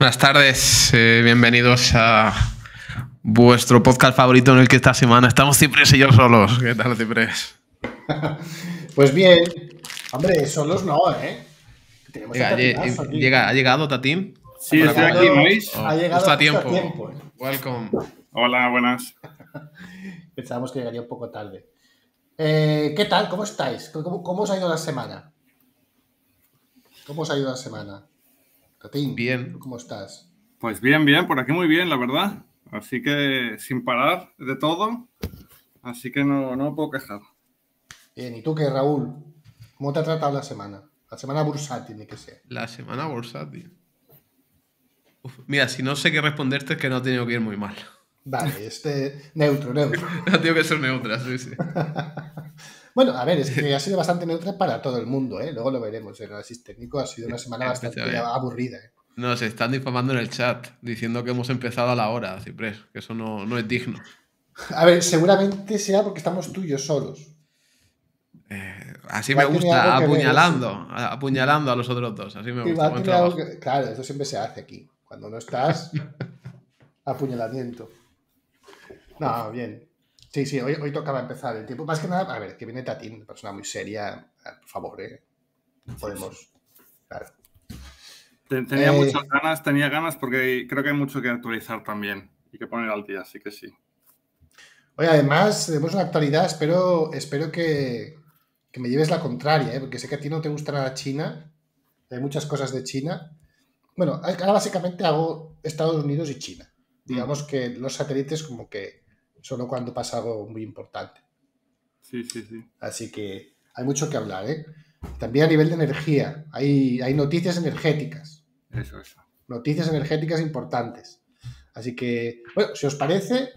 Buenas tardes, eh, bienvenidos a vuestro podcast favorito en el que esta semana estamos Ciprés y yo solos. ¿Qué tal, Ciprés? pues bien, hombre, solos no, ¿eh? Tenemos llega, ¿Ha llegado Tatín? Sí, estoy aquí, Luis. Ha llegado a tiempo. ¿eh? Welcome. Hola, buenas. Pensábamos que llegaría un poco tarde. Eh, ¿Qué tal? ¿Cómo estáis? ¿Cómo, ¿Cómo os ha ido la semana? ¿Cómo os ha ido la semana? bien. ¿cómo estás? Pues bien, bien, por aquí muy bien, la verdad. Así que sin parar de todo, así que no, puedo quejar. Bien, ¿y tú qué, Raúl? ¿Cómo te ha tratado la semana? La semana bursátil, ni que sea. La semana bursátil. mira, si no sé qué responderte es que no ha tenido que ir muy mal. Vale, este neutro, neutro. no, tengo que ser neutra, sí, sí. Bueno, a ver, es que ha sido bastante neutra para todo el mundo, ¿eh? Luego lo veremos. El análisis técnico ha sido una semana bastante aburrida, ¿eh? Nos están difamando en el chat, diciendo que hemos empezado a la hora, Ciprés, que eso no, es digno. A ver, seguramente sea porque estamos tuyos y solos. Eh, así me gusta, apuñalando, apuñalando a los otros dos, así me gusta. claro, eso siempre se hace aquí. Cuando no estás, apuñalamiento. No, bien. Sí, sí, hoy, tocaba empezar el tiempo. Más que nada, a ver, que viene Tatín, una persona muy seria, por favor, ¿eh? Podemos. Claro. Tenía eh, muchas ganas, tenía ganas porque creo que hay mucho que actualizar también y que poner al día, así que sí. Oye, además, tenemos una actualidad, espero, espero que, me lleves la contraria, ¿eh? porque sé que a ti no te gusta nada China, hay muchas cosas de China. Bueno, ahora básicamente hago Estados Unidos y China. Mm. Digamos que los satélites como que solo cuando pasa algo muy importante. Sí, sí, sí. Así que hay mucho que hablar, ¿eh? También a nivel de energía, hay, hay noticias energéticas. Eso, eso. Noticias energéticas importantes. Así que, bueno, si os parece,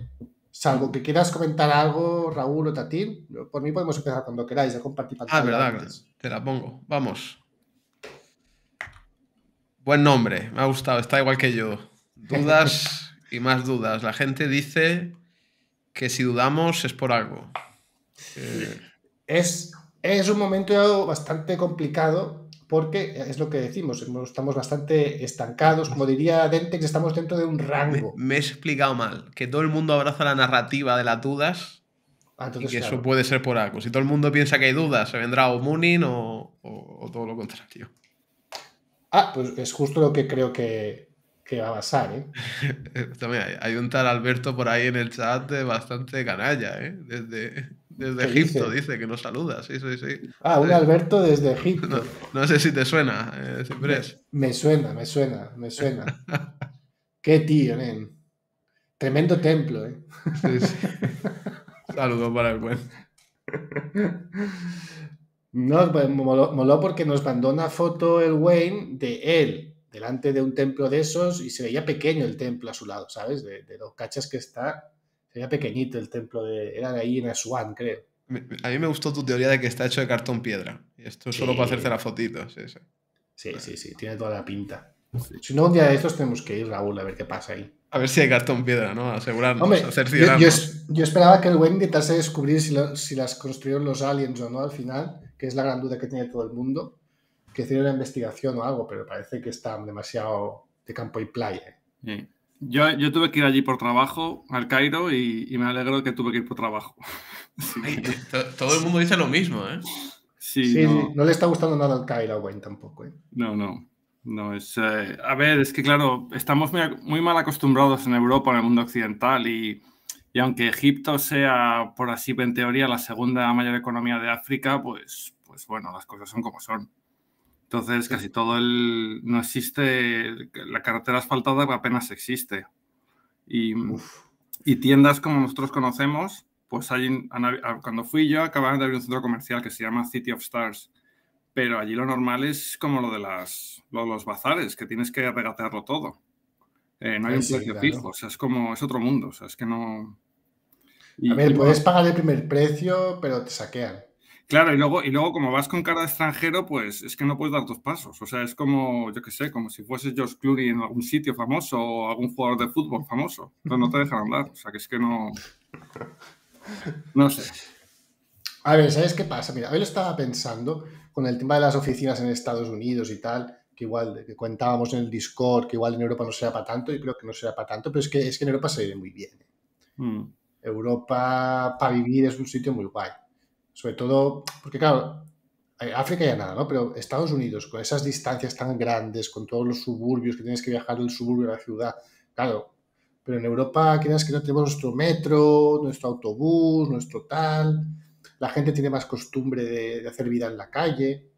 salvo que quieras comentar algo, Raúl o Tatín, por mí podemos empezar cuando queráis, a compartir pantalla. Ah, verdad, te la pongo. Vamos. Buen nombre, me ha gustado, está igual que yo. Dudas y más dudas. La gente dice que si dudamos es por algo. Es, es un momento bastante complicado porque es lo que decimos, estamos bastante estancados, como diría Dentex, estamos dentro de un rango. Me, he explicado mal, que todo el mundo abraza la narrativa de las dudas ah, y que eso puede ser por algo. Si todo el mundo piensa que hay dudas, se vendrá o Moonin o todo lo contrario. Ah, pues es justo lo que creo que, que va a pasar, ¿eh? También hay, un tal Alberto por ahí en el chat de bastante canalla, ¿eh? Desde, Egipto dice? que nos saluda, sí, sí, sí. Ah, un Alberto desde Egipto. No, sé si te suena, eh, Me, suena, me suena, me suena. Qué tío, ¿eh? Tremendo templo, ¿eh? Saludos para el buen. No, pues moló porque nos mandó una foto el Wayne de él delante de un templo de esos y se veía pequeño el templo a su lado, ¿sabes? De, los cachas que está, se veía pequeñito el templo de... Era de ahí en Asuan, creo. A mí me gustó tu teoría de que está hecho de cartón piedra. Esto es solo para hacerse la fotito. Sí sí. sí, tiene toda la pinta. Si no, un día de estos tenemos que ir, Raúl, a ver qué pasa ahí. A ver si hay cartón piedra, ¿no? Asegurarnos, Hombre, yo, yo, esperaba que el güey intentase descubrir si, si, las construyeron los aliens o no al final, que es la gran duda que tiene todo el mundo que tiene una investigación o algo, pero parece que están demasiado de campo y playa. ¿eh? Yo, yo, tuve que ir allí por trabajo, al Cairo, y, me alegro que tuve que ir por trabajo. todo el mundo dice lo mismo, ¿eh? Sí, no... le está gustando nada al Cairo, güey, tampoco. ¿eh? No, no. No, es. Eh, a ver, es que claro, estamos muy, muy, mal acostumbrados en Europa, en el mundo occidental, y, y, aunque Egipto sea, por así en teoría, la segunda mayor economía de África, pues, pues bueno, las cosas son como son. Entonces, casi todo el. No existe. La carretera asfaltada apenas existe. Y, y tiendas como nosotros conocemos, pues hay, ah, cuando fui yo acababan de abrir un centro comercial que se llama City of Stars, pero allí lo normal es como lo de las, los bazares, que tienes que regatearlo todo. Eh, no hay un precio fijo, o sea, es como, es otro mundo, o sea, es que no... a ver, puedes pagar el primer precio, pero te saquean. Claro, y luego, y luego como vas con cara de extranjero, pues es que no puedes dar dos pasos. O sea, es como, yo qué sé, como si fueses George Clooney en algún sitio famoso o algún jugador de fútbol famoso. no te dejan hablar. O sea, que es que no... No sé. A ver, ¿sabes qué pasa? Mira, hoy lo estaba pensando con el tema de las oficinas en Estados Unidos y tal, que igual que contábamos en el Discord, que igual en Europa no sea para tanto, y creo que no será para tanto, pero es que, es que en Europa se vive muy bien. ¿eh? Mm. Europa para vivir es un sitio muy guay. Sobre todo, porque claro, eh, África ya nada, ¿no? Pero Estados Unidos, con esas distancias tan grandes, con todos los suburbios que tienes que viajar del suburbio a la ciudad, claro. Pero en Europa, creas que no tenemos nuestro metro, nuestro autobús, nuestro tal. La gente tiene más costumbre de, hacer vida en la calle.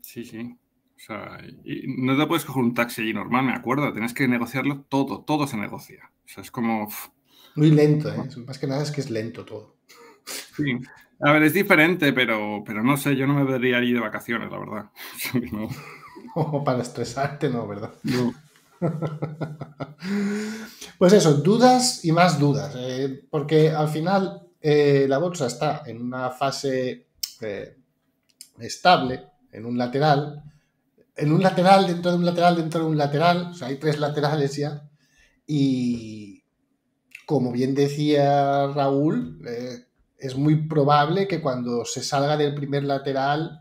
Sí, sí. O sea, y no te puedes coger un taxi allí normal, me acuerdo. Tienes que negociarlo todo, todo se negocia. O sea, es como. Muy lento, ¿eh? Más que nada es que es lento todo. Sí. A ver, es diferente, pero, pero no sé, yo no me vería allí de vacaciones, la verdad. no. O para estresarte, no, ¿verdad? Pues eso, dudas y más dudas, eh, porque al final eh, la bolsa está en una fase eh, estable, en un lateral, en un lateral, dentro de un lateral, dentro de un lateral, o sea, hay tres laterales ya, y como bien decía Raúl, es muy probable que cuando se salga del primer lateral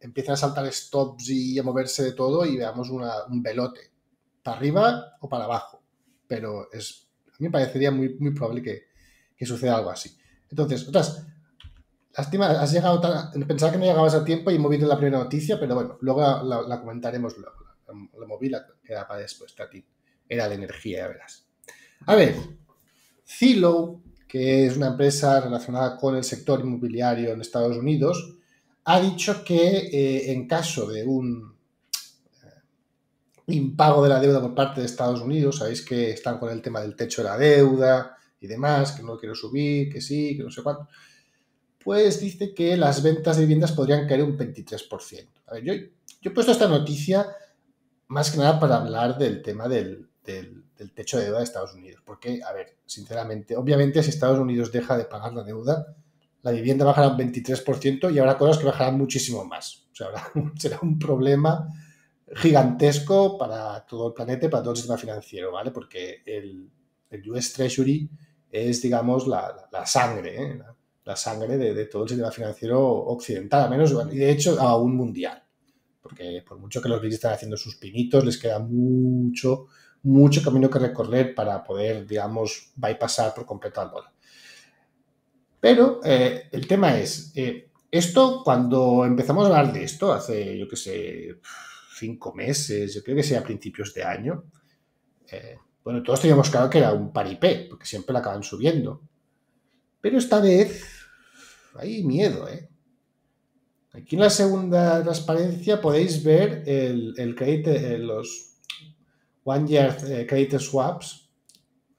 empiecen a saltar stops y a moverse de todo y veamos un velote, para arriba o para abajo. Pero es, a mí me parecería muy, muy probable que, suceda algo así. Entonces, otras, lástima, has llegado tan, pensaba que no llegabas a tiempo y moví la primera noticia, pero bueno, luego la, comentaremos luego. La, moví, la para después, Era la energía, ya verás. A ver, Zillow que es una empresa relacionada con el sector inmobiliario en Estados Unidos, ha dicho que eh, en caso de un eh, impago de la deuda por parte de Estados Unidos, sabéis que están con el tema del techo de la deuda y demás, que no quiero subir, que sí, que no sé cuánto, pues dice que las ventas de viviendas podrían caer un 23%. A ver, yo, he puesto esta noticia más que nada para hablar del tema del el techo de deuda de Estados Unidos. Porque, a ver, sinceramente, obviamente si Estados Unidos deja de pagar la deuda, la vivienda bajará un 23% y habrá cosas que bajarán muchísimo más. O sea, será un problema gigantesco para todo el planeta, para todo el sistema financiero, ¿vale? Porque el, US Treasury es, digamos, la, sangre, la, sangre ¿eh? de, todo el sistema financiero occidental, al menos, y de hecho aún mundial. Porque por mucho que los BRICS estén haciendo sus pinitos, les queda mucho mucho camino que recorrer para poder, digamos, bypassar por completo al dólar. Pero eh, el tema es, eh, esto cuando empezamos a hablar de esto, hace, yo qué sé, cinco meses, yo creo que sea principios de año, eh, bueno, todos teníamos claro que era un paripé, porque siempre la acaban subiendo. Pero esta vez hay miedo, ¿eh? Aquí en la segunda transparencia podéis ver el, el crédito, los, One Year eh, Credit Swaps,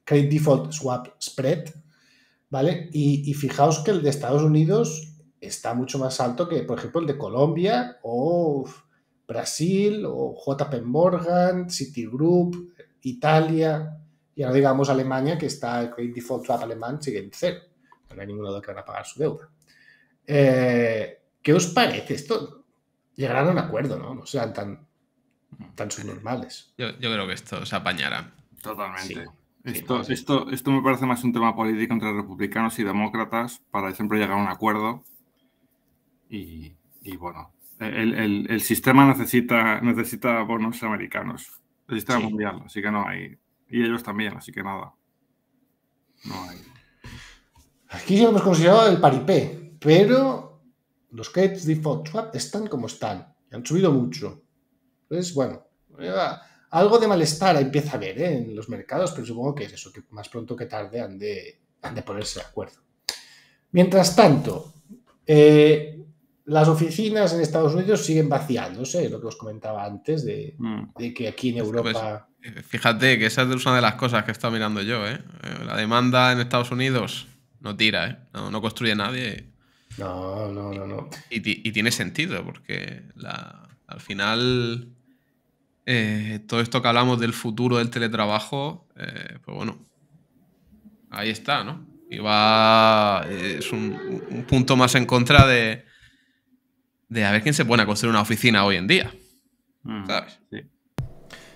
Credit Default Swap Spread, ¿vale? Y, fijaos que el de Estados Unidos está mucho más alto que, por ejemplo, el de Colombia o Brasil o JP Morgan, Citigroup, Italia, y ahora digamos Alemania, que está el Credit Default Swap alemán, sigue en cero. No hay ninguno de que van a pagar su deuda. Eh, ¿Qué os parece? Esto llegarán a un acuerdo, ¿no? No sean tan tan subnormales. Yo, creo que esto se apañará. Totalmente. Esto, esto, esto me parece más un tema político entre republicanos y demócratas para siempre llegar a un acuerdo. Y, bueno, el, sistema necesita, necesita bonos americanos, el sistema mundial, así que no hay. Y ellos también, así que nada. No hay. Aquí ya hemos considerado el paripé, pero los Gates de swap están como están. Han subido mucho. Entonces, bueno, algo de malestar empieza a haber ¿eh? en los mercados, pero supongo que es eso, que más pronto que tarde han de, ponerse de acuerdo. Mientras tanto, eh, las oficinas en Estados Unidos siguen vaciándose, lo que os comentaba antes, de, mm. que aquí en Europa... Pues, eh, fíjate que esa es una de las cosas que he estado mirando yo, La demanda en Estados Unidos no tira, No, construye nadie. No, no, no, no. Y, tiene sentido, porque al final eh, todo esto que hablamos del futuro del teletrabajo, eh, pues bueno, ahí está, ¿no? Y va, eh, es un, punto más en contra de, de a ver quién se pone a construir una oficina hoy en día, mm, ¿sabes?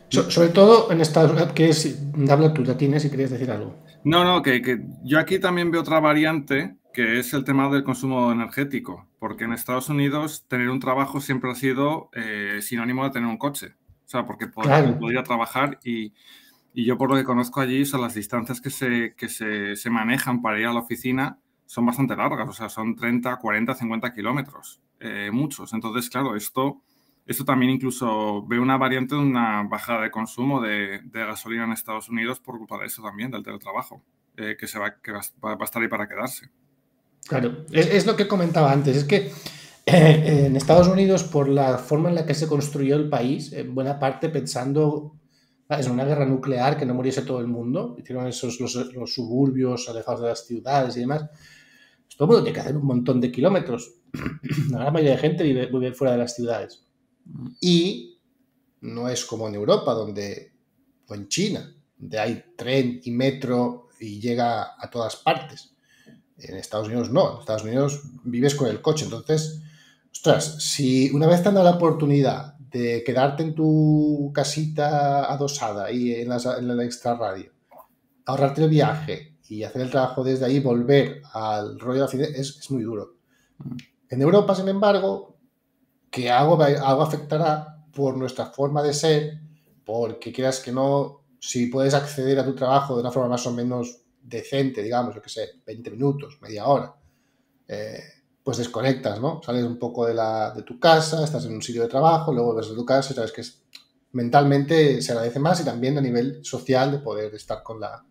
sobre todo en esta que es, habla tú, ya tienes si querías decir algo. No, no, que, yo aquí también veo otra variante que es el tema del consumo energético, porque en Estados Unidos tener un trabajo siempre ha sido sinónimo de tener un coche. O sea, porque podría, trabajar y, yo por lo que conozco allí, las distancias que, se, manejan para ir a la oficina son bastante largas, o sea, son 30, 40, 50 kilómetros, eh, muchos. Entonces, claro, esto, esto también incluso ve una variante de una bajada de consumo de, gasolina en Estados Unidos por culpa de eso también, del teletrabajo, eh, que, se va, a estar ahí para quedarse. Claro, es lo que comentaba antes, es que eh, en Estados Unidos, por la forma en la que se construyó el país, en buena parte pensando ah, en una guerra nuclear que no muriese todo el mundo, hicieron esos los, suburbios alejados de las ciudades y demás. todo el mundo tiene que hacer un montón de kilómetros. La mayoría de gente vive, vive fuera de las ciudades. Y no es como en Europa, donde, o en China, donde hay tren y metro y llega a todas partes. En Estados Unidos no, en Estados Unidos vives con el coche, entonces ostras, si una vez te han dado la oportunidad de quedarte en tu casita adosada y en la, en extra radio, ahorrarte el viaje y hacer el trabajo desde ahí, volver al rollo de la es, es muy duro. Mm. En Europa, sin embargo, que algo, algo afectará por nuestra forma de ser, porque quieras que no, si puedes acceder a tu trabajo de una forma más o menos decente, digamos, yo que sé, 20 minutos, media hora, eh, pues desconectas, ¿no? Sales un poco de, la, de tu casa, estás en un sitio de trabajo, luego vuelves a tu casa y sabes que es, mentalmente se agradece más y también a nivel social de poder estar con la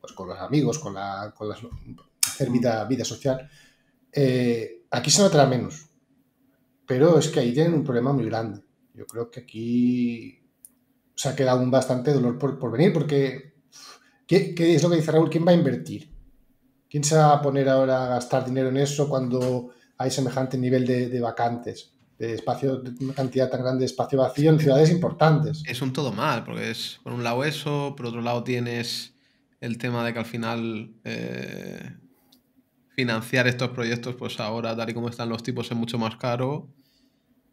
pues con los amigos, con la con hacer mm. vida, social. Eh, aquí se notará menos, pero es que ahí tienen un problema muy grande. Yo creo que aquí se ha quedado un bastante dolor por, venir porque ¿qué, es lo que dice Raúl? ¿Quién va a invertir? ¿Quién se va a poner ahora a gastar dinero en eso cuando hay semejante nivel de, vacantes? De espacio, una cantidad tan grande de espacio vacío en ciudades importantes. Es un todo mal, porque es, por un lado eso, por otro lado tienes el tema de que al final eh, financiar estos proyectos, pues ahora, tal y como están los tipos, es mucho más caro.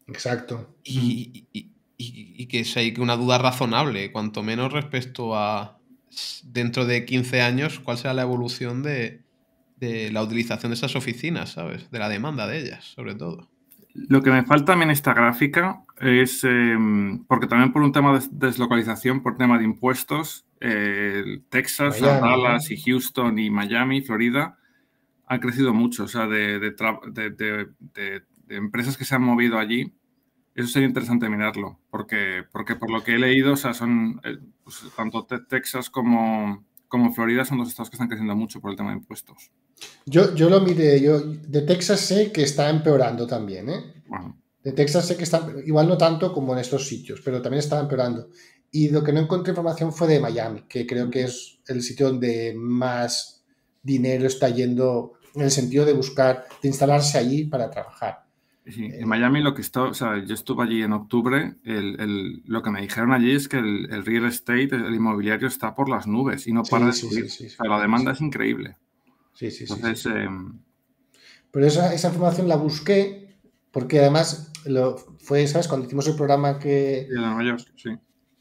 Exacto. Y, y, y, y que si hay una duda razonable, cuanto menos respecto a dentro de 15 años, cuál será la evolución de, de la utilización de esas oficinas, ¿sabes? De la demanda de ellas, sobre todo. Lo que me falta también en esta gráfica es, em, porque también por un tema de deslocalización, por tema de impuestos, Texas, Dallas y Houston y Miami, Florida, han crecido mucho. O sea, de, empresas que se han movido allí, eso sería interesante mirarlo, porque, porque por lo que he leído, o sea, son eh, pues, tanto Texas como, como Florida son dos estados que están creciendo mucho por el tema de impuestos. Yo, lo miré, yo de Texas sé que está empeorando también, ¿eh? De Texas sé que está, igual no tanto como en estos sitios, pero también está empeorando. Y lo que no encontré información fue de Miami, que creo que es el sitio donde más dinero está yendo en el sentido de buscar, de instalarse allí para trabajar. en Miami lo que está, yo estuve allí en octubre, el, lo que me dijeron allí es que el, real estate, el inmobiliario está por las nubes y no para de subir. la demanda es increíble. Sí, sí, sí. Em, pero esa, esa, información la busqué porque además lo, fue, ¿sabes? Cuando hicimos el programa que... De sí.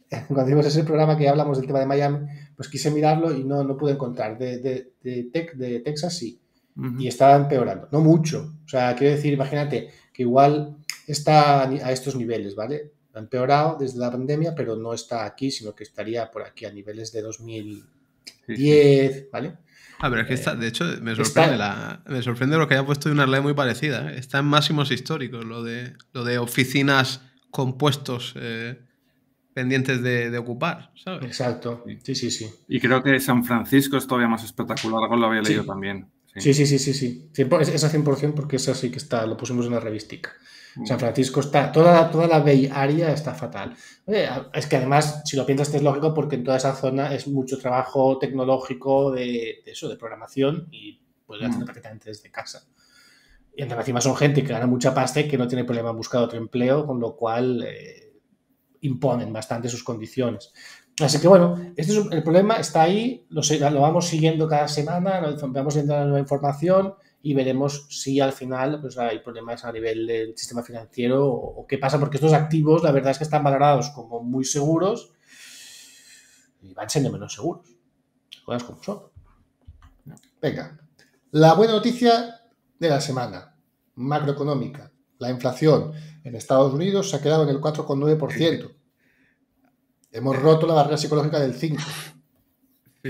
Cuando hicimos ese programa que hablamos del tema de Miami, pues quise mirarlo y no, no pude encontrar. De, de, Texas sí. Y estaba empeorando. No mucho. O sea, quiero decir, imagínate que igual está a estos niveles, ¿vale? Ha empeorado desde la pandemia, pero no está aquí, sino que estaría por aquí a niveles de 2010, ¿vale? Ah, pero es que eh, de hecho, me sorprende, me sorprende lo que haya puesto de una ley muy parecida. ¿eh? Está en máximos históricos, lo de, lo de oficinas compuestos eh, pendientes de, ocupar, Exacto, sí, sí, sí. Y creo que San Francisco es todavía más espectacular, algo lo había leído también. Sí, sí, sí, sí, sí. es Esa 100% porque esa sí que está, lo pusimos en la revistica. San Francisco está, toda, toda la Bay Area está fatal. Es que además, si lo piensas, es lógico porque en toda esa zona es mucho trabajo tecnológico de, eso, de programación y puedes hacerlo mm. perfectamente desde casa. Y encima son gente que gana mucha pasta y que no tiene problema en buscar otro empleo, con lo cual eh, imponen bastante sus condiciones. Así que bueno, este es el problema está ahí, lo, lo, vamos siguiendo cada semana, lo, vamos viendo la nueva información y veremos si al final pues, hay problemas a nivel del sistema financiero o, qué pasa, porque estos activos la verdad es que están valorados como muy seguros y van siendo menos seguros. Cosas como son. Venga, la buena noticia de la semana, macroeconómica. La inflación en Estados Unidos se ha quedado en el 4,9%. Hemos eh. roto la barrera psicológica del 5%.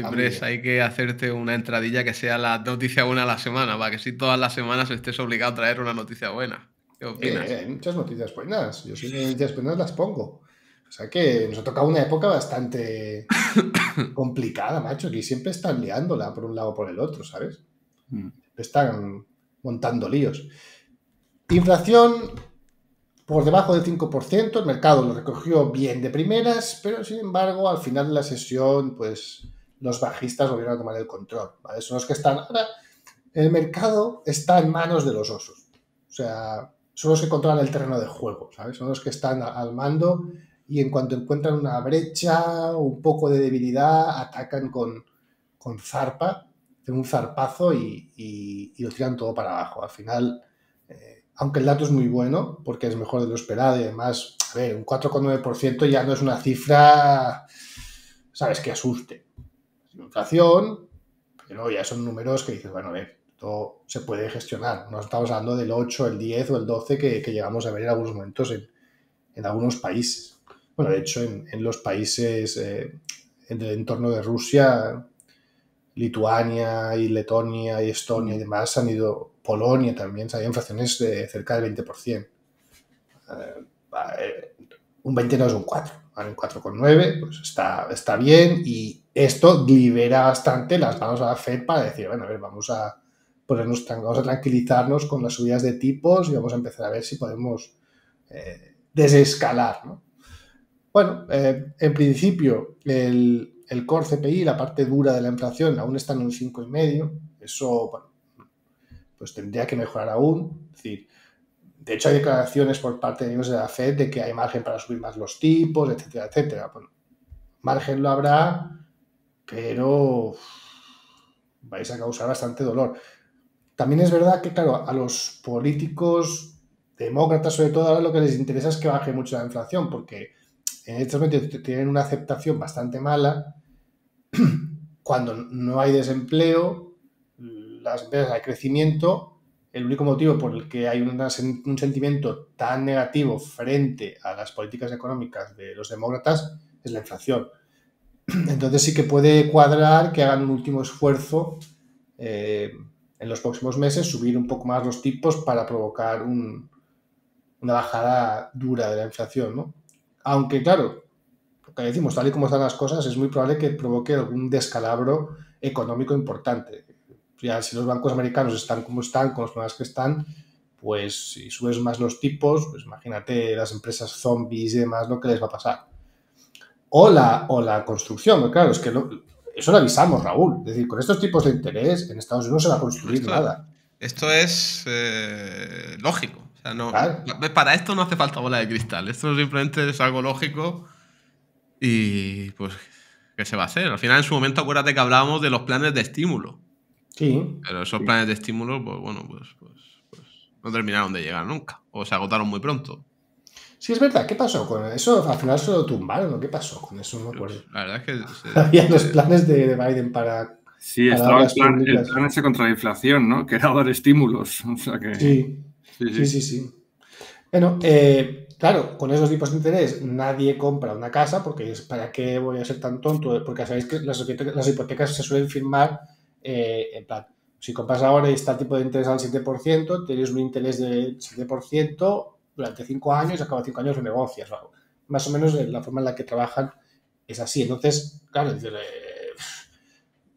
Siempre hay que hacerte una entradilla que sea la noticia buena a la semana, para que si todas las semanas estés obligado a traer una noticia buena. Eh, hay muchas noticias buenas. Yo si noticias buenas las pongo. O sea que nos ha tocado una época bastante complicada, macho, que siempre están liándola por un lado o por el otro, ¿sabes? Mm. Están montando líos. Inflación por debajo del 5%, el mercado lo recogió bien de primeras, pero sin embargo al final de la sesión, pues los bajistas volvieron a tomar el control. Son los que están ahora. El mercado está en manos de los osos. O sea, son los que controlan el terreno de juego, ¿sabes? Son los que están al mando y en cuanto encuentran una brecha, un poco de debilidad, atacan con, zarpa, en un zarpazo y, lo tiran todo para abajo. Al final, eh, aunque el dato es muy bueno, porque es mejor de lo esperado y además, a ver, un 4,9% ya no es una cifra, ¿sabes?, que asuste inflación, pero ya son números que dices, bueno, a ver, todo se puede gestionar. No estamos hablando del 8, el 10 o el 12 que, llegamos a ver en algunos momentos en, algunos países. Bueno, de hecho, en, los países eh, en el entorno de Rusia, Lituania y Letonia y Estonia y demás han ido, Polonia también, había inflaciones de cerca del 20%. Eh, eh, un 20 no es un 4, un 4,9 pues está, está bien y esto libera bastante las manos a la Fed para decir, bueno, a ver, vamos a ponernos, tranquilizarnos con las subidas de tipos y vamos a empezar a ver si podemos eh, desescalar, ¿no? Bueno, eh, en principio el, el, core CPI, la parte dura de la inflación, aún está en un 5,5, eso pues tendría que mejorar aún, decir, de hecho, hay declaraciones por parte de ellos de la Fed de que hay margen para subir más los tipos, etcétera, etcétera. Bueno, margen lo habrá, pero vais a causar bastante dolor. También es verdad que, claro, a los políticos demócratas, sobre todo, ahora lo que les interesa es que baje mucho la inflación, porque en estos momentos tienen una aceptación bastante mala. Cuando no hay desempleo, las empresas hay crecimiento. El único motivo por el que hay un sentimiento tan negativo frente a las políticas económicas de los demócratas es la inflación. Entonces sí que puede cuadrar que hagan un último esfuerzo eh, en los próximos meses, subir un poco más los tipos para provocar una bajada dura de la inflación, ¿no? Aunque claro, lo que decimos, tal y como están las cosas, es muy probable que provoque algún descalabro económico importante. si los bancos americanos están como están, con los problemas que están, pues si subes más los tipos, pues imagínate las empresas zombies y demás lo que les va a pasar o la, construcción. Claro, es que eso lo avisamos, Raúl. Es decir, con estos tipos de interés en Estados Unidos no se va a construir nada. Esto es eh, lógico. O sea, no, Para esto no hace falta bola de cristal. Esto simplemente es algo lógico y pues, ¿qué se va a hacer? Al final, en su momento, acuérdate que hablábamos de los planes de estímulo. Sí. Pero esos planes de estímulo, pues bueno, pues, pues, pues no terminaron de llegar nunca o se agotaron muy pronto. Sí, es verdad. ¿Qué pasó con eso? Al final se lo tumbaron. ¿Qué pasó con eso? la Había los planes de, Biden para... Sí, estaba el plan, el ese contra la inflación, ¿no? Que era dar estímulos. O sea que... sí. Sí, sí. sí, Bueno, eh, claro, con esos tipos de interés nadie compra una casa porque es para qué voy a ser tan tonto, porque sabéis que las hipotecas, se suelen firmar eh, si compras ahora y está el tipo de interés al 7%, tienes un interés del 7%, durante cinco años y acaba cinco años de negocios. Más o menos eh, la forma en la que trabajan es así. Entonces, claro, eh,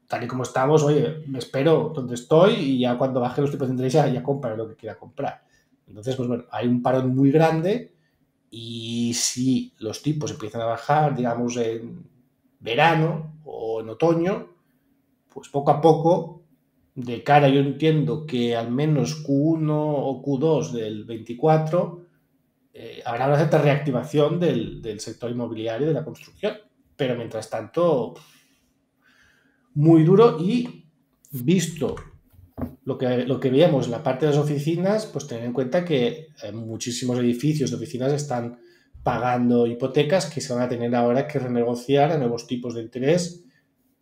tal y como estamos, oye, me espero donde estoy y ya cuando baje los tipos de interés ya, ya lo que quiera comprar. Entonces, pues bueno, hay un parón muy grande y si los tipos empiezan a bajar, digamos, en verano o en otoño, pues poco a poco, de cara, yo entiendo que al menos Q1 o Q2 del 24, eh, habrá una cierta reactivación del, sector inmobiliario y de la construcción, pero mientras tanto, muy duro y visto lo que, lo veíamos en la parte de las oficinas, pues tener en cuenta que eh, muchísimos edificios de oficinas están pagando hipotecas que se van a tener ahora que renegociar a nuevos tipos de interés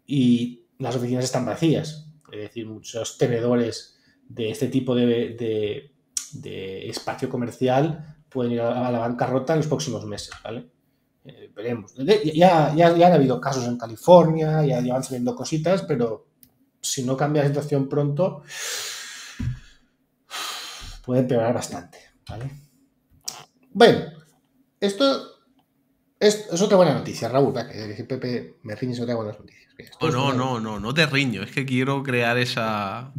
y las oficinas están vacías. Es decir, muchos tenedores de este tipo de espacio comercial pueden ir a la bancarrota en los próximos meses, ¿vale? Eh, veremos. Ya, han habido casos en California, ya, van saliendo cositas, pero si no cambia la situación pronto, puede empeorar bastante, ¿vale? Bueno, esto es, otra buena noticia, Raúl, que Pepe me riñes otra buena noticia. no, oh, no, no, no, no te riño, es que quiero crear esa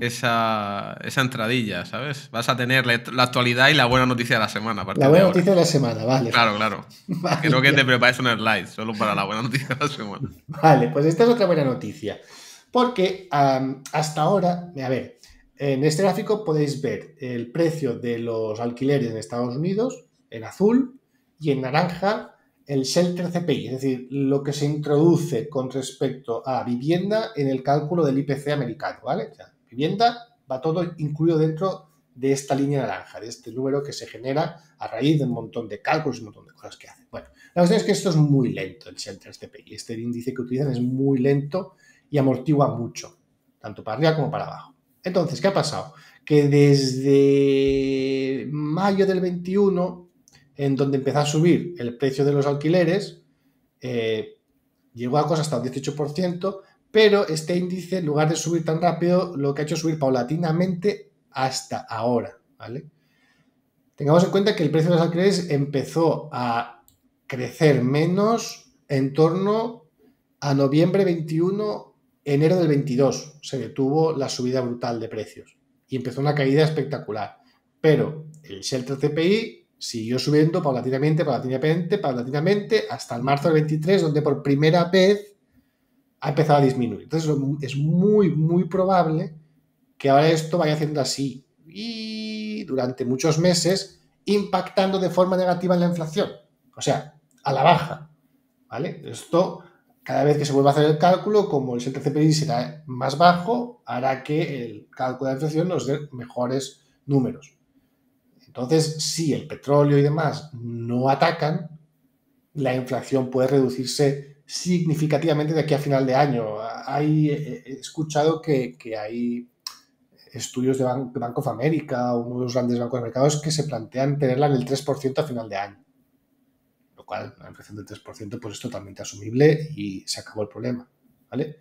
esa, esa entradilla, ¿sabes? Vas a tener la actualidad y la buena noticia de la semana. La buena noticia de la semana, vale. Claro, claro. Creo que te preparas un slide solo para la buena noticia de la semana. Vale, pues esta es otra buena noticia. Porque hasta ahora, a ver, en este gráfico podéis ver el precio de los alquileres en Estados Unidos, en azul, y en naranja el shelter CPI, es decir, lo que se introduce con respecto a vivienda en el cálculo del IPC americano, ¿vale? va todo incluido dentro de esta línea naranja, de este número que se genera a raíz de un montón de cálculos, y un montón de cosas que hace. Bueno, la cuestión es que esto es muy lento, el Central CPI, Este índice que utilizan es muy lento y amortigua mucho, tanto para arriba como para abajo. Entonces, ¿qué ha pasado? Que desde mayo del 21, en donde empezó a subir el precio de los alquileres, eh, llegó a cosas hasta un 18%, pero este índice, en lugar de subir tan rápido, lo que ha hecho es subir paulatinamente hasta ahora, ¿vale? Tengamos en cuenta que el precio de los alquileres empezó a crecer menos en torno a noviembre 21, enero del 22. Se detuvo la subida brutal de precios y empezó una caída espectacular. Pero el shelter CPI siguió subiendo paulatinamente, paulatinamente, paulatinamente, hasta el marzo del 23, donde por primera vez ha empezado a disminuir. Entonces es muy, muy probable que ahora esto vaya haciendo así y durante muchos meses impactando de forma negativa en la inflación, o sea, a la baja. ¿Vale? Esto, cada vez que se vuelva a hacer el cálculo, como el CPI será más bajo, hará que el cálculo de la inflación nos dé mejores números. Entonces, si el petróleo y demás no atacan, la inflación puede reducirse significativamente de aquí a final de año. Hay, he escuchado que, hay estudios de, Banco de Bank of America uno de los grandes bancos de mercados que se plantean tenerla en el 3% a final de año. Lo cual, la inflación del 3% pues es totalmente asumible y se acabó el problema. ¿vale?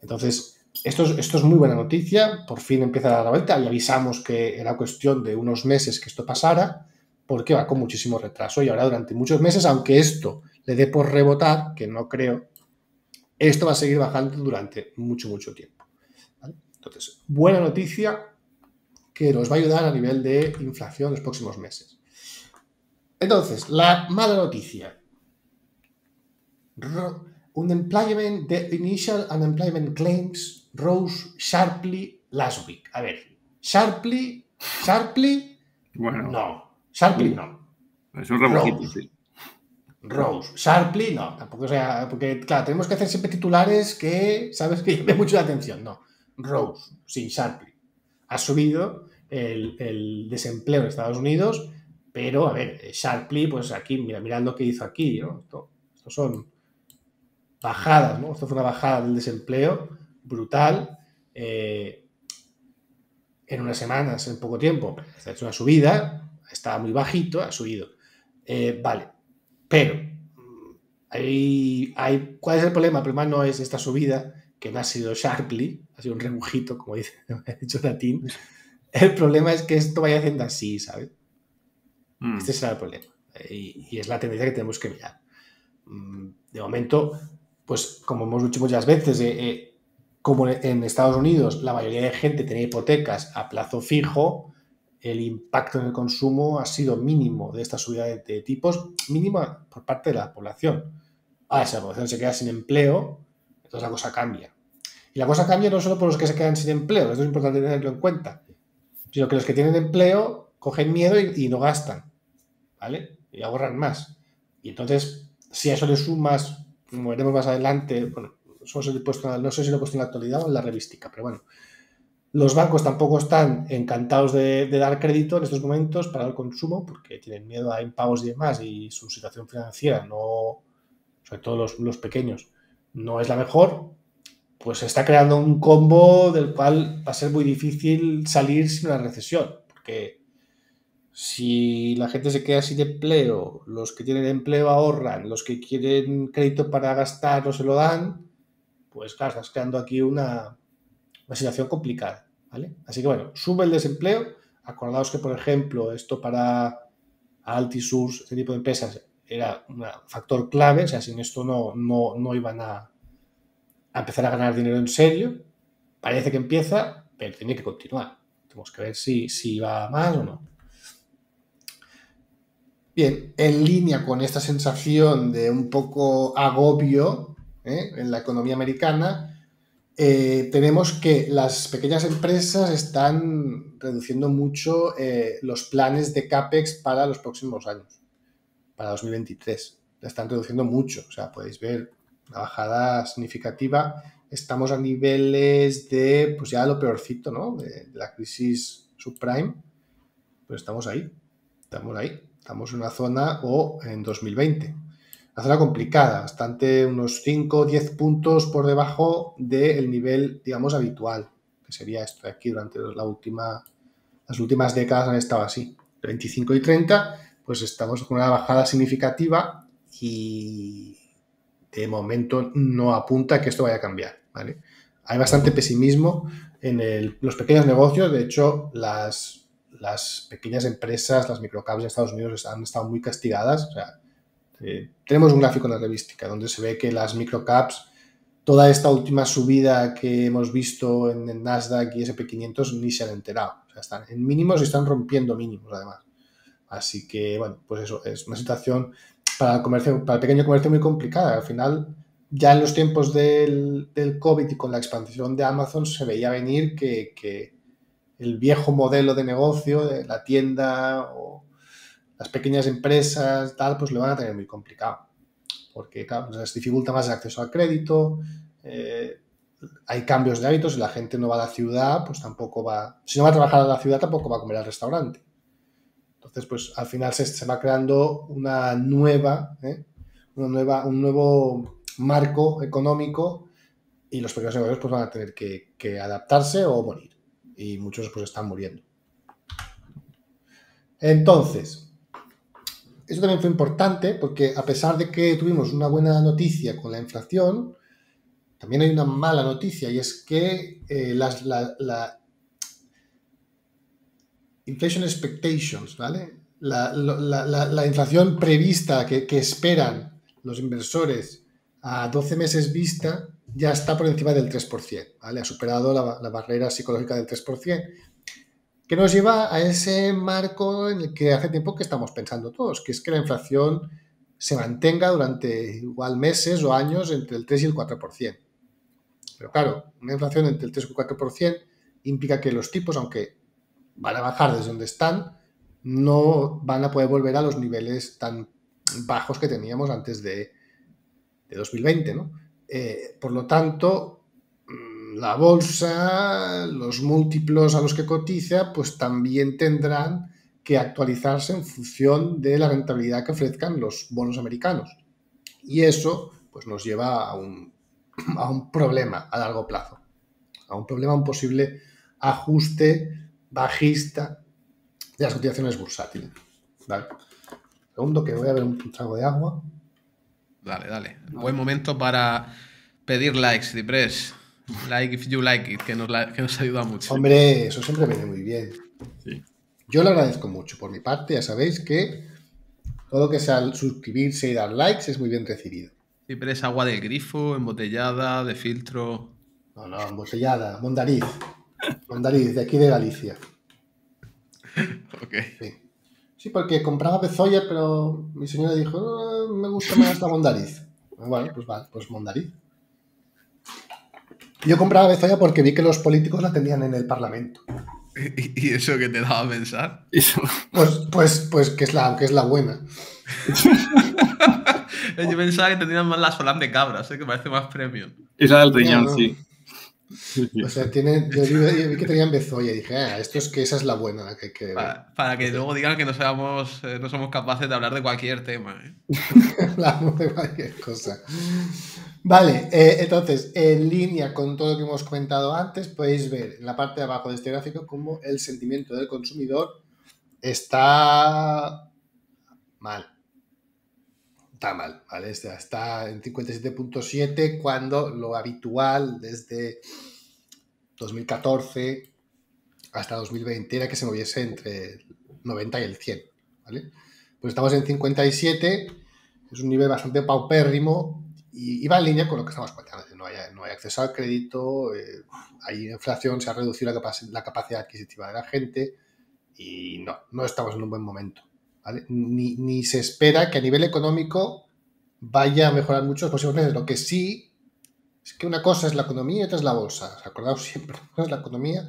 Entonces, esto es, esto es muy buena noticia. Por fin empieza a dar la vuelta y avisamos que era cuestión de unos meses que esto pasara porque va con muchísimo retraso y ahora durante muchos meses, aunque esto le dé por rebotar, que no creo, esto va a seguir bajando durante mucho, mucho tiempo. Entonces, buena noticia que nos va a ayudar a nivel de inflación en los próximos meses. Entonces, la mala noticia. Unemployment, the initial unemployment claims rose sharply last week. A ver, sharply, sharply, no, sharply no. Es un sí. Rose. Sharply, no, tampoco sea. Porque, claro, tenemos que hacer siempre titulares que, ¿sabes? Que llamen mucho la atención. No. Rose, sin Sharply. Ha subido el, desempleo en Estados Unidos, pero, a ver, Sharply, pues aquí, mira, mirad lo que hizo aquí, ¿no? Esto, son bajadas, ¿no? Esto fue una bajada del desempleo brutal. Eh, en unas semanas, en poco tiempo, ha hecho una subida, estaba muy bajito, ha subido. Eh, vale, pero mm, hay, hay, ¿cuál es el problema? El problema no es esta subida, que no ha sido sharply, ha sido un rebujito, como dice, el Latín. El problema es que esto vaya haciendo así, ¿sabes? Mm. Este será el problema. Y, es la tendencia que tenemos que mirar. Mm, de momento, pues como hemos dicho muchas veces, eh, eh, como en Estados Unidos la mayoría de gente tenía hipotecas a plazo fijo, el impacto en el consumo ha sido mínimo de esta subida de, tipos, mínima por parte de la población. Ah, si la población se queda sin empleo, entonces la cosa cambia. Y la cosa cambia no solo por los que se quedan sin empleo, esto es importante tenerlo en cuenta, sino que los que tienen empleo cogen miedo y, no gastan, ¿vale? Y ahorran más. Y entonces, si a eso le sumas, como veremos más adelante, bueno, no sé si lo he puesto en la actualidad o en la revística, pero bueno, los bancos tampoco están encantados de, dar crédito en estos momentos para el consumo porque tienen miedo a impagos y demás y su situación financiera, no, sobre todo los, los pequeños, no es la mejor. Pues se está creando un combo del cual va a ser muy difícil salir sin una recesión porque si la gente se queda sin empleo, los que tienen empleo ahorran, los que quieren crédito para gastar no se lo dan, pues claro, estás creando aquí una, una situación complicada, ¿vale? Así que bueno, sube el desempleo. Acordaos que, por ejemplo, esto para AltiSur, este tipo de empresas, era un factor clave, o sea, sin esto no, no, no iban a, empezar a ganar dinero en serio. Parece que empieza, pero tiene que continuar. Tenemos que ver si, si va más o no. Bien, en línea con esta sensación de un poco agobio ¿eh? en la economía americana, eh, tenemos que las pequeñas empresas están reduciendo mucho eh, los planes de CAPEX para los próximos años, para 2023. La están reduciendo mucho, o sea, podéis ver una bajada significativa. Estamos a niveles de, pues ya lo peorcito, ¿no? De, la crisis subprime, pues estamos ahí, estamos ahí, estamos en una zona o en 2020 la zona complicada, bastante unos 5 o 10 puntos por debajo del nivel, digamos, habitual, que sería esto de aquí durante la última, las últimas décadas han estado así, 25 y 30, pues estamos con una bajada significativa y de momento no apunta que esto vaya a cambiar, ¿vale? Hay bastante pesimismo en los pequeños negocios, de hecho, las, las pequeñas empresas, las microcaps en Estados Unidos han estado muy castigadas, o eh, tenemos un gráfico en la revista donde se ve que las microcaps, toda esta última subida que hemos visto en el Nasdaq y SP500 ni se han enterado. O sea, están en mínimos y están rompiendo mínimos además. Así que, bueno, pues eso, es una situación para el, para pequeño comercio muy complicada. Al final, ya en los tiempos del, del COVID y con la expansión de Amazon se veía venir que, el viejo modelo de negocio de la tienda o las pequeñas empresas, tal, pues le van a tener muy complicado. Porque, claro, les dificulta más el acceso al crédito, eh, hay cambios de hábitos, si la gente no va a la ciudad, pues tampoco va, si no va a trabajar a la ciudad, tampoco va a comer al restaurante. Entonces, pues al final se, se va creando una nueva, ¿eh? una nueva, un nuevo marco económico y los pequeños negocios pues van a tener que, que, adaptarse o morir. Y muchos pues están muriendo. Entonces, eso también fue importante porque a pesar de que tuvimos una buena noticia con la inflación, también hay una mala noticia y es que eh, las, la, inflation expectations, ¿vale? La, la inflación prevista que, esperan los inversores a 12 meses vista ya está por encima del 3%, ¿vale? Ha superado la, barrera psicológica del 3% que nos lleva a ese marco en el que hace tiempo que estamos pensando todos, que es que la inflación se mantenga durante igual meses o años entre el 3 y el 4%. Pero claro, una inflación entre el 3 y el 4% implica que los tipos, aunque van a bajar desde donde están, no van a poder volver a los niveles tan bajos que teníamos antes de, 2020. Eh, por lo tanto, la bolsa, los múltiplos a los que cotiza, pues también tendrán que actualizarse en función de la rentabilidad que ofrezcan los bonos americanos. Y eso pues nos lleva a un, problema a largo plazo, a un problema, a un posible ajuste bajista de las cotizaciones bursátiles. ¿Vale? Segundo, que voy a ver un trago de agua. Dale, dale. Buen momento para pedir likes, Ciprés. Like if you like it, que nos, ayuda mucho. Hombre, eso siempre viene muy bien. Yo lo agradezco mucho. Por mi parte, ya sabéis que todo lo que sea suscribirse y dar likes es muy bien recibido. Sí, pero es agua del grifo, embotellada, de filtro. No, no, embotellada, mondariz. Mondariz, de aquí de Galicia. ok. Sí. porque compraba bezoya, pero mi señora dijo, eh, me gusta más la mondariz. Bueno, pues vale, pues mondariz. Yo compraba Bezoya porque vi que los políticos la tenían en el Parlamento. ¿Y, eso qué te daba a pensar? Pues, pues, pues que, es la, es la buena. Yo pensaba que tenían más la Solán de cabras, ¿eh? que parece más premium. Esa la del riñón, sí. O sea, tiene, yo, vi, que tenían Bezoya y dije, ah, esto es que esa es la buena. Que, Para, que luego digan que no, seamos, eh, no somos capaces de hablar de cualquier tema. ¿eh? Hablamos de cualquier cosa. Vale, eh, entonces, en línea con todo lo que hemos comentado antes, podéis ver en la parte de abajo de este gráfico cómo el sentimiento del consumidor está mal. Está mal, ¿vale? Está, está en 57.7 cuando lo habitual desde 2014 hasta 2020 era que se moviese entre el 90 y el 100, ¿vale? Pues estamos en 57, es un nivel bastante paupérrimo y, va en línea con lo que estamos planteando, no hay, acceso al crédito, eh, hay inflación, se ha reducido la, capacidad adquisitiva de la gente y no, no estamos en un buen momento. Ni, se espera que a nivel económico vaya a mejorar mucho los próximos meses. Lo que sí es que una cosa es la economía y otra es la bolsa. Acordaos siempre, una cosa es la economía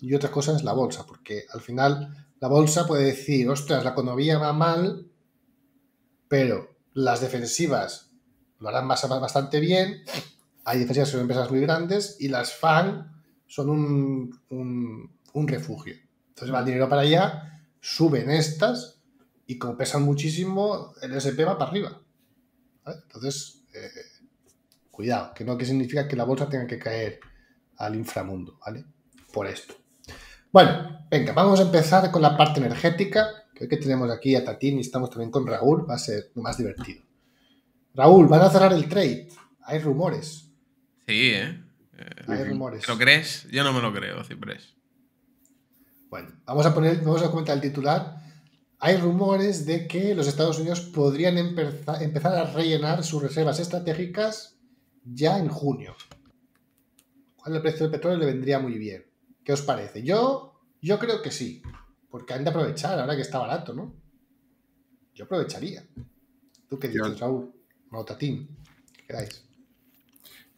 y otra cosa es la bolsa, porque al final la bolsa puede decir, ostras, la economía va mal, pero las defensivas lo harán bastante bien. Hay diferencias son empresas muy grandes y las FAN son un, refugio. Entonces va el dinero para allá, suben estas y como pesan muchísimo, el SP va para arriba. Entonces, eh, cuidado, que no que significa que la bolsa tenga que caer al inframundo, ¿vale? Por esto. Bueno, venga, vamos a empezar con la parte energética. Creo que tenemos aquí a Tatín y estamos también con Raúl, va a ser más divertido. Raúl, van a cerrar el trade. Hay rumores. Sí, ¿eh? eh Hay rumores. ¿Lo crees? Yo no me lo creo, Ciprés. Bueno, vamos a poner, vamos a comentar el titular. Hay rumores de que los Estados Unidos podrían empezar a rellenar sus reservas estratégicas ya en junio. Cuando el precio del petróleo le vendría muy bien. ¿Qué os parece? Yo, yo creo que sí. Porque han de aprovechar ahora que está barato, ¿no? Yo aprovecharía. ¿Tú qué dices, Raúl? Tim, ¿qué dais?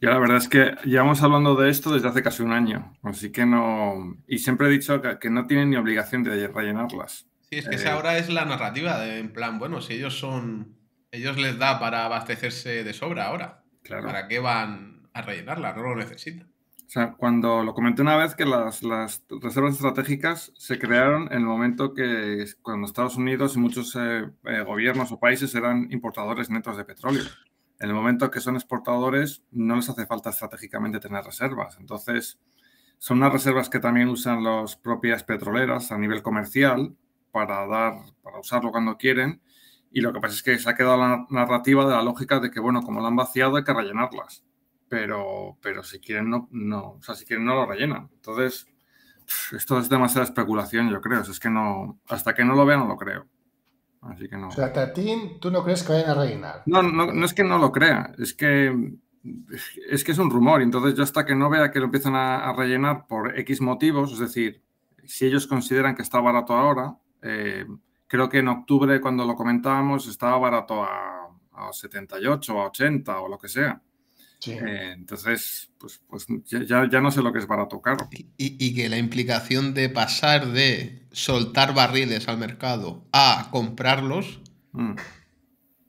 Yo la verdad es que llevamos hablando de esto desde hace casi un año, así que no... Y siempre he dicho que, no tienen ni obligación de rellenarlas. Sí, es que esa eh, ahora es la narrativa, de, en plan, bueno, si ellos son... Ellos les da para abastecerse de sobra ahora. Claro. ¿Para qué van a rellenarlas? No lo necesitan. O cuando lo comenté una vez que las, reservas estratégicas se crearon en el momento que cuando Estados Unidos y muchos eh, eh, gobiernos o países eran importadores netos de petróleo. En el momento que son exportadores, no les hace falta estratégicamente tener reservas. Entonces, son unas reservas que también usan las propias petroleras a nivel comercial para dar, para usarlo cuando quieren. Y lo que pasa es que se ha quedado la narrativa de la lógica de que, bueno, como la han vaciado, hay que rellenarlas pero, pero si quieren no, no, o sea, si quieren no lo rellenan. Entonces, esto es demasiada especulación, yo creo. Es que no, hasta que no lo vean, no lo creo. Así que no. O sea, ¿tú no crees que vayan a rellenar? No, no, no es que no lo crea, es que es que es un rumor. Entonces, yo hasta que no vea que lo empiezan a, rellenar por X motivos, es decir, si ellos consideran que está barato ahora, eh, creo que en octubre, cuando lo comentábamos, estaba barato a, a 78 a 80 o lo que sea. Eh, entonces, pues, pues ya, no sé lo que es para caro. Y, y, que la implicación de pasar de soltar barriles al mercado a comprarlos mm.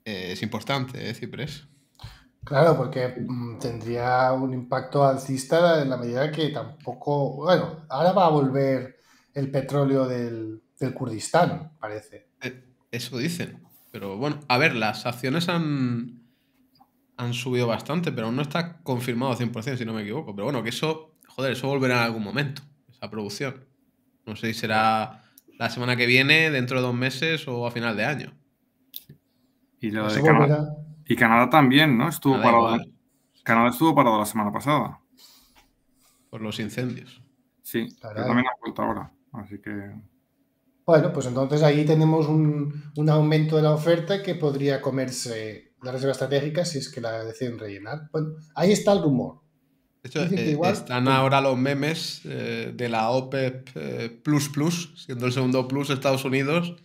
es importante, ¿eh, Ciprés? Claro, porque mm, tendría un impacto alcista en la medida que tampoco. Bueno, ahora va a volver el petróleo del, del Kurdistán, parece. Eh, eso dicen. Pero bueno, a ver, las acciones han han subido bastante, pero aún no está confirmado 100%, si no me equivoco. Pero bueno, que eso, joder, eso volverá en algún momento, esa producción. No sé si será la semana que viene, dentro de dos meses o a final de año. Y lo de Canadá. Y Canadá también, ¿no? Estuvo parado. Canadá estuvo parado la semana pasada. Por los incendios. Sí, pero también ha vuelto ahora. Así que. Bueno, pues entonces ahí tenemos un, un aumento de la oferta que podría comerse la reserva estratégica si es que la deciden rellenar. Bueno, ahí está el rumor. Eh, están ahora los memes eh, de la OPEP eh, Plus Plus, siendo el segundo Plus Estados Unidos,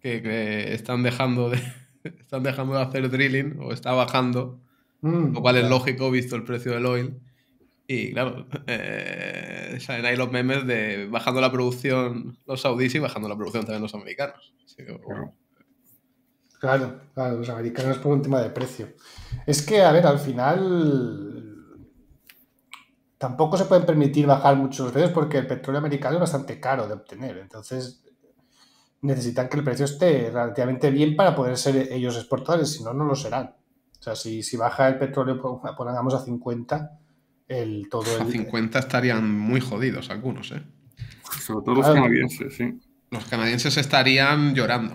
que, están dejando de están dejando de hacer drilling o está bajando, mm, lo cual es lógico visto el precio del oil. Y claro, salen ahí los memes de bajando la producción los saudíes y bajando la producción también los americanos. claro. Claro, claro, los americanos por un tema de precio. Es que, a ver, al final tampoco se pueden permitir bajar muchos precios porque el petróleo americano es bastante caro de obtener. Entonces, necesitan que el precio esté relativamente bien para poder ser ellos exportadores, si no, no lo serán. O sea, si, baja el petróleo, pongamos a 50, el todo A 50 estarían muy jodidos algunos, ¿eh? Sobre todo los canadienses, sí. Los canadienses estarían llorando.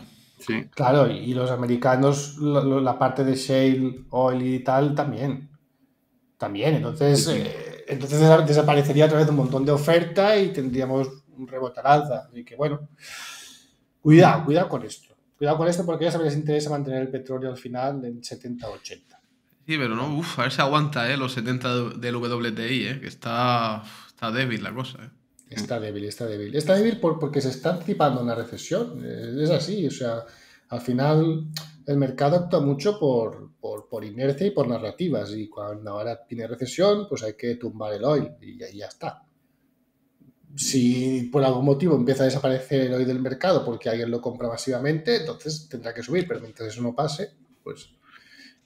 Claro, y los americanos, la, parte de shale, oil y tal, también. También, entonces, eh, entonces desaparecería a través de un montón de oferta y tendríamos un rebote alza. Así que bueno, cuidado, cuidado con esto. Cuidado con esto porque ya sabéis que les interesa mantener el petróleo al final en 70-80. Sí, pero no, uff, a ver si aguanta eh, los 70 del WTI, eh, que está, está débil la cosa. Eh. Está débil, está débil. Está débil porque se está anticipando una recesión. Eh, es así, o sea, al final el mercado actúa mucho por, inercia y por narrativas. Y cuando ahora tiene recesión, pues hay que tumbar el oil y ahí ya está. Si por algún motivo empieza a desaparecer el oil del mercado porque alguien lo compra masivamente, entonces tendrá que subir. Pero mientras eso no pase, pues,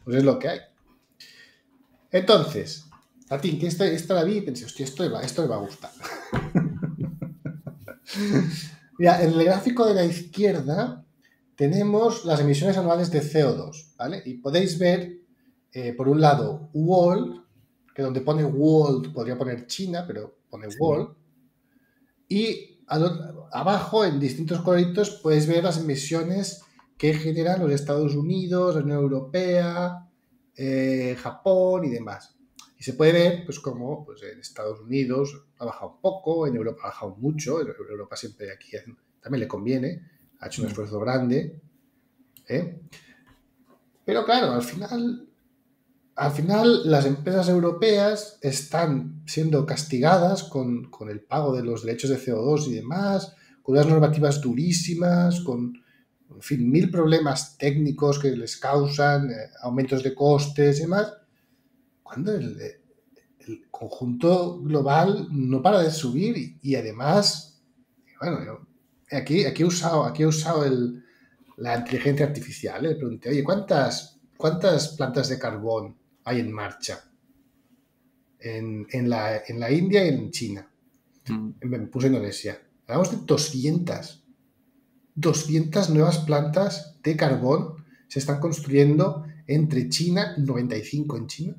pues es lo que hay. Entonces, Martín, que esta está, la Y pensé, hostia, esto le va, esto va a gustar. Mira, en el gráfico de la izquierda tenemos las emisiones anuales de CO2, ¿vale? Y podéis ver, eh, por un lado, World, que donde pone World podría poner China, pero pone World. Y abajo, en distintos coloritos, podéis ver las emisiones que generan los Estados Unidos, la Unión Europea, eh, Japón y demás. Y se puede ver, pues, como pues, en Estados Unidos ha bajado un poco, en Europa ha bajado mucho, en Europa siempre aquí también le conviene, ha hecho un mm. esfuerzo grande. ¿eh? Pero claro, al final, al final las empresas europeas están siendo castigadas con, el pago de los derechos de CO2 y demás, con unas normativas durísimas, con, fin, mil problemas técnicos que les causan, eh, aumentos de costes y demás, cuando eh, el, conjunto global no para de subir y, además, bueno, aquí, aquí he usado, aquí he usado el, la inteligencia artificial, eh, le pregunté, oye, ¿cuántas, cuántas plantas de carbón hay en marcha? En, la, India y en China. Mm. Me puse Indonesia. Hablamos de 200. 200 nuevas plantas de carbón se están construyendo entre China, 95 en China,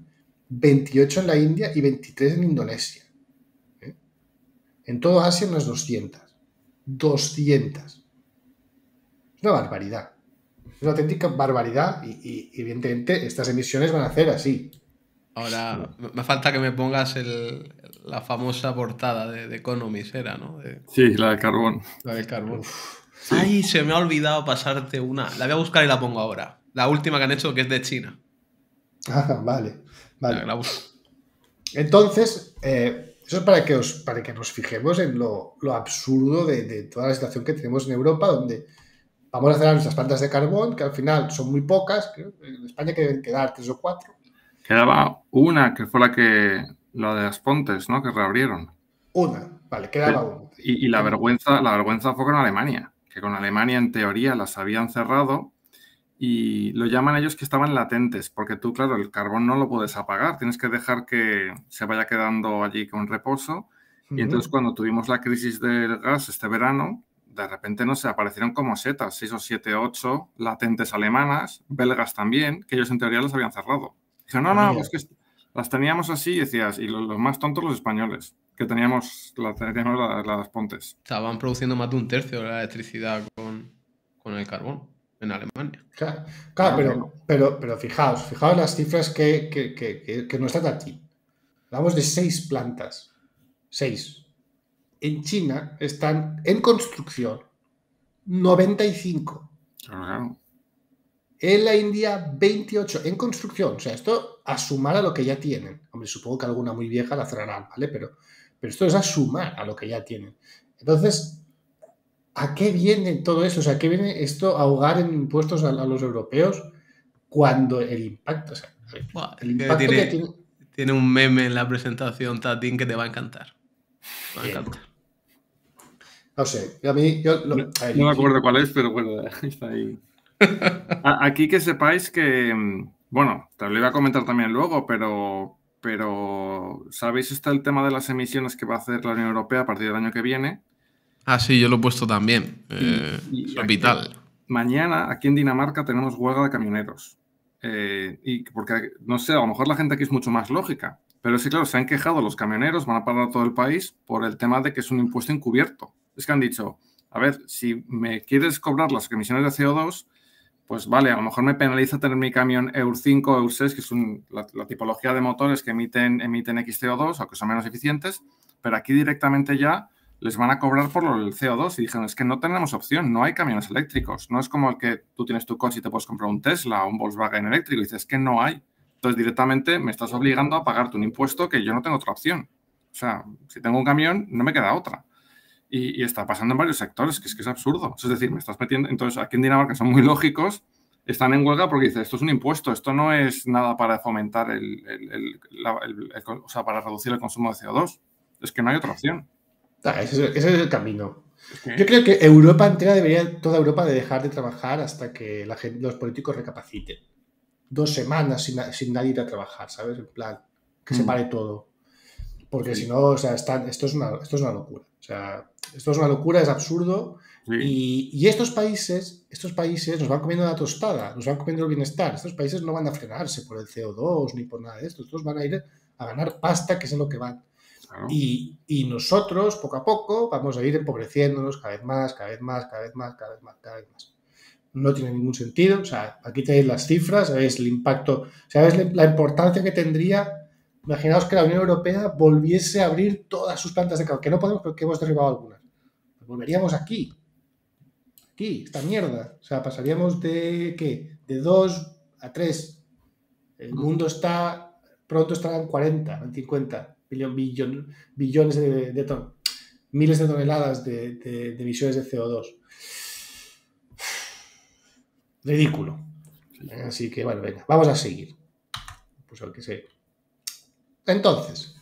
28 en la India y 23 en Indonesia. ¿eh? En todo Asia unas 200. 200. Es una barbaridad. Es una auténtica barbaridad y, evidentemente estas emisiones van a hacer así. Ahora, me falta que me pongas la famosa portada de, de era, ¿no? Sí, la del carbón. La del carbón. Ay, se me ha olvidado pasarte una. La voy a buscar y la pongo ahora. La última que han hecho que es de China. Ah, vale. Vale. Entonces, eh, eso es para que, os, para que nos fijemos en lo, absurdo de, toda la situación que tenemos en Europa, donde vamos a cerrar nuestras plantas de carbón, que al final son muy pocas, que en España que deben quedar tres o cuatro. Quedaba una, que fue la que la de las Pontes, ¿no? Que reabrieron. Una, vale, quedaba una. Y, y, la vergüenza, la vergüenza fue con Alemania, que con Alemania en teoría las habían cerrado y lo llaman ellos que estaban latentes, porque tú, claro, el carbón no lo puedes apagar, tienes que dejar que se vaya quedando allí con reposo. Y entonces cuando tuvimos la crisis del gas este verano, de repente no aparecieron como setas, seis o siete, ocho latentes alemanas, belgas también, que ellos en teoría las habían cerrado. Dijeron, no, ah, no, pues que las teníamos así, decías, y los, más tontos los españoles, que teníamos, teníamos las pontes. Estaban produciendo más de un tercio de la electricidad con, con el carbón en Alemania. Ah, pero, pero, pero fijaos, fijaos las cifras que, no están aquí. Hablamos de seis plantas. Seis. En China están en construcción 95. Ah. En la India, 28. En construcción. O sea, esto a sumar a lo que ya tienen. Hombre, supongo que alguna muy vieja la cerrarán, ¿vale? Pero, pero esto es a sumar a lo que ya tienen. Entonces, ¿A qué viene todo eso? O sea, ¿a qué viene esto ahogar en impuestos a, los europeos cuando el impacto, el impacto tiene, un meme en la presentación Tatín que te va a encantar. va No sé, a mí, yo no, me acuerdo cuál es, pero bueno, está ahí. Aquí que sepáis que, mm, bueno, te lo iba a comentar también luego, pero, pero ¿sabéis? Está el tema de las emisiones que va a hacer la Unión Europea a partir del año que viene Ah, sí, yo lo he puesto también. vital. Eh, mañana, aquí en Dinamarca, tenemos huelga de camioneros. Eh, y porque, no sé, a lo mejor la gente aquí es mucho más lógica. Pero sí, claro, se han quejado los camioneros, van a parar todo el país por el tema de que es un impuesto encubierto. Es que han dicho, a ver, si me quieres cobrar las emisiones de CO2, pues vale, a lo mejor me penaliza tener mi camión EUR 5, EUR 6, que es la, tipología de motores que emiten, emiten X CO2, aunque son menos eficientes, pero aquí directamente ya les van a cobrar por el CO2 y dijeron, es que no tenemos opción, no hay camiones eléctricos, no es como el que tú tienes tu coche y te puedes comprar un Tesla o un Volkswagen eléctrico y dices, es que no hay. Entonces directamente me estás obligando a pagarte un impuesto que yo no tengo otra opción. O sea, si tengo un camión, no me queda otra. Y, está pasando en varios sectores, que es que es absurdo. Es decir, me estás metiendo... Entonces, aquí en Dinamarca son muy lógicos, están en huelga porque dicen, esto es un impuesto, esto no es nada para fomentar el o sea, para reducir el consumo de CO2. Es que no hay otra opción. Ah, ese, es, el camino. Yo creo que Europa entera debería, toda Europa, de dejar de trabajar hasta que los políticos recapaciten. Dos semanas sin, nadie ir a trabajar, ¿sabes? En plan, que se mm. pare todo. Porque si no, sea, esto, es una, esto es una locura. esto es una locura, es absurdo. Y, estos países, estos países nos van comiendo la tostada, nos van comiendo el bienestar. Estos países no van a frenarse por el CO2 ni por nada de esto. Estos van a ir a ganar pasta, que es lo que van. Y, nosotros, poco a poco, vamos a ir empobreciéndonos cada vez más, cada vez más, cada vez más, cada vez más, cada vez más. No tiene ningún sentido. O sea, aquí tenéis las cifras, sabéis el impacto, sabéis la importancia que tendría. Imaginaos que la Unión Europea volviese a abrir todas sus plantas de carbón, que no podemos porque hemos derribado algunas. Pues volveríamos aquí. Aquí, esta mierda. O sea, pasaríamos de, ¿qué? De 2 a 3. El mm. mundo está, pronto estará en 40, en 50 billones de, miles de toneladas de, emisiones de CO2. Ridículo. Así que, bueno, venga, vamos a seguir. Pues que sé. Entonces,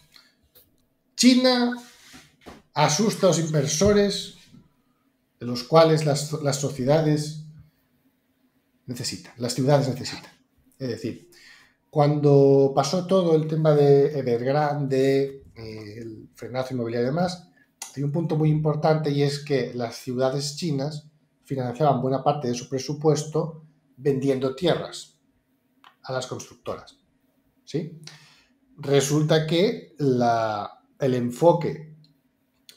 China asusta a los inversores de los cuales las sociedades necesitan, las ciudades necesitan. Es decir, cuando pasó todo el tema de Evergrande, eh, el frenazo inmobiliario y demás, hay un punto muy importante y es que las ciudades chinas financiaban buena parte de su presupuesto vendiendo tierras a las constructoras. Resulta que el enfoque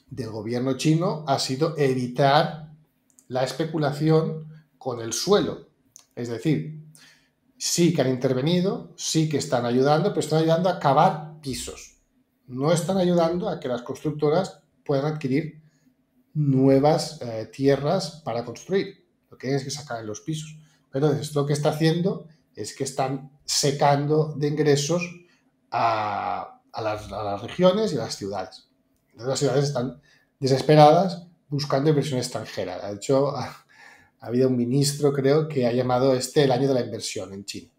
del gobierno chino ha sido evitar la especulación con el suelo. Es decir, sí que han intervenido, sí que están ayudando, pero están ayudando a cavar pisos. No están ayudando a que las constructoras puedan adquirir nuevas eh, tierras para construir. Lo que es que sacar en los pisos. Pero lo que está haciendo es que están secando de ingresos a, las, regiones y a las ciudades. Entonces, las ciudades están desesperadas buscando inversión extranjera. De hecho, ha habido un ministro, creo, que ha llamado este el año de la inversión en China.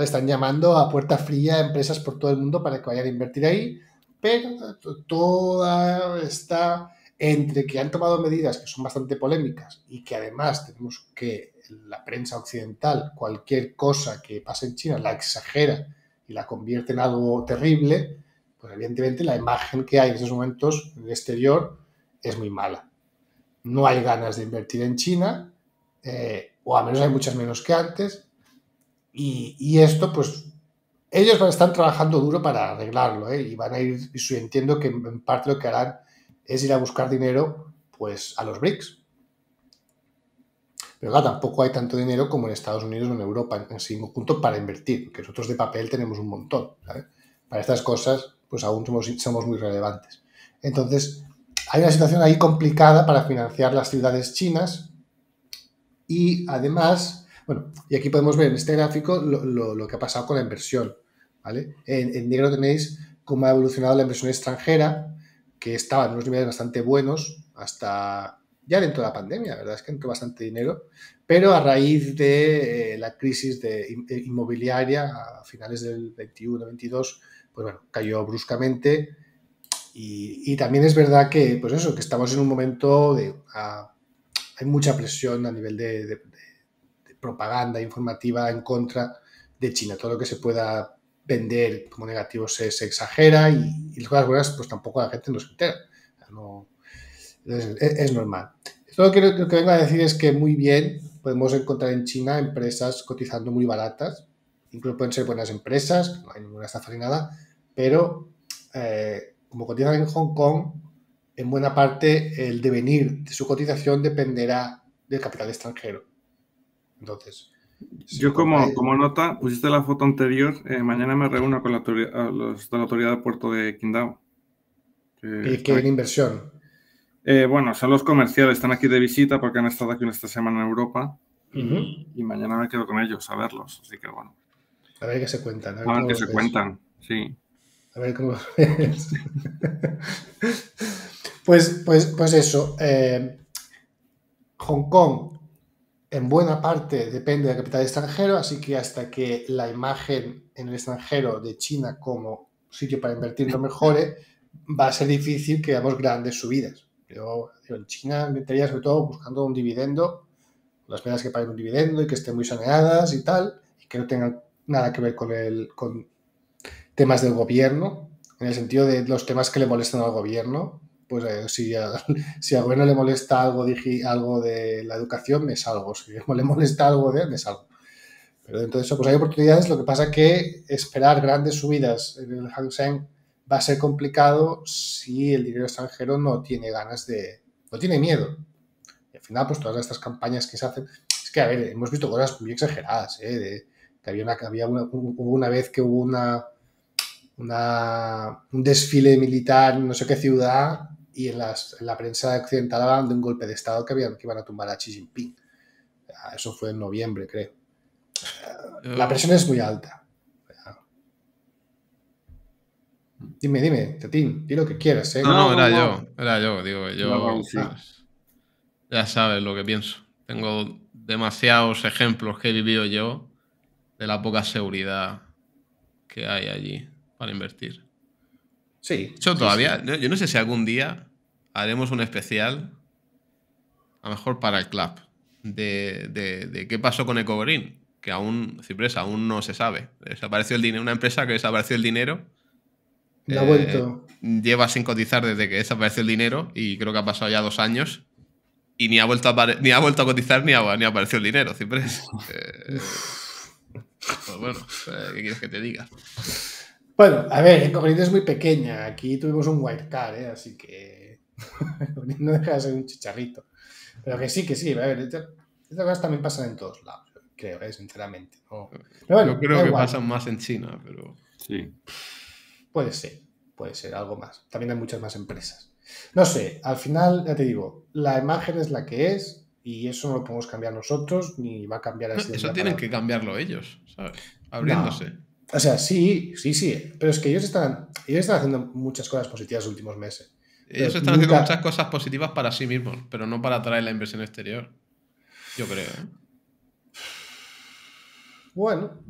Están llamando a puerta fría a empresas por todo el mundo para que vayan a invertir ahí, pero toda esta entre que han tomado medidas que son bastante polémicas y que además tenemos que la prensa occidental, cualquier cosa que pase en China, la exagera y la convierte en algo terrible, pues evidentemente la imagen que hay en esos momentos en el exterior es muy mala. No hay ganas de invertir en China, eh, o al menos hay muchas menos que antes, y, esto pues ellos van a estar trabajando duro para arreglarlo, ¿eh? y van a ir, y entiendo que en parte lo que harán es ir a buscar dinero pues a los BRICS. Pero tampoco hay tanto dinero como en Estados Unidos o en Europa en sí punto para invertir, que nosotros de papel tenemos un montón. Para estas cosas, pues aún somos, somos muy relevantes. Entonces, hay una situación ahí complicada para financiar las ciudades chinas, y además, bueno, y aquí podemos ver en este gráfico lo, lo, que ha pasado con la inversión. ¿vale? En, negro tenéis cómo ha evolucionado la inversión extranjera, que estaba en unos niveles bastante buenos hasta ya dentro de la pandemia, verdad es que entró bastante dinero, pero a raíz de eh, la crisis de eh, inmobiliaria a finales del 21-22, pues bueno, cayó bruscamente. Y, y, también es verdad que, pues eso, que estamos en un momento de ah, hay mucha presión a nivel de, propaganda informativa en contra de China. Todo lo que se pueda vender como negativo se, exagera y, las cosas buenas pues tampoco la gente nos entera. es, normal. Todo lo que, que vengo a decir es que muy bien podemos encontrar en China empresas cotizando muy baratas, incluso pueden ser buenas empresas, no hay ninguna estafa ni nada, pero eh, como cotizan en Hong Kong, en buena parte el devenir de su cotización dependerá del capital extranjero. Entonces. Yo como, como nota, pusiste la foto anterior, eh, mañana me reúno con la los la autoridad de puerto de Quindao. y eh, ¿Qué inversión? Eh, bueno, son los comerciales, están aquí de visita porque han estado aquí esta semana en Europa y, mañana me quedo con ellos a verlos, así que bueno. A ver qué se cuentan. A ver, qué se cuentan, sí. A ver cómo... Pues, pues, pues eso. Eh, Hong Kong en buena parte depende de capital extranjero, así que hasta que la imagen en el extranjero de China como sitio para invertir lo mejore, va a ser difícil que hagamos grandes subidas. Yo en China metería sobre todo buscando un dividendo, las medidas que paguen un dividendo y que estén muy saneadas y tal, y que no tengan nada que ver con, el, con temas del gobierno, en el sentido de los temas que le molestan al gobierno, pues eh, si, a, si a Bueno le molesta algo, algo de la educación, me salgo. Si le molesta algo de él, me salgo. Pero dentro de eso, pues hay oportunidades. Lo que pasa que esperar grandes subidas en el Hang Seng va a ser complicado si el dinero extranjero no tiene ganas de. no tiene miedo. Y al final, pues todas estas campañas que se hacen. Es que, a ver, hemos visto cosas muy exageradas, ¿eh? De, que había una, había una, hubo una vez que hubo una, una, un desfile militar en no sé qué ciudad y en, la prensa occidental hablaban de un golpe de Estado que, habían, que iban a tumbar a Xi Jinping. Ah, eso fue en noviembre, creo. Ah, la eh. presión es muy alta. Dime, dime, Tetín, di lo que quieras. ¿eh? No, era yo, era yo, digo, yo pues, ya sabes lo que pienso. Tengo demasiados ejemplos que he vivido yo de la poca seguridad que hay allí para invertir. Sí. Yo todavía, yo no sé si algún día haremos un especial, a lo mejor para el club, de, qué pasó con EcoGreen, que aún, aún no se sabe. Desapareció el dinero, una empresa que desapareció el dinero. ha vuelto. Eh, lleva sin cotizar desde que desapareció el dinero y creo que ha pasado ya dos años y ni ha vuelto a, ni ha vuelto a cotizar ni ha, ni aparecido el dinero, eh, pues bueno, eh, ¿qué quieres que te diga? Bueno, a ver, en es muy pequeña. Aquí tuvimos un wildcard, ¿eh? así que no deja de ser un chicharrito. Pero que sí, que sí. A ver, estas cosas también pasan en todos lados, creo, ¿eh? sinceramente. ¿no? creo que pasan más en China, pero sí. Puede ser, puede ser, algo más. También hay muchas más empresas. No sé, al final, ya te digo, la imagen es la que es y eso no lo podemos cambiar nosotros ni va a cambiar así. eso tienen que cambiarlo ellos, ¿sabes? Abriéndose. O sea, sí, sí, sí. Pero es que ellos están, ellos están haciendo muchas cosas positivas los últimos meses. Ellos están haciendo muchas cosas positivas para sí mismos, pero no para atraer la inversión exterior. Yo creo. ¿eh? Bueno,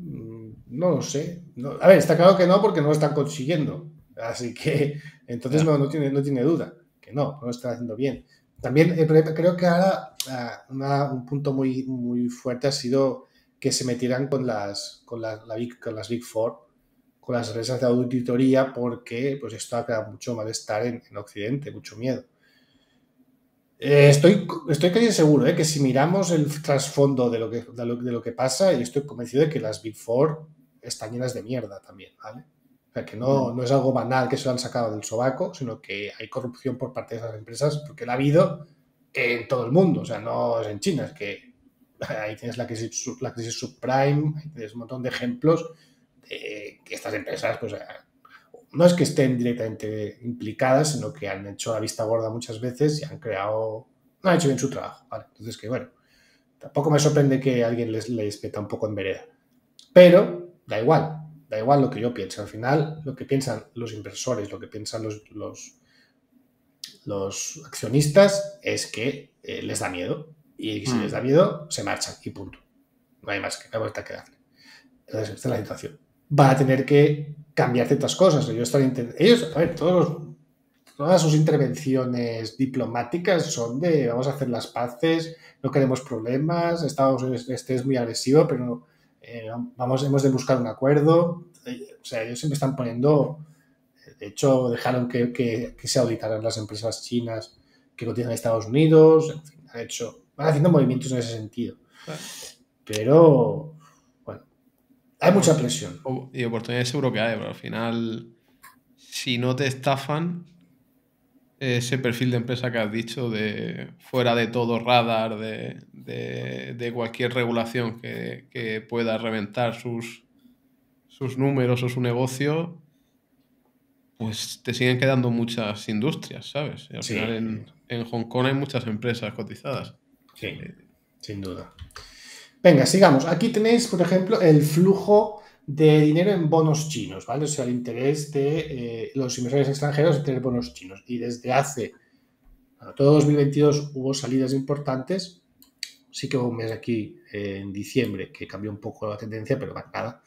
no lo sé. a ver, está claro que no porque no lo están consiguiendo. Así que entonces no, tiene, no tiene duda que no, no lo están haciendo bien. También eh, creo que ahora ah, un punto muy, muy fuerte ha sido que se metieran con las, con, big, las Big Four, con las empresas de auditoría, porque pues esto ha creado mucho malestar en, en Occidente, mucho miedo. Eh, estoy, estoy casi seguro eh, que si miramos el trasfondo de lo, que, de lo, que pasa, y estoy convencido de que las Big Four están llenas de mierda también, ¿vale? O sea, que no, no, es algo banal que se lo han sacado del sobaco, sino que hay corrupción por parte de esas empresas, porque la ha habido en todo el mundo, o sea, no es en China, es que Ahí tienes la crisis, subprime, ahí tienes un montón de ejemplos de que estas empresas, pues, no es que estén directamente implicadas, sino que han hecho la vista gorda muchas veces y han creado, no han hecho bien su trabajo. ¿vale? Entonces, que bueno, tampoco me sorprende que alguien les, le peta un poco en vereda. Pero da igual, da igual lo que yo piense. Al final, lo que piensan los inversores, lo que piensan los, los, accionistas es que eh, les da miedo. Y si les mm. da miedo, se marchan y punto. No hay más que, la vuelta darle. esta es la situación. Va a tener que cambiar ciertas cosas. Ellos están Ellos, a ver, todos, todas sus intervenciones diplomáticas son de vamos a hacer las paces, no queremos problemas, Estados Unidos este es muy agresivo, pero eh, vamos, hemos de buscar un acuerdo. Eh, o sea, ellos siempre están poniendo. De hecho, dejaron que, que, se auditaran las empresas chinas que cotizan en Estados Unidos. En fin, han hecho haciendo movimientos en ese sentido. Pero, bueno, hay mucha presión. Y oportunidades seguro que hay, pero al final, si no te estafan, ese perfil de empresa que has dicho, de fuera de todo radar, de, cualquier regulación que, pueda reventar sus, sus números o su negocio, pues te siguen quedando muchas industrias, ¿sabes? al final en Hong Kong hay muchas empresas cotizadas. Sí, eh, sin duda. Venga, sigamos. Aquí tenéis, por ejemplo, el flujo de dinero en bonos chinos, ¿vale? O sea, el interés de eh, los inversores extranjeros en tener bonos chinos. Y desde hace, todo 2022 hubo salidas importantes. Sí que hubo un mes aquí eh, en diciembre que cambió un poco la tendencia, pero bueno, nada.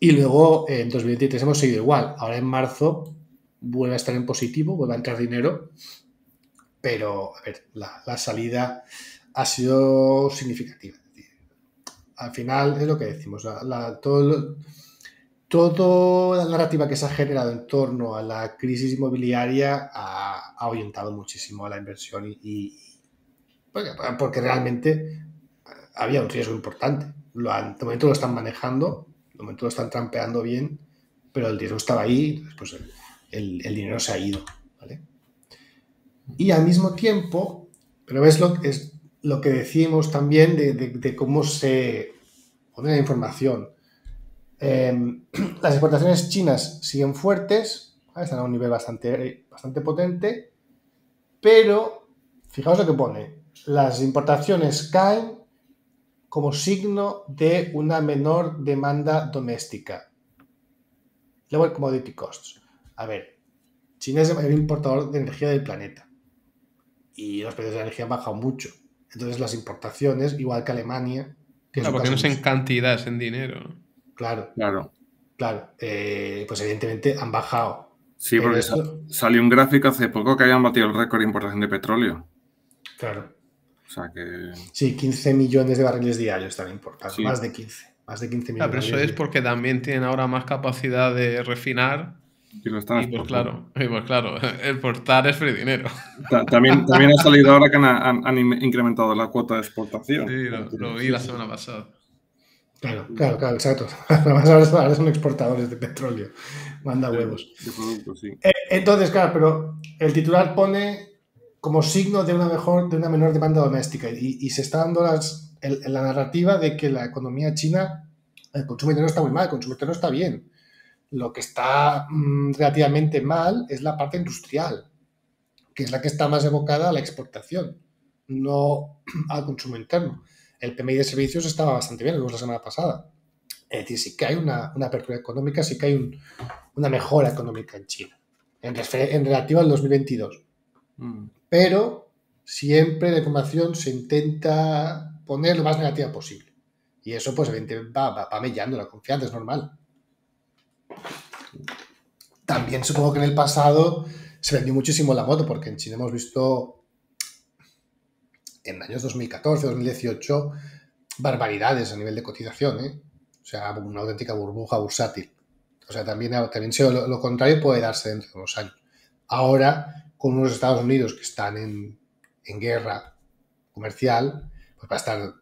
Y luego en 2023 hemos seguido igual. Ahora en marzo vuelve a estar en positivo, vuelve a entrar dinero pero a la, salida ha sido significativa. Al final es lo que decimos, la, toda la narrativa que se ha generado en torno a la crisis inmobiliaria ha, ha orientado muchísimo a la inversión y, porque realmente eh, había un riesgo importante. Lo de momento lo están manejando, de momento lo están trampeando bien, pero el riesgo estaba ahí, después pues el dinero se ha ido y al mismo tiempo, pero es lo, que decimos también de, cómo se pone la información. Em, las exportaciones chinas siguen fuertes, están a un nivel bastante, bastante potente, pero fijaos lo que pone, las importaciones caen como signo de una menor demanda doméstica. Luego el commodity costs. A ver, China es el mayor importador de energía del planeta y los precios de energía han bajado mucho. Entonces las importaciones, igual que Alemania... Que no, en cantidades, en dinero. Claro. Claro. Claro. Eh, pues evidentemente han bajado. Sí, porque salió un gráfico hace poco que habían batido el récord de importación de petróleo. Claro. O sea que... Sí, 15 millones de barriles diarios están importados. más de 15. Más de 15 millones. pero eso es porque también tienen ahora más capacidad de refinar y lo están pues, claro, pues, exportar es free dinero. También, también ha salido ahora que han, incrementado la cuota de exportación. Sí, lo, vi la semana pasada. Claro, claro, claro, exacto. ahora son exportadores de petróleo. Manda huevos. Eh, entonces, claro, pero el titular pone como signo de una mejor, de una menor demanda doméstica. Y, y se está dando las, la narrativa de que la economía china, el consumo interno está muy mal, el consumo interno está bien. Lo que está mm, relativamente mal es la parte industrial, que es la que está más evocada a la exportación, no al consumo interno. El PMI de servicios estaba bastante bien, lo vimos la semana pasada. Es decir, sí que hay una, apertura económica, sí que hay una mejora económica en China, en, en relativa al 2022. Mm. Pero siempre la información se intenta poner lo más negativa posible. Y eso, pues, va, va, va la confianza, es normal. También supongo que en el pasado se vendió muchísimo la moto, porque en China hemos visto en años 2014, 2018, barbaridades a nivel de cotización, ¿eh? O sea, una auténtica burbuja bursátil. O sea, también, lo, contrario puede darse dentro de unos años. Ahora, con unos Estados Unidos que están en, guerra comercial, pues va a estar.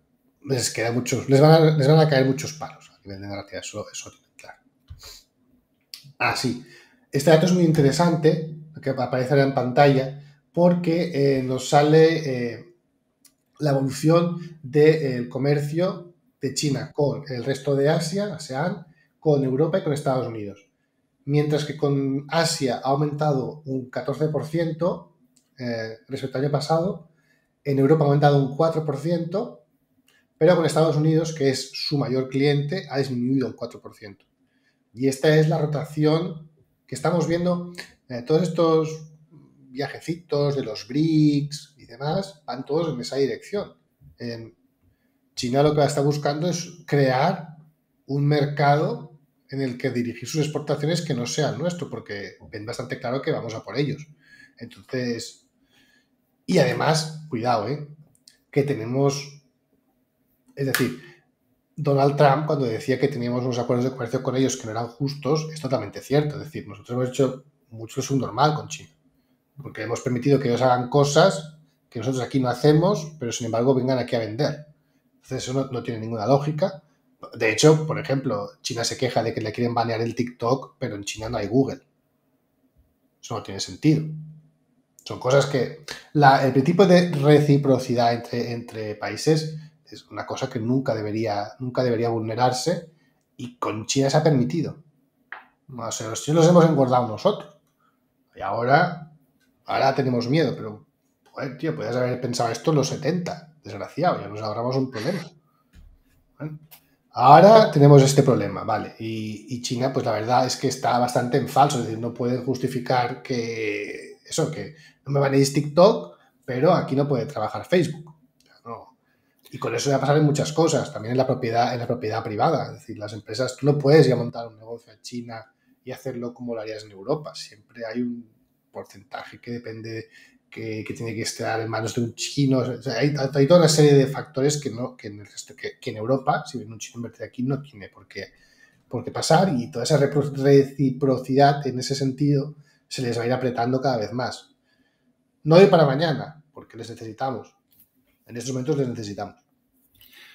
Les queda muchos. Les van a, les van a caer muchos palos a nivel de narrativa. Eso, eso así. Este dato es muy interesante, que aparece en pantalla, porque eh, nos sale eh, la evolución del eh, comercio de China con el resto de Asia, ASEAN, con Europa y con Estados Unidos. Mientras que con Asia ha aumentado un 14% respecto al año pasado, en Europa ha aumentado un 4%, pero con Estados Unidos, que es su mayor cliente, ha disminuido un 4%. Y esta es la rotación que estamos viendo. Eh, todos estos viajecitos de los BRICS y demás van todos en esa dirección. China lo que está buscando es crear un mercado en el que dirigir sus exportaciones que no sean nuestro, porque ven bastante claro que vamos a por ellos. Entonces, y además, cuidado, ¿eh? que tenemos, es decir, Donald Trump cuando decía que teníamos unos acuerdos de comercio con ellos que no eran justos, es totalmente cierto. Es decir, nosotros hemos hecho mucho un normal con China, porque hemos permitido que ellos hagan cosas que nosotros aquí no hacemos, pero sin embargo vengan aquí a vender. Entonces eso no, tiene ninguna lógica. De hecho, por ejemplo, China se queja de que le quieren banear el TikTok, pero en China no hay Google. Eso no tiene sentido. Son cosas que... el principio de reciprocidad entre países es una cosa que nunca debería, nunca debería vulnerarse y con China se ha permitido. los chinos los hemos engordado nosotros. Y ahora, ahora tenemos miedo, pero, puedes tío, podrías haber pensado esto en los 70, desgraciado, ya nos ahorramos un problema. ahora tenemos este problema, vale. Y, China, pues la verdad es que está bastante en falso, es decir, no puede justificar que eso, que no me ir TikTok, pero aquí no puede trabajar Facebook. Y con eso va a pasar en muchas cosas, también en la propiedad, en la propiedad privada. Es decir, las empresas, tú no puedes ya montar un negocio en China y hacerlo como lo harías en Europa. Siempre hay un porcentaje que depende, que, tiene que estar en manos de un chino. hay, toda una serie de factores que, no, en Europa, si viene un chino invertir aquí, no tiene por qué, por qué pasar. Y toda esa reciprocidad en ese sentido se les va a ir apretando cada vez más. No de para mañana, porque les necesitamos. En estos momentos les necesitamos.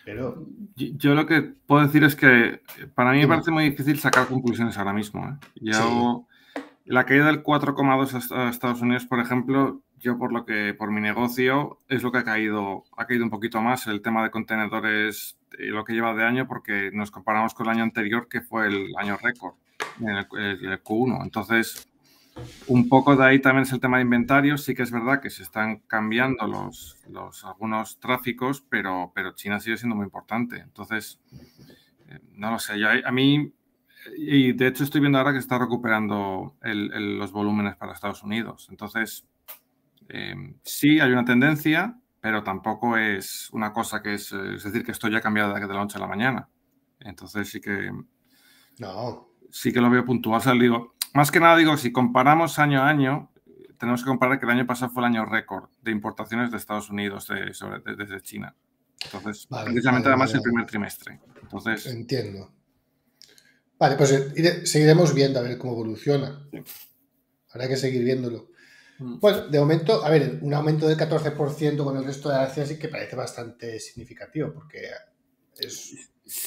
Pero... Yo, lo que puedo decir es que para mí me parece muy difícil sacar conclusiones ahora mismo. ¿eh? La caída del 4,2 a Estados Unidos, por ejemplo, yo por lo que por mi negocio es lo que ha caído, ha caído un poquito más el tema de contenedores lo que lleva de año porque nos comparamos con el año anterior que fue el año récord en el Q1. Entonces, un poco de ahí también es el tema de inventarios. Sí que es verdad que se están cambiando los, algunos tráficos, pero, pero China sigue siendo muy importante. Entonces, eh, no lo sé. a mí, y de hecho estoy viendo ahora que está recuperando los volúmenes para Estados Unidos. Entonces, eh, sí hay una tendencia, pero tampoco es una cosa que es, decir, que esto ya ha cambiado de la noche a la mañana. Entonces sí que... Sí que lo veo puntual. O sea, más que nada digo, si comparamos año a año, tenemos que comparar que el año pasado fue el año récord de importaciones de Estados Unidos desde China. Entonces, precisamente además el primer trimestre. Entonces, Entiendo. Vale, pues eh, seguiremos viendo a ver cómo evoluciona. Habrá que seguir viéndolo. Mm. Pues de momento, a ver, un aumento del 14% con el resto de Asia sí que parece bastante significativo, porque es, es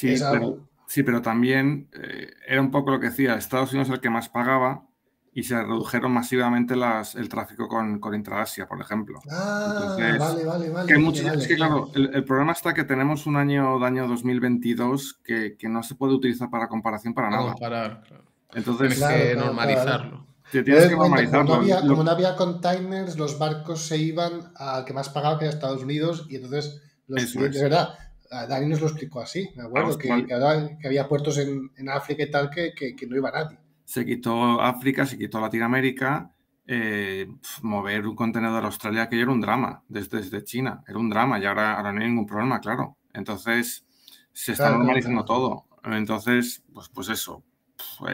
Sí, pero también eh, era un poco lo que decía, Estados Unidos es el que más pagaba y se redujeron masivamente las, el tráfico con, con Intraasia, por ejemplo. Ah, vale, vale, vale. Que es que claro, el, problema está que tenemos un año de año 2022 que, que no se puede utilizar para comparación para nada. Comparar, Entonces, claro, que normalizarlo. tienes que normalizarlo. Como no, había, containers, los barcos se iban al que más pagaba, que era Estados Unidos, y entonces los clientes, ¿verdad? Dani nos lo explicó así, me acuerdo, que, había, puertos en, África y tal que, no iba nadie. Se quitó África, se quitó Latinoamérica. Eh, mover un contenedor a Australia, que era un drama, desde, desde, China, era un drama y ahora, ahora no hay ningún problema, claro. Entonces, se está normalizando todo. Entonces, pues, pues eso.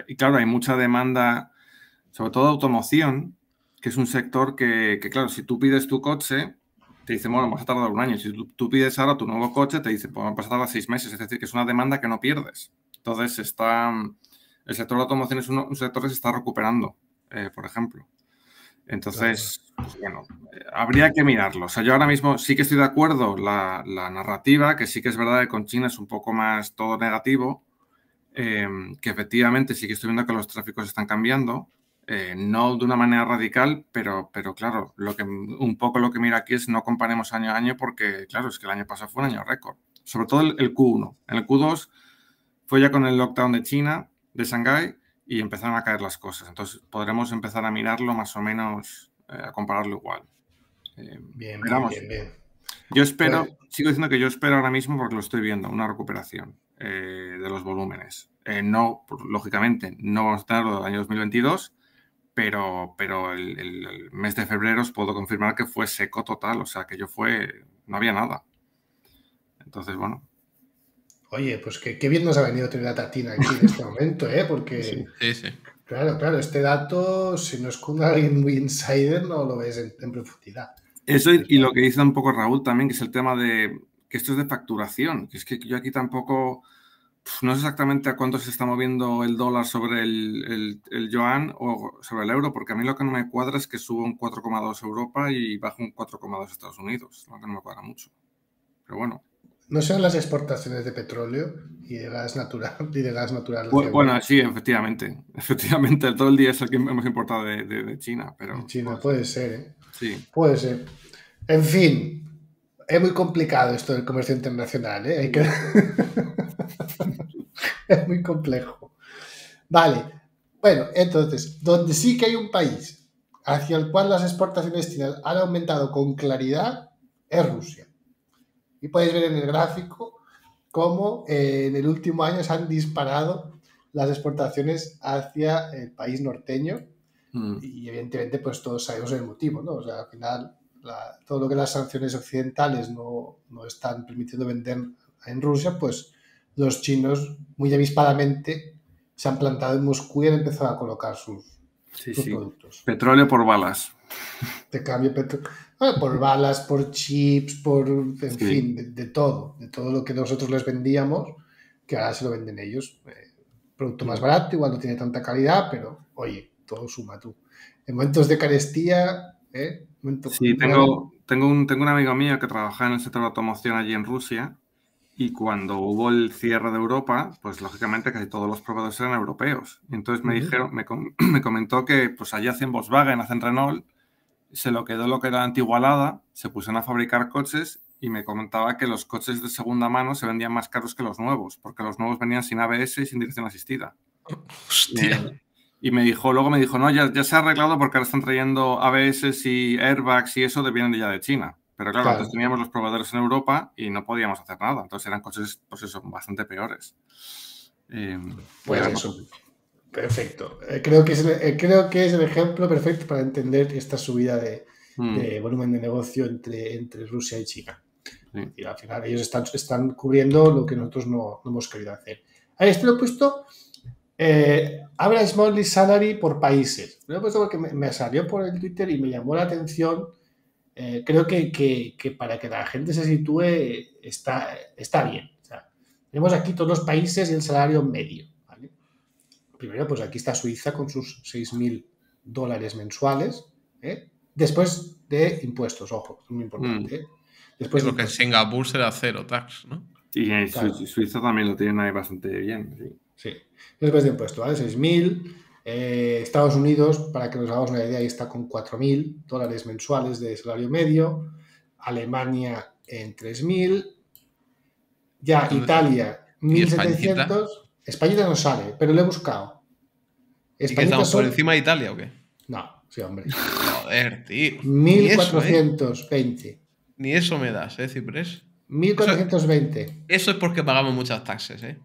Y claro, hay mucha demanda, sobre todo automoción, que es un sector que, que, claro, si tú pides tu coche, te dicen, bueno, vas a tardar un año. Si tú, pides ahora tu nuevo coche, te dicen, pues vas a tardar seis meses. Es decir, que es una demanda que no pierdes. Entonces, está, el sector de la automoción es un sector que se está recuperando, eh, por ejemplo. Entonces, pues, bueno, eh, habría que mirarlo. O sea, yo ahora mismo sí que estoy de acuerdo la, la narrativa, que sí que es verdad que con China es un poco más todo negativo, eh, que efectivamente sí que estoy viendo que los tráficos están cambiando, eh, no de una manera radical, pero, pero claro, lo que, un poco lo que mira aquí es no comparemos año a año porque, claro, es que el año pasado fue un año récord. Sobre todo el, Q1. En el Q2 fue ya con el lockdown de China, de Shanghái, y empezaron a caer las cosas. Entonces podremos empezar a mirarlo más o menos, eh, a compararlo igual. Eh, bien, bien, Yo espero, pues sigo diciendo que yo espero ahora mismo, porque lo estoy viendo, una recuperación de los volúmenes. no, lógicamente, no vamos a tenerlo el año 2022, pero, el, mes de febrero os puedo confirmar que fue seco total, o sea, que yo fue, no había nada. Entonces, bueno. Oye, pues qué, bien nos ha venido tener la tatina aquí en este momento, ¿eh? Porque, sí, sí, claro, claro, este dato, si no es con alguien muy insider, no lo ves en, profundidad. Eso y, y, lo que dice un poco Raúl también, que es el tema de que esto es de facturación, que es que yo aquí tampoco no sé exactamente a cuánto se está moviendo el dólar sobre el, el, yuan o sobre el euro, porque a mí lo que no me cuadra es que suba un 4,2 Europa y baja un 4,2 Estados Unidos, lo que no me cuadra mucho. Pero bueno. ¿No son las exportaciones de petróleo y de gas natural? de gas natural bueno, sí, efectivamente. Efectivamente, todo el día es el que hemos importado de, China. Pero, China, puede ser, ¿eh? Sí. Puede ser. En fin, es muy complicado esto del comercio internacional, ¿eh? Hay que... es muy complejo. Vale, bueno, entonces, donde sí que hay un país hacia el cual las exportaciones han aumentado con claridad es Rusia. Y podéis ver en el gráfico cómo eh, en el último año se han disparado las exportaciones hacia el país norteño. Mm. Y evidentemente, pues todos sabemos el motivo, ¿no? O sea, al final, todo lo que las sanciones occidentales no, no están permitiendo vender en Rusia, pues los chinos muy avispadamente se han plantado en Moscú y han empezado a colocar sus, productos. Petróleo por balas. Te cambio petróleo. Ah, por balas, por chips, por, en fin, de, todo, de todo lo que nosotros les vendíamos, que ahora se lo venden ellos. Eh, producto más barato, igual no tiene tanta calidad, pero oye, todo suma tú. En momentos de carestía, ¿eh? sí, tengo, tengo, un, tengo una amiga mía que trabaja en el sector de automoción allí en Rusia y cuando hubo el cierre de Europa, pues lógicamente casi todos los proveedores eran europeos. Entonces me dijeron, me, comentó que pues allí hacen Volkswagen, hacen Renault, se lo quedó lo que era antigualada, se pusieron a fabricar coches y me comentaba que los coches de segunda mano se vendían más caros que los nuevos, porque los nuevos venían sin ABS y sin dirección asistida. Hostia. Eh, y me dijo, luego me dijo, no, ya, ya se ha arreglado porque ahora están trayendo ABS y airbags y eso de vienen ya de China. Pero claro, entonces teníamos los proveedores en Europa y no podíamos hacer nada. Entonces eran cosas, pues bastante peores. Em, pues Perfecto. Eh, creo, que es el, eh, creo que es el ejemplo perfecto para entender esta subida de, hmm. volumen de negocio entre, entre Rusia y China. Y al final ellos están, están cubriendo lo que nosotros no, hemos querido hacer. Ahí estoy lo he puesto. Eh, average salary por países. Lo he puesto porque me, salió por el Twitter y me llamó la atención eh, creo que, que, para que la gente se sitúe está, está bien. tenemos aquí todos los países y el salario medio. Primero, pues aquí está Suiza con sus 6.000 dólares mensuales, ¿eh? después de impuestos, ojo, es muy importante. Mm. ¿eh? Después es lo que en Singapur será cero tax, ¿no? Y en Suiza también lo tienen ahí bastante bien. Sí, sí. después de impuestos, ¿vale? 6.000 eh, Estados Unidos, para que nos hagamos una idea, ahí está con 4.000 dólares mensuales de salario medio, Alemania en 3.000, ya Italia 1.700, Españita no sale, pero lo he buscado. estamos por encima de Italia o qué? No, sí, hombre. Joder, tío. 1420. ¿eh? Ni eso, me das, ¿eh, Ciprés? 1420. Eso, eso es porque pagamos muchas taxes, ¿eh?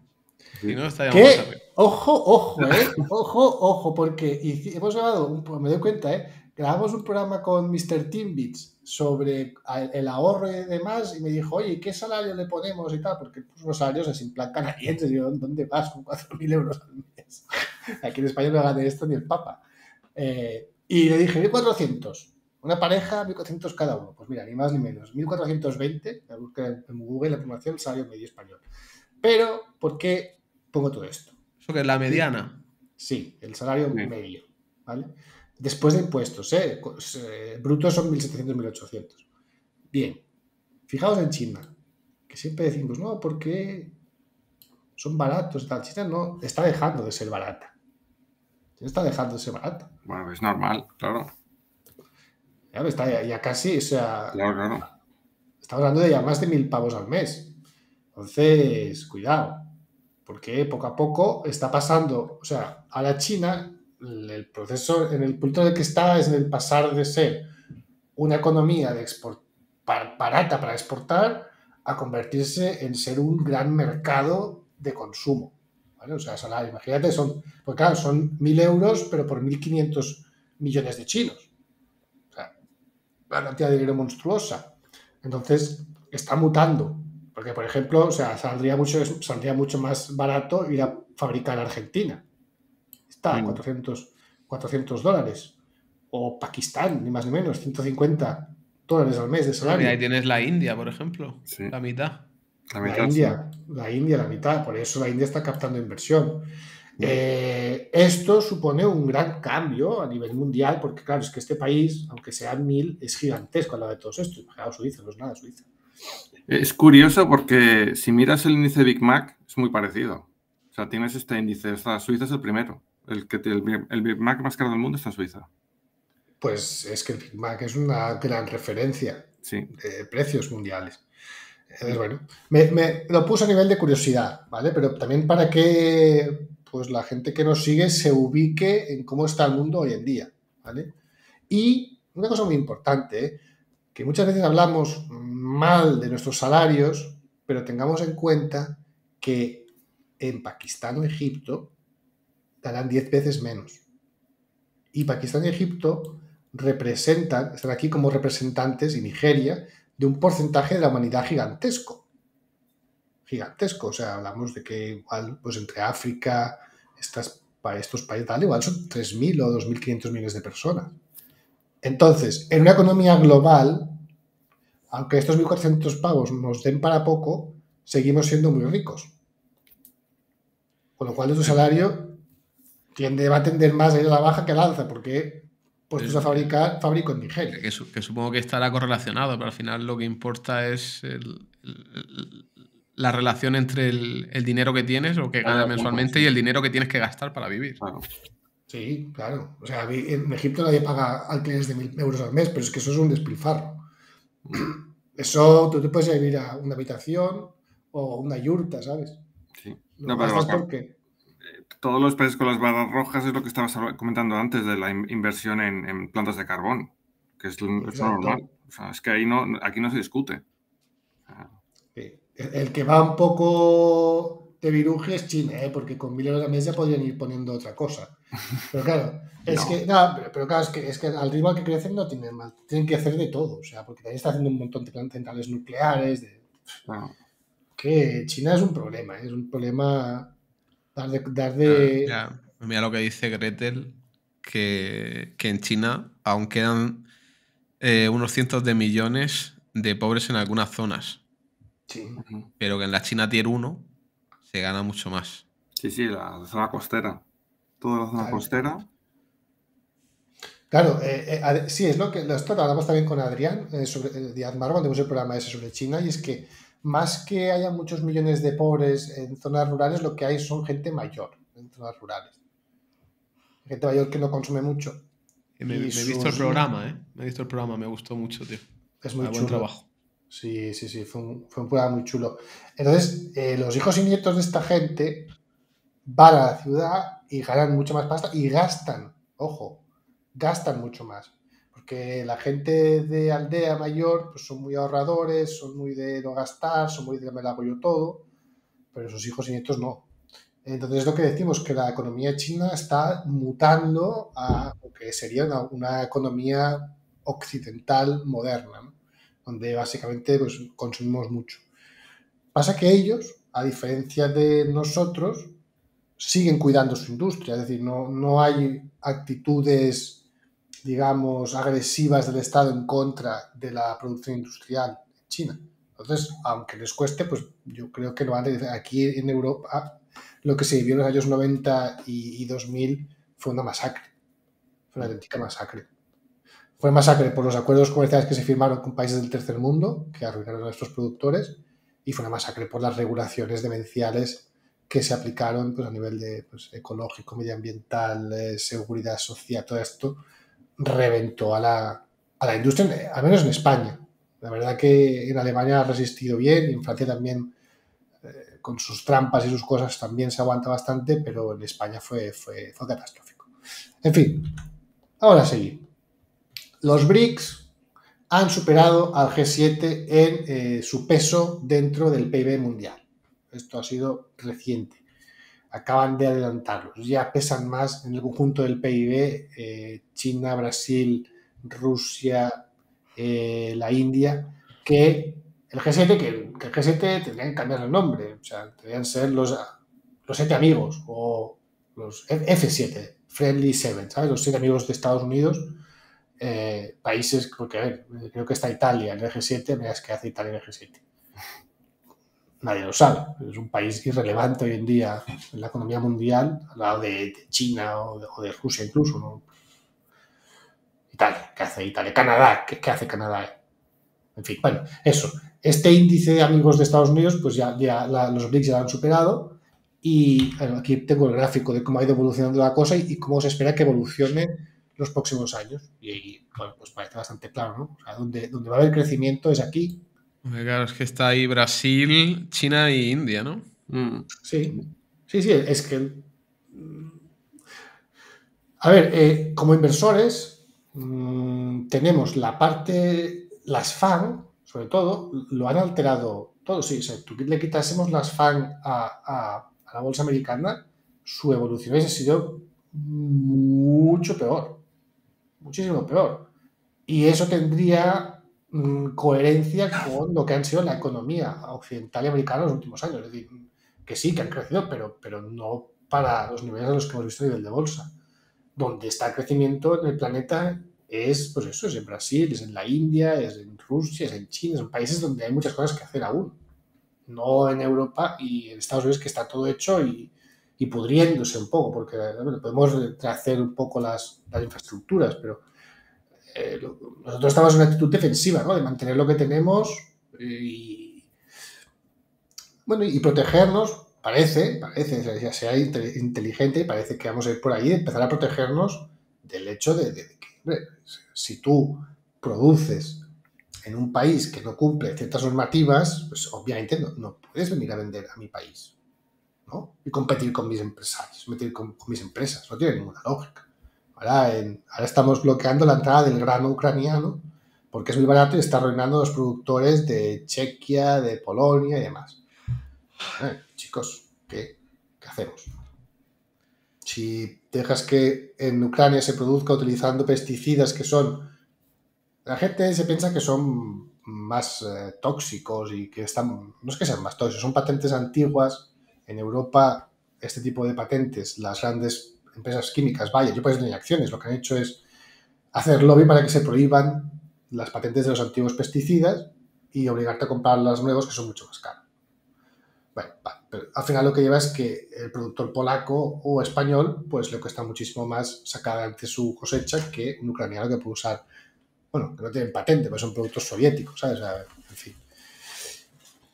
Ojo, ojo, ¿eh? Ojo, ojo, porque hemos grabado, me doy cuenta, ¿eh? Grabamos un programa con Mr. Timbits sobre el ahorro y demás, y me dijo, oye, ¿qué salario le ponemos y tal? Porque los salarios es en plan canadiense. ¿dónde vas con 4.000 euros al mes? Aquí en España no gane esto ni el Papa. Eh, y le dije, 1.400. Una pareja, 1.400 cada uno. Pues mira, ni más ni menos. 1.420, la búsqueda en Google la información, salario medio español. Pero, ¿por qué pongo todo esto. ¿Eso que es la mediana? Sí, el salario medio, ¿vale? Después de impuestos, ¿eh? Brutos son 1.700, 1.800. Bien, fijaos en China, que siempre decimos, no, porque son baratos, tal. China no, está dejando de ser barata. está dejando de ser barata. Bueno, es normal, claro. Ya está ya, ya, casi, o sea... Claro, claro. Estamos hablando de ya más de mil pavos al mes. Entonces, cuidado. Porque poco a poco está pasando, o sea, a la China, el proceso, en el punto en el que está es en el pasar de ser una economía de export, barata para exportar a convertirse en ser un gran mercado de consumo. O sea, imagínate, son, pues son 1.000 euros, pero por 1.500 millones de chinos. O sea, una cantidad de dinero monstruosa. Entonces, está mutando porque, por ejemplo, o sea, saldría mucho, saldría mucho más barato ir a fabricar Argentina. Está a 400, mm. 400 dólares. O Pakistán, ni más ni menos, 150 dólares al mes de salario. ahí tienes la India, por ejemplo. La mitad. La, India, la India, la mitad. Por eso la India está captando inversión. Mm. Eh, esto supone un gran cambio a nivel mundial, porque claro, es que este país, aunque sea mil, es gigantesco al lado de todos estos. Imaginaos Suiza, no es nada Suiza. Es curioso porque si miras el índice Big Mac, es muy parecido. O sea, tienes este índice. Está, Suiza es el primero. El, que, el, Big Mac más caro del mundo está en Suiza. Pues es que el Big Mac es una gran referencia sí. de precios mundiales. Entonces, bueno, me, lo puse a nivel de curiosidad, ¿vale? Pero también para que pues, la gente que nos sigue se ubique en cómo está el mundo hoy en día, ¿vale? Y una cosa muy importante, ¿eh? que muchas veces hablamos mal de nuestros salarios, pero tengamos en cuenta que en Pakistán o Egipto darán 10 veces menos. Y Pakistán y Egipto representan, están aquí como representantes, y Nigeria, de un porcentaje de la humanidad gigantesco. Gigantesco, o sea, hablamos de que igual, pues entre África, estos países tal, igual son 3.000 o 2.500 millones de personas. Entonces, en una economía global, aunque estos 1.400 pagos nos den para poco, seguimos siendo muy ricos. Con lo cual, tu salario tiende, va a tender más a a la baja que a la alza, porque pues a fabricar, fabrico en Nigeria. Que, supongo que estará correlacionado, pero al final lo que importa es la relación entre el, dinero que tienes o que ganas mensualmente y el dinero que tienes que gastar para vivir. Sí, claro. O sea, en Egipto nadie paga alquileres de mil euros al mes, pero es que eso es un despilfarro. Mm. Eso tú te puedes ir a vivir una habitación o una yurta, ¿sabes? Sí. No, pero eh, Todos los países con las barras rojas es lo que estabas comentando antes de la inversión en, plantas de carbón, que es, normal. O sea, es que ahí no, aquí no se discute. El, que va un poco de viruje es China, ¿eh? porque con mil euros al mes ya podrían ir poniendo otra cosa. Pero claro, es que, no, pero, es que, al rival que crecen no tienen tienen que hacer de todo, o sea, porque también está haciendo un montón de centrales nucleares, Que China es un problema, es un problema dar de... Mira lo que dice Gretel, que, en China aún quedan eh, unos cientos de millones de pobres en algunas zonas. Sí. Pero que en la China Tier 1 se gana mucho más. Sí, sí, la zona costera toda la zona claro. costera. Claro, eh, eh, sí, es lo que hablamos también con Adrián eh, de sobre Díaz Maro el programa ese sobre China, y es que más que haya muchos millones de pobres en zonas rurales, lo que hay son gente mayor en zonas rurales. Gente mayor que no consume mucho. Me, he visto el programa, ¿eh? Me he visto el programa, me gustó mucho, tío. Es muy chulo. trabajo. Sí, sí, sí, fue un, programa muy chulo. Entonces, los hijos y nietos de esta gente van a la ciudad y ganan mucho más pasta y gastan, ojo, gastan mucho más. Porque la gente de aldea mayor pues son muy ahorradores, son muy de no gastar, son muy de me lo yo todo, pero sus hijos y nietos no. Entonces lo que decimos, que la economía china está mutando a lo que sería una, economía occidental moderna, donde básicamente pues, consumimos mucho. Pasa que ellos, a diferencia de nosotros, siguen cuidando su industria, es decir, no, no hay actitudes, digamos, agresivas del Estado en contra de la producción industrial en China. Entonces, aunque les cueste, pues yo creo que lo Aquí en Europa, lo que se vivió en los años 90 y, 2000 fue una masacre, fue una auténtica masacre. Fue masacre por los acuerdos comerciales que se firmaron con países del tercer mundo, que arruinaron a nuestros productores, y fue una masacre por las regulaciones demenciales que se aplicaron pues, a nivel de pues, ecológico, medioambiental, eh, seguridad social, todo esto reventó a la, industria, eh, al menos en España. La verdad que en Alemania ha resistido bien, en Francia también, eh, con sus trampas y sus cosas, también se aguanta bastante, pero en España fue, catastrófico. En fin, ahora seguir. Los BRICS han superado al G7 en su peso dentro del PIB mundial. Esto ha sido reciente. Acaban de adelantarlos. Ya pesan más en el conjunto del PIB eh, China, Brasil, Rusia, eh, la India, que el G7, que, el G7 tendrían que cambiar el nombre. O sea, ser los, los siete amigos o los F7, Friendly Seven, ¿sabes? Los siete amigos de Estados Unidos. Eh, países, porque creo que está Italia en el G7, me das que hace Italia en el G7 nadie lo sabe. Es un país irrelevante hoy en día en la economía mundial, al lado de, China o de, Rusia incluso. ¿no? Italia, ¿qué hace Italia? Canadá, ¿qué, hace Canadá? En fin, bueno, eso. Este índice de amigos de Estados Unidos, pues ya, ya los BRICS ya lo han superado. Y aquí tengo el gráfico de cómo ha ido evolucionando la cosa y, cómo se espera que evolucione los próximos años. Y, bueno, pues parece bastante claro, ¿no? O sea, donde va a haber crecimiento es aquí, Claro, es que está ahí Brasil, China e India, ¿no? Mm. Sí, sí, sí, es que... Mm, a ver, eh, como inversores mm, tenemos la parte, las FAN, sobre todo, lo han alterado todo. Sí, o sea, tú le quitásemos las FAN a, a la bolsa americana, su evolución hubiese sido mucho peor, muchísimo peor. Y eso tendría Mm, coherencia con lo que han sido la economía occidental y americana en los últimos años. Es decir, que sí, que han crecido, pero, pero no para los niveles a los que hemos visto a nivel de bolsa. Donde está el crecimiento en el planeta es, pues eso, es en Brasil, es en la India, es en Rusia, es en China, son países donde hay muchas cosas que hacer aún. No en Europa y en Estados Unidos que está todo hecho y, y pudriéndose un poco, porque podemos hacer un poco las, las infraestructuras, pero eh, nosotros estamos en una actitud defensiva, ¿no? De mantener lo que tenemos y, bueno, y protegernos. Parece, parece, ya sea inteligente parece que vamos a ir por ahí, empezar a protegernos del hecho de, que, si tú produces en un país que no cumple ciertas normativas, pues obviamente no, puedes venir a vender a mi país, ¿no? Y competir con mis empresarios, competir con mis empresas, no tiene ninguna lógica. Ahora, estamos bloqueando la entrada del grano ucraniano porque es muy barato y está arruinando a los productores de Chequia, de Polonia y demás. chicos, ¿qué, hacemos? Si dejas que en Ucrania se produzca utilizando pesticidas que son... La gente se piensa que son más eh, tóxicos y que están... No es que sean más tóxicos, son patentes antiguas. En Europa este tipo de patentes, las grandes empresas químicas, Vaya, yo pues hay acciones, lo que han hecho es hacer lobby para que se prohíban las patentes de los antiguos pesticidas y obligarte a comprar las nuevas que son mucho más caros. Bueno, pero al final lo que lleva es que el productor polaco o español pues le cuesta muchísimo más sacar adelante su cosecha que un ucraniano que puede usar, bueno, que no tienen patente, pero pues son productos soviéticos, ¿sabes? en fin.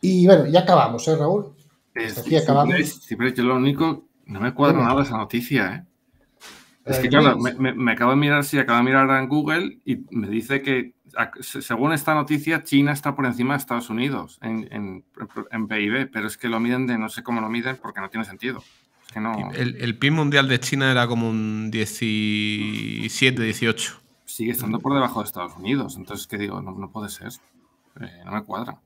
Y bueno, ya acabamos, ¿eh, Raúl? Eh, Hasta aquí acabamos. Si lo único, no me cuadra nada esa noticia, ¿eh? Es que claro, me, acabo de mirar, sí, acabo de mirar en Google y me dice que, según esta noticia, China está por encima de Estados Unidos en, PIB, pero es que lo miden de no sé cómo lo miden porque no tiene sentido. el, PIB mundial de China era como un 17, 18. Sigue estando por debajo de Estados Unidos, entonces, ¿qué digo? No, puede ser. Eh, no me cuadra.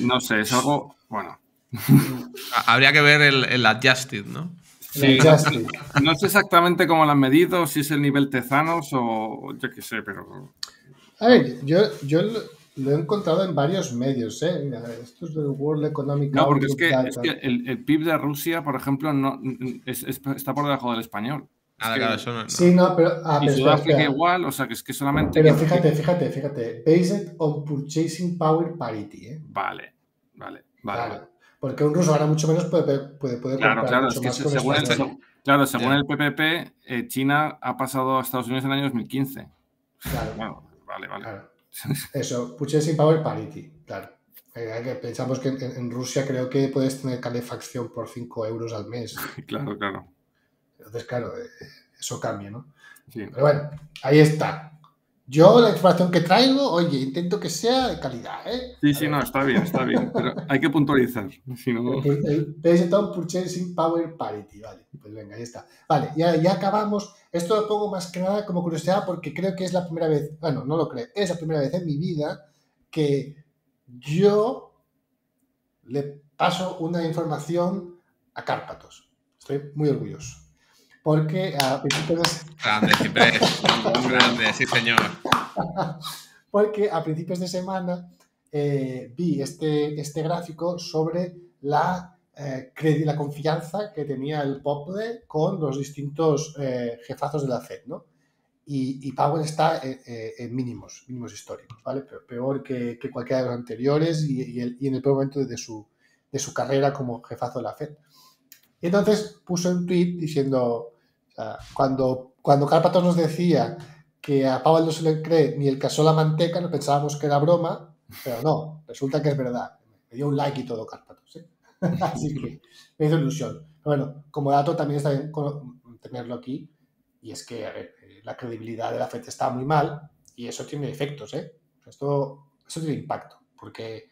No sé, es algo. Bueno. Habría que ver el, el adjusted, ¿no? no, sé, exactamente cómo lo han medido, si es el nivel Tezanos o yo qué sé, pero. A ver, yo, yo lo, he encontrado en varios medios. ¿eh? Mira, esto es del World Economic No, porque es que, el, PIB de Rusia, por ejemplo, no, está por debajo del español. Ah, claro, eso no, Sí, no, pero. a ah, y pero Sudáfrica igual, o sea, que es que solamente. Pero fíjate, fíjate, fíjate. Based on purchasing power parity, ¿eh? Vale, vale, vale. Porque un ruso ahora mucho menos, puede, puede, claro, claro, mucho es que según el, Claro, según el PPP, eh, China ha pasado a Estados Unidos en el año 2015. Claro. Bueno, vale, vale. Claro. Eso, y Power Parity, claro. Eh, pensamos que en, Rusia creo que puedes tener calefacción por 5 euros al mes. claro, claro. Entonces, claro, eh, eso cambia, ¿no? Sí. Pero bueno, ahí está. Yo la información que traigo, oye, intento que sea de calidad, ¿eh? Sí, sí, no, está bien, está bien, pero hay que puntualizar. Si no... Purchasing Power Parity, vale, pues venga, ya está. Vale, ya acabamos. Esto lo pongo más que nada como curiosidad porque creo que es la primera vez, bueno, no lo creo, es la primera vez en mi vida que yo le paso una información a Cárpatos. Estoy muy orgulloso porque a principios de... porque a principios de semana eh, vi este, este gráfico sobre la, eh, la confianza que tenía el POPDE con los distintos eh, jefazos de la FED, ¿no? Y, y Powell está en mínimos, mínimos históricos, ¿vale? peor que, cualquiera de los anteriores y, en el peor momento de su, de su carrera como jefazo de la FED. Y entonces puso un tweet diciendo, cuando, cuando Cárpatos nos decía que a Pablo no se le cree ni el caso la manteca, no pensábamos que era broma, pero no, resulta que es verdad. Me dio un like y todo Cárpatos. ¿eh? Así que me hizo ilusión. bueno, como dato también está bien tenerlo aquí, y es que eh, la credibilidad de la FED está muy mal y eso tiene efectos, ¿eh? Esto, eso tiene impacto, porque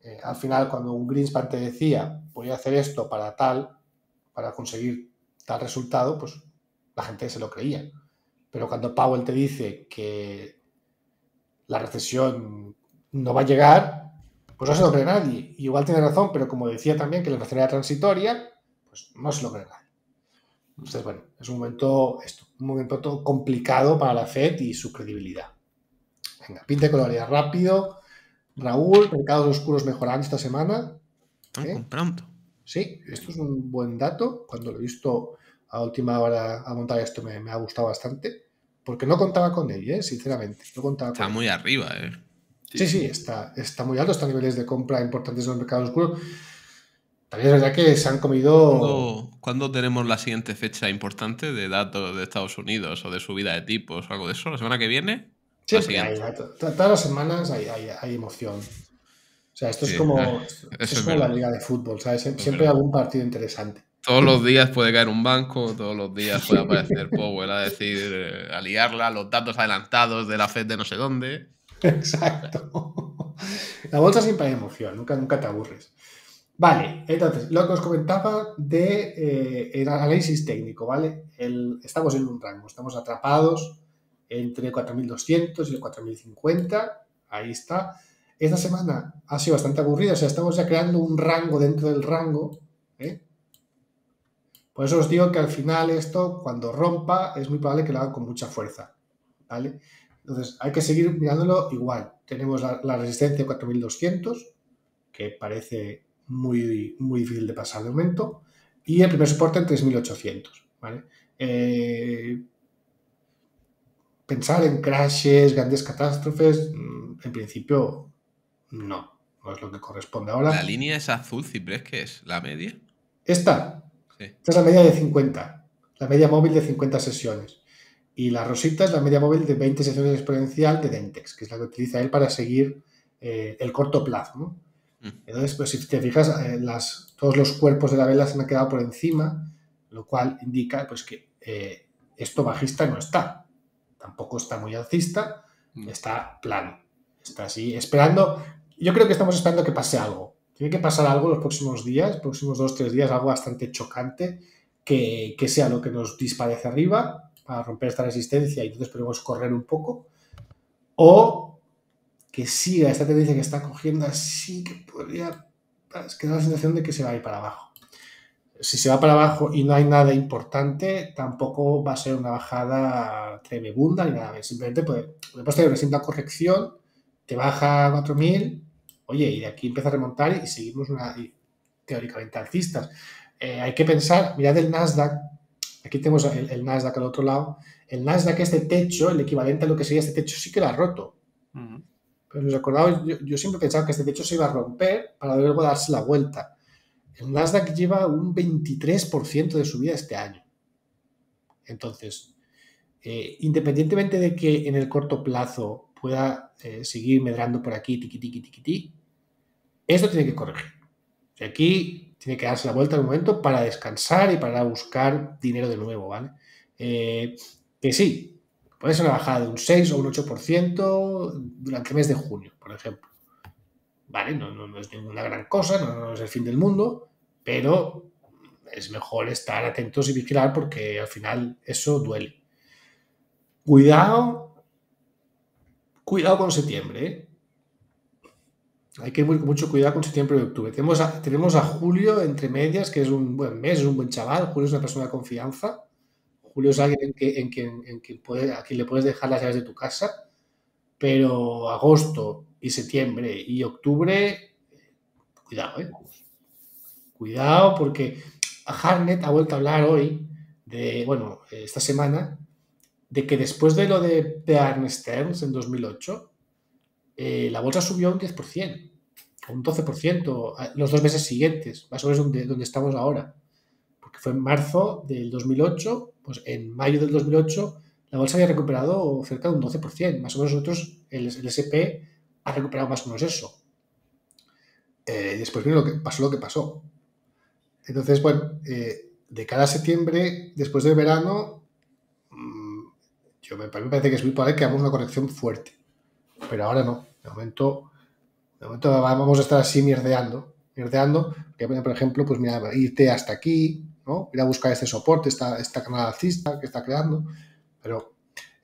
eh, al final cuando un Greenspan te decía, voy a hacer esto para tal, para conseguir tal resultado, pues la gente se lo creía. Pero cuando Powell te dice que la recesión no va a llegar, pues no se lo cree nadie. igual tiene razón, pero como decía también que la recesión era transitoria, pues no se lo cree nadie. Entonces, bueno, es un momento, un momento complicado para la Fed y su credibilidad. Venga, pinte coloridad rápido. Raúl, mercados oscuros mejorando esta semana. Ah, pronto. Sí, esto es un buen dato. Cuando lo he visto a última hora a montar esto me, ha gustado bastante, porque no contaba con él, ¿eh? sinceramente. contaba está muy arriba, ¿eh? Sí, sí, está, está, muy alto, está a niveles de compra importantes en los mercados oscuros. También es verdad que se han comido... ¿Cuándo, tenemos la siguiente fecha importante de datos de Estados Unidos o de subida de tipos o algo de eso? ¿La semana que viene? Sí, la todas las semanas hay, hay, emoción. O sea, esto es como, ah, es, como la liga de fútbol, ¿sabes? Siempre hay algún partido interesante todos los días puede caer un banco, todos los días puede aparecer Powell a decir, aliarla eh, a los datos adelantados de la Fed de no sé dónde. Exacto. La bolsa siempre hay emoción, nunca, nunca te aburres. Vale, entonces, lo que os comentaba de eh, el análisis técnico, ¿vale? estamos en un rango, estamos atrapados entre 4.200 y el 4.050, ahí está. Esta semana ha sido bastante aburrida, o sea, estamos ya creando un rango dentro del rango, ¿eh? Por eso os digo que al final esto, cuando rompa, es muy probable que lo haga con mucha fuerza. ¿vale? Entonces, hay que seguir mirándolo igual. Tenemos la, resistencia de 4200, que parece muy, muy difícil de pasar de momento, y el primer soporte en 3800. Eh, pensar en crashes, grandes catástrofes, mm, en principio no, no es lo que corresponde ahora. ¿La línea es azul, ciprés, que es la media? Esta, esta es la media de 50, la media móvil de 50 sesiones. Y la rosita es la media móvil de 20 sesiones exponencial de Dentex, que es la que utiliza él para seguir eh, el corto plazo. Mm. Entonces, pues si te fijas, eh, todos los cuerpos de la vela se han quedado por encima, lo cual indica pues, que eh, esto bajista no está. Tampoco está muy alcista, mm. está plano. Está así, esperando. Yo creo que estamos esperando que pase algo. Tiene que pasar algo los próximos días, próximos dos, tres días, algo bastante chocante, que, sea lo que nos disparece arriba para romper esta resistencia y entonces podemos correr un poco. O que siga esta tendencia que está cogiendo así, que podría es que da la sensación de que se va a ir para abajo. Si se va para abajo y no hay nada importante, tampoco va a ser una bajada tremebunda ni nada. Simplemente puede, después pasar una simple corrección, te baja a 4.000 Oye, y de aquí empieza a remontar y seguimos una, teóricamente alcistas. Eh, hay que pensar, mirad el Nasdaq, aquí tenemos el, Nasdaq al otro lado, el Nasdaq este techo, el equivalente a lo que sería este techo, sí que lo ha roto. Pero os acordáis, yo, siempre pensaba que este techo se iba a romper para luego darse la vuelta. El Nasdaq lleva un 23% de subida este año. Entonces, eh, independientemente de que en el corto plazo pueda eh, seguir medrando por aquí, tiqui, esto tiene que corregir. Y aquí tiene que darse la vuelta un momento para descansar y para buscar dinero de nuevo, ¿vale? Eh, que sí, puede ser una bajada de un 6 o un 8% durante el mes de junio, por ejemplo. Vale, no, no, es ninguna gran cosa, no, no, es el fin del mundo, pero es mejor estar atentos y vigilar porque al final eso duele. Cuidado, cuidado con septiembre, ¿eh? Hay que ir con mucho cuidado con septiembre y octubre. Tenemos a, tenemos a Julio entre medias, que es un buen mes, es un buen chaval. Julio es una persona de confianza. Julio es alguien en, quien, puede, a quien le puedes dejar las llaves de tu casa. Pero agosto y septiembre y octubre, cuidado, ¿eh? Cuidado porque Harnett ha vuelto a hablar hoy, de, bueno, esta semana, de que después de lo de Arne Stern en 2008, eh, la bolsa subió un 10%, un 12% los dos meses siguientes, más o menos donde, estamos ahora. Porque fue en marzo del 2008, pues en mayo del 2008 la bolsa había recuperado cerca de un 12%, más o menos nosotros, el, SP ha recuperado más o menos eso. Eh, después lo que pasó lo que pasó. Entonces, bueno, eh, de cada septiembre, después del verano, mm, yo me, me parece que es muy probable que hagamos una corrección fuerte pero ahora no. De momento, vamos a estar así mierdeando, mierdeando. por ejemplo, pues mira, irte hasta aquí, Ir a buscar este soporte, esta, esta canal alcista que está creando. Pero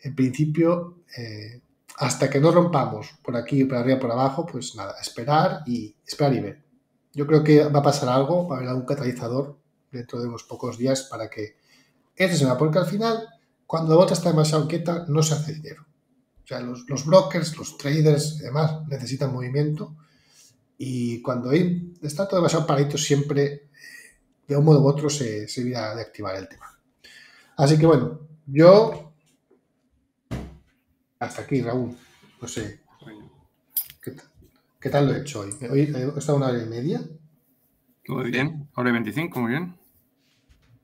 en principio, eh, hasta que no rompamos por aquí, por arriba, por abajo, pues nada, esperar y esperar y ver. Yo creo que va a pasar algo, va a haber algún catalizador dentro de unos pocos días para que este se va, porque al final, cuando la bota está demasiado quieta, no se hace dinero. O sea, los, los brokers, los traders y demás necesitan movimiento. Y cuando hay, está todo demasiado paradito, siempre de un modo u otro se, se de activar el tema. Así que bueno, yo. Hasta aquí, Raúl. No sé. ¿Qué, tal lo he hecho hoy? Hoy he estado una hora y media. Todo bien, hora y 25, muy bien.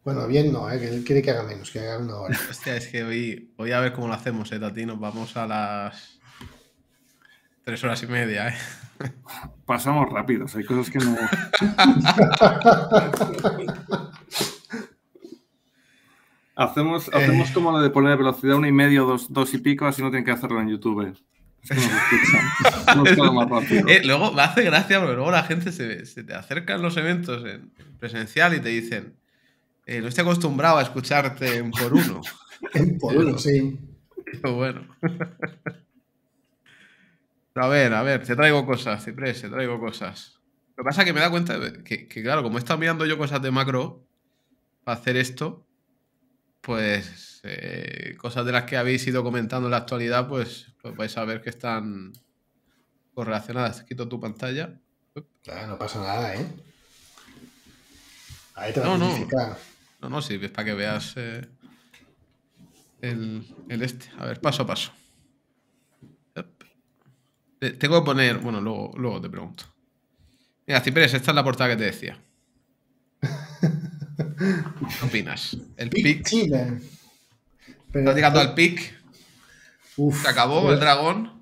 Bueno, bien no, ¿eh? quiere que haga menos, que haga una hora. Hostia, es que hoy, hoy a ver cómo lo hacemos, ¿eh, Tati? Nos vamos a las tres horas y media, ¿eh? Pasamos rápido, hay cosas que no... hacemos, hacemos eh. como la de poner velocidad una y medio, dos, dos y pico, así no tienen que hacerlo en YouTube. Es que más rápido. Eh, luego me hace gracia porque luego la gente se, te acerca en los eventos en presencial y te dicen, eh, no estoy acostumbrado a escucharte en por uno. en por uno, sí. Pero bueno. a ver, a ver, te traigo cosas, Ciprés, te traigo cosas. Lo que pasa es que me da cuenta que, claro, como he estado mirando yo cosas de macro para hacer esto, pues eh, cosas de las que habéis ido comentando en la actualidad, pues, pues, vais a ver que están correlacionadas. Quito tu pantalla. Claro, no pasa nada, ¿eh? Ahí te no. No, no, sí, es para que veas eh, el, este. A ver, paso a paso. Tengo que poner. Bueno, luego, te pregunto. Mira, Ciprés, esta es la portada que te decía. ¿Qué opinas? El pic. Está llegando al pic. Uf, Se acabó el dragón.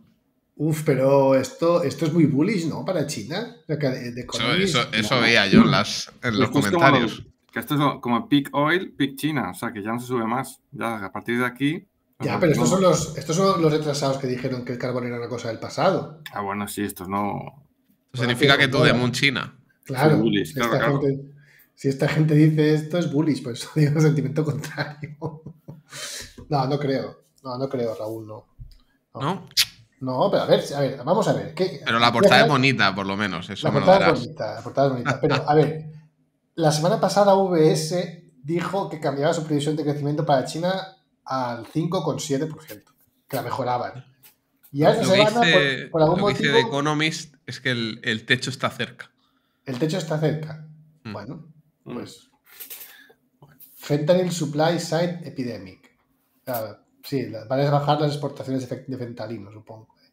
Uf, pero esto, esto es muy bullish, ¿no? Para China. eso, veía yo las, en los comentarios. Que esto es como peak oil, peak China, o sea que ya no se sube más. Ya a partir de aquí. Pues ya, pero estos son, los, estos son los retrasados que dijeron que el carbón era una cosa del pasado. Ah, bueno, sí, estos no. significa que todo de Moon China. Claro, si esta gente dice esto es bullish, pues digo sentimiento contrario. no, no creo. No, no creo, Raúl, no. ¿No? ¿No? pero a ver, a ver, vamos a ver. Pero la portada es bonita, por lo menos. Eso la, portada Es bonita, la portada es bonita, Pero a ver, la semana pasada VS dijo que cambiaba su previsión de crecimiento para China al 5,7%, que la mejoraban. Y ahora lo por, algún motivo. The Economist es que el, techo está cerca. El techo está cerca. Mm. Bueno, mm. pues. Fentanyl Supply Side Epidemic. Ah, sí, van a bajar las exportaciones de fentalino, supongo. Eh.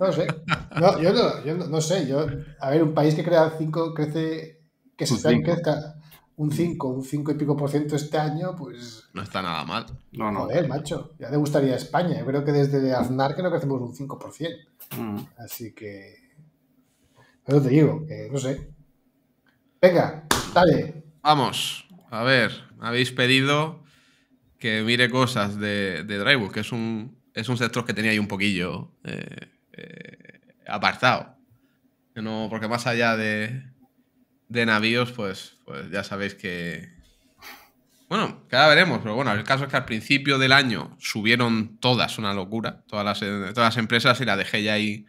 No sé. No, yo, no, yo no, sé. a ver, un país que crea 5 crece que se crezca un 5, un 5 y pico por ciento este año, pues. No está nada mal. No, no. Joder, macho. Ya te gustaría España. Yo creo que desde Aznar que no crecemos un 5%. ciento mm. Así que. Pero te digo, que no sé. Venga, dale. Vamos. A ver, habéis pedido que mire cosas de, de que es un, es un sector que tenía ahí un poquillo eh, eh, apartado. no, porque más allá de, de navíos, pues, pues, ya sabéis que... Bueno, que ahora veremos, pero bueno, el caso es que al principio del año subieron todas, una locura, todas las, todas las empresas y la dejé ya ahí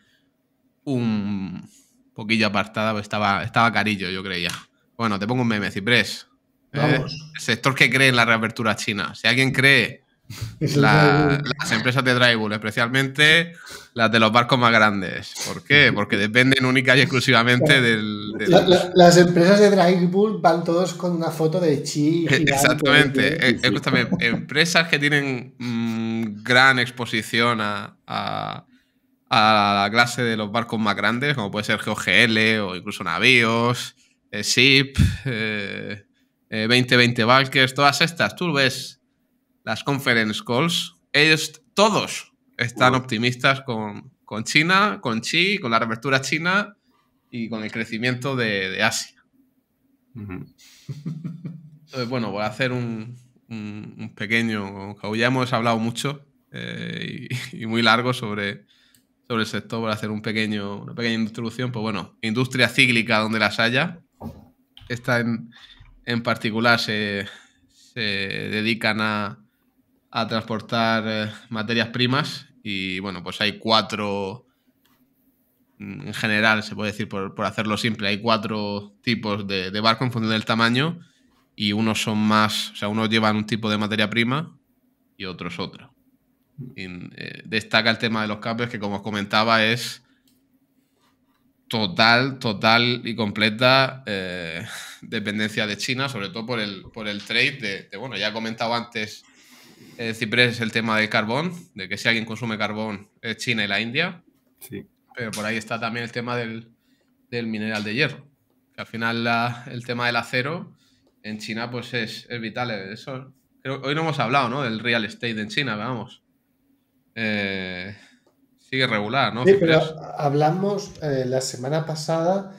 un poquillo apartada, pues estaba, estaba carillo, yo creía. Bueno, te pongo un meme, Ciprés. Eh, sector que cree en la reapertura china. Si alguien cree las empresas de dry especialmente las de los barcos más grandes. ¿Por qué? Porque dependen única y exclusivamente del. las empresas de dry bull van todos con una foto de chi. Exactamente. empresas que tienen mm, gran exposición a, a, la clase de los barcos más grandes, como puede ser GOGL o incluso navíos, SIP, 2020 Valkers, todas estas. Tú ves las conference calls, ellos todos están optimistas con, con China, con Chi con la reapertura china y con el crecimiento de, Asia. Entonces, eh, bueno, voy a hacer un, pequeño, ya hemos hablado mucho eh, y, muy largo sobre, sobre el sector, voy a hacer un pequeño, una pequeña introducción, pues bueno, industria cíclica donde las haya. Esta en, particular se, se dedican a, a transportar eh, materias primas y bueno, pues hay cuatro, mm, en general se puede decir por, hacerlo simple, hay cuatro tipos de, barco en función del tamaño y unos son más, o sea, unos llevan un tipo de materia prima y otros otro. Y, eh, destaca el tema de los cambios que como os comentaba es total, total y completa eh, dependencia de China, sobre todo por el, por el trade de, de bueno, ya he comentado antes eh, es el tema del carbón, de que si alguien consume carbón es China y la India. Sí. Pero por ahí está también el tema del, mineral de hierro. al final el tema del acero en China pues es, vital. Eh, eso, hoy no hemos hablado, ¿no? Del real estate en China, vamos. Eh, sigue regular, ¿no? Sí, pero hablamos eh, la semana pasada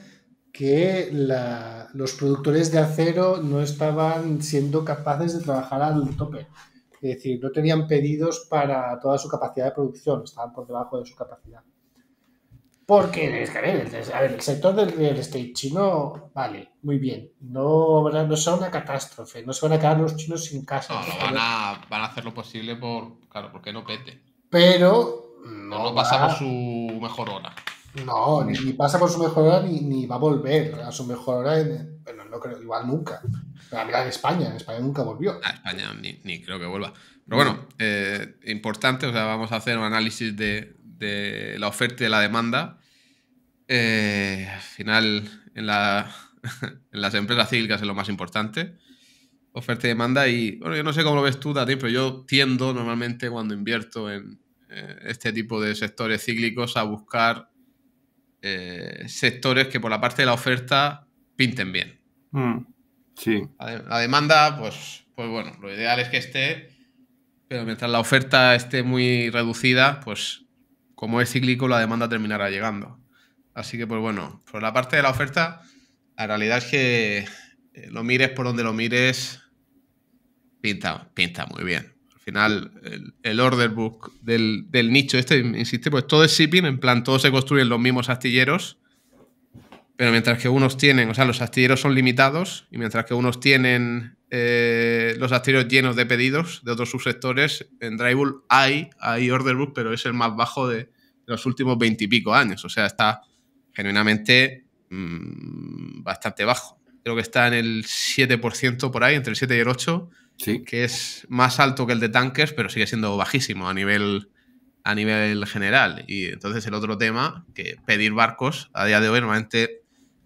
que los productores de acero no estaban siendo capaces de trabajar al tope. Es decir, no tenían pedidos para toda su capacidad de producción, estaban por debajo de su capacidad. Porque, a, ver, el sector del real estate chino, vale, muy bien. No, no será una catástrofe, no se van a quedar los chinos sin casa. No, van, a, hacer lo posible por, claro, porque no pete. Pero... No, lo pasamos su mejor hora. No, ni, pasa por su mejor hora ni, va a volver a su mejor hora. bueno, no creo, igual nunca. en España, en España nunca volvió. A ah, España ni, creo que vuelva. Pero bueno, eh, importante, o sea, vamos a hacer un análisis de, la oferta y de la demanda. Eh, al final, en, las empresas cíclicas es lo más importante. Oferta y demanda. Y bueno, yo no sé cómo lo ves tú, Dati, pero yo tiendo normalmente cuando invierto en eh, este tipo de sectores cíclicos a buscar eh, sectores que por la parte de la oferta pinten bien. Mm, sí. La, demanda, pues, pues bueno, lo ideal es que esté, pero mientras la oferta esté muy reducida, pues como es cíclico, la demanda terminará llegando. Así que, pues bueno, por la parte de la oferta, la realidad es que eh, lo mires por donde lo mires, pinta, pinta muy bien final, el, order book del, nicho este, insiste, pues todo es shipping, en plan, todos se construyen los mismos astilleros, pero mientras que unos tienen, o sea, los astilleros son limitados, y mientras que unos tienen eh, los astilleros llenos de pedidos de otros subsectores, en Drybull hay, hay order book, pero es el más bajo de, los últimos veintipico años, o sea, está genuinamente mm, bastante bajo. Creo que está en el 7% por ahí, entre el 7 y el 8% que es más alto que el de tankers pero sigue siendo bajísimo a nivel, a nivel general. Y entonces el otro tema, que pedir barcos a día de hoy, normalmente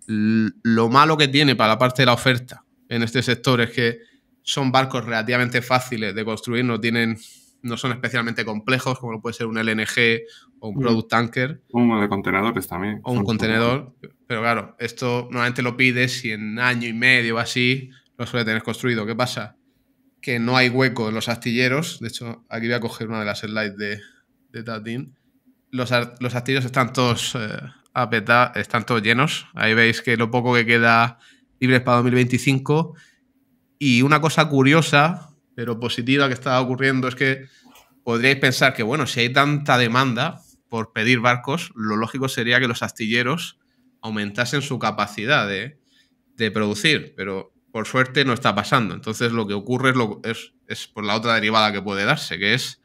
lo malo que tiene para la parte de la oferta en este sector es que son barcos relativamente fáciles de construir, no tienen no son especialmente complejos, como puede ser un LNG o un mm. product tanker. Uno de contenedores también. O un contenedor. Pero claro, esto normalmente lo pides y en año y medio o así lo suele tener construido. ¿Qué pasa? que no hay hueco en los astilleros. De hecho, aquí voy a coger una de las slides de, de Tatín. Los, astilleros están todos eh, están todos llenos. Ahí veis que lo poco que queda es para 2025. Y una cosa curiosa, pero positiva que está ocurriendo es que podríais pensar que, bueno, si hay tanta demanda por pedir barcos, lo lógico sería que los astilleros aumentasen su capacidad de, de producir, pero por suerte no está pasando. Entonces lo que ocurre es, lo, es, por la otra derivada que puede darse, que es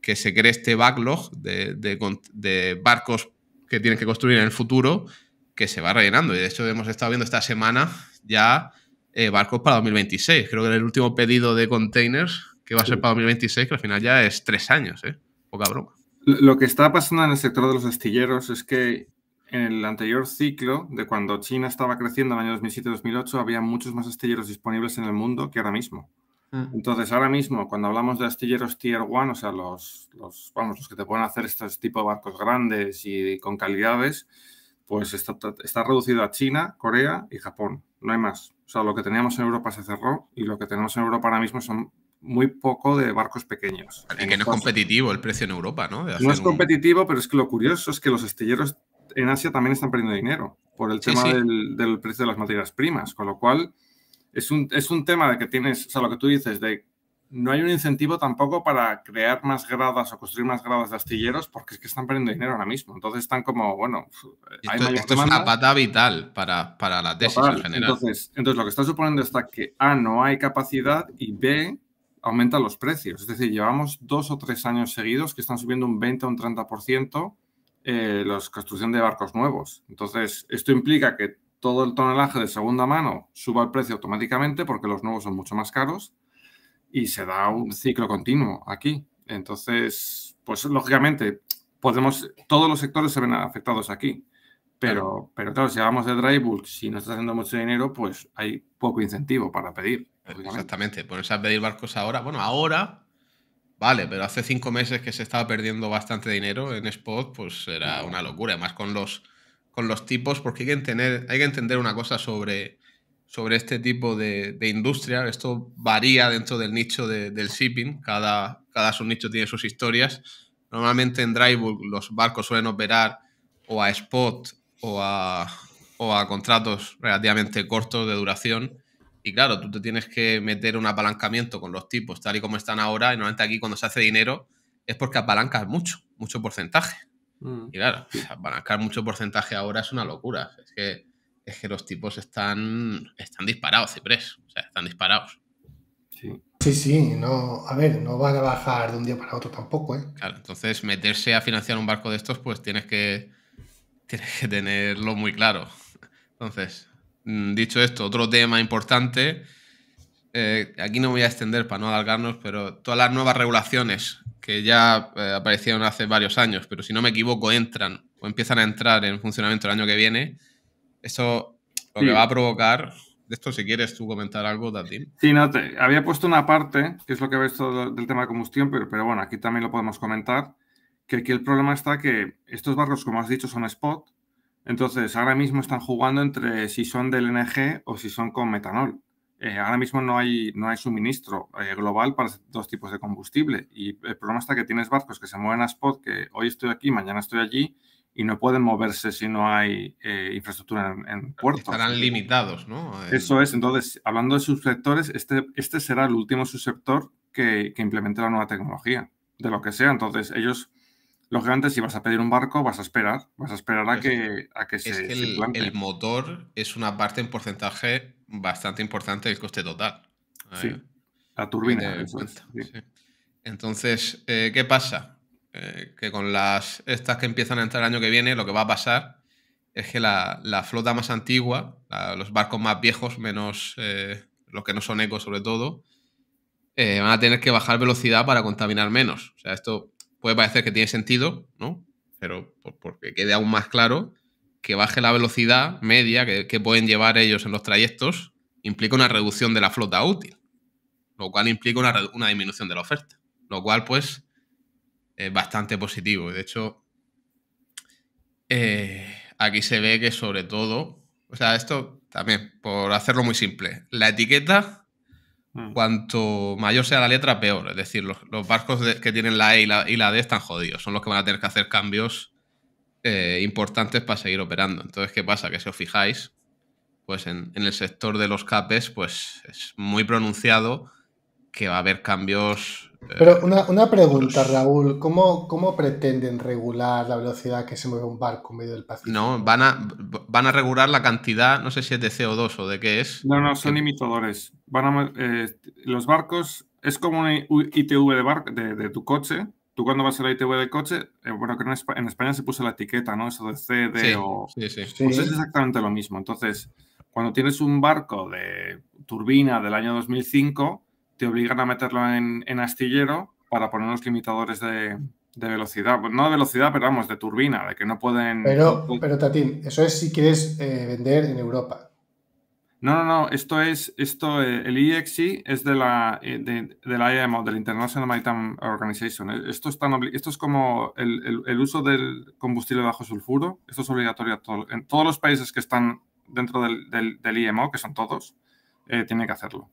que se cree este backlog de, barcos que tienen que construir en el futuro que se va rellenando. Y de hecho hemos estado viendo esta semana ya eh, barcos para 2026. Creo que el último pedido de containers que va a ser para 2026, que al final ya es tres años, ¿eh? Poca broma. Lo que está pasando en el sector de los astilleros es que en el anterior ciclo, de cuando China estaba creciendo en el año 2007-2008, había muchos más astilleros disponibles en el mundo que ahora mismo. Mm. Entonces, ahora mismo, cuando hablamos de astilleros tier 1, o sea, los, vamos, los que te pueden hacer este tipo de barcos grandes y con calidades, pues está, está reducido a China, Corea y Japón. No hay más. O sea, lo que teníamos en Europa se cerró y lo que tenemos en Europa ahora mismo son muy poco de barcos pequeños. Y que no es competitivo el precio en Europa, ¿no? no es competitivo, pero es que lo curioso es que los astilleros en Asia también están perdiendo dinero por el tema Del, precio de las materias primas, con lo cual es un, es un tema de que tienes, o sea, lo que tú dices, de no hay un incentivo tampoco para crear más gradas o construir más gradas de astilleros porque es que están perdiendo dinero ahora mismo. Entonces están como, bueno, esto, es una pata vital para, la tesis Entonces, entonces, lo que está suponiendo está que A, no hay capacidad y B, aumentan los precios. Es decir, llevamos dos o tres años seguidos que están subiendo un 20 o un 30% eh, la construcción de barcos nuevos. Entonces, esto implica que todo el tonelaje de segunda mano suba el precio automáticamente porque los nuevos son mucho más caros y se da un ciclo continuo aquí. Entonces, pues lógicamente, todos los sectores se ven afectados aquí. Pero, pero claro, si hablamos de dry bulk, si no está haciendo mucho dinero, pues hay poco incentivo para pedir. Eh, exactamente, por a pedir barcos ahora. Bueno, ahora Vale, pero hace cinco meses que se estaba perdiendo bastante dinero en spot, pues era una locura. Además, con los, con los tipos, porque hay que, entender, hay que entender una cosa sobre, sobre este tipo de, industria. Esto varía dentro del nicho de, del shipping. Cada, cada subnicho tiene sus historias. Normalmente en Drybook los barcos suelen operar o a spot o a, o a contratos relativamente cortos de duración y claro, tú te tienes que meter un apalancamiento con los tipos tal y como están ahora. Y normalmente aquí cuando se hace dinero es porque apalancas mucho, mucho porcentaje. Mm. Y claro, apalancar mucho porcentaje ahora es una locura. Es que, es que los tipos están, están disparados, Ciprés. O sea, están disparados. Sí. Sí, sí, no, a ver, no van a bajar de un día para otro tampoco, ¿eh? Claro, entonces meterse a financiar un barco de estos, pues tienes que, tienes que tenerlo muy claro. Entonces, Mm, dicho esto, otro tema importante, eh, aquí no voy a extender para no alargarnos, pero todas las nuevas regulaciones que ya eh, aparecieron hace varios años, pero si no me equivoco entran o empiezan a entrar en funcionamiento el año que viene, eso lo que va a provocar, de esto si quieres tú comentar algo, Datín. Sí, no, te, había puesto una parte, que es lo que ves todo del tema de combustión, pero, pero bueno, aquí también lo podemos comentar, que aquí el problema está que estos barcos, como has dicho, son spot, entonces, ahora mismo están jugando entre si son del NG o si son con metanol. Eh, ahora mismo no hay, no hay suministro eh, global para dos tipos de combustible. Y el problema está que tienes barcos que se mueven a spot, que hoy estoy aquí, mañana estoy allí, y no pueden moverse si no hay eh, infraestructura en, puertos. Estarán limitados, ¿no? Eso es. Entonces, hablando de sus este, este será el último subsector que, que implemente la nueva tecnología, de lo que sea. Entonces, ellos lógicamente, si vas a pedir un barco, vas a esperar, vas a esperar a que, se, el, motor es una parte en porcentaje bastante importante del coste total. Sí, la turbina. Entonces, eh, ¿qué pasa? Eh, que con las estas que empiezan a entrar el año que viene, lo que va a pasar es que la, flota más antigua, los barcos más viejos, menos eh, los que no son eco, sobre todo, van a tener que bajar velocidad para contaminar menos. O sea, esto puede parecer que tiene sentido, ¿no? Pero porque quede aún más claro que baje la velocidad media que, pueden llevar ellos en los trayectos implica una reducción de la flota útil, lo cual implica una, disminución de la oferta, lo cual pues es bastante positivo. De hecho, eh, aquí se ve que sobre todo, o sea, esto también, por hacerlo muy simple, la etiqueta Mm. Cuanto mayor sea la letra, peor. Es decir, los, barcos que tienen la E y la, y D están jodidos. Son los que van a tener que hacer cambios eh, importantes para seguir operando. Entonces, ¿qué pasa? Que si os fijáis, pues en, en, el sector de los capes, pues es muy pronunciado que va a haber cambios pero eh, una, una pregunta, pues, Raúl, ¿cómo, ¿cómo, pretenden regular la velocidad que se mueve un barco en medio del Pacífico? No, van a, van a regular la cantidad, no sé si es de CO2 o de qué es. No, no, son limitadores. Van a, eh, los barcos, es como un ITV de, barco de, tu coche. Tú cuando vas a la ITV del coche, eh, bueno, que en España, se puso la etiqueta, ¿no? Eso de CD o... Pues es exactamente lo mismo. Entonces, cuando tienes un barco de turbina del año 2005 te obligan a meterlo en, astillero para poner los limitadores de, velocidad. No de velocidad, pero vamos, de turbina, de que no pueden. Pero, pero Tatín, eso es si quieres eh, vender en Europa. No, no, no, esto es, esto, eh, el IEXI es de la, eh, de, la IMO, del International Maritime Organization. Esto es, esto es como el, uso del combustible bajo sulfuro, esto es obligatorio en todos los países que están dentro del, IMO, que son todos, tienen que hacerlo.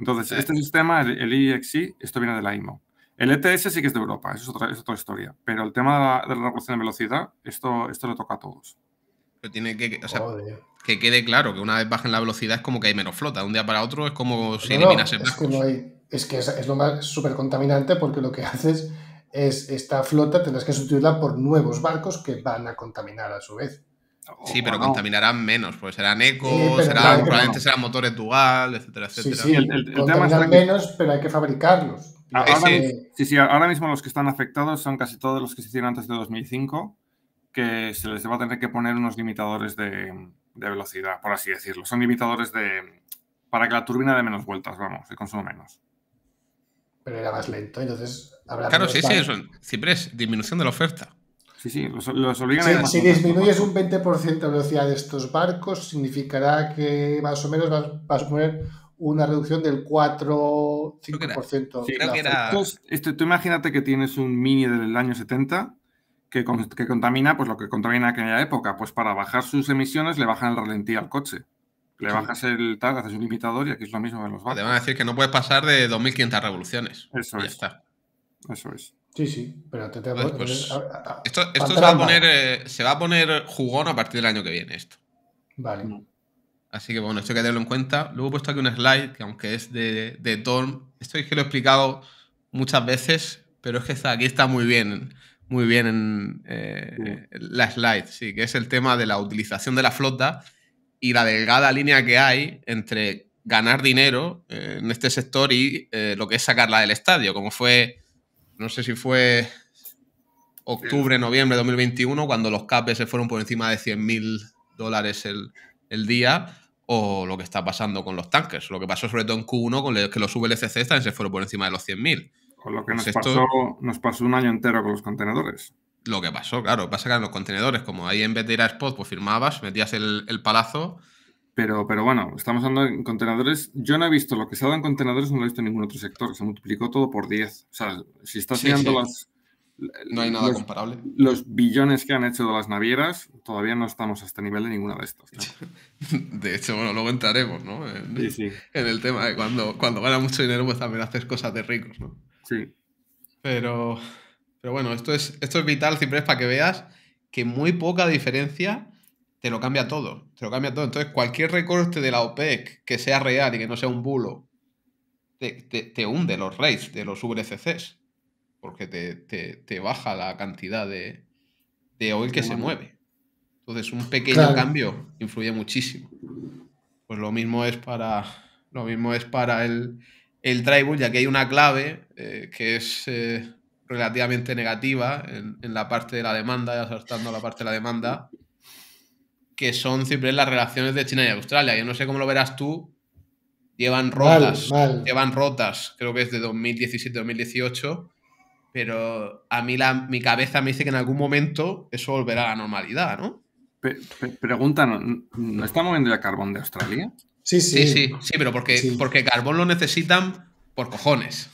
Entonces, este sistema, el, el, e esto viene de la IMO. El ETS sí que es de Europa, eso es otra, historia. Pero el tema de la, reducción de velocidad, esto, esto lo toca a todos. Pero tiene que, que quede claro que una vez bajen la velocidad es como que hay menos flota. De un día para otro es como si eliminase el es que, es, que es, es lo más súper contaminante porque lo que haces es esta flota tendrás que sustituirla por nuevos barcos que van a contaminar a su vez. Oh, sí, pero contaminarán menos, pues serán eco, probablemente serán motores dual, etcétera, etcétera. Sí, el, tema es menos, pero hay que fabricarlos. Ah, ahora, sí. sí, ahora mismo los que están afectados son casi todos los que se hicieron antes de 2005, que se les va a tener que poner unos limitadores de, velocidad, por así decirlo. Son limitadores de para que la turbina dé menos vueltas, vamos, que consume menos. Pero era más lento, entonces habrá Claro, sí, sí, eso, siempre es disminución de la oferta. Sí, sí, los, obligan a Si disminuyes un 20% la velocidad de estos barcos, significará que más o menos vas, a poner una reducción del 4-5%. Este, tú imagínate que tienes un mini del año 70 que, que contamina pues lo que contamina en aquella época. Pues para bajar sus emisiones le bajan el ralentí al coche. Le bajas el tal, haces un limitador y aquí es lo mismo en los barcos. Te van a decir que no puedes pasar de 2.500 revoluciones. Eso es. Eso es. Sí, sí, pero te, te pues, Esto, se, va a poner, eh, se va a poner jugón a partir del año que viene, esto. Vale. Mm. Así que bueno, esto hay que tenerlo en cuenta. Luego he puesto aquí un slide que aunque es de, de esto es que lo he explicado muchas veces, pero es que está, aquí está muy bien, muy bien en eh, mm. la slide, sí, que es el tema de la utilización de la flota y la delgada línea que hay entre ganar dinero eh, en este sector y lo que es sacarla del estadio, como fue no sé si fue octubre, noviembre de 2021, cuando los CAPES se fueron por encima de 100.000 mil dólares el, día, o lo que está pasando con los tanques. Lo que pasó sobre todo en Q1, con que los VLCC también se fueron por encima de los 100.000. Con lo que nos, pues pasó, nos pasó un año entero con los contenedores. Lo que pasó, claro, pasa que en los contenedores, como ahí en vez de ir a Spot, pues firmabas, metías el, el palazo pero, bueno, estamos hablando en contenedores. Yo no he visto lo que se ha dado en contenedores, no lo he visto en ningún otro sector. Se multiplicó todo por 10. O sea, si estás viendo las. No hay nada comparable. Los billones que han hecho de las navieras, todavía no estamos a este nivel de ninguna de estas. De hecho, bueno, luego entraremos, ¿no? En, en el tema de cuando, cuando gana mucho dinero, pues también haces cosas de ricos, ¿no? Sí. Pero, pero bueno, esto es, esto es vital, siempre para que veas que muy poca diferencia te lo cambia todo, te lo cambia todo. Entonces, cualquier recorte de la OPEC que sea real y que no sea un bulo, te, hunde los rates de los VCCs, porque te, baja la cantidad de, oil que se mueve. Entonces, un pequeño cambio influye muchísimo. Pues lo mismo es para, lo mismo es para el, el dry ya que hay una clave eh, que es eh, relativamente negativa en, la parte de la demanda, ya saltando la parte de la demanda, que son siempre las relaciones de China y Australia. Yo no sé cómo lo verás tú. Llevan rotas, llevan rotas, creo que es de 2017-2018, pero a mí la, mi cabeza me dice que en algún momento eso volverá a la normalidad, ¿no? pregunta, ¿no estamos moviendo ya carbón de Australia? Sí, sí. Sí, sí, pero porque, porque carbón lo necesitan por cojones.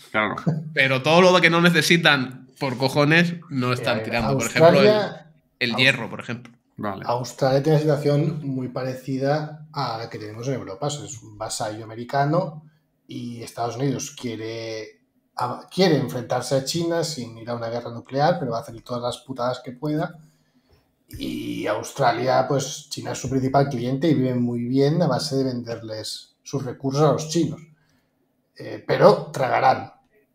Pero todo lo que no necesitan por cojones no están eh, tirando. por ejemplo, el hierro, por ejemplo. Australia tiene una situación muy parecida a la que tenemos en Europa. es un vasallo americano y Estados Unidos quiere, quiere enfrentarse a China sin ir a una guerra nuclear, pero va a hacer todas las putadas que pueda. Y Australia, pues China es su principal cliente y vive muy bien a base de venderles sus recursos a los chinos. Eh, pero tragarán,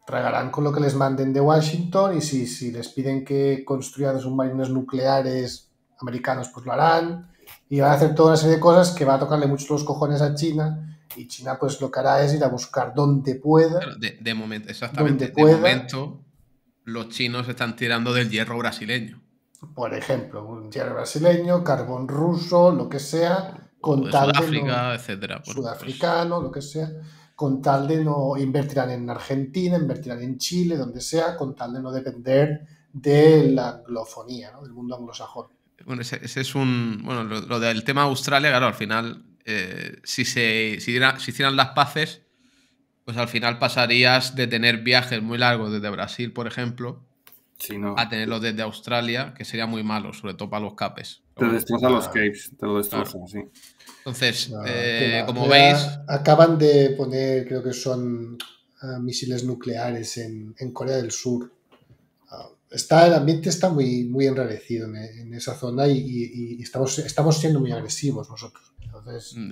tragarán con lo que les manden de Washington y si, si les piden que construyan submarinos nucleares americanos pues lo harán y van a hacer toda una serie de cosas que va a tocarle muchos los cojones a China y China pues lo que hará es ir a buscar donde pueda. de, momento, exactamente. de momento los chinos están tirando del hierro brasileño. Por ejemplo, un hierro brasileño, carbón ruso, lo que sea, con tal de no, etcétera. sudafricano, lo que sea, con tal de no invertirán en Argentina, invertirán en Chile, donde sea, con tal de no depender de la anglofonía, del mundo anglosajón. Bueno, ese, es un. Bueno, lo, del tema Australia, claro, al final, eh, si, se, hicieran las paces, pues al final pasarías de tener viajes muy largos desde Brasil, por ejemplo, a tenerlos desde Australia, que sería muy malo, sobre todo para los capes. Te destrozan los capes, te lo destrozan, sí. Entonces, eh, como veis. Acaban de poner, creo que son ah, misiles nucleares en Corea del Sur está, el ambiente está muy, muy enrarecido en, esa zona y, estamos, estamos siendo muy agresivos nosotros. Entonces, mm,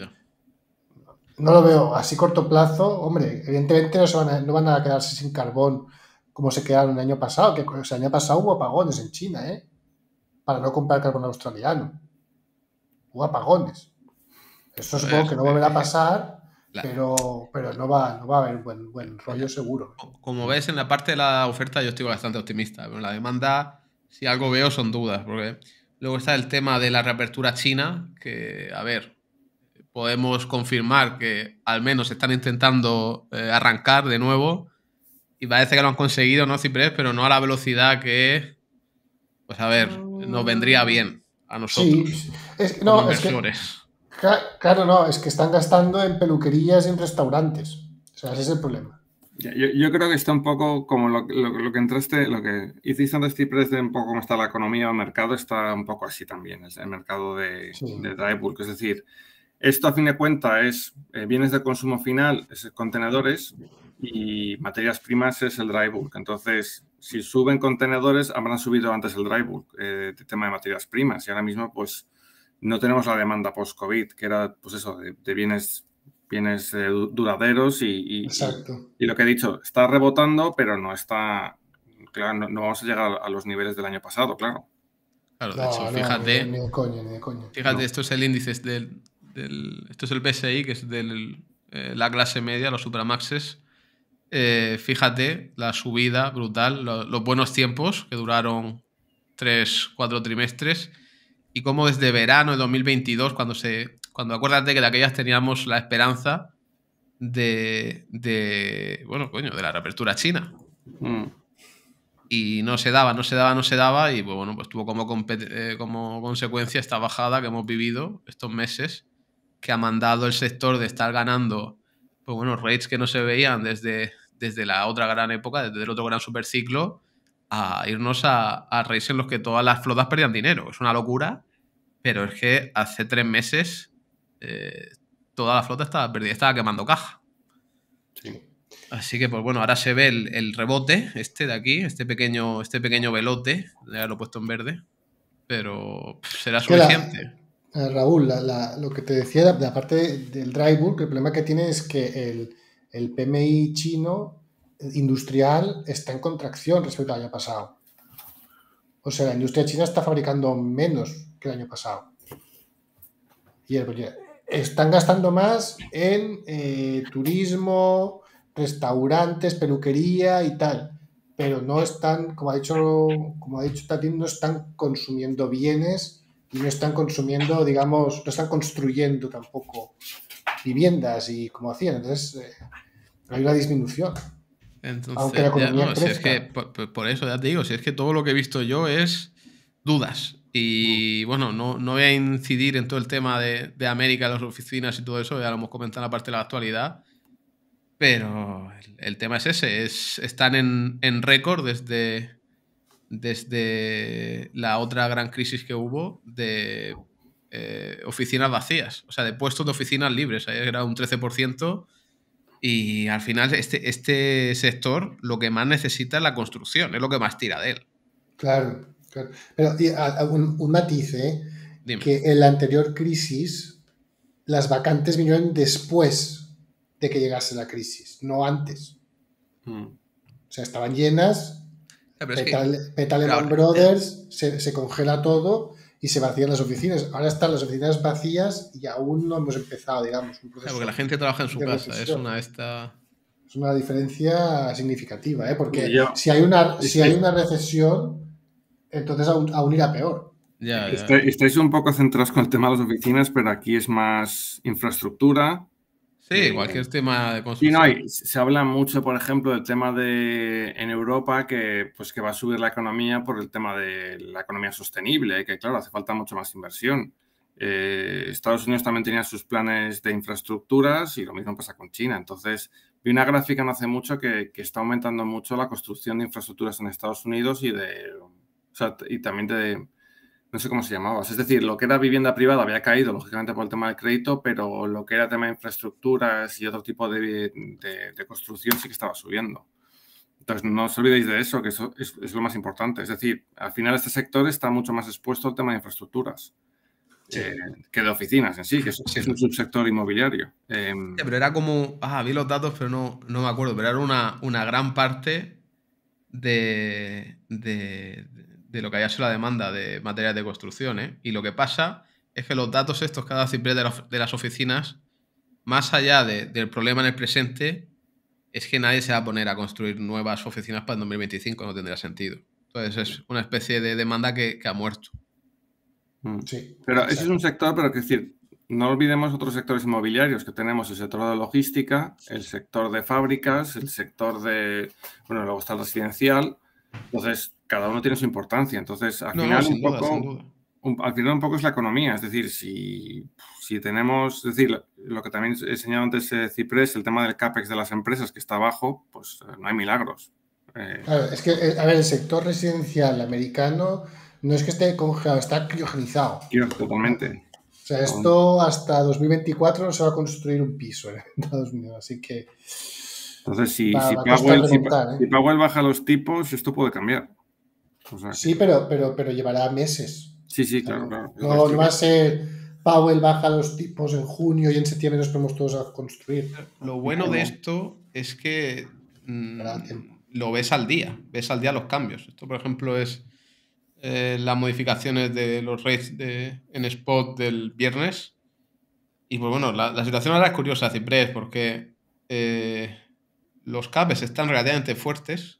no lo veo así corto plazo. Hombre, evidentemente no, se van, a, no van a quedarse sin carbón como se quedaron el año pasado, que el año pasado hubo apagones en China, ¿eh? Para no comprar carbón australiano. Hubo apagones. Eso supongo eh, que no volverá a eh, pasar pero, pero no, va, no va a haber buen, buen rollo seguro. Como ves, en la parte de la oferta yo estoy bastante optimista. la demanda, si algo veo, son dudas. Porque luego está el tema de la reapertura china, que, a ver, podemos confirmar que al menos están intentando eh, arrancar de nuevo. Y parece que lo han conseguido, ¿no, Ciprés? Pero no a la velocidad que, pues a ver, nos vendría bien a nosotros. Sí. no, Es que Claro, no, es que están gastando en peluquerías y en restaurantes. O sea, ese es el problema. Yo, creo que está un poco como lo, que entraste, lo que hiciste antes, Cipres, de un poco cómo está la economía o el mercado, está un poco así también, el mercado de, Es decir, esto a fin de cuentas es eh, bienes de consumo final, es contenedores y materias primas es el dry bulk. Entonces, si suben contenedores, habrán subido antes el dry el eh, tema de materias primas. Y ahora mismo, pues, no tenemos la demanda post-COVID, que era, pues eso, de, bienes, bienes eh, duraderos y, lo que he dicho, está rebotando, pero no está, claro, no, vamos a llegar a los niveles del año pasado, claro. Claro, de hecho, fíjate. Fíjate, esto es el índice del, Esto es el PSI, que es de eh, la clase media, los supramaxes. Eh, fíjate la subida brutal, los buenos tiempos que duraron tres, cuatro trimestres y cómo desde verano de 2022, cuando se. Cuando acuérdate que de aquellas teníamos la esperanza de. bueno, de la reapertura china. Mm. Y no se daba, no se daba, no se daba. Y pues, bueno, pues tuvo como, eh, como consecuencia esta bajada que hemos vivido estos meses, que ha mandado el sector de estar ganando, pues bueno, rates que no se veían desde, desde la otra gran época, desde el otro gran superciclo a irnos a, a en los que todas las flotas perdían dinero. Es una locura, pero es que hace tres meses eh, toda la flota estaba perdida, estaba quemando caja. Así que, pues bueno, ahora se ve el, rebote, este de aquí, este pequeño, este pequeño velote, ya lo he puesto en verde, pero será suficiente. Eh, Raúl, lo que te decía, aparte parte del dryburg el problema que tiene es que el, el PMI chino industrial está en contracción respecto al año pasado. O sea, la industria china está fabricando menos que el año pasado. Y están gastando más en eh, turismo, restaurantes, peluquería y tal. Pero no están, como ha dicho, como ha dicho Tatín, no están consumiendo bienes y no están consumiendo, digamos, no están construyendo tampoco viviendas y como hacían. Entonces, eh, hay una disminución. Entonces, por, eso ya te digo, si es que todo lo que he visto yo es dudas. Y mm. bueno, no, no voy a incidir en todo el tema de, de América, las oficinas y todo eso, ya lo hemos comentado en la parte de la actualidad. Pero el, tema es ese, es, están en, en récord desde, desde la otra gran crisis que hubo de eh, oficinas vacías, o sea, de puestos de oficinas libres. era un 13% y al final, este, este, sector lo que más necesita es la construcción, es lo que más tira de él. Claro, claro. Pero un, matiz, ¿eh? que en la anterior crisis las vacantes vinieron después de que llegase la crisis, no antes. Mm. O sea, estaban llenas, Petal, eh, Brothers, se, congela todo y se vacían las oficinas. Ahora están las oficinas vacías y aún no hemos empezado, digamos, un proceso. porque la gente trabaja en su casa, es una Es una diferencia significativa, ¿eh? porque si, hay una, si hay una recesión, entonces aún, irá peor. estáis un poco centrados con el tema de las oficinas, pero aquí es más infraestructura, Sí, eh, cualquier tema de construcción. no, se habla mucho, por ejemplo, del tema de en Europa que, pues, que va a subir la economía por el tema de la economía sostenible, que claro, hace falta mucho más inversión. Eh, Estados Unidos también tenía sus planes de infraestructuras y lo mismo pasa con China. Entonces, vi una gráfica no hace mucho que, que está aumentando mucho la construcción de infraestructuras en Estados Unidos y de o sea, y también de no sé cómo se llamaba. Es decir, lo que era vivienda privada había caído, lógicamente, por el tema del crédito, pero lo que era tema de infraestructuras y otro tipo de, de, construcción sí que estaba subiendo. Entonces, no os olvidéis de eso, que eso es, lo más importante. Es decir, al final este sector está mucho más expuesto al tema de infraestructuras. Eh, que de oficinas en sí, que es, un subsector inmobiliario. Em, pero era como, ah, vi los datos, pero no, me acuerdo, pero era una, una gran parte de, de lo que haya sido la demanda de materiales de construcción, ¿eh? Y lo que pasa es que los datos estos cada ha de, de las oficinas, más allá del problema en el presente, es que nadie se va a poner a construir nuevas oficinas para el 2025, no tendría sentido. Entonces es una especie de demanda que, que ha muerto. Mm. Sí, pero ese es un sector, pero que decir, no olvidemos otros sectores inmobiliarios que tenemos, el sector de logística, el sector de fábricas, el sector de, bueno, luego está el residencial. Entonces, cada uno tiene su importancia. Entonces, al final, un poco, al final un poco es la economía. Es decir, si, tenemos, es decir, lo que también he enseñado antes eh, Ciprés, el tema del CAPEX de las empresas que está abajo, pues eh, no hay milagros. Eh, es que, a ver, el sector residencial americano no es que esté congelado, está criogenizado. Totalmente. O sea, esto hasta 2024 no se va a construir un piso en Estados Unidos, así que... Entonces, si, si, Powell, si Powell baja los tipos, esto puede cambiar sí, pero, pero, pero llevará meses. Sí, sí, claro, No, va a ser Powell baja los tipos en junio y en septiembre nos ponemos todos a construir. Lo bueno de esto es que mm, lo ves al día, ves al día los cambios. Esto, por ejemplo, es eh, las modificaciones de los rates de, en spot del viernes. Y pues bueno, la, situación ahora es curiosa, Ciprés, porque eh, los capes están relativamente fuertes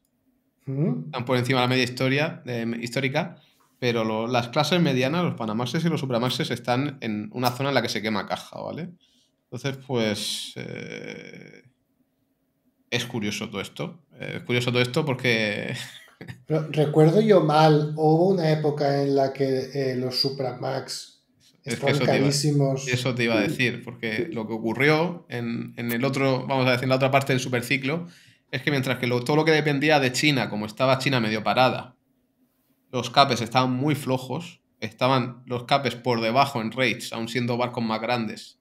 están por encima de la media historia, histórica, pero las clases medianas, los panamaxes y los supramaxes están en una zona en la que se quema caja, ¿vale? Entonces, pues... Eh, es curioso todo esto. Eh, es curioso todo esto porque... Recuerdo yo mal, hubo una época en la que eh, los Supramax estaban carísimos. eso, te iba, a decir, porque lo que ocurrió en, en, el otro, vamos a decir, en la otra parte del superciclo, es que mientras que lo, todo lo que dependía de China, como estaba China medio parada, los capes estaban muy flojos, estaban los capes por debajo en rates, aún siendo barcos más grandes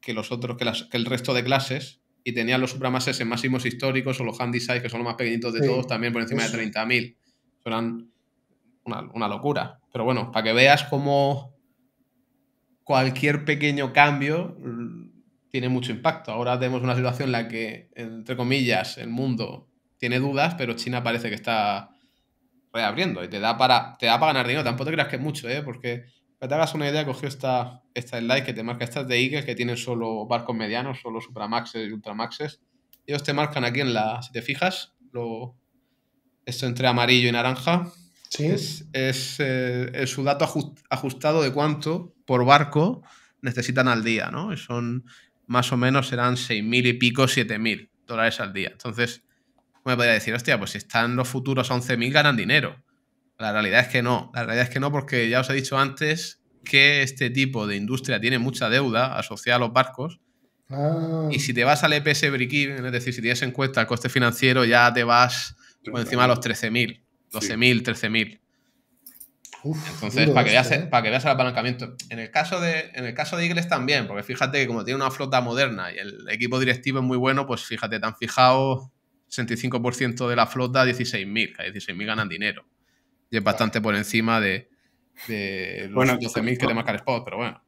que los otros, que, el resto de clases, y tenían los supramases en máximos históricos o los handy size, que son los más pequeñitos de todos, también por encima de 30.000. Eran una, una locura. Pero bueno, para que veas cómo cualquier pequeño cambio tiene mucho impacto. Ahora tenemos una situación en la que, entre comillas, el mundo tiene dudas, pero China parece que está reabriendo y te da para, te da ganar dinero. Tampoco te creas que es mucho, ¿eh? porque para te hagas una idea, cogió esta, esta slide que te marca estas de Eagle que tienen solo barcos medianos, solo Supramaxes y Ultramaxes. Ellos te marcan aquí en la, si te fijas, lo, esto entre amarillo y naranja. ¿Sí? Es, es, eh, su dato ajustado de cuánto por barco necesitan al día, ¿no? Y son más o menos serán 6.000 y pico, 7.000 dólares al día. Entonces, me podría decir, hostia, pues si están los futuros a 11.000 ganan dinero. La realidad es que no, la realidad es que no porque ya os he dicho antes que este tipo de industria tiene mucha deuda asociada a los barcos. Ah. Y si te vas al EPS Brick es decir, si tienes en cuenta el coste financiero, ya te vas por encima de los 13.000, 12.000, 13.000. Entonces, para que, veas, ¿eh? para que el apalancamiento. En el, caso de, en el caso de Eagles también, porque fíjate que como tiene una flota moderna y el equipo directivo es muy bueno, pues fíjate, te han fijado 65% de la flota, 16.000, que 16.000 ganan dinero. Y es bastante por encima de, de los 12.000 que te marca el spot, pero bueno.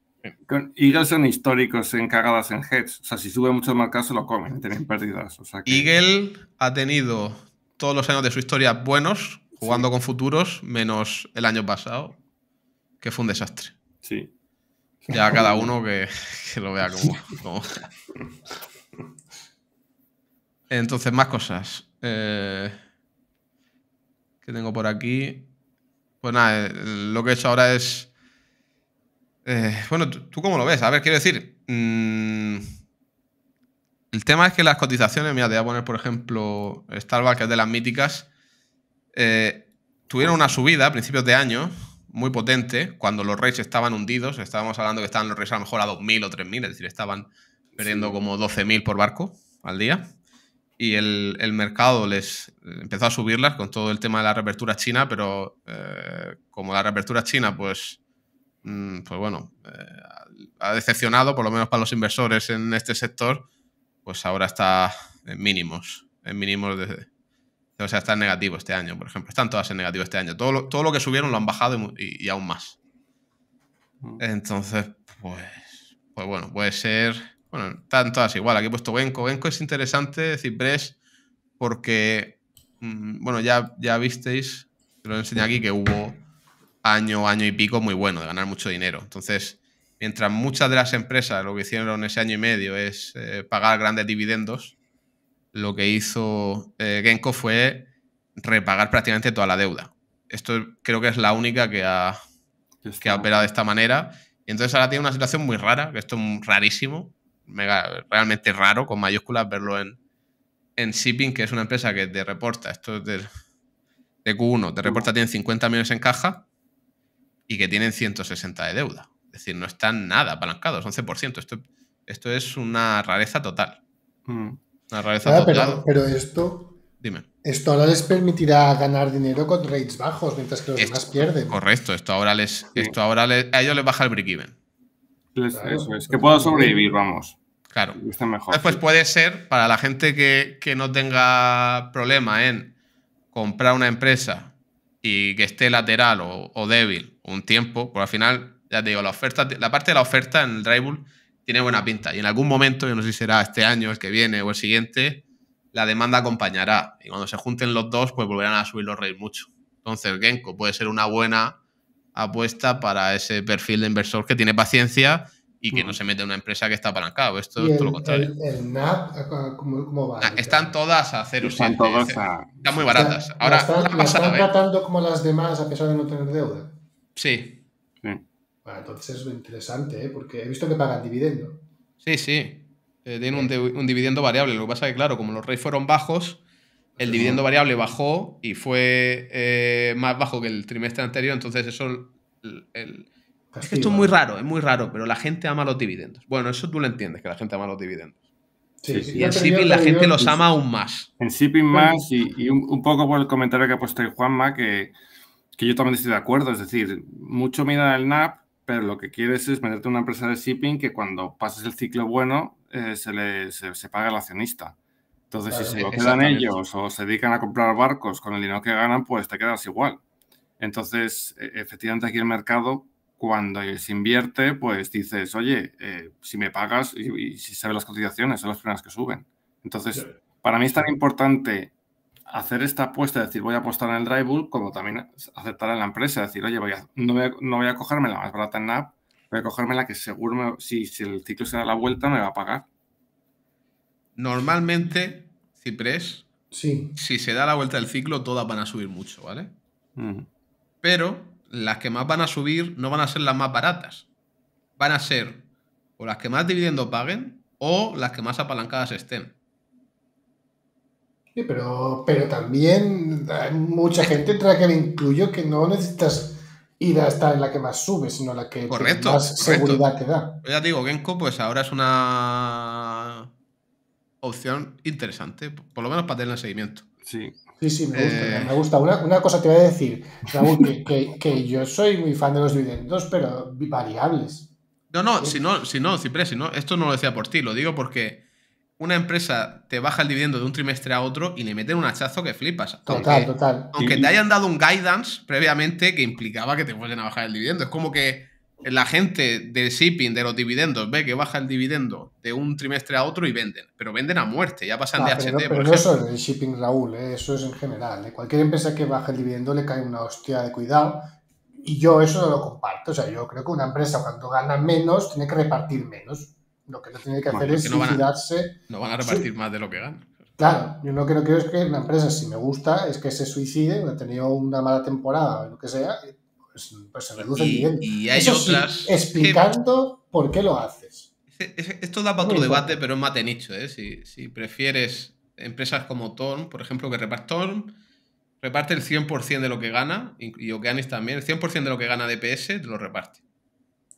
Eagles son históricos en en heads. O sea, si sube mucho más se lo comen, tienen pérdidas. O Eagle ha tenido todos los años de su historia buenos, jugando con futuros, menos el año pasado, que fue un desastre. Sí. Ya cada uno que, lo vea como, Entonces, más cosas. Eh, ¿Qué que tengo por aquí. Pues nada, eh, lo que he hecho ahora es. Eh, bueno, ¿tú cómo lo ves? A ver, quiero decir. Mm, el tema es que las cotizaciones, mira, te voy a poner, por ejemplo, Starbucks, que es de las míticas eh, tuvieron una subida a principios de año muy potente, cuando los reyes estaban hundidos, estábamos hablando que estaban los reyes a lo mejor a 2.000 o 3.000, es decir, estaban perdiendo como 12.000 por barco al día. Y el, mercado les eh, empezó a subirlas con todo el tema de la reapertura china, pero eh, como la reapertura china, pues, mm, pues bueno, ha decepcionado, por lo menos para los inversores en este sector, pues ahora está en mínimos, en mínimos de, o sea, está en negativo este año, por ejemplo. Están todas en negativo este año. Todo lo, todo lo que subieron lo han bajado y, aún más. Mm. Entonces, pues, pues bueno, puede ser. Bueno, están todas igual. Aquí he puesto Benco. Benco es interesante, Cypress, porque, mm, bueno, ya, ya visteis, te lo enseñé aquí, que hubo año, año y pico muy bueno de ganar mucho dinero. Entonces, mientras muchas de las empresas lo que hicieron ese año y medio es eh, pagar grandes dividendos, lo que hizo eh, Genko fue repagar prácticamente toda la deuda. Esto creo que es la única que ha, operado de esta manera. Y entonces ahora tiene una situación muy rara, que esto es rarísimo, realmente raro, con mayúsculas, verlo en, en Shipping, que es una empresa que te reporta, esto es de, Q1, te reporta tienen 50 millones en caja y que tienen 160 de deuda. Es decir, no están nada apalancados, 11%. Esto, esto es una rareza total. Mm. Pero, esto. Dime. Esto ahora les permitirá ganar dinero con rates bajos, mientras que los demás pierden. Correcto, esto ahora les. Esto ahora a ellos les baja el break-even. Pues, eso es, que puedan sobrevivir, vamos. Claro. Después puede ser, para la gente que, no tenga problema en comprar una empresa y que esté lateral o, débil un tiempo, porque al final, ya te digo, la oferta, la parte de la oferta en el Bull tiene buena pinta. Y en algún momento, yo no sé si será este año, el que viene o el siguiente, la demanda acompañará. Y cuando se junten los dos, pues volverán a subir los reyes mucho. Entonces, Genco puede ser una buena apuesta para ese perfil de inversor que tiene paciencia y que no se mete en una empresa que está acá. Esto es lo contrario. Están todas a 0,7. Están Están muy baratas. Ahora, están, están tratando como las demás a pesar de no tener deuda. Sí, bueno, entonces es interesante, ¿eh? porque he visto que pagan dividendo. Sí, sí. Tiene eh, tienen un, dividendo variable. Lo que pasa es que, claro, como los reys fueron bajos, el dividendo variable bajó y fue eh, más bajo que el trimestre anterior. Entonces, eso. Es que esto es muy raro, es muy raro, pero la gente ama los dividendos. Bueno, eso tú lo entiendes, que la gente ama los dividendos. Sí, sí, y en Shipping la gente los ama aún más. En Shipping más y, un, poco por el comentario que ha puesto Juanma, que, que yo también estoy de acuerdo. Es decir, mucho mira el NAP, pero lo que quieres es meterte una empresa de shipping que cuando pases el ciclo bueno eh, se, se, paga al accionista. Entonces, si se lo quedan ellos o se dedican a comprar barcos con el dinero que ganan, pues te quedas igual. Entonces, e, efectivamente, aquí el mercado, cuando se invierte, pues dices, oye, eh, si me pagas y, si se ven las cotizaciones, son las primeras que suben. Entonces, para mí es tan importante hacer esta apuesta, decir voy a apostar en el dry bull, como también aceptar en la empresa, decir, oye, voy no, voy a, cogerme la más barata en voy a cogerme la que seguro, si, el ciclo se da la vuelta, me va a pagar. Normalmente, Ciprés, sí. si se da la vuelta del ciclo, todas van a subir mucho, ¿vale? Pero las que más van a subir no van a ser las más baratas. Van a ser o las que más dividiendo paguen o las que más apalancadas estén. Sí, pero, pero también hay mucha gente, entre que me incluyo, que no necesitas ir a estar en la que más sube, sino la que más seguridad te da. Pues ya digo, Genko, pues ahora es una opción interesante, por lo menos para tener el seguimiento. Sí. Sí, me gusta. Eh. Una, cosa te voy a decir, Raúl, que, yo soy muy fan de los dividendos, pero variables. No, no, si no, si no, Ciprés, si no, esto no lo decía por ti, lo digo porque una empresa te baja el dividendo de un trimestre a otro y le meten un hachazo que flipas. Total, total. Aunque te hayan dado un guidance previamente que implicaba que te fuesen a bajar el dividendo. Es como que la gente del shipping, de los dividendos, ve que baja el dividendo de un trimestre a otro y venden. Pero venden a muerte, ya pasan de HT. Pero, no eso es shipping, Raúl, eh, eso es en general. ¿eh? Cualquier empresa que baja el dividendo le cae una hostia de cuidado. Y yo eso no lo comparto. O sea, yo creo que una empresa cuando gana menos tiene que repartir menos. Lo que no tiene que hacer es no suicidarse. Van a, no van a repartir más de lo que ganan. Claro, yo lo que no quiero es que una empresa, si me gusta, es que se suicide, ha tenido una mala temporada o lo que sea, pues, pues se reduce el dinero Y hay Eso explicando por qué lo haces. Esto da para otro debate, pero es mate nicho, ¿eh? Si, prefieres empresas como TORN, por ejemplo, que reparte reparte el 100% de lo que gana, y Okeanis también, el 100% de lo que gana DPS lo reparte.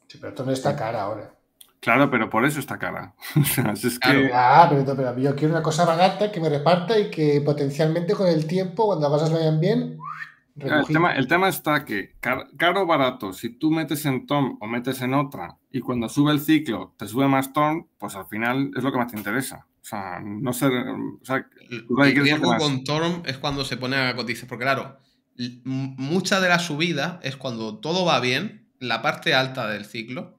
Sí, pero TORN está cara ahora. Claro, pero por eso está cara. Ah, pero, yo quiero una cosa barata que me reparta y que potencialmente con el tiempo, cuando las cosas vayan bien. el, tema, está que caro o barato, si tú metes en Tom o metes en otra y cuando sube el ciclo te sube más Tom, pues al final es lo que más te interesa. O sea, no ser. el riesgo con Tom es cuando se pone a cotizar, porque claro, mucha de la subida es cuando todo va bien, la parte alta del ciclo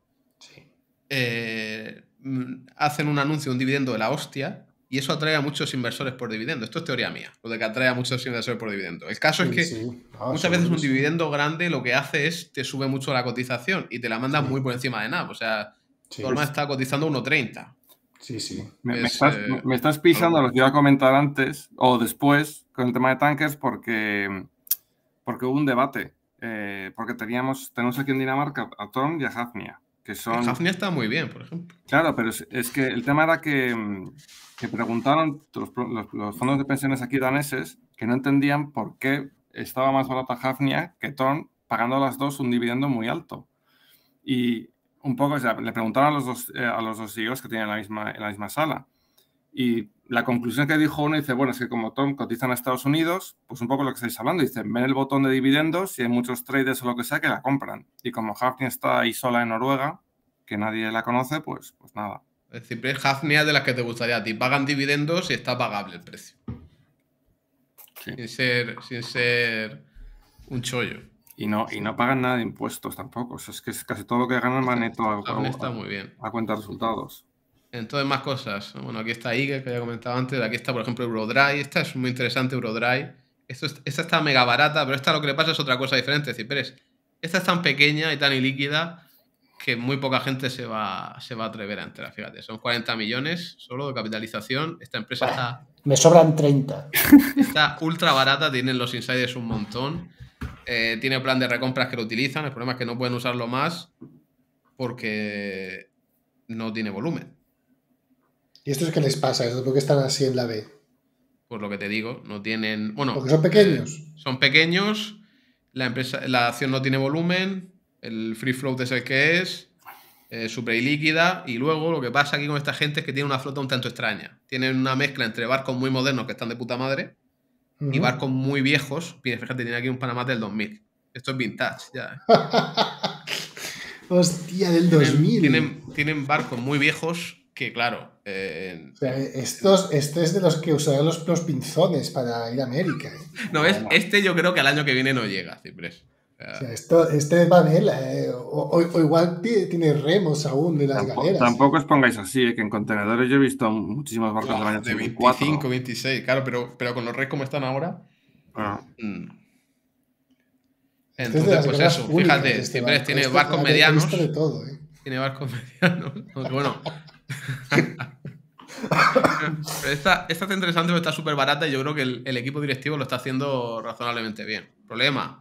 eh, mm, hacen un anuncio, un dividendo de la hostia, y eso atrae a muchos inversores por dividendo. Esto es teoría mía, lo de que atrae a muchos inversores por dividendo. El caso es que ah, muchas veces un dividendo grande lo que hace es te sube mucho la cotización y te la manda muy por encima de nada. O sea, Norma está cotizando 1.30. Sí, sí. Me, eh, estás, pisando lo que iba a comentar antes o después con el tema de tankers porque, porque hubo un debate. Eh, porque teníamos, tenemos aquí en Dinamarca a Tom y a Hafnia. Que son... Hafnia está muy bien, por ejemplo. Claro, pero es, que el tema era que, mm, que preguntaron los, fondos de pensiones aquí daneses que no entendían por qué estaba más barata Hafnia que Torn, pagando a las dos un dividendo muy alto. Y un poco, o le preguntaron a los dos, eh, a los dos e que tienen la misma, en la misma sala. Y la conclusión que dijo uno dice, bueno, es que como Tom cotizan a Estados Unidos, pues un poco lo que estáis hablando, dice ven el botón de dividendos y hay muchos traders o lo que sea que la compran. Y como Hafnia está ahí sola en Noruega, que nadie la conoce, pues, pues nada. Es decir, es de las que te gustaría a ti. Pagan dividendos y está pagable el precio. Sin, ser, sin ser un chollo. Y no, y no pagan nada de impuestos tampoco. es que es casi todo lo que ganan van neto a, a, cuenta de resultados. Entonces, más cosas. Bueno, aquí está I que había comentado antes. Aquí está, por ejemplo, Eurodry. Esta es muy interesante, Eurodry. Esto esta está mega barata, pero esta lo que le pasa es otra cosa diferente. Es decir, Pérez, esta es tan pequeña y tan ilíquida que muy poca gente se va, se va a atrever a entrar. Fíjate, son 40 millones solo de capitalización. Esta empresa está. Me sobran 30. Está ultra barata, tienen los insiders un montón. Eh, tiene plan de recompras que lo utilizan. El problema es que no pueden usarlo más porque no tiene volumen. ¿Y esto es qué les pasa? por qué están así en la B? Pues lo que te digo, no tienen. Bueno. Porque son pequeños. Eh, son pequeños, la, empresa, la acción no tiene volumen, el free float es el que es, eh, super ilíquida, y luego lo que pasa aquí con esta gente es que tiene una flota un tanto extraña. Tienen una mezcla entre barcos muy modernos que están de puta madre y barcos muy viejos. Fíjate, tiene aquí un Panamá del 2000. Esto es vintage, ya. Eh. Hostia, del 2000. tienen barcos muy viejos que claro. Eh, estos, este es de los que usarán los, los pinzones para ir a América. ¿eh? No, es, este yo creo que al año que viene no llega, Cipres. este es vanela, eh, o, igual tiene remos aún de las galeras. Tampoco os pongáis así, que en contenedores yo he visto muchísimos barcos ah, de 25, 26, claro, pero, pero con los reyes como están ahora. Ah. Mm. Entonces, pues eso, fíjate, tiene barcos medianos. Tiene barcos pues medianos. bueno, esta, esta, está interesante pero está súper barata y yo creo que el, equipo directivo lo está haciendo razonablemente bien. Problema,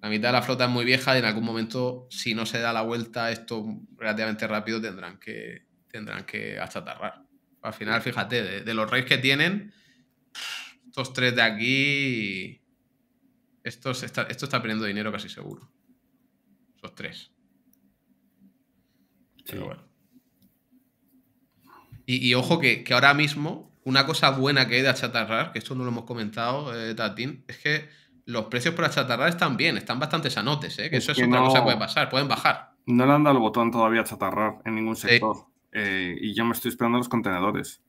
la mitad de la flota es muy vieja y en algún momento, si no se da la vuelta esto relativamente rápido, tendrán que, tendrán que hasta atarrar Al final, fíjate, de, los reyes que tienen, estos tres de aquí, estos, está, esto está perdiendo dinero casi seguro. Esos tres. Pero bueno. Y, ojo que, ahora mismo, una cosa buena que hay de achatarrar, que esto no lo hemos comentado, eh, Tatín, es que los precios para achatarrar están bien, están bastante sanotes, ¿eh? que eso es, otra cosa que puede pasar, pueden bajar. No le han dado el botón todavía a achatarrar en ningún sector. Eh, y yo me estoy esperando los contenedores.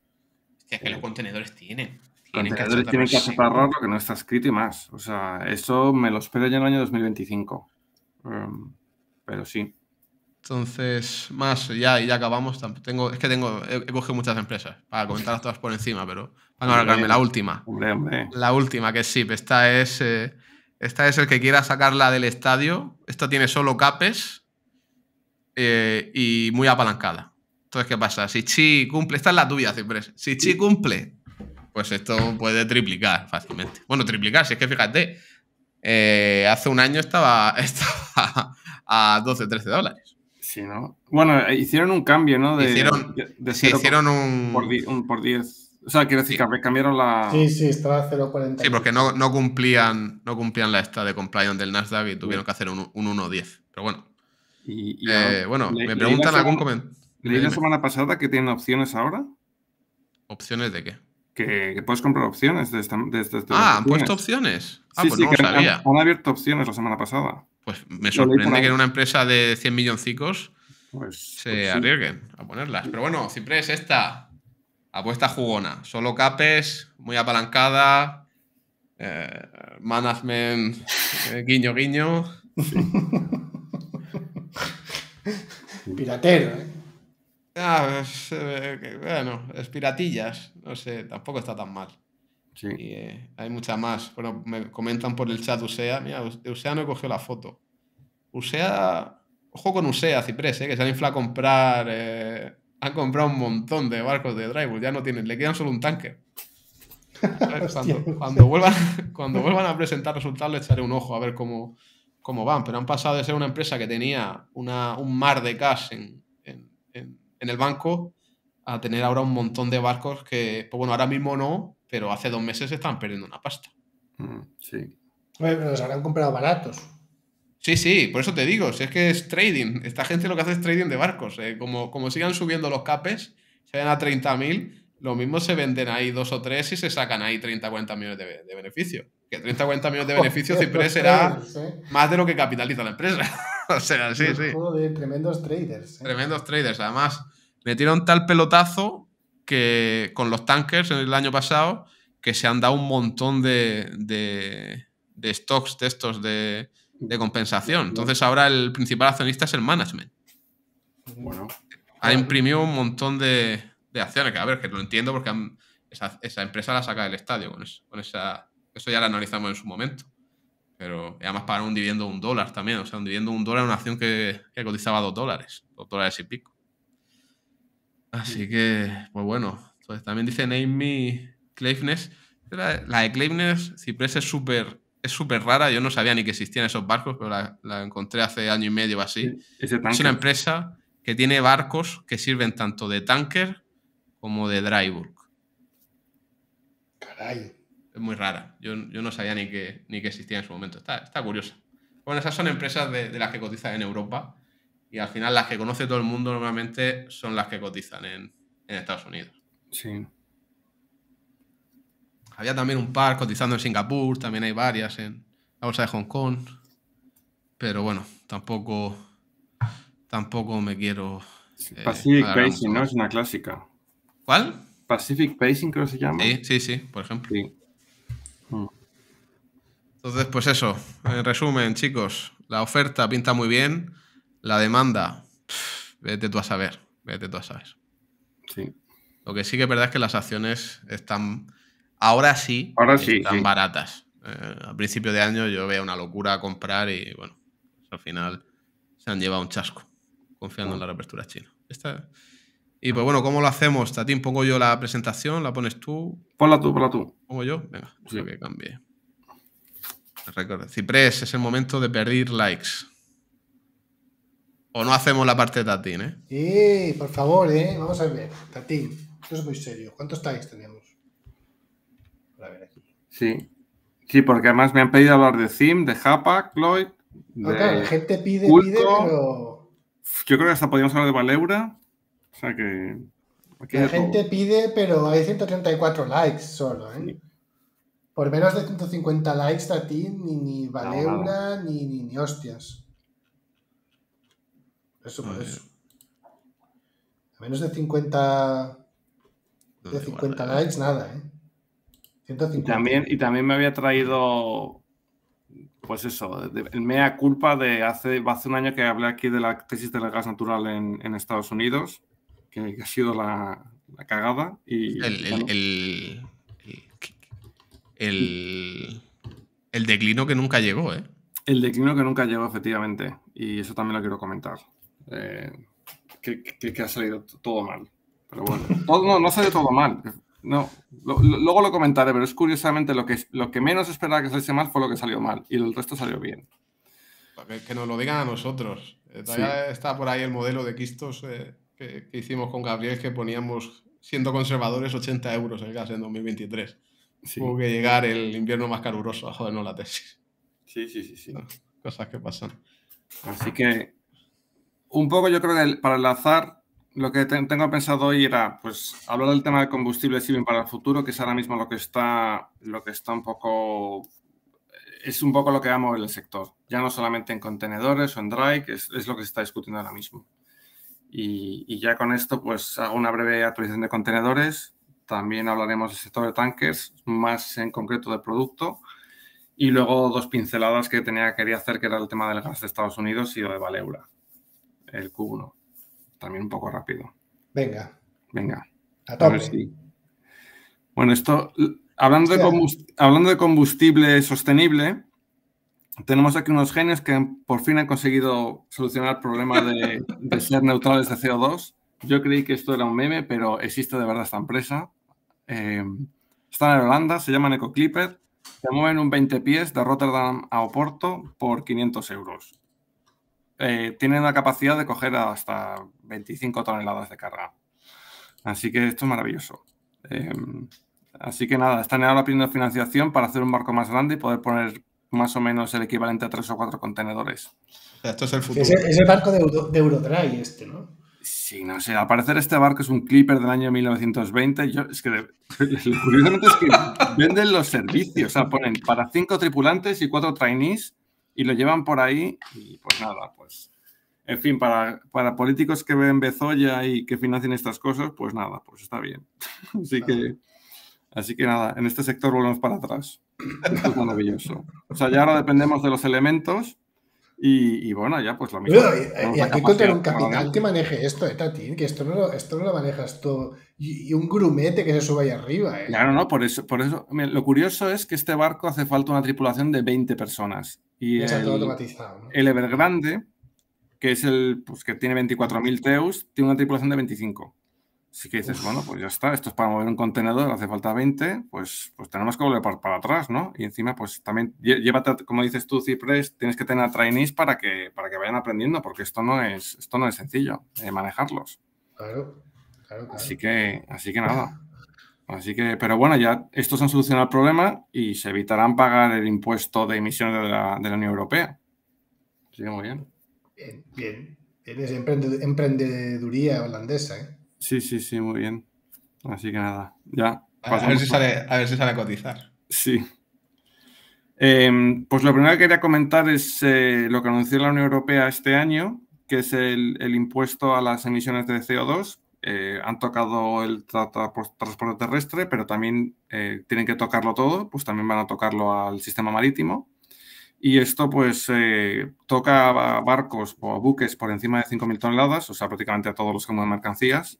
es que los contenedores tienen. los contenedores tienen que achatarrar lo que no está escrito y más. O sea, eso me lo espero ya en el año 2025. Em, pero sí. Entonces, más, ya, y ya acabamos. Tengo, es que tengo, he, cogido muchas empresas para comentarlas todas por encima, pero para no la última. La última, que es SIP. Esta es, eh, esta es el que quiera sacarla del estadio. Esta tiene solo capes eh, y muy apalancada. Entonces, ¿qué pasa? Si Chi cumple, esta es la tuya, siempre. Si Chi cumple, pues esto puede triplicar fácilmente. Bueno, triplicar, si es que fíjate, eh, hace un año estaba, estaba a 12, 13 dólares. Sí, ¿no? Bueno, eh, hicieron un cambio, ¿no? De, hicieron, sí, hicieron por, un... Por 10. O sea, quiero decir que cambiaron la... Sí, sí, estaba 0,40. Sí, porque no, cumplían, no cumplían la esta de compliance del Nasdaq y tuvieron que hacer un, 1,10. Pero bueno. Y, eh, bueno, me preguntan algún comentario. Leí la semana pasada que tienen opciones ahora. ¿Opciones de qué? Que, que, puedes comprar opciones de, esta, ah, han puesto opciones. Ah, pues sí, no que lo sabía. han, abierto opciones la semana pasada. Pues me sorprende que en una empresa de 100 milloncicos pues, se pues arriesguen a ponerlas. Pero bueno, es esta apuesta jugona. Solo capes, muy apalancada, eh, management eh, guiño guiño. Piratero, ¿eh? Ah, pues, bueno, es piratillas. No sé, tampoco está tan mal. Sí. Y, eh, hay muchas más. Bueno, me comentan por el chat Usea. Mira, Usea no cogió la foto. Usea. Ojo con Usea, Ciprés, eh, que se han inflado a comprar. Eh, han comprado un montón de barcos de drywall Ya no tienen. Le quedan solo un tanque. cuando, vuelvan, cuando vuelvan a presentar resultados, le echaré un ojo a ver cómo, cómo van. Pero han pasado de ser una empresa que tenía un mar de cash en, en el banco a tener ahora un montón de barcos que, pues bueno, ahora mismo no, pero hace dos meses estaban perdiendo una pasta. Mm, sí. bueno pero los habrán comprado baratos. Sí, sí, por eso te digo, si es que es trading, esta gente lo que hace es trading de barcos, eh, como, como sigan subiendo los capes, se vayan a 30.000, lo mismo se venden ahí dos o tres y se sacan ahí 30 40 millones de, beneficio. Que 30 40 millones de beneficio siempre será eh. más de lo que capitaliza la empresa. o sea, sí, sí. De tremendos traders. Eh. Tremendos traders, además, metieron tal pelotazo que con los tankers en el año pasado, que se han dado un montón de, stocks de estos de, compensación. Entonces ahora el principal accionista es el management. Bueno. Ha imprimido un montón de, acciones, que a ver, que lo entiendo porque esa, empresa la saca del estadio con, eso, ya lo analizamos en su momento. Pero además pagaron un dividendo de un dólar también. O sea, un dividendo de un dólar una acción que, que cotizaba dos dólares, dos dólares y pico. Así que, pues bueno. Pues también dice Namey Claveness. La, de Claveness, Ciprés es súper es súper rara. Yo no sabía ni que existían esos barcos, pero la, encontré hace año y medio así. es una empresa que tiene barcos que sirven tanto de tanker como de dry Caray. Es muy rara. Yo, no sabía ni que, ni que existía en su momento. Está, está curiosa. Bueno, esas son empresas de, de las que cotizan en Europa y al final las que conoce todo el mundo normalmente son las que cotizan en, Estados Unidos. Sí. Había también un par cotizando en Singapur, también hay varias en la bolsa de Hong Kong. Pero bueno, tampoco, tampoco me quiero. Eh, Pacific Pacing, ¿no? Es una clásica. ¿Cuál? Pacific Pacing, creo que se llama. Sí, sí, sí, por ejemplo. Mm. Entonces, pues eso. En resumen, chicos, la oferta pinta muy bien. La demanda, vete tú a saber, vete tú a saber. Lo que sí que es verdad es que las acciones están, ahora sí, están baratas. Eh, a principio de año yo veo una locura comprar y bueno, pues al final se han llevado un chasco confiando en la reapertura china. Y pues bueno, ¿cómo lo hacemos? Tatín, pongo yo la presentación, la pones tú. Ponla tú, ponla tú. Pongo yo, venga, sí. que cambie. Ciprés, es el momento de pedir likes. O no hacemos la parte de Tatín, ¿eh? Sí, por favor, ¿eh? Vamos a ver. Tatín, esto es muy serio. ¿Cuántos tags tenemos? Sí. Sí, porque además me han pedido hablar de Zim, de Japa, Cloyd. De gente pide, pero. Yo creo que hasta podríamos hablar de Valeura. O sea que. la gente pide, pero hay 134 likes solo, ¿eh? Por menos de 150 likes, Tatín, ni, ni Valeura, ni hostias. Eso por a eso. A menos de 50. De 50 likes, nada, ¿eh? Y también, y también me había traído. Pues eso, el mea culpa de hace, hace un año que hablé aquí de la tesis del gas natural en, Estados Unidos, que, ha sido la, cagada. Y, el, el, el declino que nunca llegó, ¿eh? El declino que nunca llegó, efectivamente. Y eso también lo quiero comentar. Eh, que, ha salido todo mal. Pero bueno, no, no salió todo mal. No, luego lo comentaré, pero es curiosamente lo que, lo que menos esperaba que saliese mal fue lo que salió mal y el resto salió bien. Que, nos lo digan a nosotros. Eh, está por ahí el modelo de Quistos eh, que, hicimos con Gabriel, que poníamos, siendo conservadores, 80 euros el gas en 2023. Sí. que llegar el invierno más caluroso, joder, no la tesis. Sí, sí, sí, sí. Cosas que pasan. Así que un poco yo creo que para enlazar, lo que tengo pensado hoy era pues, hablar del tema del combustible civil para el futuro, que es ahora mismo lo que está, lo que está un poco... Es un poco lo que amo en el sector, ya no solamente en contenedores o en dry, que es, lo que se está discutiendo ahora mismo. Y, ya con esto, pues hago una breve actualización de contenedores. También hablaremos del sector de tanques, más en concreto del producto. Y luego dos pinceladas que tenía, quería hacer, que era el tema del gas de Estados Unidos y lo de Valeura el Q1. También un poco rápido. Venga. Venga. A, Bueno, esto, hablando, de hablando de combustible sostenible, tenemos aquí unos genios que por fin han conseguido solucionar el problema de, ser neutrales de CO2. Yo creí que esto era un meme, pero existe de verdad esta empresa. Em, Está en Holanda, se llaman EcoClipper. Se mueven un 20 pies de Rotterdam a Oporto por 500 euros. Eh, tienen una capacidad de coger hasta 25 toneladas de carga. Así que esto es maravilloso. Em, así que nada, están ahora pidiendo financiación para hacer un barco más grande y poder poner más o menos el equivalente a tres o cuatro contenedores. esto es el futuro. Es el, barco de, este, ¿no? Sí, no sé, al parecer este barco es un Clipper del año 1920. es que lo curioso es que venden los servicios, o sea, ponen para cinco tripulantes y cuatro trainees y lo llevan por ahí y pues nada, pues en fin, para, para políticos que ven Bezoya y que financian estas cosas, pues nada, pues está bien. Así que así que nada, en este sector volvemos para atrás. es maravilloso. O sea, ya ahora dependemos de los elementos y, bueno, ya pues lo mismo. Eh, eh, y, aquí un capitán que maneje esto, eh, que esto no, lo, esto lo manejas tú Y, un grumete que se suba ahí arriba. Eh. Claro, no, por eso, por eso. lo curioso es que este barco hace falta una tripulación de 20 personas. Y el, Evergrande, que es el pues, que tiene 24.000 Teus, tiene una tripulación de 25. Así que dices, bueno, pues ya está, esto es para mover un contenedor, hace falta 20, pues, pues tenemos que volver para, atrás, ¿no? Y encima, pues también llévate, como dices tú, Cypress, tienes que tener a trainees para que, para que vayan aprendiendo, porque esto no es, esto no es sencillo, eh, manejarlos. Claro, claro, claro. Así que, así que nada. Así que, pero bueno, ya estos han solucionado el problema y se evitarán pagar el impuesto de emisiones de la, Unión Europea. Sí, muy bien. Bien, bien. Eres emprendeduría holandesa, ¿eh? Sí, sí, sí, muy bien. Así que nada, ya. A, a ver, si sale, a cotizar. Sí. Em, pues lo primero que quería comentar es eh, lo que anunció la Unión Europea este año, que es el impuesto a las emisiones de CO2, eh, han tocado el transporte terrestre, pero también eh, tienen que tocarlo todo, pues también van a tocarlo al sistema marítimo. Y esto pues eh, toca a barcos o a buques por encima de 5.000 toneladas, o sea, prácticamente a todos los que mueven mercancías.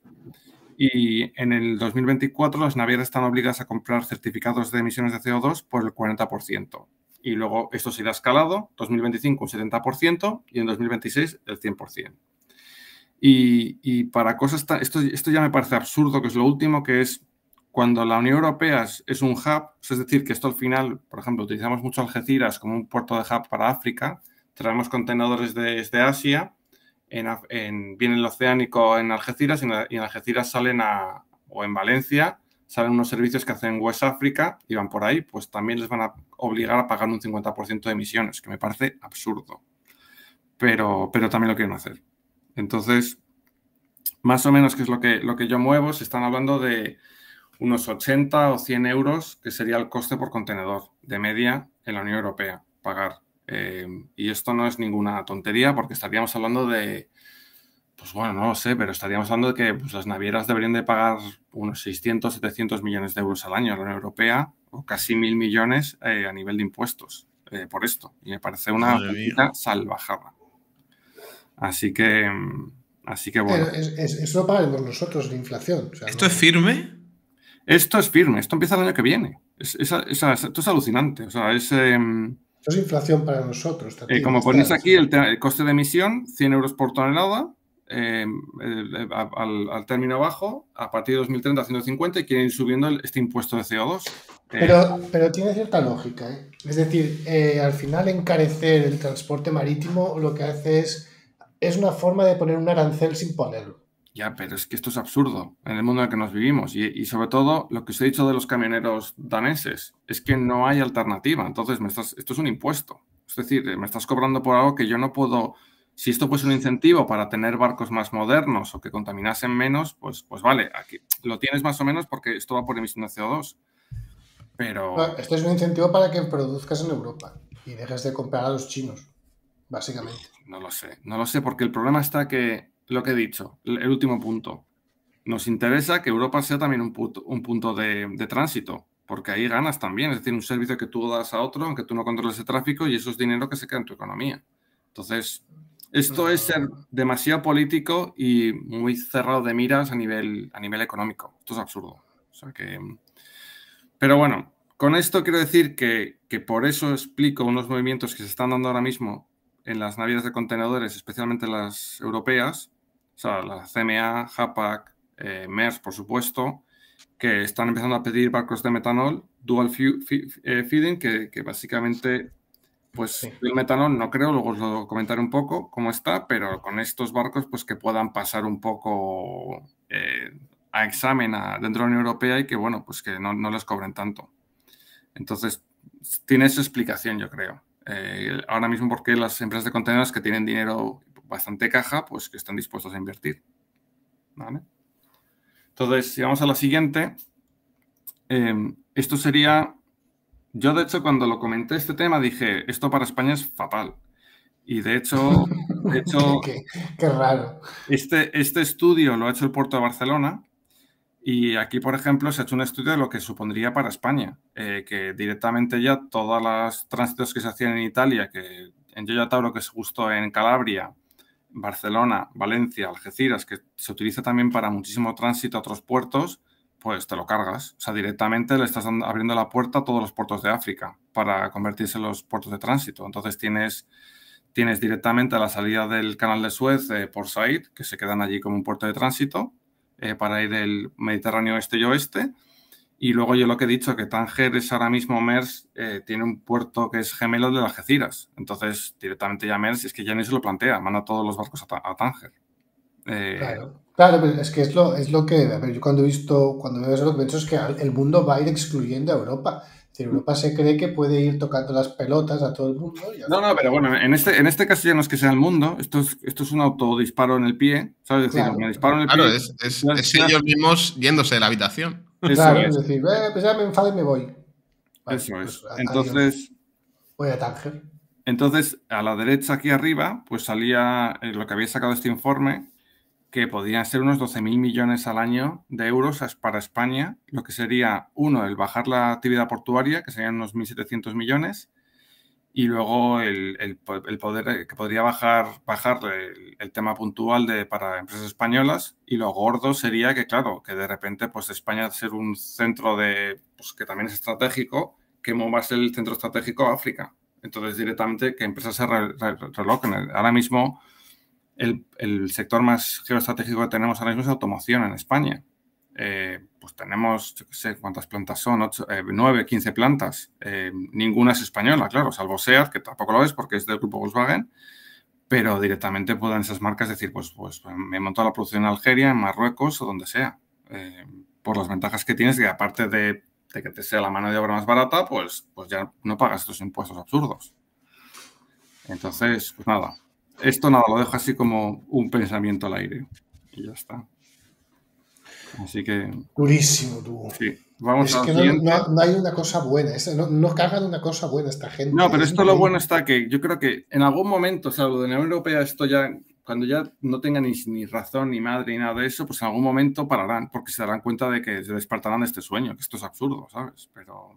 Y en el 2024 las navieras están obligadas a comprar certificados de emisiones de CO2 por el 40%. Y luego esto se irá escalado, 2025 un 70% y en 2026 el 100%. Y, para cosas, esto, esto ya me parece absurdo, que es lo último, que es cuando la Unión Europea es, un hub, pues es decir, que esto al final, por ejemplo, utilizamos mucho Algeciras como un puerto de hub para África, traemos contenedores desde Asia, en, viene el oceánico en Algeciras y en, Algeciras salen a, o en Valencia, salen unos servicios que hacen West África y van por ahí, pues también les van a obligar a pagar un 50% de emisiones, que me parece absurdo. Pero, pero también lo quieren hacer. Entonces, más o menos, que es lo que, lo que yo muevo, se están hablando de unos 80 o 100 euros, que sería el coste por contenedor de media en la Unión Europea, pagar. Eh, y esto no es ninguna tontería porque estaríamos hablando de, pues bueno, no lo sé, pero estaríamos hablando de que pues, las navieras deberían de pagar unos 600, 700 millones de euros al año en la Unión Europea o casi mil millones eh, a nivel de impuestos eh, por esto. Y me parece una salvajada. Así que, así que bueno. eso lo pagaremos nosotros, la inflación. ¿Esto es firme? Esto es firme, esto empieza el año que viene. Es, esto es alucinante. O sea, es, em, esto es inflación para nosotros. Eh, como ponéis aquí, el, coste de emisión, 100 euros por tonelada. Em, al, término bajo, a partir de 2030 150 y quieren ir subiendo este impuesto de CO2. Eh, pero, pero tiene cierta lógica. ¿eh? Es decir, al final encarecer el transporte marítimo lo que hace es es una forma de poner un arancel sin ponerlo. Ya, pero es que esto es absurdo en el mundo en el que nos vivimos. Y, sobre todo, lo que os he dicho de los camioneros daneses es que no hay alternativa. Entonces, estás, esto es un impuesto. Es decir, eh, me estás cobrando por algo que yo no puedo. Si esto fuese un incentivo para tener barcos más modernos o que contaminasen menos, pues, pues vale, aquí lo tienes más o menos porque esto va por emisión de CO2. Pero. esto es un incentivo para que produzcas en Europa y dejes de comprar a los chinos, básicamente no lo sé, no lo sé, porque el problema está que, lo que he dicho, el último punto, nos interesa que Europa sea también un, un punto de, tránsito, porque ahí ganas también, es decir, un servicio que tú das a otro, aunque tú no controles el tráfico, y eso es dinero que se queda en tu economía. Entonces, esto es ser demasiado político y muy cerrado de miras a nivel, a nivel económico. Esto es absurdo. sea que... Pero bueno, con esto quiero decir que, que por eso explico unos movimientos que se están dando ahora mismo en las navieras de contenedores, especialmente las europeas, o sea, la CMA, HAPAC, eh, MERS, por supuesto, que están empezando a pedir barcos de metanol, dual eh, feeding, que, básicamente, pues el metanol no creo, luego os lo comentaré un poco cómo está, pero con estos barcos, pues que puedan pasar un poco eh, a examen dentro de la Unión Europea y que, bueno, pues que no, no les cobren tanto. Entonces, tiene su explicación, yo creo. Eh, ahora mismo porque las empresas de contenedores que tienen dinero bastante caja, pues que están dispuestos a invertir. Entonces, si vamos a la siguiente, em, esto sería, yo de hecho cuando lo comenté este tema dije, esto para España es fatal. Y de hecho, de hecho raro. Este, este estudio lo ha hecho el puerto de Barcelona y aquí, por ejemplo, se ha hecho un estudio de lo que supondría para España, eh, que directamente ya todas las tránsitos que se hacían en Italia, que en Gioia Tauro, que es justo en Calabria, Barcelona, Valencia, Algeciras, que se utiliza también para muchísimo tránsito a otros puertos, pues te lo cargas. O sea, directamente le estás abriendo la puerta a todos los puertos de África para convertirse en los puertos de tránsito. Entonces tienes, tienes directamente a la salida del canal de Suez eh, por Said, que se quedan allí como un puerto de tránsito, eh, para ir el Mediterráneo este y oeste. Y luego yo lo que he dicho, que Tánger es ahora mismo Mers, eh, tiene un puerto que es gemelo de las Algeciras. Entonces, directamente ya Mers, es que ya ni se lo plantea, manda todos los barcos a, Tánger. Eh, claro, claro pero es que es lo, es lo que, a ver, yo cuando he visto, cuando veo eso, lo que es que el mundo va a ir excluyendo a Europa. Si Europa se cree que puede ir tocando las pelotas a todo el mundo. no, no, pero bueno, en este, en este caso ya no es que sea el mundo, esto es, esto es un autodisparo en el pie, ¿sabes? Es decir, es, ellos mismos yéndose de la habitación. claro, es. decir, eh, pues ya me enfado y me voy. Pues, entonces. Voy a Entonces, a la derecha aquí arriba, pues salía eh, lo que había sacado este informe, que podrían ser unos 12.000 millones al año de euros para España, lo que sería, uno, el bajar la actividad portuaria, que serían unos 1.700 millones, y luego el, poder eh, que podría bajar, bajar el, tema puntual de, para empresas españolas, y lo gordo sería que, claro, que de repente pues España ser un centro de, pues, que también es estratégico, que muevas el centro estratégico a África. Entonces, directamente que empresas se Ahora mismo el, sector más geoestratégico que tenemos ahora mismo es automoción en España. Eh, pues tenemos, qué sé cuántas plantas son, eh, nueve 9, 15 plantas. Eh, ninguna es española, claro, salvo SEAT, que tampoco lo es porque es del grupo Volkswagen, pero directamente pueden esas marcas decir, pues, pues me monto la producción en Algeria, en Marruecos o donde sea, por las ventajas que tienes, que aparte de, que te sea la mano de obra más barata, pues, pues ya no pagas estos impuestos absurdos. Entonces, pues nada, esto nada, lo dejo así como un pensamiento al aire. Y ya está. Así que. Durísimo, tú. Sí. Vamos a que no, no, hay una cosa buena. No, no cagan una cosa buena esta gente. No, pero esto lo bueno está que yo creo que en algún momento, o sea, de la Unión Europea, esto ya, cuando ya no tengan ni, razón, ni madre, ni nada de eso, pues en algún momento pararán, porque se darán cuenta de que se despertarán de este sueño, que esto es absurdo, ¿sabes? Pero.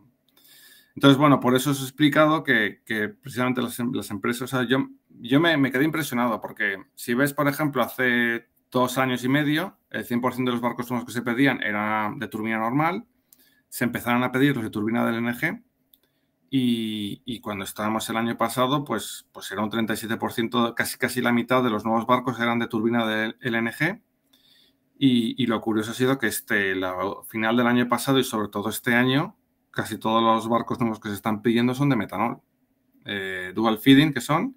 Entonces, bueno, por eso os he explicado que, precisamente em, las, empresas, o yo yo me, quedé impresionado porque si ves, por ejemplo, hace dos años y medio, el 100% de los barcos nuevos que se pedían eran de turbina normal, se empezaron a pedir los de turbina del LNG y, cuando estábamos el año pasado, pues, pues era un 37%, casi, casi la mitad de los nuevos barcos eran de turbina del LNG. Y, lo curioso ha sido que este, final del año pasado y sobre todo este año, casi todos los barcos nuevos que se están pidiendo son de metanol. Eh, dual feeding, que son,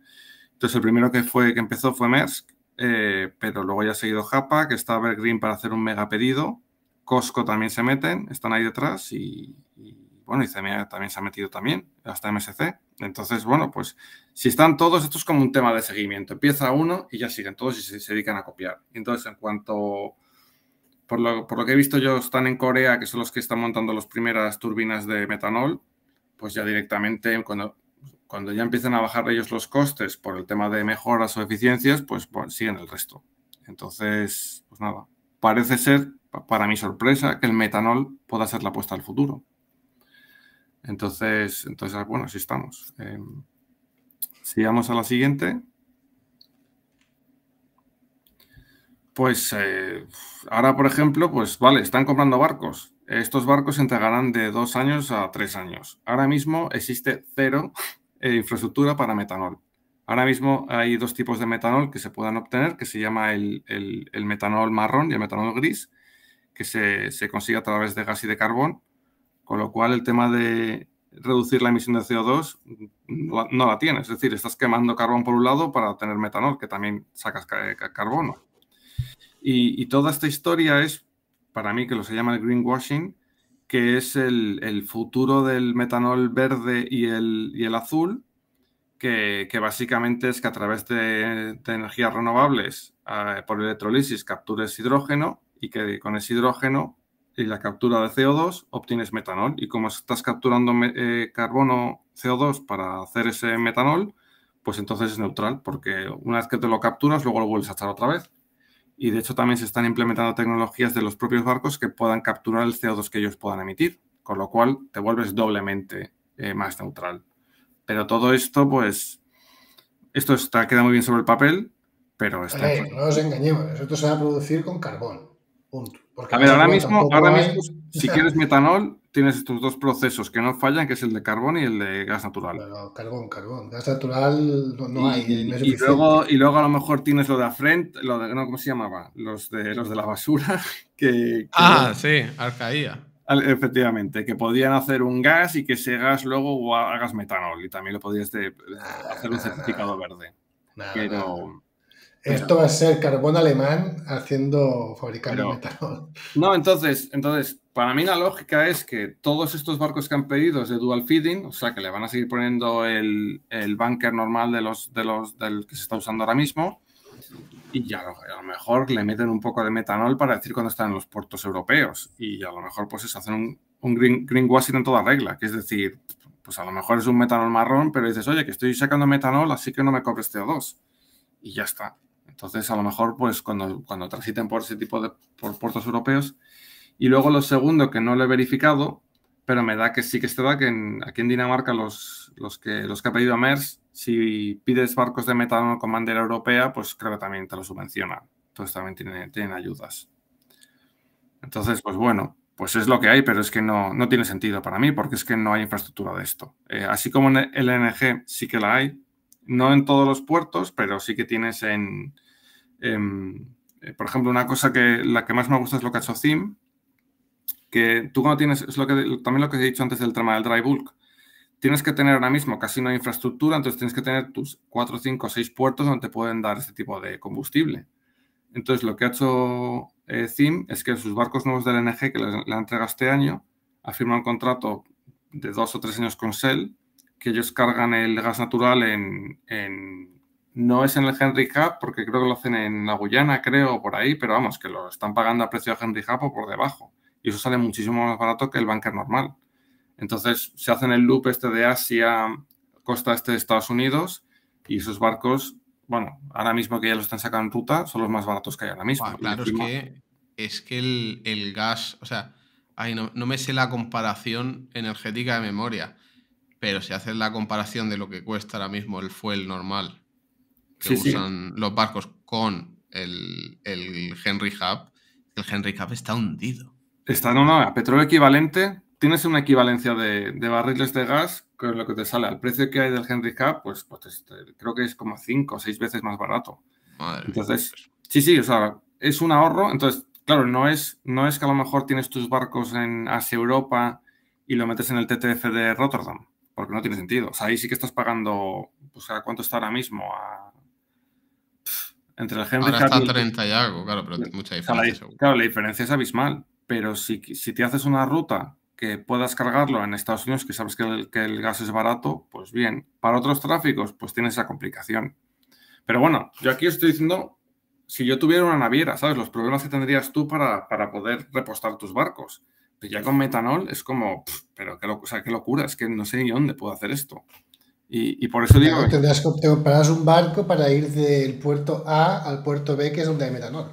entonces, el primero que, fue, que empezó fue Maersk, eh, pero luego ya ha seguido Japa, que está Evergreen para hacer un mega pedido. Costco también se meten, están ahí detrás y, bueno, y CMA también se ha metido también, hasta MSC. Entonces, bueno, pues si están todos, esto es como un tema de seguimiento. Empieza uno y ya siguen todos y se, dedican a copiar. Entonces, en cuanto, por lo, por lo, que he visto yo, están en Corea, que son los que están montando las primeras turbinas de metanol, pues ya directamente cuando cuando ya empiezan a bajar ellos los costes por el tema de mejoras o eficiencias, pues siguen el resto. Entonces, pues nada, parece ser, para mi sorpresa, que el metanol pueda ser la apuesta al futuro. Entonces, entonces ah, bueno, así estamos. Em, sigamos a la siguiente. Pues eh, ahora, por ejemplo, pues vale, están comprando barcos. Estos barcos se entregarán de dos años a tres años. Ahora mismo existe cero e infraestructura para metanol. Ahora mismo hay dos tipos de metanol que se puedan obtener, que se llama el, metanol marrón y el metanol gris, que se, consigue a través de gas y de carbón, con lo cual el tema de reducir la emisión de CO2 no, la tiene. Es decir, estás quemando carbón por un lado para obtener metanol, que también sacas carbono. Y, y toda esta historia es, para mí, que lo se llama el greenwashing, que es el, futuro del metanol verde y el, el azul, que, básicamente es que a través de, energías renovables ah, por electrolisis captures hidrógeno y que con ese hidrógeno y la captura de CO2 obtienes metanol. Y como estás capturando eh, carbono CO2 para hacer ese metanol, pues entonces es neutral, porque una vez que te lo capturas, luego lo vuelves a echar otra vez y de hecho también se están implementando tecnologías de los propios barcos que puedan capturar el CO2 que ellos puedan emitir, con lo cual te vuelves doblemente eh, más neutral. Pero todo esto, pues, esto está, queda muy bien sobre el papel, pero está... no nos engañemos, esto se va a producir con carbón, punto. a ver, ahora mismo, mismo, si quieres metanol, tienes estos dos procesos que no fallan, que es el de carbón y el de gas natural. carbón, carbón. Gas natural no, hay. y, luego, y luego a lo mejor tienes lo de Afrent, lo de, no, ¿cómo se llamaba? Los de, los de la basura. Que, ah, sí, Arcaía. Efectivamente, que podían hacer un gas y que ese gas luego hagas metanol y también lo podías ah, hacer un certificado verde. esto va a ser carbón alemán haciendo fabricando metanol. No, entonces, entonces para mí la lógica es que todos estos barcos que han pedido es de dual feeding, o sea que le van a seguir poniendo el, el bunker normal de los, de los, del que se está usando ahora mismo y ya a lo mejor le meten un poco de metanol para decir cuando están en los puertos europeos y a lo mejor pues es hacer un, un green, greenwashing en toda regla, que es decir, pues a lo mejor es un metanol marrón, pero dices, oye, que estoy sacando metanol, así que no me cobres CO2 y ya está. Entonces a lo mejor pues cuando, cuando transiten por ese tipo de por puertos europeos y luego lo segundo, que no lo he verificado, pero me da que sí que se da que aquí en Dinamarca los, los, que, los que ha pedido a MERS, si pides barcos de metano con bandera europea, pues creo que también te lo subvencionan. Entonces también tienen, ayudas. Entonces, pues bueno, pues es lo que hay, pero es que no, no tiene sentido para mí porque es que no hay infraestructura de esto. Eh, así como en LNG sí que la hay, no en todos los puertos, pero sí que tienes en, eh, por ejemplo, una cosa que la que más me gusta es lo que ha hecho CIM, que tú cuando tienes, es lo que, también lo que he dicho antes del tema del dry bulk, tienes que tener ahora mismo casi no hay infraestructura, entonces tienes que tener tus 4, 5, 6 puertos donde te pueden dar este tipo de combustible. Entonces lo que ha hecho eh, Zim es que sus barcos nuevos del NG que le, han este año ha firmado un contrato de dos o tres años con Shell, que ellos cargan el gas natural en, no es en el Henry Hub, porque creo que lo hacen en la Guyana, creo, por ahí, pero vamos, que lo están pagando a precio de Henry Hub o por debajo y eso sale muchísimo más barato que el banker normal. Entonces se hacen el loop este de Asia, costa este de Estados Unidos y esos barcos, bueno, ahora mismo que ya los están sacando en ruta, son los más baratos que hay ahora mismo. claro, es que, es que el, gas, o sea, no, me sé la comparación energética de memoria, pero si haces la comparación de lo que cuesta ahora mismo el fuel normal que usan los barcos con el, el Henry Hub, el Henry Hub está hundido. Está en una a petróleo equivalente, tienes una equivalencia de, barriles de gas con lo que te sale. Al precio que hay del Henry Cup, pues, pues este, creo que es como 5 o 6 veces más barato. entonces, sí, sí, o sea, es un ahorro. Entonces, claro, no es, no es que a lo mejor tienes tus barcos en Asia Europa y lo metes en el TTF de Rotterdam, porque no tiene sentido. O sea, ahí sí que estás pagando, pues, ¿a cuánto está ahora mismo? entre el Henry ahora Está y 30 y algo, claro, pero mucha claro, la diferencia es abismal. Pero si, te haces una ruta que puedas cargarlo en Estados Unidos, que sabes que el, gas es barato, pues bien. Para otros tráficos, pues tienes esa complicación. Pero bueno, yo aquí estoy diciendo, si yo tuviera una naviera, ¿sabes? Los problemas que tendrías tú para, para poder repostar tus barcos. Pero pues ya con metanol es como, pero qué, locura, es que no sé ni dónde puedo hacer esto. Y, por eso digo... tendrías que te un barco para ir del puerto A al puerto B, que es donde hay metanol.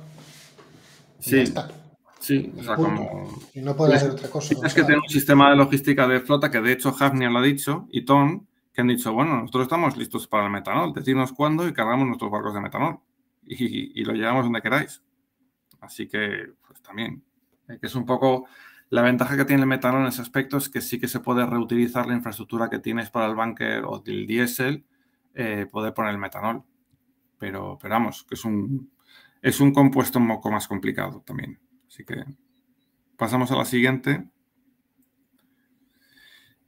sí. está. Sí, como. Es que tiene un sistema de logística de flota que, de hecho, Hafnia lo ha dicho y Tom, que han dicho, bueno, nosotros estamos listos para el metanol, decidnos cuándo y cargamos nuestros barcos de metanol y, lo llevamos donde queráis. Así que, pues también, eh, que es un poco. La ventaja que tiene el metanol en ese aspecto es que sí que se puede reutilizar la infraestructura que tienes para el bunker o el diésel, eh, poder poner el metanol. Pero, esperamos que es un, es un compuesto un poco más complicado también. Así que pasamos a la siguiente.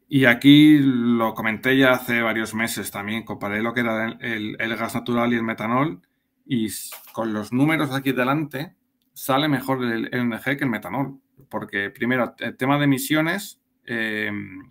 Y aquí lo comenté ya hace varios meses también, comparé lo que era el, gas natural y el metanol y con los números aquí delante sale mejor el LNG que el metanol, porque primero, el tema de emisiones em,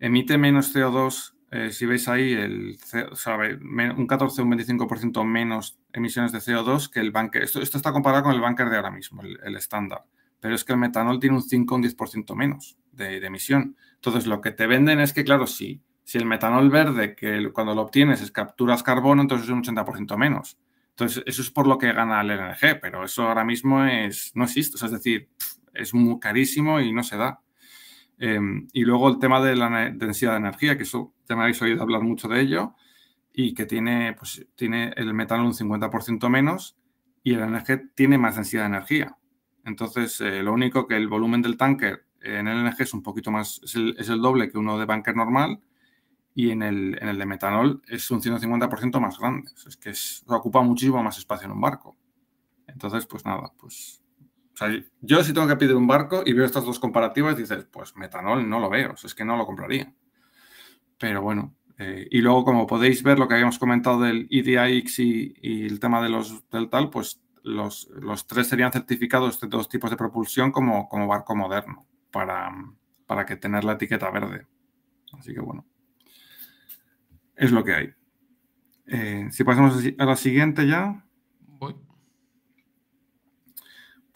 emite menos CO2 eh, si veis ahí, el, 14 o un 14 un 25% menos emisiones de CO2 que el bunker. Esto, está comparado con el bunker de ahora mismo, el estándar. Pero es que el metanol tiene un 5 o un 10% menos de, emisión. Entonces, lo que te venden es que, claro, sí, si el metanol verde, que cuando lo obtienes es capturas carbono, entonces es un 80% menos. Entonces, eso es por lo que gana el LNG, pero eso ahora mismo es, no existe. es decir, es muy carísimo y no se da. Em, y luego el tema de la densidad de energía, que eso ya me habéis oído hablar mucho de ello, y que tiene, pues, tiene el metanol un 50% menos y el LNG tiene más densidad de energía. Entonces, eh, lo único que el volumen del tanque en el LNG es un poquito más, es el, doble que uno de banker normal, y en el, en el, de metanol es un 150% más grande. Es que ocupa muchísimo más espacio en un barco. Entonces, pues nada, pues yo si tengo que pedir un barco y veo estas dos comparativas, dices, pues metanol no lo veo, es que no lo compraría. Pero bueno, eh, y luego como podéis ver lo que habíamos comentado del e IDIX y, el tema de los, del tal, pues los, tres serían certificados de dos tipos de propulsión como, como barco moderno para, que tener la etiqueta verde. Así que bueno, es lo que hay. Eh, si pasamos a la siguiente ya.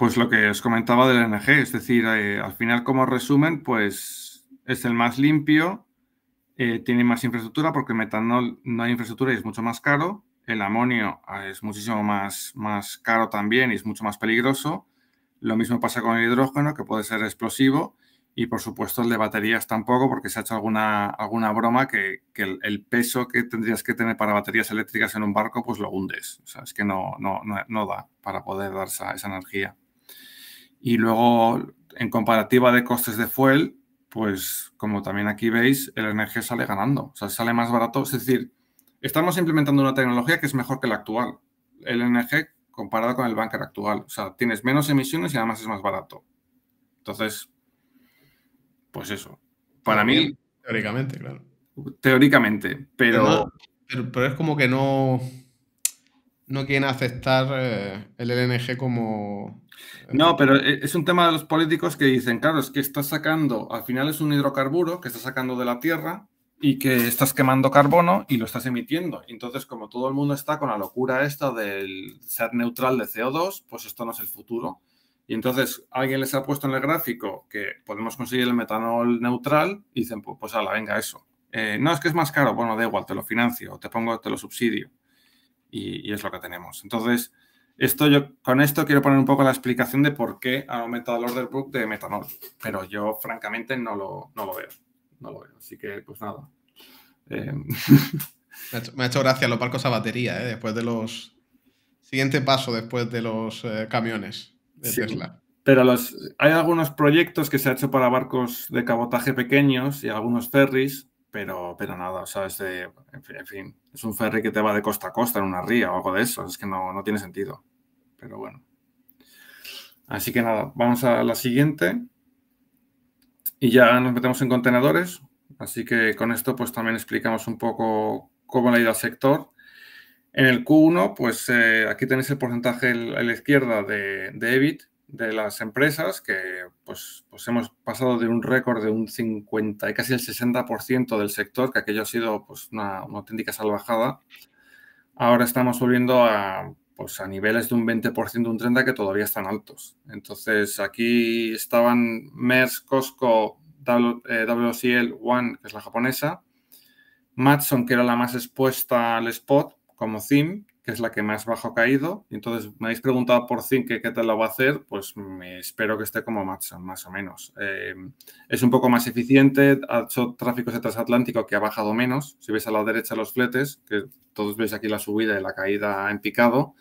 Pues lo que os comentaba del NG, es decir, eh, al final como resumen, pues es el más limpio, eh, tiene más infraestructura porque el metanol no hay infraestructura y es mucho más caro, el amonio ah, es muchísimo más, más caro también y es mucho más peligroso, lo mismo pasa con el hidrógeno que puede ser explosivo y por supuesto el de baterías tampoco porque se ha hecho alguna, alguna broma que, que el, peso que tendrías que tener para baterías eléctricas en un barco pues lo hundes, o sea, es que no, no, no, da para poder dar esa, esa energía. Y luego, en comparativa de costes de fuel, pues como también aquí veis, el energía sale ganando, o sea, sale más barato. Es decir, estamos implementando una tecnología que es mejor que la actual. El ng comparado con el banker actual. O sea, tienes menos emisiones y además es más barato. Entonces, pues eso. Para mí. Teóricamente, claro. Teóricamente, Pero, pero es como que no no quieren aceptar eh, el LNG como... Eh, no, pero eh, es un tema de los políticos que dicen, claro, es que estás sacando, al final es un hidrocarburo que estás sacando de la tierra y que estás quemando carbono y lo estás emitiendo. Entonces, como todo el mundo está con la locura esta del ser neutral de CO2, pues esto no es el futuro. Y entonces alguien les ha puesto en el gráfico que podemos conseguir el metanol neutral y dicen, pues, pues la venga, eso. no, es que es más caro. Bueno, da igual, te lo financio, te pongo, te lo subsidio y, es lo que tenemos. Entonces, esto yo con esto quiero poner un poco la explicación de por qué ha aumentado el order book de metanol, pero yo francamente no lo, no lo veo. No lo veo. Así que, pues nada. Em, me, ha hecho, gracia los barcos a batería, ¿eh? después de los. Siguiente paso después de los eh, camiones de Tesla. Pero los, hay algunos proyectos que se ha hecho para barcos de cabotaje pequeños y algunos ferries pero, nada, o sea, es en fin, es un ferry que te va de costa a costa en una ría o algo de eso, es que no, tiene sentido. Pero bueno. Así que nada, vamos a la siguiente. Y ya nos metemos en contenedores. Así que con esto pues también explicamos un poco cómo le ha ido al sector. En el Q1, pues eh, aquí tenéis el porcentaje a la izquierda de, de EBIT, de las empresas, que pues, pues, hemos pasado de un récord de un 50 y casi el 60% del sector, que aquello ha sido pues, una, auténtica salvajada, ahora estamos volviendo a, pues, a niveles de un 20%, un 30% que todavía están altos. Entonces aquí estaban MERS, Costco, WCL eh, One, que es la japonesa, Matson, que era la más expuesta al spot como theme, que es la que más bajo ha caído. Entonces, me habéis preguntado por Zinc que qué tal la va a hacer, pues me espero que esté como Matson, más o menos. Eh, es un poco más eficiente, ha hecho tráfico de transatlántico que ha bajado menos. Si veis a la derecha los fletes, que todos veis aquí la subida y la caída en picado,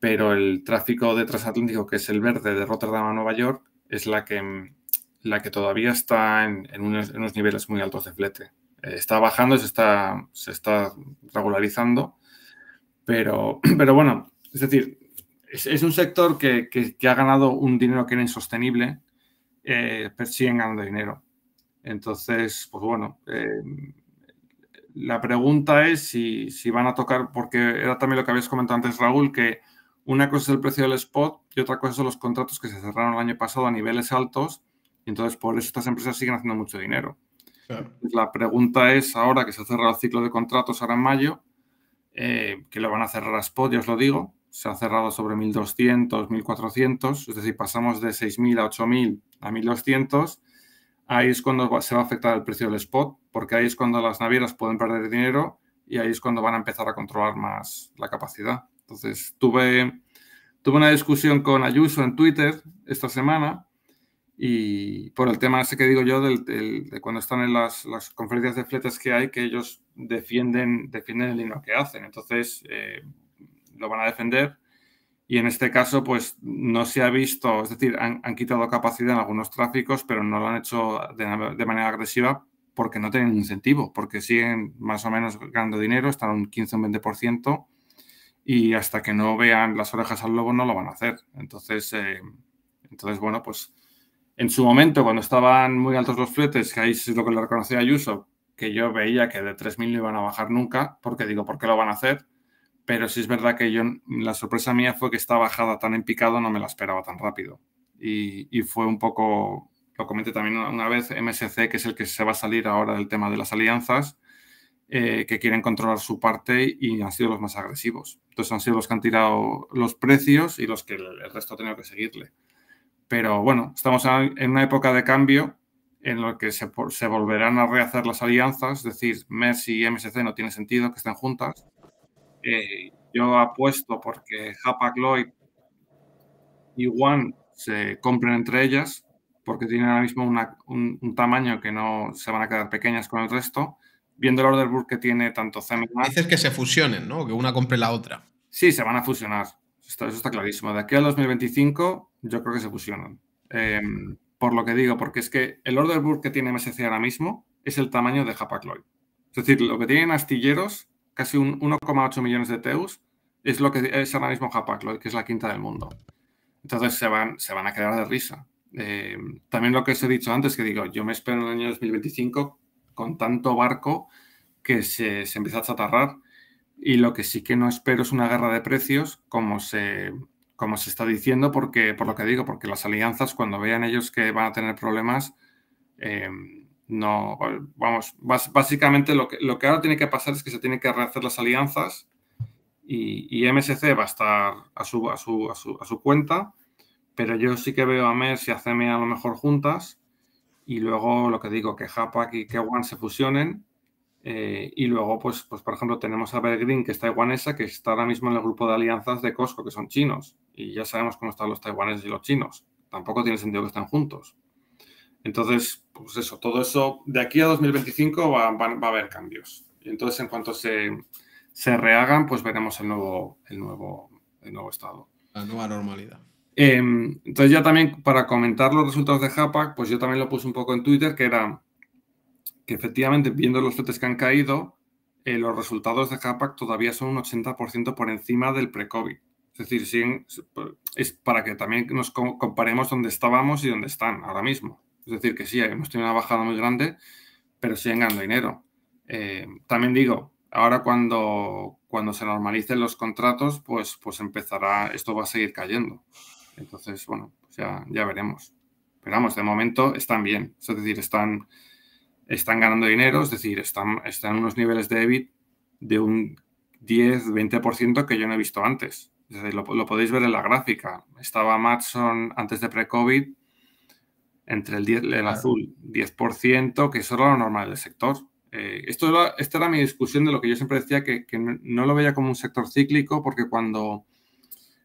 pero el tráfico de transatlántico, que es el verde de Rotterdam a Nueva York, es la que, la que todavía está en, en, unos, niveles muy altos de flete. Eh, está bajando, se está, se está regularizando Pero, bueno, es decir, es, un sector que, ha ganado un dinero que era insostenible, eh, pero siguen ganando dinero. Entonces, pues bueno, eh, la pregunta es si, van a tocar, porque era también lo que habías comentado antes, Raúl, que una cosa es el precio del spot y otra cosa son los contratos que se cerraron el año pasado a niveles altos, entonces por eso estas empresas siguen haciendo mucho dinero. La pregunta es ahora que se ha cerrado el ciclo de contratos ahora en mayo, eh, que lo van a cerrar a spot, ya os lo digo. Se ha cerrado sobre 1.200, 1.400, es decir, pasamos de 6.000 a 8.000 a 1.200. Ahí es cuando se va a afectar el precio del spot, porque ahí es cuando las navieras pueden perder dinero y ahí es cuando van a empezar a controlar más la capacidad. Entonces, tuve, tuve una discusión con Ayuso en Twitter esta semana y por el tema ese que digo yo de cuando están en las, las, conferencias de fletes que hay, que ellos defienden, defienden el dinero que hacen. Entonces, eh, lo van a defender. Y en este caso, pues no se ha visto, es decir, han, quitado capacidad en algunos tráficos, pero no lo han hecho de, manera agresiva porque no tienen incentivo, porque siguen más o menos ganando dinero, están un 15 o un 20%, y hasta que no vean las orejas al lobo no lo van a hacer. Entonces, eh, entonces bueno, pues en su momento, cuando estaban muy altos los fletes, que ahí es lo que le reconocía Ayuso, que yo veía que de 3.000 no iban a bajar nunca, porque digo, ¿por qué lo van a hacer? Pero sí es verdad que yo, la sorpresa mía fue que esta bajada tan en picado no me la esperaba tan rápido. Y, fue un poco, lo comenté también una vez, MSC, que es el que se va a salir ahora del tema de las alianzas, eh, que quieren controlar su parte y han sido los más agresivos. Entonces han sido los que han tirado los precios y los que el resto ha tenido que seguirle. Pero bueno, estamos en una época de cambio en lo que se, volverán a rehacer las alianzas, es decir, Messi y MSC no tiene sentido que estén juntas. Eh, yo apuesto porque Hapag Lloyd y One se compren entre ellas, porque tienen ahora mismo un, tamaño que no se van a quedar pequeñas con el resto, viendo el order book que tiene tanto CMA. Dices que se fusionen, ¿no? Que una compre la otra. Sí, se van a fusionar. Eso está, clarísimo. De aquí al 2025, yo creo que se fusionan. Em, por lo que digo, porque es que el order book que tiene MSC ahora mismo es el tamaño de hapag Es decir, lo que tienen astilleros, casi 1,8 millones de teus, es lo que es ahora mismo hapag que es la quinta del mundo. Entonces se van, se van a quedar de risa. Eh, también lo que os he dicho antes, que digo, yo me espero en el año 2025 con tanto barco que se, se empieza a chatarrar y lo que sí que no espero es una guerra de precios como se, como se está diciendo, porque, por lo que digo, porque las alianzas, cuando vean ellos que van a tener problemas, eh, no, vamos, básicamente lo que, ahora tiene que pasar es que se tienen que rehacer las alianzas y, MSC va a estar a su, a, su, cuenta, pero yo sí que veo a MERS y a CME a lo mejor juntas y luego lo que digo, que Japa y que One se fusionen eh, y luego, pues, pues, por ejemplo, tenemos a Belgrin, que está taiwanesa, que está ahora mismo en el grupo de alianzas de Costco, que son chinos y ya sabemos cómo están los taiwaneses y los chinos. Tampoco tiene sentido que estén juntos. Entonces, pues eso, todo eso, de aquí a 2025 va, a haber cambios. Y entonces, en cuanto se, rehagan, pues veremos el nuevo, el nuevo, nuevo estado. La nueva normalidad. Em, entonces, ya también para comentar los resultados de JAPAC, pues yo también lo puse un poco en Twitter, que era que efectivamente, viendo los fletes que han caído, eh, los resultados de JAPAC todavía son un 80% por encima del pre-COVID. Es decir, es para que también nos comparemos dónde estábamos y dónde están ahora mismo. Es decir, que sí, hemos tenido una bajada muy grande, pero siguen ganando dinero. Eh, también digo, ahora cuando, cuando se normalicen los contratos, pues, pues empezará, esto va a seguir cayendo. Entonces, bueno, pues ya, veremos. Pero vamos, de momento están bien. Es decir, están, están ganando dinero, es decir, están, están en unos niveles de EBIT de un 10-20% que yo no he visto antes. Lo, podéis ver en la gráfica. Estaba Matson antes de pre-COVID entre el, azul 10%, que eso era lo normal del sector. Eh, esto esta era mi discusión de lo que yo siempre decía, que, no lo veía como un sector cíclico, porque cuando,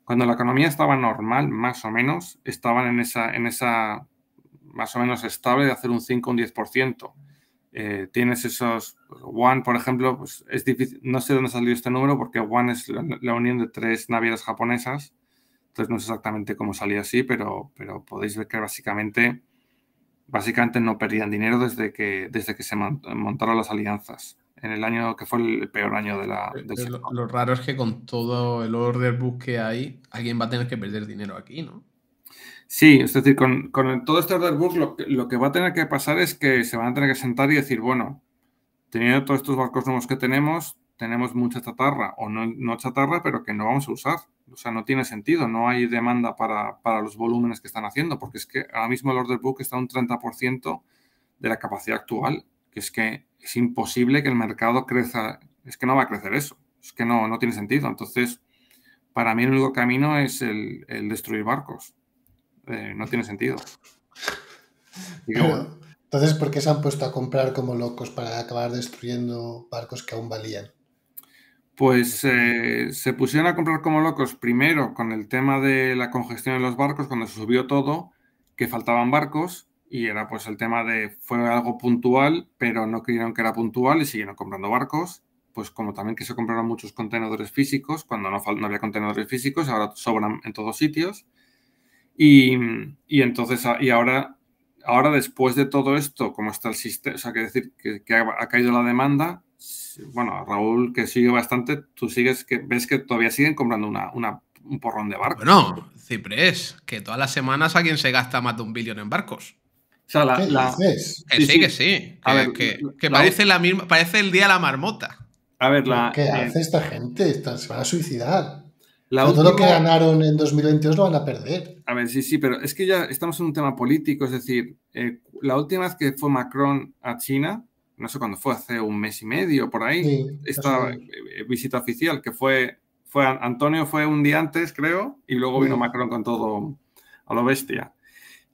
cuando la economía estaba normal, más o menos, estaban en esa, en esa más o menos estable de hacer un 5 o un 10%. Eh, tienes esos, One, por ejemplo, pues es difícil, no sé dónde salió este número porque One es la, unión de tres navieras japonesas, entonces no sé exactamente cómo salió así, pero, pero podéis ver que básicamente, básicamente no perdían dinero desde que, desde que se montaron las alianzas en el año que fue el peor año de la. lo, lo, raro es que con todo el order book que hay, alguien va a tener que perder dinero aquí, ¿no? Sí, es decir, con, con todo este order book lo, que va a tener que pasar es que se van a tener que sentar y decir, bueno, teniendo todos estos barcos nuevos que tenemos, tenemos mucha chatarra, o no, chatarra, pero que no vamos a usar. O sea, no tiene sentido, no hay demanda para, los volúmenes que están haciendo, porque es que ahora mismo el order book está un 30% de la capacidad actual, que es que es imposible que el mercado crezca, es que no va a crecer eso, es que no, no tiene sentido. Entonces, para mí el único camino es el destruir barcos. Eh, no tiene sentido. entonces, ¿por qué se han puesto a comprar como locos para acabar destruyendo barcos que aún valían? Pues eh, se pusieron a comprar como locos primero con el tema de la congestión de los barcos, cuando se subió todo, que faltaban barcos y era pues el tema de fue algo puntual, pero no creyeron que era puntual y siguieron comprando barcos. Pues como también que se compraron muchos contenedores físicos, cuando no, no había contenedores físicos, ahora sobran en todos sitios. Mm, y, entonces, ah, y ahora, ahora después de todo esto, como está el sistema, o sea, que decir que, ha, caído la demanda, bueno, Raúl, que sigue bastante, tú sigues que ves que todavía siguen comprando una, una un porrón de barcos. Bueno, Ciprés, que todas las semanas alguien se gasta más de un billón en barcos. O sea, la, la... sí, que sí. A ver, que, parece la misma, parece el día de la marmota. A ver, la. ¿Qué eh, hace esta gente? se van a suicidar todo lo que ganaron en 2022 lo van a perder. A ver, sí, sí, pero es que ya estamos en un tema político, es decir, eh, la última vez que fue Macron a China, no sé cuándo fue, hace un mes y medio por ahí, esta eh, eh, visita oficial que fue, fue, Antonio fue un día antes, creo, y luego vino Macron con todo a lo bestia.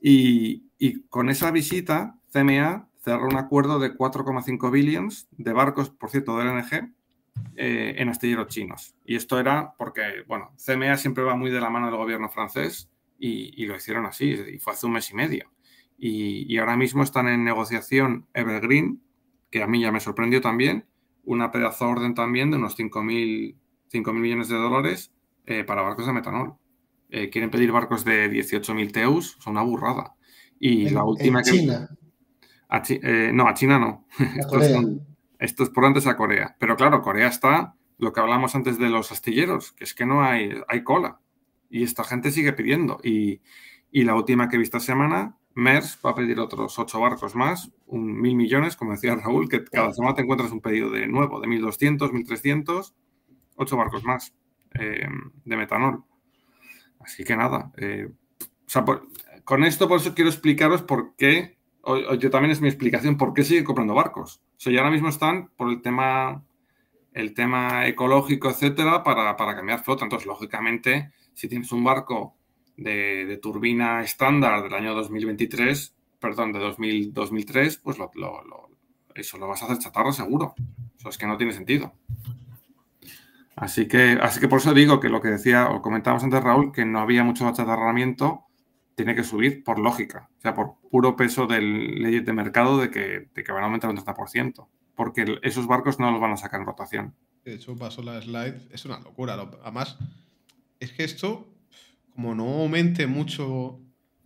Y, y con esa visita, CMA cerró un acuerdo de 4,5 billions de barcos, por cierto, de LNG, eh, en astilleros chinos. Y esto era porque, bueno, CMA siempre va muy de la mano del gobierno francés y, lo hicieron así, y fue hace un mes y medio. Y, ahora mismo están en negociación Evergreen, que a mí ya me sorprendió también, una pedazo de orden también de unos 5.000 millones de dólares eh, para barcos de metanol. Eh, quieren pedir barcos de 18.000 teus, son una burrada. Y la última China. no, a China no. Esto es por antes a Corea. Pero claro, Corea está lo que hablamos antes de los astilleros, que es que no hay, hay cola. Y esta gente sigue pidiendo. Y, la última que he visto esta semana, MERS va a pedir otros ocho barcos más, un mil millones, como decía Raúl, que cada semana te encuentras un pedido de nuevo, de 1.200, 1.300, ocho barcos más eh, de metanol. Así que nada, eh, con esto por eso quiero explicaros por qué yo también es mi explicación por qué sigue comprando barcos. O ya ahora mismo están por el tema, el tema ecológico, etcétera, para, para cambiar flota. Entonces, lógicamente, si tienes un barco de, turbina estándar del año 2023, perdón, de 2000, 2003, pues lo, lo, eso lo vas a hacer chatarra seguro. Eso es que no tiene sentido. Así que, así que por eso digo que lo que decía o comentábamos antes Raúl, que no había mucho achatarramiento tiene que subir por lógica, o sea, por puro peso de leyes de mercado de que, van a aumentar un 30%, porque esos barcos no los van a sacar en rotación. De hecho, pasó la slide, es una locura. Además, es que esto, como no aumente mucho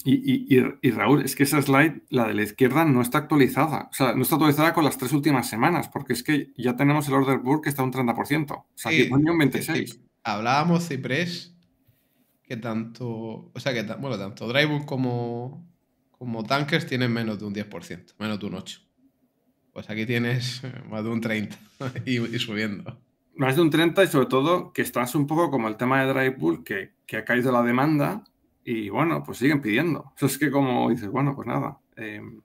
y, Raúl, es que esa slide, la de la izquierda, no está actualizada. O sea, no está actualizada con las tres últimas semanas, porque es que ya tenemos el order book que está un 30%. O sea, sí, un 26. Hablábamos hablábamos Ciprés que tanto, o sea, que bueno, tanto Dry como, como Tankers tienen menos de un 10%, menos de un 8%. Pues aquí tienes eh, más de un 30% y, subiendo. Más de un 30% y sobre todo que estás un poco como el tema de Drive que, que ha caído la demanda y bueno, pues siguen pidiendo. Eso es que como dices, bueno, pues nada. Em,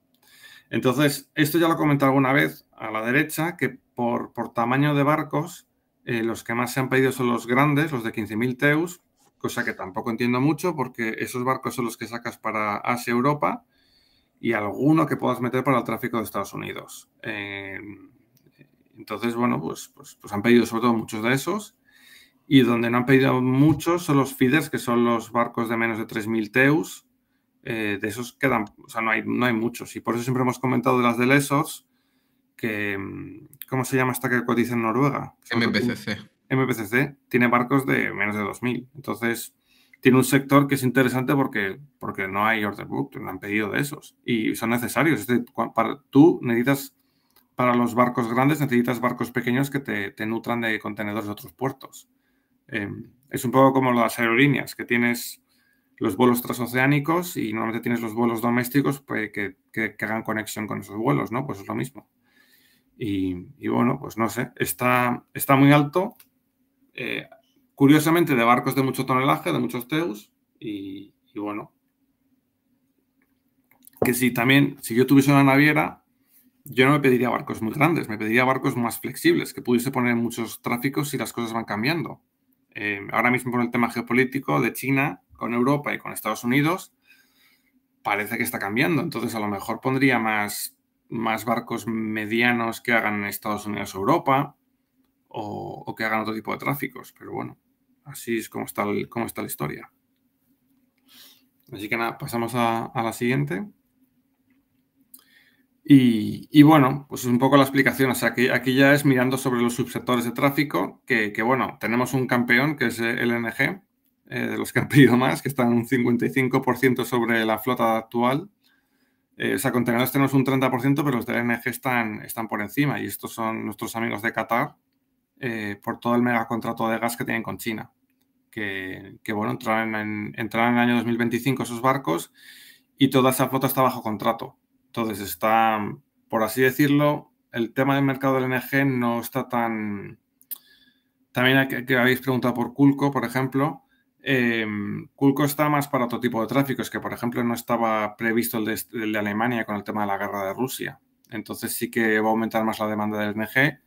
entonces, esto ya lo comenté alguna vez a la derecha, que por, por tamaño de barcos, eh, los que más se han pedido son los grandes, los de 15.000 teus, cosa que tampoco entiendo mucho porque esos barcos son los que sacas para Asia-Europa y alguno que puedas meter para el tráfico de Estados Unidos. Eh, entonces, bueno, pues, pues, pues, han pedido sobre todo muchos de esos. Y donde no han pedido muchos son los feeders, que son los barcos de menos de 3.000 teus. Eh, de esos quedan, o sea, no hay, no hay muchos. Y por eso siempre hemos comentado de las de Lesos que, mm, ¿cómo se llama esta que cotiza en Noruega? MPCC. MPCC tiene barcos de menos de 2.000. Entonces, tiene un sector que es interesante porque, porque no hay order book, no han pedido de esos y son necesarios. para, tú necesitas, para los barcos grandes, necesitas barcos pequeños que te, nutran de contenedores de otros puertos. Em, es un poco como las aerolíneas, que tienes los vuelos transoceánicos y normalmente tienes los vuelos domésticos pues, que, hagan conexión con esos vuelos, ¿no? Pues es lo mismo. Y, bueno, pues no sé, está, está muy alto, eh, curiosamente de barcos de mucho tonelaje, de muchos Teus, y, bueno, que si también, si yo tuviese una naviera, yo no me pediría barcos muy grandes, me pediría barcos más flexibles, que pudiese poner muchos tráficos si las cosas van cambiando. Eh, ahora mismo por el tema geopolítico de China con Europa y con Estados Unidos, parece que está cambiando. Entonces a lo mejor pondría más, más barcos medianos que hagan en Estados Unidos o Europa o, que hagan otro tipo de tráficos. Pero bueno, así es como está, está la historia. Así que nada, pasamos a, la siguiente. Y, bueno, pues es un poco la explicación. O sea, aquí ya es mirando sobre los subsectores de tráfico, que, bueno, tenemos un campeón que es eh, LNG, eh, de los que han pedido más, que están un 55% sobre la flota actual. Eh, o sea, contenedores tenemos un 30%, pero los de LNG están, están por encima. Y estos son nuestros amigos de Qatar, eh, por todo el megacontrato de gas que tienen con China. Que, bueno, entrarán en, el año 2025 esos barcos y toda esa flota está bajo contrato. Entonces está, por así decirlo, el tema del mercado del NG no está tan... También que, habéis preguntado por Culco, por ejemplo. Em, Culco está más para otro tipo de tráfico. Es que por ejemplo no estaba previsto el de, el de Alemania con el tema de la guerra de Rusia. Entonces sí que va a aumentar más la demanda del NG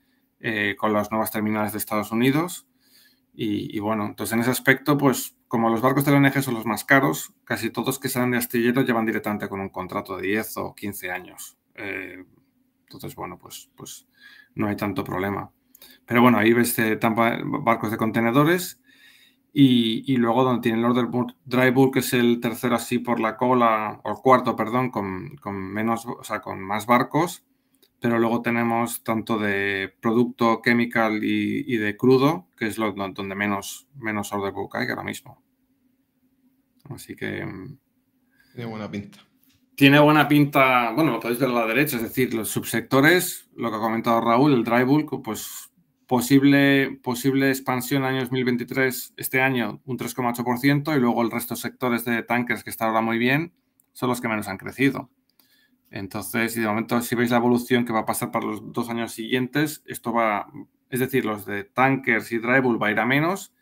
eh, con las nuevas terminales de Estados Unidos. Y, bueno, entonces en ese aspecto, pues como los barcos de la ONG son los más caros, casi todos que salen de astillero llevan directamente con un contrato de 10 o 15 años. Eh, entonces, bueno, pues, pues no hay tanto problema. Pero bueno, ahí ves eh, barcos de contenedores y, luego donde tiene el order dry Bulk que es el tercero así por la cola, o cuarto, perdón, con, menos, o con más barcos, pero luego tenemos tanto de producto chemical y, de crudo, que es lo, donde menos, menos order book hay que ahora mismo. Así que... Mm, tiene buena pinta. Tiene buena pinta, bueno, lo podéis ver a la derecha, es decir, los subsectores, lo que ha comentado Raúl, el dry bulk, pues posible, posible expansión año 2023, este año un 3,8% y luego el resto de sectores de tankers que está ahora muy bien son los que menos han crecido. Entonces, y de momento, si veis la evolución que va a pasar para los dos años siguientes, esto va, es decir, los de tankers y drivel va a ir a menos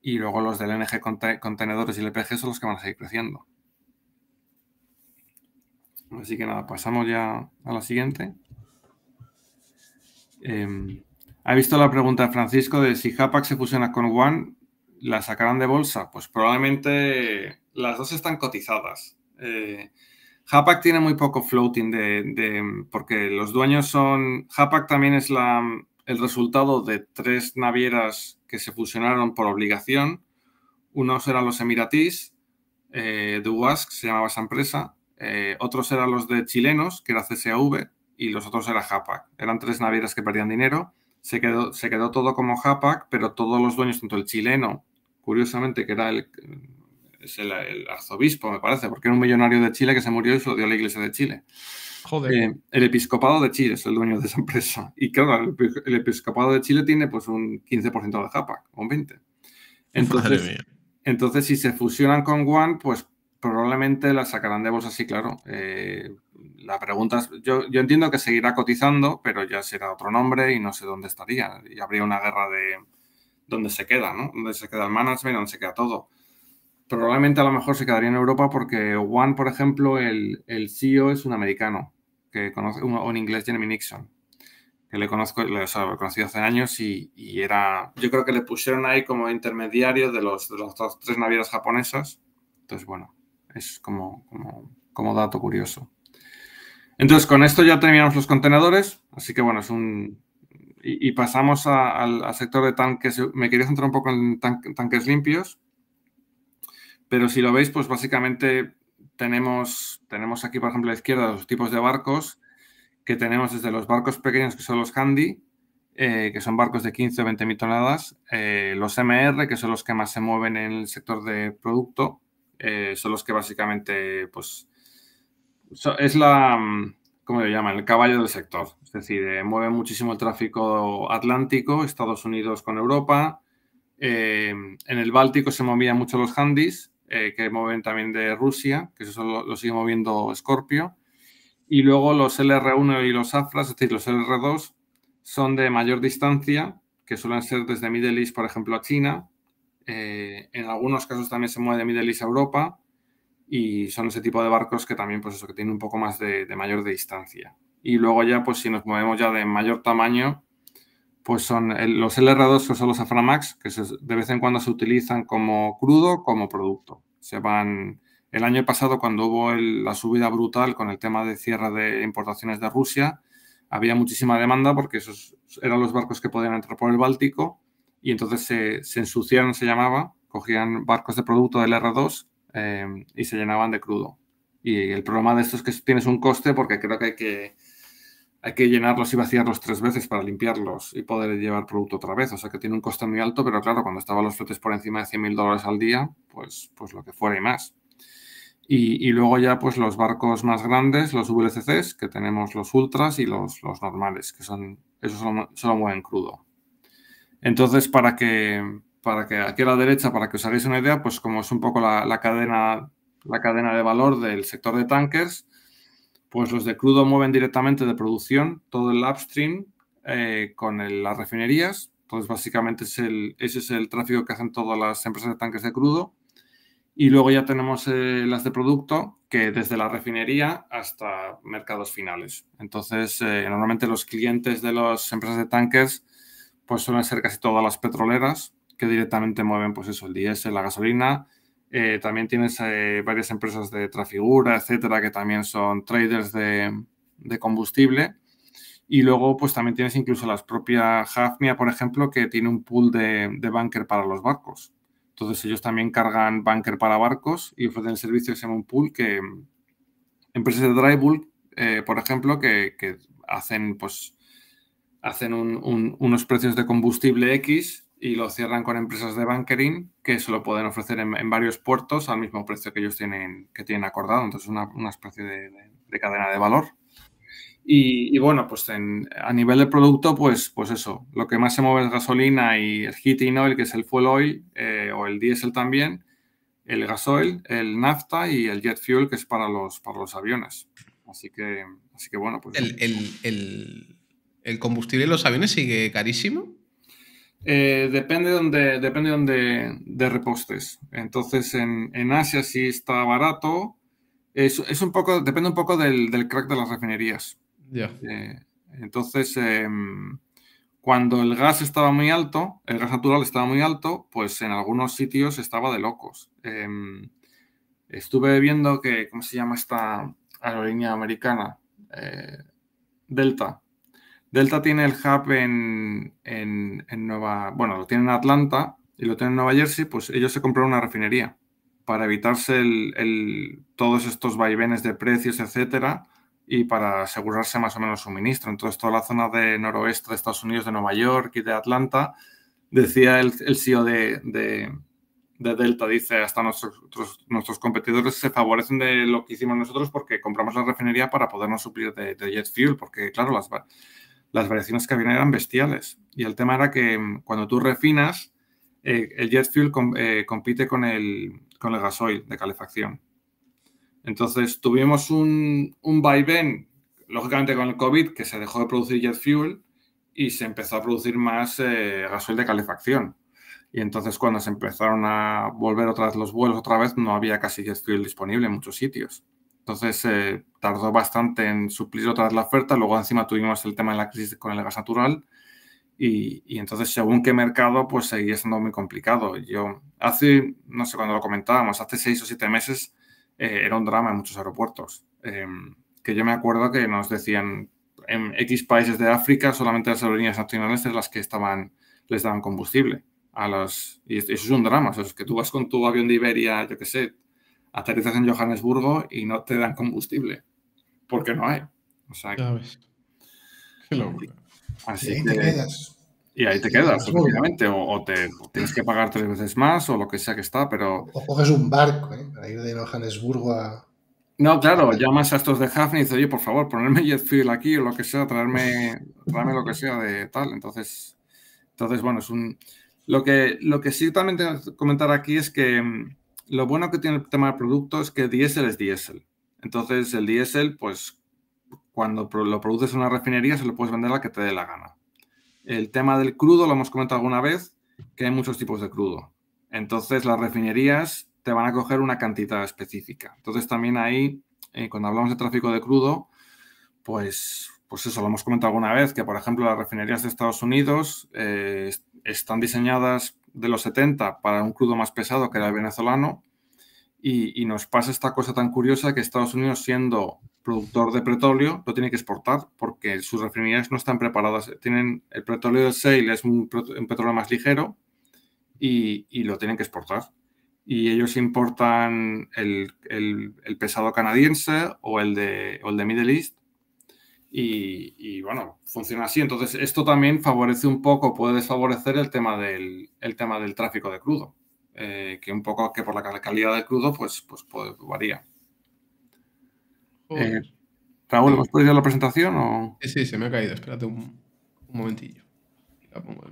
y luego los del NG contenedores y LPG son los que van a seguir creciendo. Así que nada, pasamos ya a la siguiente. Em, ha visto la pregunta de Francisco de si Hapac se fusiona con One, ¿la sacarán de bolsa? Pues probablemente las dos están cotizadas. Eh, Japac tiene muy poco floating de, porque los dueños son. Japac también es la, el resultado de tres navieras que se fusionaron por obligación. Unos eran los emiratis eh, de UASC se llamaba esa empresa. Eh, otros eran los de chilenos, que era CSAV, y los otros era Japac Eran tres navieras que perdían dinero. Se quedó, se quedó todo como Japac pero todos los dueños, tanto el chileno, curiosamente, que era el, es el, arzobispo, me parece, porque era un millonario de Chile que se murió y se lo dio a la iglesia de Chile. Joder. Eh, el episcopado de Chile es el dueño de esa empresa. Y claro, el, episcopado de Chile tiene pues un 15% de JAPAC, un 20%. Entonces, entonces, si se fusionan con One, pues probablemente la sacarán de vos así, claro. Eh, la pregunta es, yo, yo, entiendo que seguirá cotizando, pero ya será otro nombre y no sé dónde estaría. Y habría una guerra de dónde se queda, ¿no? Dónde se queda el management, dónde se queda todo probablemente a lo mejor se quedaría en Europa porque One, por ejemplo, el, CEO es un americano, que conoce, un inglés Jeremy Nixon, que le conozco, le, hace años y, era, yo creo que le pusieron ahí como intermediario de los, de los tres navieras japonesas. Entonces, bueno, es como, como, dato curioso. Entonces, con esto ya terminamos los contenedores, así que bueno, es un, y, pasamos al, sector de tanques. Me quería centrar un poco en tanques limpios. Pero si lo veis, pues básicamente tenemos, tenemos aquí, por ejemplo, a la izquierda los tipos de barcos que tenemos desde los barcos pequeños, que son los handy, eh, que son barcos de 15 o 20 mil toneladas, eh, los MR, que son los que más se mueven en el sector de producto, eh, son los que básicamente, pues, es la, ¿cómo lo llaman? El caballo del sector. Es decir, mueve muchísimo el tráfico atlántico, Estados Unidos con Europa. en el Báltico se movían mucho los handys eh, que mueven también de Rusia, que eso lo, sigue moviendo Scorpio. Y luego los LR1 y los AFRAS, es decir, los LR2, son de mayor distancia, que suelen ser desde Middle East, por ejemplo, a China. Eh, en algunos casos también se mueve de Middle East a Europa y son ese tipo de barcos que también, pues eso, que tienen un poco más de, mayor distancia. Y luego ya, pues si nos movemos ya de mayor tamaño, pues son los LR2, que son los Aframax, que de vez en cuando se utilizan como crudo, como producto. Se van, el año pasado, cuando hubo la subida brutal con el tema de cierre de importaciones de Rusia, había muchísima demanda porque esos eran los barcos que podían entrar por el Báltico y entonces se, se ensuciaron, se llamaba, cogían barcos de producto del R2 eh, y se llenaban de crudo. Y el problema de esto es que tienes un coste porque creo que hay que hay que llenarlos y vaciarlos tres veces para limpiarlos y poder llevar producto otra vez. O sea que tiene un coste muy alto, pero claro, cuando estaban los flotes por encima de 100 mil dólares al día, pues, pues lo que fuera y más. Y, luego ya pues los barcos más grandes, los VLCCs, que tenemos los ultras y los, normales, que son, esos solo, solo mueven crudo. Entonces, para que, para que aquí a la derecha, para que os hagáis una idea, pues como es un poco la, la cadena, la cadena de valor del sector de tanques, pues los de crudo mueven directamente de producción todo el upstream eh, con las refinerías. Entonces, básicamente es ese es el tráfico que hacen todas las empresas de tanques de crudo. Y luego ya tenemos eh, las de producto, que desde la refinería hasta mercados finales. Entonces, eh, normalmente los clientes de las empresas de tanques, pues suelen ser casi todas las petroleras, que directamente mueven, pues eso, el diésel, la gasolina, eh, también tienes eh, varias empresas de Trafigura, etcétera, que también son traders de, combustible. Y luego, pues también tienes incluso las propias Hafnia, por ejemplo, que tiene un pool de, de bunker para los barcos. Entonces, ellos también cargan bunker para barcos y ofrecen el servicio que se un pool que empresas de dry bulk, eh, por ejemplo, que, hacen, pues, hacen unos precios de combustible X y lo cierran con empresas de bankering que se lo pueden ofrecer en, varios puertos al mismo precio que ellos tienen, que tienen acordado. Entonces, una, una especie de, cadena de valor. Y, bueno, pues a nivel de producto, pues, pues eso, lo que más se mueve es gasolina y el heating oil, que es el fuel oil, eh, o el diésel también, el gasoil, el nafta y el jet fuel, que es para los, para los aviones. Así que, así que bueno, pues... el, el combustible de los aviones sigue carísimo? Eh, depende donde, depende donde de repostes. Entonces, en, en Asia sí está barato. Es, es, un poco, depende un poco del, del crack de las refinerías. Eh, entonces, em, cuando el gas estaba muy alto, el gas natural estaba muy alto, pues en algunos sitios estaba de locos. Em, estuve viendo que, ¿cómo se llama esta aerolínea americana? Eh, Delta. Delta tiene el hub en, Nueva, bueno, lo tiene en Atlanta y lo tiene en Nueva Jersey, pues ellos se compraron una refinería para evitarse el, todos estos vaivenes de precios, etcétera, y para asegurarse más o menos suministro. Entonces, toda la zona de noroeste de Estados Unidos, de Nueva York y de Atlanta, decía el, el CEO de, Delta, dice, hasta nuestros, nuestros competidores se favorecen de lo que hicimos nosotros porque compramos la refinería para podernos suplir de jet fuel, porque claro, las, las variaciones que había eran bestiales. Y el tema era que mm, cuando tú refinas, eh, el jet fuel eh, compite con el, con el gasoil de calefacción. Entonces tuvimos un, un vaivén, lógicamente con el COVID, que se dejó de producir jet fuel y se empezó a producir más eh, gasoil de calefacción. Y entonces cuando se empezaron a volver otra vez los vuelos otra vez, no había casi jet fuel disponible en muchos sitios. Entonces eh, tardó bastante en suplir otra vez la oferta, luego encima tuvimos el tema de la crisis con el gas natural y, y entonces según qué mercado pues seguía siendo muy complicado. Yo hace, no sé cuando lo comentábamos, hace seis o siete meses eh, era un drama en muchos aeropuertos. Em, que yo me acuerdo que nos decían en X países de África solamente las aerolíneas nacionales eran las que estaban, les daban combustible. A los, y eso es un drama, es que tú vas con tu avión de Iberia, yo qué sé, aterrizas en Johannesburgo y no te dan combustible, porque no hay. O sea, y ahí te quedas. Y ahí te quedas, obviamente. O, tienes que pagar tres veces más o lo que sea que está, pero. O coges un barco, ¿eh? Para ir de Johannesburgo a. No, claro, llamas a estos de Hafni y dices, oye, por favor, ponerme jet fuel aquí o lo que sea, traerme, traerme lo que sea de tal. Entonces, entonces bueno, es un. Lo que, lo que sí también tengo que comentar aquí es que mm, lo bueno que tiene el tema de producto es que diésel es diésel. Entonces, el diésel, pues, cuando lo produces en una refinería, se lo puedes vender a la que te dé la gana. El tema del crudo, lo hemos comentado alguna vez, que hay muchos tipos de crudo. Entonces, las refinerías te van a coger una cantidad específica. Entonces, también ahí, eh, cuando hablamos de tráfico de crudo, pues, pues eso, lo hemos comentado alguna vez, que por ejemplo las refinerías de Estados Unidos eh, están diseñadas de los 70 para un crudo más pesado que era el venezolano. Y, nos pasa esta cosa tan curiosa que Estados Unidos, siendo productor de petróleo, lo tiene que exportar porque sus refinerías no están preparadas. Tienen el petróleo del sale es un, petróleo más ligero y, lo tienen que exportar. Y ellos importan el, pesado canadiense o el de, o el de Middle East y, bueno, funciona así. Entonces, esto también favorece un poco, puede desfavorecer el tema del, tema del tráfico de crudo, eh, que un poco que por la calidad del crudo, pues, pues varía. Eh, Raúl, ¿hemos la presentación? Sí, sí, se me ha caído. Espérate un, momentillo. La pongo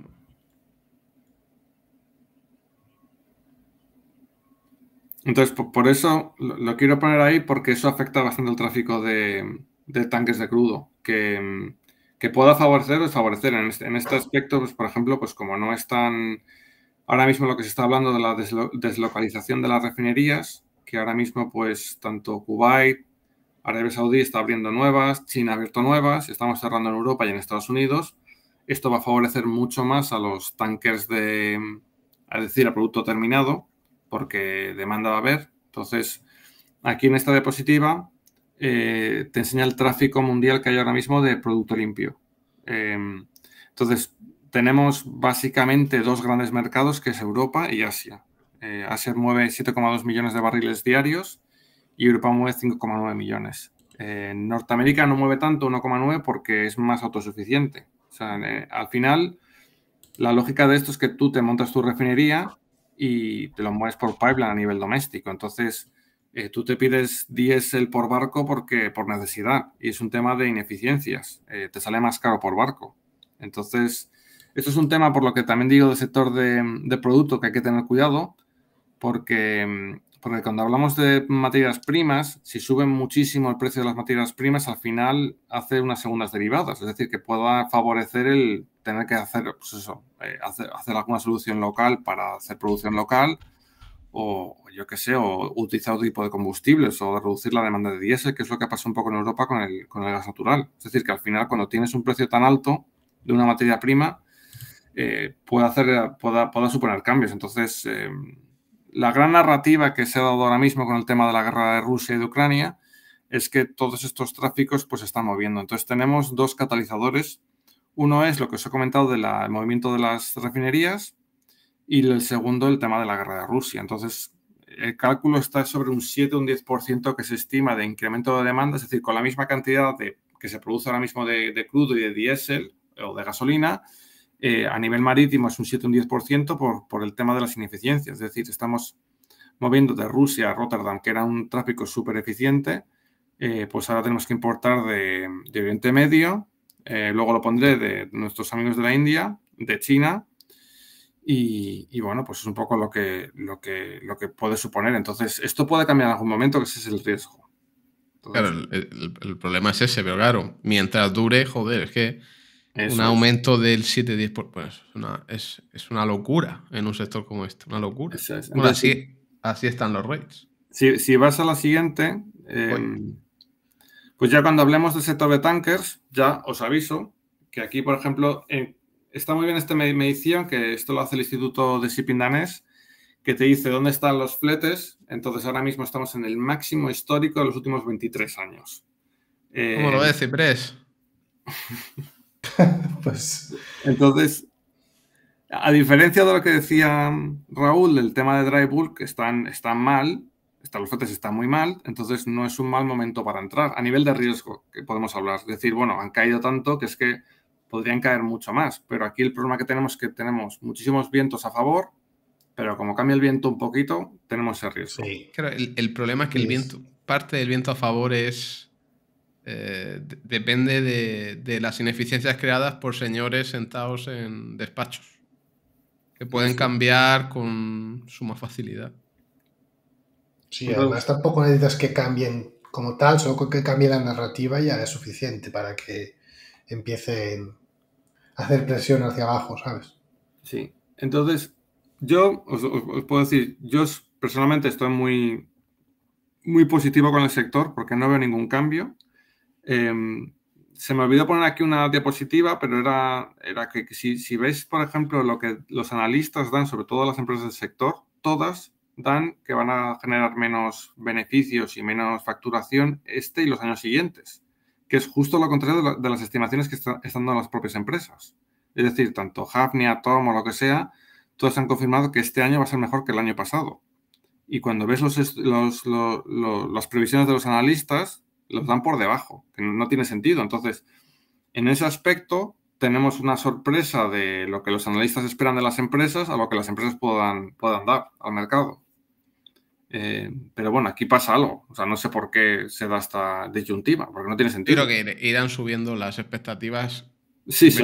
Entonces, por, eso lo quiero poner ahí porque eso afecta bastante el tráfico de, de tanques de crudo que, pueda favorecer o desfavorecer. En este, en este aspecto, pues, por ejemplo, pues como no están... Ahora mismo lo que se está hablando de la deslocalización de las refinerías, que ahora mismo pues tanto Kuwait, Arabia Saudí está abriendo nuevas, China ha abierto nuevas, estamos cerrando en Europa y en Estados Unidos. Esto va a favorecer mucho más a los tanques de, es decir, a producto terminado, porque demanda va a haber. Entonces, aquí en esta diapositiva eh, te enseña el tráfico mundial que hay ahora mismo de producto limpio. Em, entonces, tenemos básicamente dos grandes mercados, que es Europa y Asia. Eh, Asia mueve 7,2 millones de barriles diarios y Europa mueve 5,9 millones. Eh, Norteamérica no mueve tanto, 1,9, porque es más autosuficiente. O sea, al final, la lógica de esto es que tú te montas tu refinería y te lo mueves por pipeline a nivel doméstico. Entonces, eh, tú te pides diésel por barco porque por necesidad y es un tema de ineficiencias, eh, te sale más caro por barco. Entonces, esto es un tema por lo que también digo del sector de, producto que hay que tener cuidado porque, mm, porque cuando hablamos de materias primas, si suben muchísimo el precio de las materias primas, al final hace unas segundas derivadas, es decir, que pueda favorecer el tener que hacer, pues eso, eh, hacer, hacer alguna solución local para hacer producción local o yo qué sé, o utilizar otro tipo de combustibles o reducir la demanda de diésel, que es lo que ha pasado un poco en Europa con el, con el gas natural. Es decir, que al final cuando tienes un precio tan alto de una materia prima, eh, puede, hacer, pueda, suponer cambios. Entonces, eh, la gran narrativa que se ha dado ahora mismo con el tema de la guerra de Rusia y de Ucrania es que todos estos tráficos pues, se están moviendo. Entonces, tenemos dos catalizadores. Uno es lo que os he comentado del movimiento de las refinerías, y el segundo, el tema de la guerra de Rusia. Entonces, el cálculo está sobre un 7 o un 10% que se estima de incremento de demanda, es decir, con la misma cantidad de, que se produce ahora mismo de, crudo y de diésel o de gasolina, eh, a nivel marítimo es un 7 o un 10% por, por el tema de las ineficiencias. Es decir, estamos moviendo de Rusia a Rotterdam, que era un tráfico súper eficiente, eh, pues ahora tenemos que importar de, Oriente Medio, eh, luego lo pondré de nuestros amigos de la India, de China, y, bueno, pues es un poco lo que, lo, que, lo que puede suponer. Entonces, esto puede cambiar en algún momento, que ese es el riesgo. el, problema es ese, pero claro, mientras dure, joder, es que un aumento del 7-10%, pues es, una locura en un sector como este, una locura. así, así están los rates. Si, vas a la siguiente, pues, pues ya cuando hablemos del sector de tankers, ya os aviso que aquí, por ejemplo, en está muy bien esta medición, que esto lo hace el Instituto de Shipping Danés, que te dice dónde están los fletes. Entonces, ahora mismo estamos en el máximo histórico de los últimos 23 años. Eh, ¿Cómo lo ves, Ciprés? pues... Entonces, a diferencia de lo que decía Raúl, el tema de dry bulk están, están mal, están, los fletes están muy mal, entonces no es un mal momento para entrar a nivel de riesgo que podemos hablar. decir, bueno, han caído tanto que es que podrían caer mucho más. Pero aquí el problema que tenemos es que tenemos muchísimos vientos a favor, pero como cambia el viento un poquito, tenemos ese riesgo. Sí. el, problema es que el viento, parte del viento a favor es. Eh, depende de, las ineficiencias creadas por señores sentados en despachos, que pueden cambiar con suma facilidad. Sí, pues además tampoco necesitas que cambien como tal, solo que cambie la narrativa ya es suficiente para que empiecen hacer presión hacia abajo, ¿sabes? Sí. Entonces, yo os, puedo decir, yo personalmente estoy muy, muy positivo con el sector porque no veo ningún cambio. Em, se me olvidó poner aquí una diapositiva, pero era, era que si, si veis, por ejemplo, lo que los analistas dan, sobre todo las empresas del sector, todas dan que van a generar menos beneficios y menos facturación este y los años siguientes que es justo lo contrario de las estimaciones que están dando las propias empresas. Es decir, tanto Hafnia, Tom o lo que sea, todos han confirmado que este año va a ser mejor que el año pasado. Y cuando ves los, las previsiones de los analistas, los dan por debajo, que no tiene sentido. Entonces, en ese aspecto, tenemos una sorpresa de lo que los analistas esperan de las empresas a lo que las empresas puedan, puedan dar al mercado. Eh, pero bueno, aquí pasa algo. O sea, no sé por qué se da esta disyuntiva, porque no tiene sentido. creo que irán subiendo las expectativas sí, sí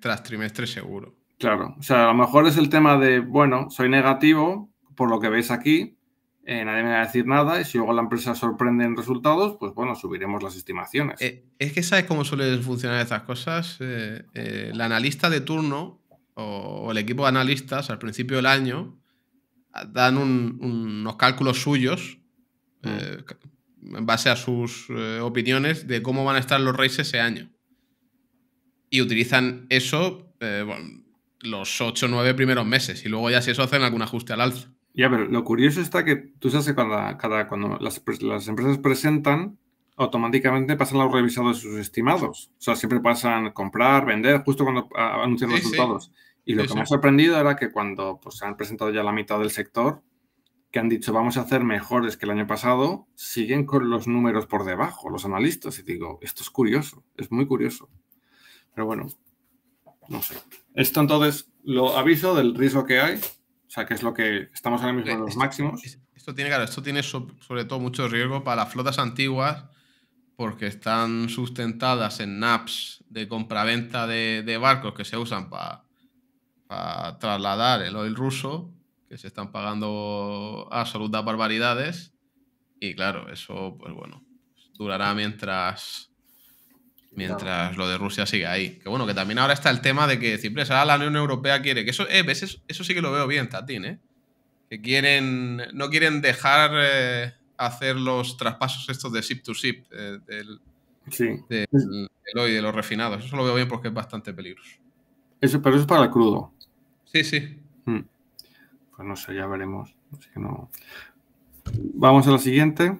tras, trimestre seguro. Claro, o sea, a lo mejor es el tema de, bueno, soy negativo por lo que veis aquí, eh, nadie me va a decir nada y si luego la empresa sorprende en resultados, pues bueno, subiremos las estimaciones. Eh, es que sabes cómo suelen funcionar estas cosas. el analista de turno o el equipo de analistas al principio del año dan unos cálculos suyos ah. eh, en base a sus eh, opiniones de cómo van a estar los Reyes ese año. Y utilizan eso eh, los ocho o 9 primeros meses y luego ya si eso hacen algún ajuste al alza. Ya, pero lo curioso está que tú sabes que cuando las, empresas presentan, automáticamente pasan los revisados de sus estimados. O sea, siempre pasan comprar, vender, justo cuando ah, anuncian los resultados. Y lo que me ha sorprendido era que cuando pues, se han presentado ya la mitad del sector, que han dicho vamos a hacer mejores que el año pasado, siguen con los números por debajo, los analistas. Y digo, esto es curioso, es muy curioso. Pero bueno, no sé. Esto entonces lo aviso del riesgo que hay, o sea, que es lo que estamos ahora mismo en los máximos. Esto tiene, esto tiene sobre todo mucho riesgo para las flotas antiguas porque están sustentadas en NAPs de compra-venta de barcos que se usan para para trasladar el oil ruso, que se están pagando absolutas barbaridades. Y claro, eso, pues bueno, durará mientras mientras lo de Rusia sigue ahí. Que bueno, que también ahora está el tema de que siempre la Unión Europea quiere, que eso, eh, eso, sí que lo veo bien, Tatín, ¿eh? Que quieren, no quieren dejar eh, hacer los traspasos estos de ship to ship, eh, del, sí. oil, de los refinados. Eso lo veo bien porque es bastante peligroso. Eso, pero eso es para el crudo. Sí, sí. Hmm. Pues no sé, ya veremos. no. Vamos a la siguiente.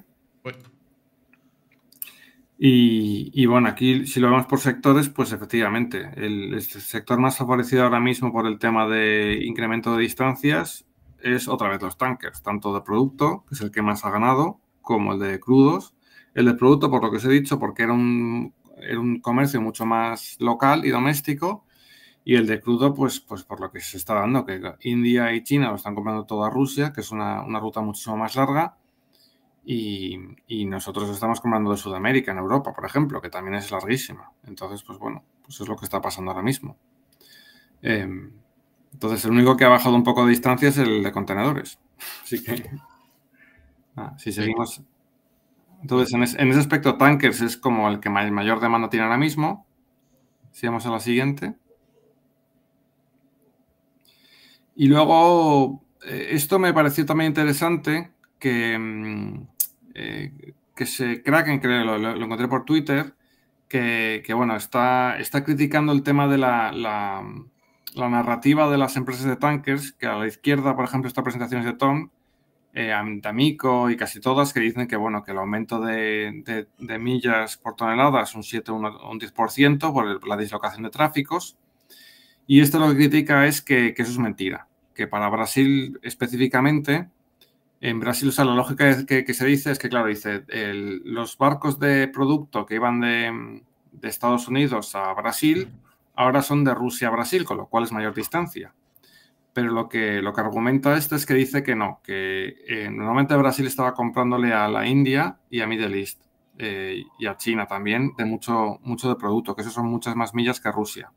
Y, bueno, aquí si lo vemos por sectores, pues efectivamente, el, sector más favorecido ahora mismo por el tema de incremento de distancias es otra vez los tankers, tanto de producto, que es el que más ha ganado, como el de crudos. El de producto, por lo que os he dicho, porque era un, era un comercio mucho más local y doméstico, y el de crudo, pues, pues por lo que se está dando, que India y China lo están comprando toda Rusia, que es una, ruta muchísimo más larga, y, y, nosotros estamos comprando de Sudamérica, en Europa, por ejemplo, que también es larguísima. Entonces, pues bueno, pues es lo que está pasando ahora mismo. Em, entonces, el único que ha bajado un poco de distancia es el de contenedores. Así que, si seguimos... Entonces, en, en, ese aspecto, tankers es como el que mayor demanda tiene ahora mismo. Si vamos a la siguiente. Y luego, eh, esto me pareció también interesante, que, mm, eh, que se Kraken, creo, lo, encontré por Twitter, que, bueno, está, está criticando el tema de la, narrativa de las empresas de tankers, que a la izquierda, por ejemplo, está presentaciones de Tom, eh, Amico y casi todas, que dicen que, bueno, que el aumento de, millas por tonelada es un 7 un, un 10% por la dislocación de tráficos, y esto lo que critica es que, eso es mentira, que para Brasil específicamente, en Brasil, o sea, la lógica que, se dice es que, claro, dice, los barcos de producto que iban de, Estados Unidos a Brasil ahora son de Rusia a Brasil, con lo cual es mayor distancia. Pero lo que, lo que argumenta esto es que dice que no, que eh, normalmente Brasil estaba comprándole a la India y a Middle East eh, y a China también de mucho, mucho de producto, que eso son muchas más millas que Rusia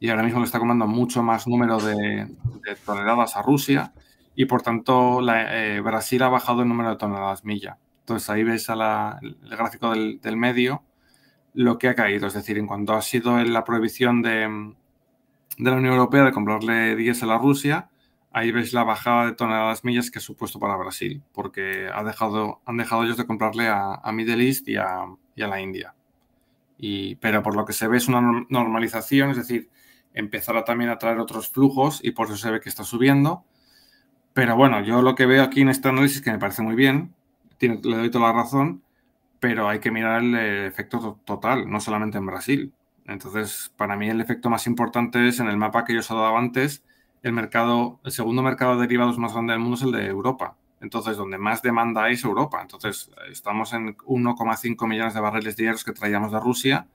y ahora mismo le está comando mucho más número de, toneladas a Rusia y por tanto eh, Brasil ha bajado el número de toneladas milla. Entonces ahí veis el gráfico del, medio lo que ha caído, es decir, en cuanto ha sido la prohibición de, la Unión Europea de comprarle diésel a Rusia, ahí veis la bajada de toneladas millas que ha supuesto para Brasil, porque ha dejado, han dejado ellos de comprarle a, a Middle East y a, la India. Y, pero por lo que se ve es una normalización, es decir, empezará también a traer otros flujos y por eso se ve que está subiendo. Pero bueno, yo lo que veo aquí en este análisis, que me parece muy bien, tiene, le doy toda la razón, pero hay que mirar el efecto total, no solamente en Brasil. Entonces, para mí el efecto más importante es en el mapa que yo os he dado antes, el mercado, el segundo mercado de derivados más grande del mundo es el de Europa. Entonces, donde más demanda es Europa. Entonces, estamos en 1,5 millones de barriles diarios que traíamos de Rusia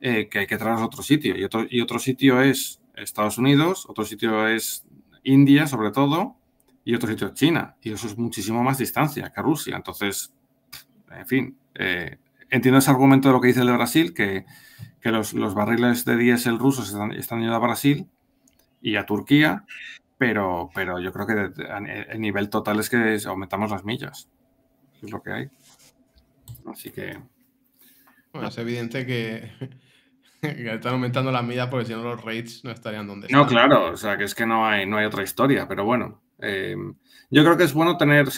eh, que hay que traerlos a otro sitio. Y otro, y otro sitio es Estados Unidos, otro sitio es India, sobre todo, y otro sitio es China. Y eso es muchísimo más distancia que Rusia. Entonces, en fin, eh, entiendo ese argumento de lo que dice el de Brasil, que, los, barriles de diésel rusos están, están yendo a Brasil y a Turquía, pero, pero yo creo que el nivel total es que aumentamos las millas. Es lo que hay. Así que. Bueno, es evidente que Están aumentando la medida porque si no los raids no estarían donde están. No, claro, o sea, que es que no hay, no hay otra historia, pero bueno. Em, yo creo que es bueno tener,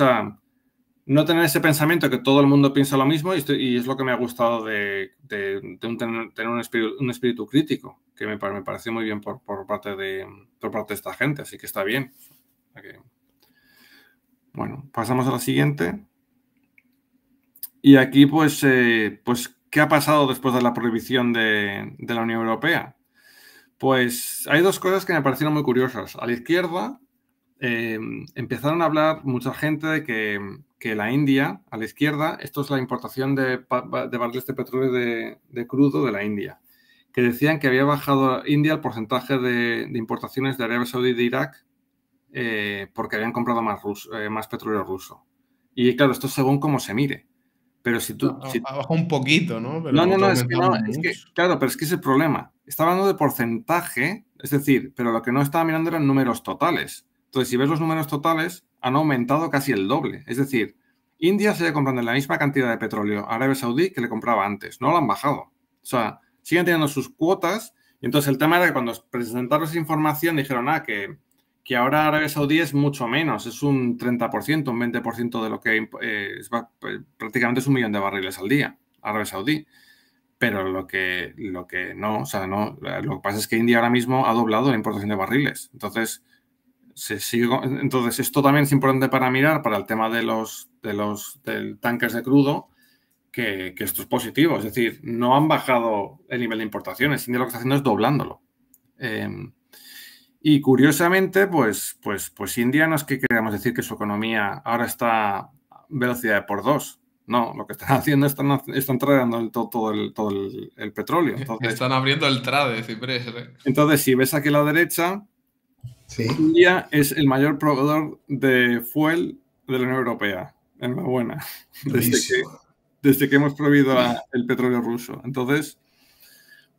no tener ese pensamiento que todo el mundo piensa lo mismo y, es lo que me ha gustado de, tener un espíritu, crítico, que me, pareció muy bien por, parte de, parte esta gente, así que está bien. Bueno, pasamos a la siguiente. Y aquí pues, eh, pues ¿Qué ha pasado después de la prohibición de, la Unión Europea? Pues hay dos cosas que me parecieron muy curiosas. A la izquierda em, empezaron a hablar mucha gente de que, la India, a la izquierda, esto es la importación de, de barriles de petróleo de, crudo de la India, que decían que había bajado India el porcentaje de, importaciones de Arabia Saudí de Irak eh, porque habían comprado más, eh, más petróleo ruso. Y claro, esto según cómo se mire. Pero si tú... un poquito, ¿no? no, no, es que claro, pero es que es el problema. Está hablando de porcentaje, es decir, pero lo que no estaba mirando eran números totales. Entonces, si ves los números totales, han aumentado casi el doble. Es decir, India se sigue comprando la misma cantidad de petróleo a Arabia Saudí que le compraba antes. No lo han bajado. O sea, siguen teniendo sus cuotas. Y entonces el tema era que cuando presentaron esa información dijeron, ah, que y ahora Arabia Saudí es mucho menos, es un 30%, un 20% de lo que eh, eh, prácticamente es un millón de barriles al día, Arabia Saudí. Pero lo que, lo que no, lo que pasa es que India ahora mismo ha doblado la importación de barriles. Entonces, se sigue, entonces esto también es importante para mirar para el tema de los, de los del tanques de crudo, que, esto es positivo. Es decir, no han bajado el nivel de importaciones, India lo que está haciendo es doblándolo. Em, y curiosamente, pues, pues, pues India no es que queramos decir que su economía ahora está a velocidad por dos. No, lo que están haciendo están, están trayendo todo, el, todo el, petróleo. están abriendo el trade, Ciprés. ¿eh? Entonces, si ves aquí a la derecha, India es el mayor proveedor de fuel de la Unión Europea. Enhorabuena. Desde que, desde que hemos prohibido el petróleo ruso. Entonces,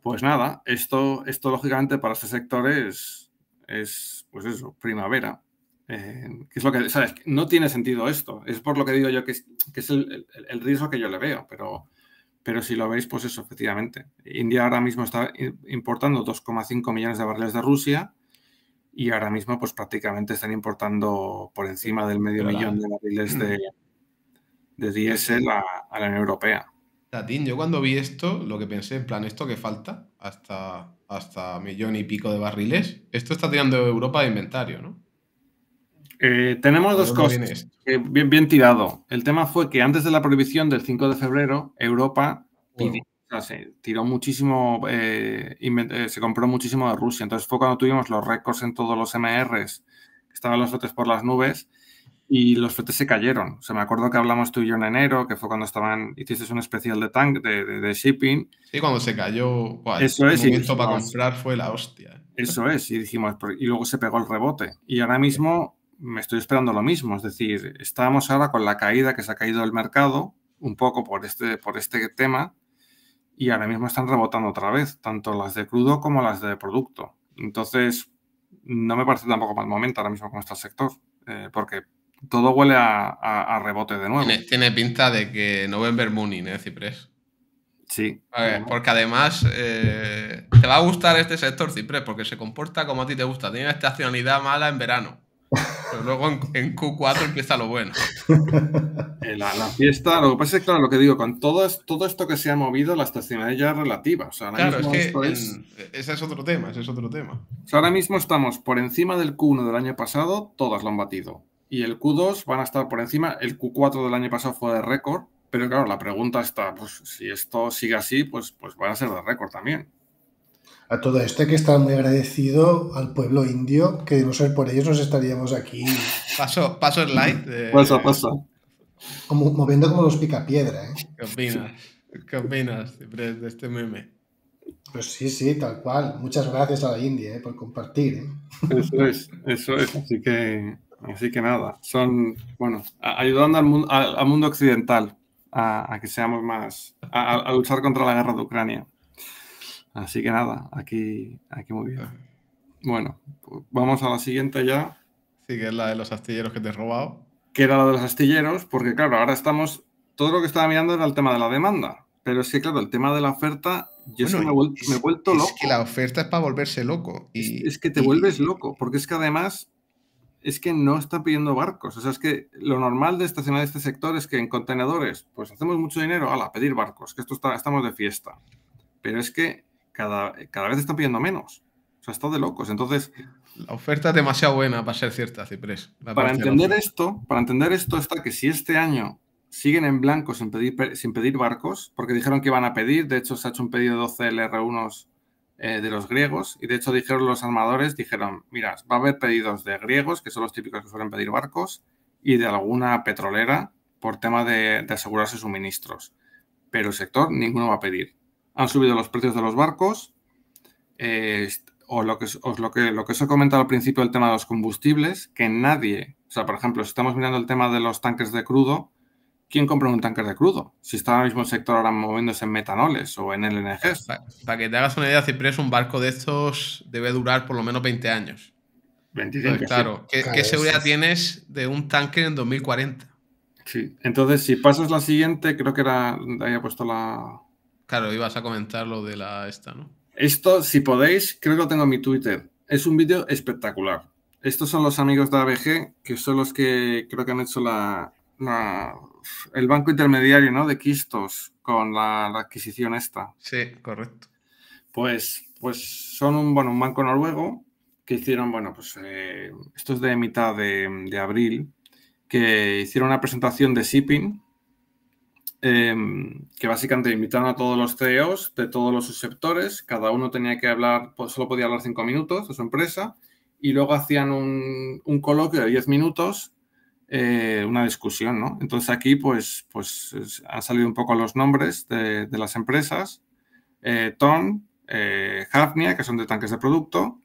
pues nada, esto, esto lógicamente para este sector es, es, pues eso, primavera. Eh, es lo que, ¿sabes? No tiene sentido esto. Es por lo que digo yo que es, el, riesgo que yo le veo, pero, pero si lo veis, pues eso, efectivamente. India ahora mismo está importando 2,5 millones de barriles de Rusia y ahora mismo, pues prácticamente están importando por encima del medio millón de barriles de, de diésel a, a la Unión Europea yo cuando vi esto, lo que pensé, en plan, esto que falta, hasta, hasta millón y pico de barriles, esto está tirando Europa de inventario, ¿no? Eh, tenemos dos cosas. Eh, bien, bien tirado. El tema fue que antes de la prohibición del 5 de febrero, Europa se tiró muchísimo, eh, se compró muchísimo de Rusia. Entonces fue cuando tuvimos los récords en todos los MRs, que estaban los lotes por las nubes, y los fretes se cayeron. O me acuerdo que hablamos tú y yo en enero, que fue cuando estaban, hiciste un especial de tank, de, shipping. Sí, cuando se cayó, eso es, momento para comprar fue la hostia. ¿eh? Eso es, y dijimos, y luego se pegó el rebote. Y ahora mismo me estoy esperando lo mismo, es decir, estábamos ahora con la caída que se ha caído el mercado, un poco por este, por este tema, y ahora mismo están rebotando otra vez, tanto las de crudo como las de producto. Entonces, no me parece tampoco mal momento ahora mismo con este sector, eh, porque todo huele a, rebote de nuevo. Tiene, pinta de que November Mooning, ¿eh, Ciprés? Sí. Ver, porque además eh, te va a gustar este sector, Ciprés, porque se comporta como a ti te gusta. Tiene una estacionalidad mala en verano. Pero luego en, Q4 empieza lo bueno. Eh, la, fiesta, lo que pasa es claro, lo que digo, con todo, esto que se ha movido, la estacionalidad ya es relativa. O sea, claro, es que ese es otro tema, es otro tema. ahora mismo estamos por encima del Q1 del año pasado, todas lo han batido y el Q2 van a estar por encima. El Q4 del año pasado fue de récord, pero claro, la pregunta está, pues si esto sigue así, pues, pues van a ser de récord también. A todo esto hay que estar muy agradecido al pueblo indio, que no ser por ellos nos estaríamos aquí. Paso, paso slide. Paso, paso. Como, moviendo como los picapiedra, ¿eh? ¿Qué opinas? de este meme? Pues sí, sí, tal cual. Muchas gracias a la India eh, por compartir. ¿eh? Eso es, eso es. Así que Así que nada, son, bueno, ayudando al mundo, al mundo occidental a, que seamos más, a, luchar contra la guerra de Ucrania. Así que nada, aquí, aquí muy bien. Bueno, vamos a la siguiente ya. Sí, que es la de los astilleros que te he robado. Que era la de los astilleros, porque claro, ahora estamos, todo lo que estaba mirando era el tema de la demanda. Pero es que, claro, el tema de la oferta, yo me, he vuelto, loco. Es que la oferta es para volverse loco. Y, es, que te vuelves loco, porque es que además es que no está pidiendo barcos. O sea, es que lo normal de estacionar este sector es que en contenedores, pues hacemos mucho dinero, la pedir barcos, que esto está, estamos de fiesta. Pero es que cada, cada vez están pidiendo menos. O sea, está de locos. Entonces. La oferta es demasiado buena para ser cierta, Ciprés. Para entender esto, para entender esto está que si este año siguen en blanco sin pedir, sin pedir barcos, porque dijeron que iban a pedir, de hecho se ha hecho un pedido de 12 LR1 eh, de los griegos y de hecho dijeron los armadores, dijeron, mira, va a haber pedidos de griegos, que son los típicos que suelen pedir barcos, y de alguna petrolera por tema de, asegurarse suministros. Pero el sector ninguno va a pedir. Han subido los precios de los barcos, eh, o lo que, os, lo, que, lo que he comentado al principio, del tema de los combustibles, que nadie, o sea, por ejemplo, si estamos mirando el tema de los tanques de crudo, ¿quién compra un tanque de crudo? Si está ahora mismo sector ahora moviéndose en metanoles o en LNG. Para, que te hagas una idea, Ciprés, un barco de estos debe durar por lo menos 20 años. 25. claro, ¿qué, seguridad tienes de un tanque en 2040? Sí, entonces si pasas la siguiente, creo que era, había puesto la... Claro, ibas a comentar lo de la esta, ¿no? Esto, si podéis, creo que lo tengo en mi Twitter. Es un vídeo espectacular. Estos son los amigos de ABG, que son los que creo que han hecho la el banco intermediario, ¿no? De Quistos, con la, adquisición esta. Sí, correcto. Pues, pues son un, banco noruego que hicieron, bueno, pues eh, esto es de mitad de, abril, que hicieron una presentación de shipping, em, que básicamente invitaron a todos los CEOs de todos los sectores, cada uno tenía que hablar, pues, solo podía hablar cinco minutos de su empresa, y luego hacían un, un coloquio de diez minutos eh, una discusión, ¿no? Entonces aquí pues, pues han salido un poco los nombres de, las empresas, eh, Ton, eh, Hafnia, que son de tanques de producto,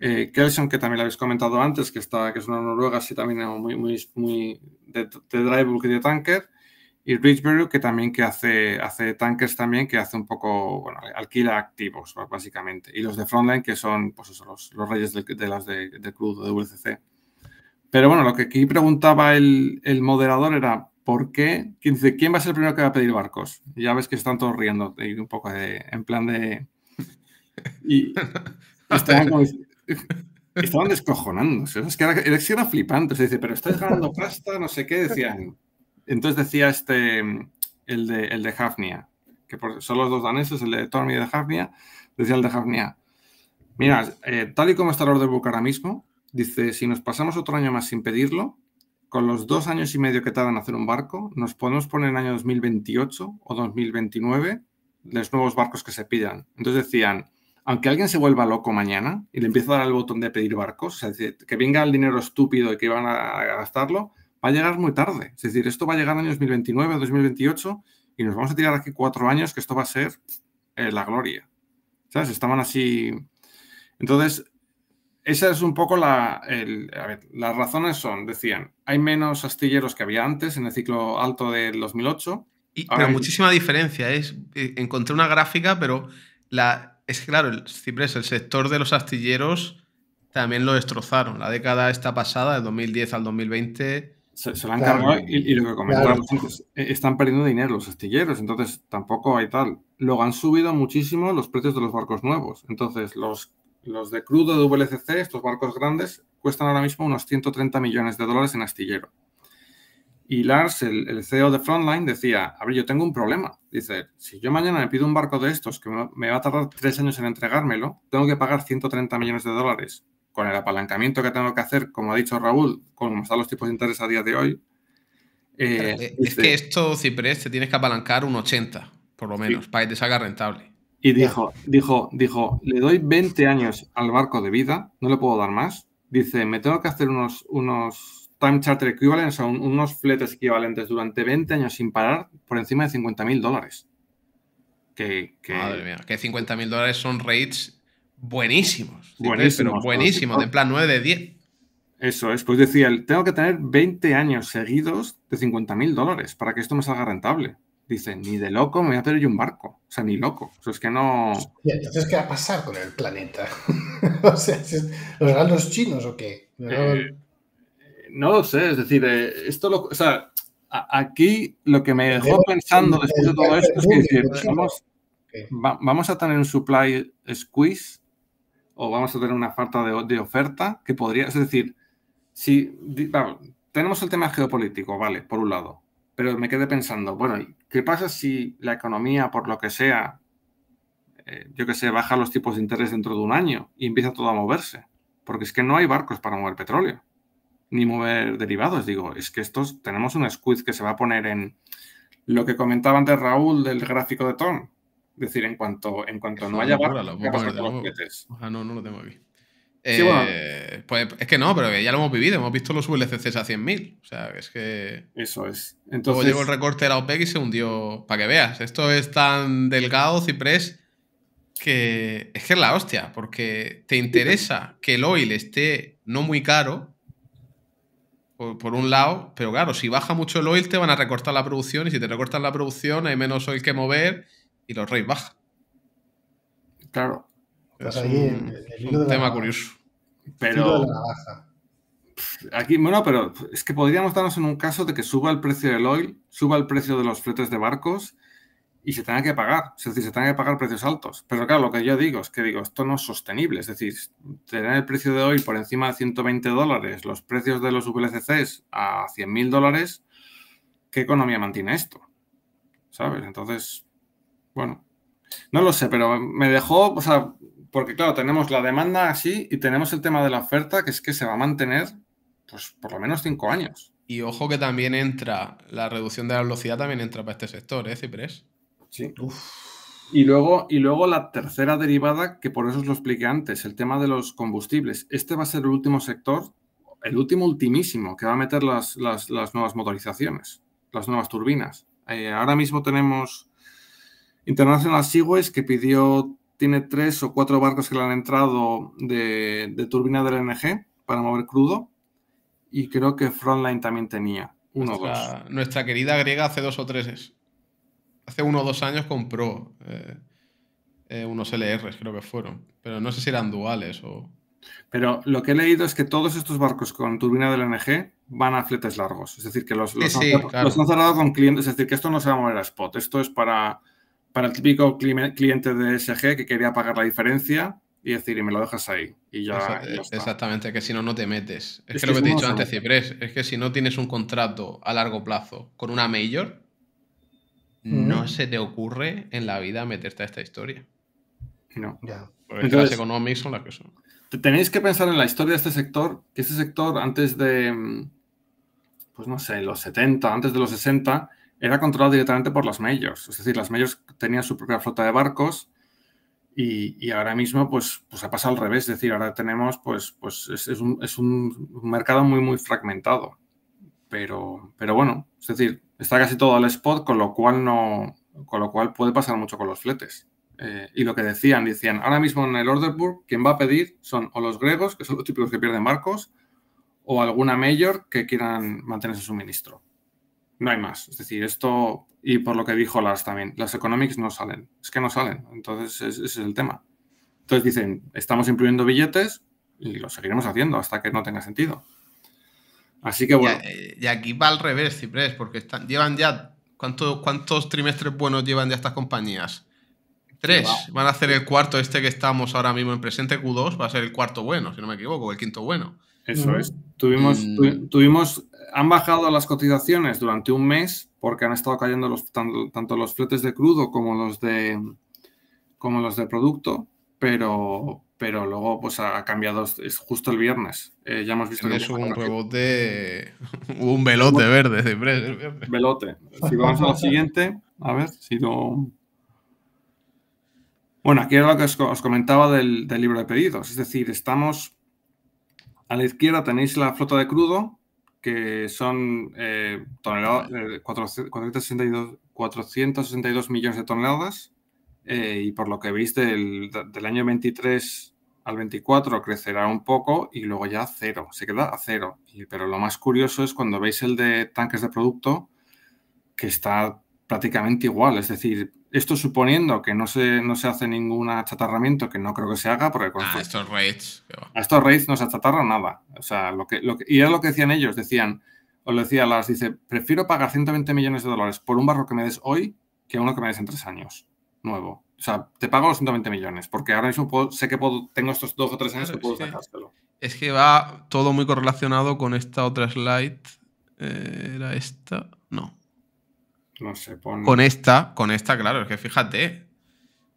eh, Kelson, que también lo habéis comentado antes, que, está, que es una noruega, sí también muy, muy, muy de, de y de tanker, y Richbury, que también que hace, hace tanques también, que hace un poco, bueno, alquila activos, básicamente. Y los de Frontline, que son pues eso, los, reyes de, las de, de, crudo, de WCC. Pero bueno, lo que aquí preguntaba el, el moderador era, ¿por qué? ¿Quién, va a ser el primero que va a pedir barcos? ya ves que están todos riendo, un poco en plan de... Y estaban, estaban descojonándose. Es que era, flipante. Se dice, pero estáis ganando pasta, no sé qué, decían. Entonces decía este, el de, el de Hafnia, que son los dos daneses, el de Tormi y de Hafnia, decía el de Hafnia, mira, eh, tal y como está el de book ahora mismo, Dice, si nos pasamos otro año más sin pedirlo, con los dos años y medio que tardan en hacer un barco, nos podemos poner en el año 2028 o 2029 los nuevos barcos que se pidan. Entonces decían, aunque alguien se vuelva loco mañana y le empiece a dar el botón de pedir barcos, es decir, que venga el dinero estúpido y que van a gastarlo, va a llegar muy tarde. Es decir, esto va a llegar en año 2029, 2028 y nos vamos a tirar aquí cuatro años que esto va a ser eh, la gloria. ¿Sabes? Estaban así. Entonces, esa es un poco la. las razones son, decían, hay menos astilleros que había antes en el ciclo alto del 2008. Y, pero muchísima diferencia. Es, eh, encontré una gráfica, pero la, es claro, el, el sector de los astilleros también lo destrozaron. La década esta pasada, de 2010 al 2020. Se, han cargado y, lo que eh, están perdiendo dinero los astilleros, entonces tampoco hay tal. Luego han subido muchísimo los precios de los barcos nuevos. Entonces, los los de crudo de WCC, estos barcos grandes, cuestan ahora mismo unos 130 millones de dólares en astillero. Y Lars, el, CEO de Frontline, decía, a ver, yo tengo un problema. Dice, si yo mañana me pido un barco de estos que me va a tardar tres años en entregármelo, tengo que pagar 130 millones de dólares. Con el apalancamiento que tengo que hacer, como ha dicho Raúl, con los tipos de interés a día de hoy. Eh, eh, es que esto, Ciprés, te tienes que apalancar un 80, por lo menos, para que te salga rentable. Y dijo, dijo, dijo, le doy 20 años al barco de vida, no le puedo dar más. Dice, me tengo que hacer unos, unos time charter equivalents, o unos fletes equivalentes durante 20 años sin parar por encima de 50.000 dólares. Que, que... Madre mía, que 50 dólares son rates buenísimos. Buenísimos. Pero buenísimos, pues, pues, de plan 9 de 10. Eso es, pues decía, tengo que tener 20 años seguidos de 50.000 dólares para que esto me salga rentable. Dice, ni de loco me voy a pedir yo un barco. O sea, ni loco. O sea, es que no. ¿Y entonces, ¿qué va a pasar con el planeta? o sea, ¿los los chinos o qué? Eh, no lo sé. Es decir, eh, esto lo. O sea, aquí lo que me dejó pensando después de todo esto es que vamos, a tener un supply squeeze o vamos a tener una falta de, oferta que podría. Es decir, si. tenemos el tema geopolítico, vale, por un lado. Pero me quedé pensando, bueno, ¿Qué pasa si la economía, por lo que sea, eh, yo que sé, baja los tipos de interés dentro de un año y empieza todo a moverse? Porque es que no hay barcos para mover petróleo, ni mover derivados. Digo, es que estos, tenemos un squeeze que se va a poner en lo que comentaba antes Raúl del gráfico de Tom. Es decir, en cuanto, en cuanto no haya barcos, no, no lo tengo eh, pues, es que no, pero ya lo hemos vivido, hemos visto los VLCCs a 100.000. O sea, es que. Eso es. Entonces... Luego llegó el recorte de la OPEC y se hundió. Para que veas, esto es tan delgado, Ciprés, que es que es la hostia, porque te interesa que el oil esté no muy caro, por, un lado, pero claro, si baja mucho el oil te van a recortar la producción y si te recortan la producción hay menos oil que mover y los rates bajan. Claro, es un, tema curioso. Pero. Aquí, bueno, pero es que podríamos darnos en un caso de que suba el precio del oil, suba el precio de los fletes de barcos y se tenga que pagar. Es decir, se tenga que pagar precios altos. Pero claro, lo que yo digo es que digo, esto no es sostenible. Es decir, tener el precio de hoy por encima de 120 dólares, los precios de los VLCCs a 100 mil dólares, ¿qué economía mantiene esto? ¿Sabes? Entonces, bueno, no lo sé, pero me dejó, o sea, porque claro, tenemos la demanda así y tenemos el tema de la oferta, que es que se va a mantener pues, por lo menos cinco años. Y ojo que también entra, la reducción de la velocidad también entra para este sector, ¿eh, Ciprés? Sí. Y luego, y luego la tercera derivada, que por eso os lo expliqué antes, el tema de los combustibles. Este va a ser el último sector, el último ultimísimo, que va a meter las, las, nuevas motorizaciones, las nuevas turbinas. Eh, ahora mismo tenemos International Seaways que pidió tiene tres o cuatro barcos que le han entrado de, turbina del NG para mover crudo. Y creo que Frontline también tenía. Uno nuestra, dos. nuestra querida griega hace dos o tres. Hace uno o dos años compró eh, eh, unos LRs, creo que fueron. Pero no sé si eran duales o. Pero lo que he leído es que todos estos barcos con turbina del NG van a fletes largos. Es decir, que los, los han, cerrado con clientes. Es decir, que esto no se va a mover a spot. Esto es para para el típico cliente de SG que quería pagar la diferencia y decir, y me lo dejas ahí. Y ya, Exactamente, que si no, no te metes. Es, que, lo que te he dicho antes, Ciprés, es que si no tienes un contrato a largo plazo con una major, no se te ocurre en la vida meterte a esta historia. No. Ya. las son las que son. Tenéis que pensar en la historia de este sector, que este sector antes de, mm, pues no sé, los 70, antes de los 60, era controlado directamente por las majors. Es decir, las majors tenían su propia flota de barcos y, ahora mismo pues, pues ha pasado al revés. Es decir, ahora tenemos pues, pues es, un, es un, mercado muy, muy fragmentado. Pero, pero bueno, es decir, está casi todo al spot, con lo cual no, con lo cual puede pasar mucho con los fletes. Eh, y lo que decían, decían, ahora mismo en el orderburg quien va a pedir son o los griegos, que son los típicos que pierden barcos, o alguna mayor que quieran mantener su suministro no hay más. Es decir, esto, y por lo que dijo Lars también, las economics no salen. Es que no salen. Entonces, ese es el tema. Entonces dicen, estamos imprimiendo billetes y lo seguiremos haciendo hasta que no tenga sentido. Así que bueno. Eh, y, aquí va al revés, Ciprés, porque están, llevan ya. ¿cuántos, ¿Cuántos trimestres buenos llevan ya estas compañías? Tres. Van a hacer el cuarto, este que estamos ahora mismo en presente, Q2, va a ser el cuarto bueno, si no me equivoco, el quinto bueno. Eso es. Tuvimos, tuvimos han bajado las cotizaciones durante un mes porque han estado cayendo tanto, los flotes de crudo como los de, como los de producto, pero, pero luego pues ha cambiado, es justo el viernes. Eh, ya hemos visto que es un rebote, un velote verde. Velote. Si vamos a lo siguiente, a ver si no... Bueno, aquí era lo que os, comentaba del libro de pedidos, es decir, estamos... A la izquierda tenéis la flota de crudo, que son 462, eh, eh, millones de toneladas, eh, y por lo que veis del, año 23 al 24 crecerá un poco y luego ya cero, se queda a cero. pero lo más curioso es cuando veis el de tanques de producto, que está prácticamente igual, es decir, esto suponiendo que no se, no se hace ningún achatarramiento, que no creo que se haga, porque... con ah, estos raids. A estos raids no se achatarra nada. O sea, lo que, lo que, y es lo que decían ellos, decían, o lo decía las dice, prefiero pagar 120 millones de dólares por un barro que me des hoy que uno que me des en tres años, nuevo. O sea, te pago los 120 millones, porque ahora mismo sé que puedo, tengo estos dos o tres años que puedo es es que va todo muy correlacionado con esta otra slide. Eh, ¿Era esta? No. Con esta, con esta, claro, es que fíjate,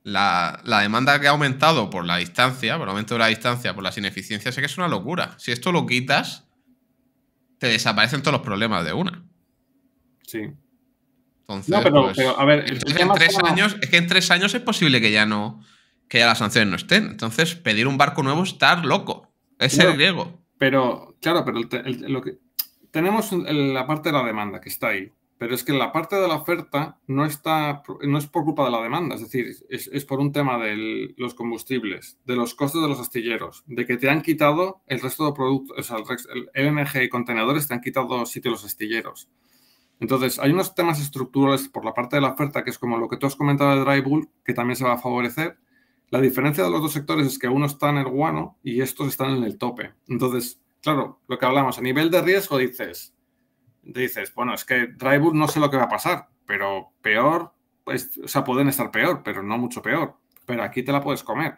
la, demanda que ha aumentado por la distancia, por el aumento de la distancia, por las ineficiencias, es que es una locura. Si esto lo quitas, te desaparecen todos los problemas de una. Sí. Entonces, pues, en tres años, es que en tres años es posible que ya no, que ya las sanciones no estén. Entonces, pedir un barco nuevo es estar loco. Es el griego. Pero, claro, pero lo que, tenemos la parte de la demanda que está ahí. Pero es que la parte de la oferta no, está, no es por culpa de la demanda, es decir, es, por un tema de los combustibles, de los costes de los astilleros, de que te han quitado el resto de productos, o sea, el, LNG y contenedores te han quitado sitio los astilleros. Entonces, hay unos temas estructurales por la parte de la oferta, que es como lo que tú has comentado de Dry Bull, que también se va a favorecer. La diferencia de los dos sectores es que uno está en el guano y estos están en el tope. Entonces, claro, lo que hablamos, a nivel de riesgo dices, dices, bueno, es que Drivebook no sé lo que va a pasar, pero peor, pues, o sea, pueden estar peor, pero no mucho peor. Pero aquí te la puedes comer.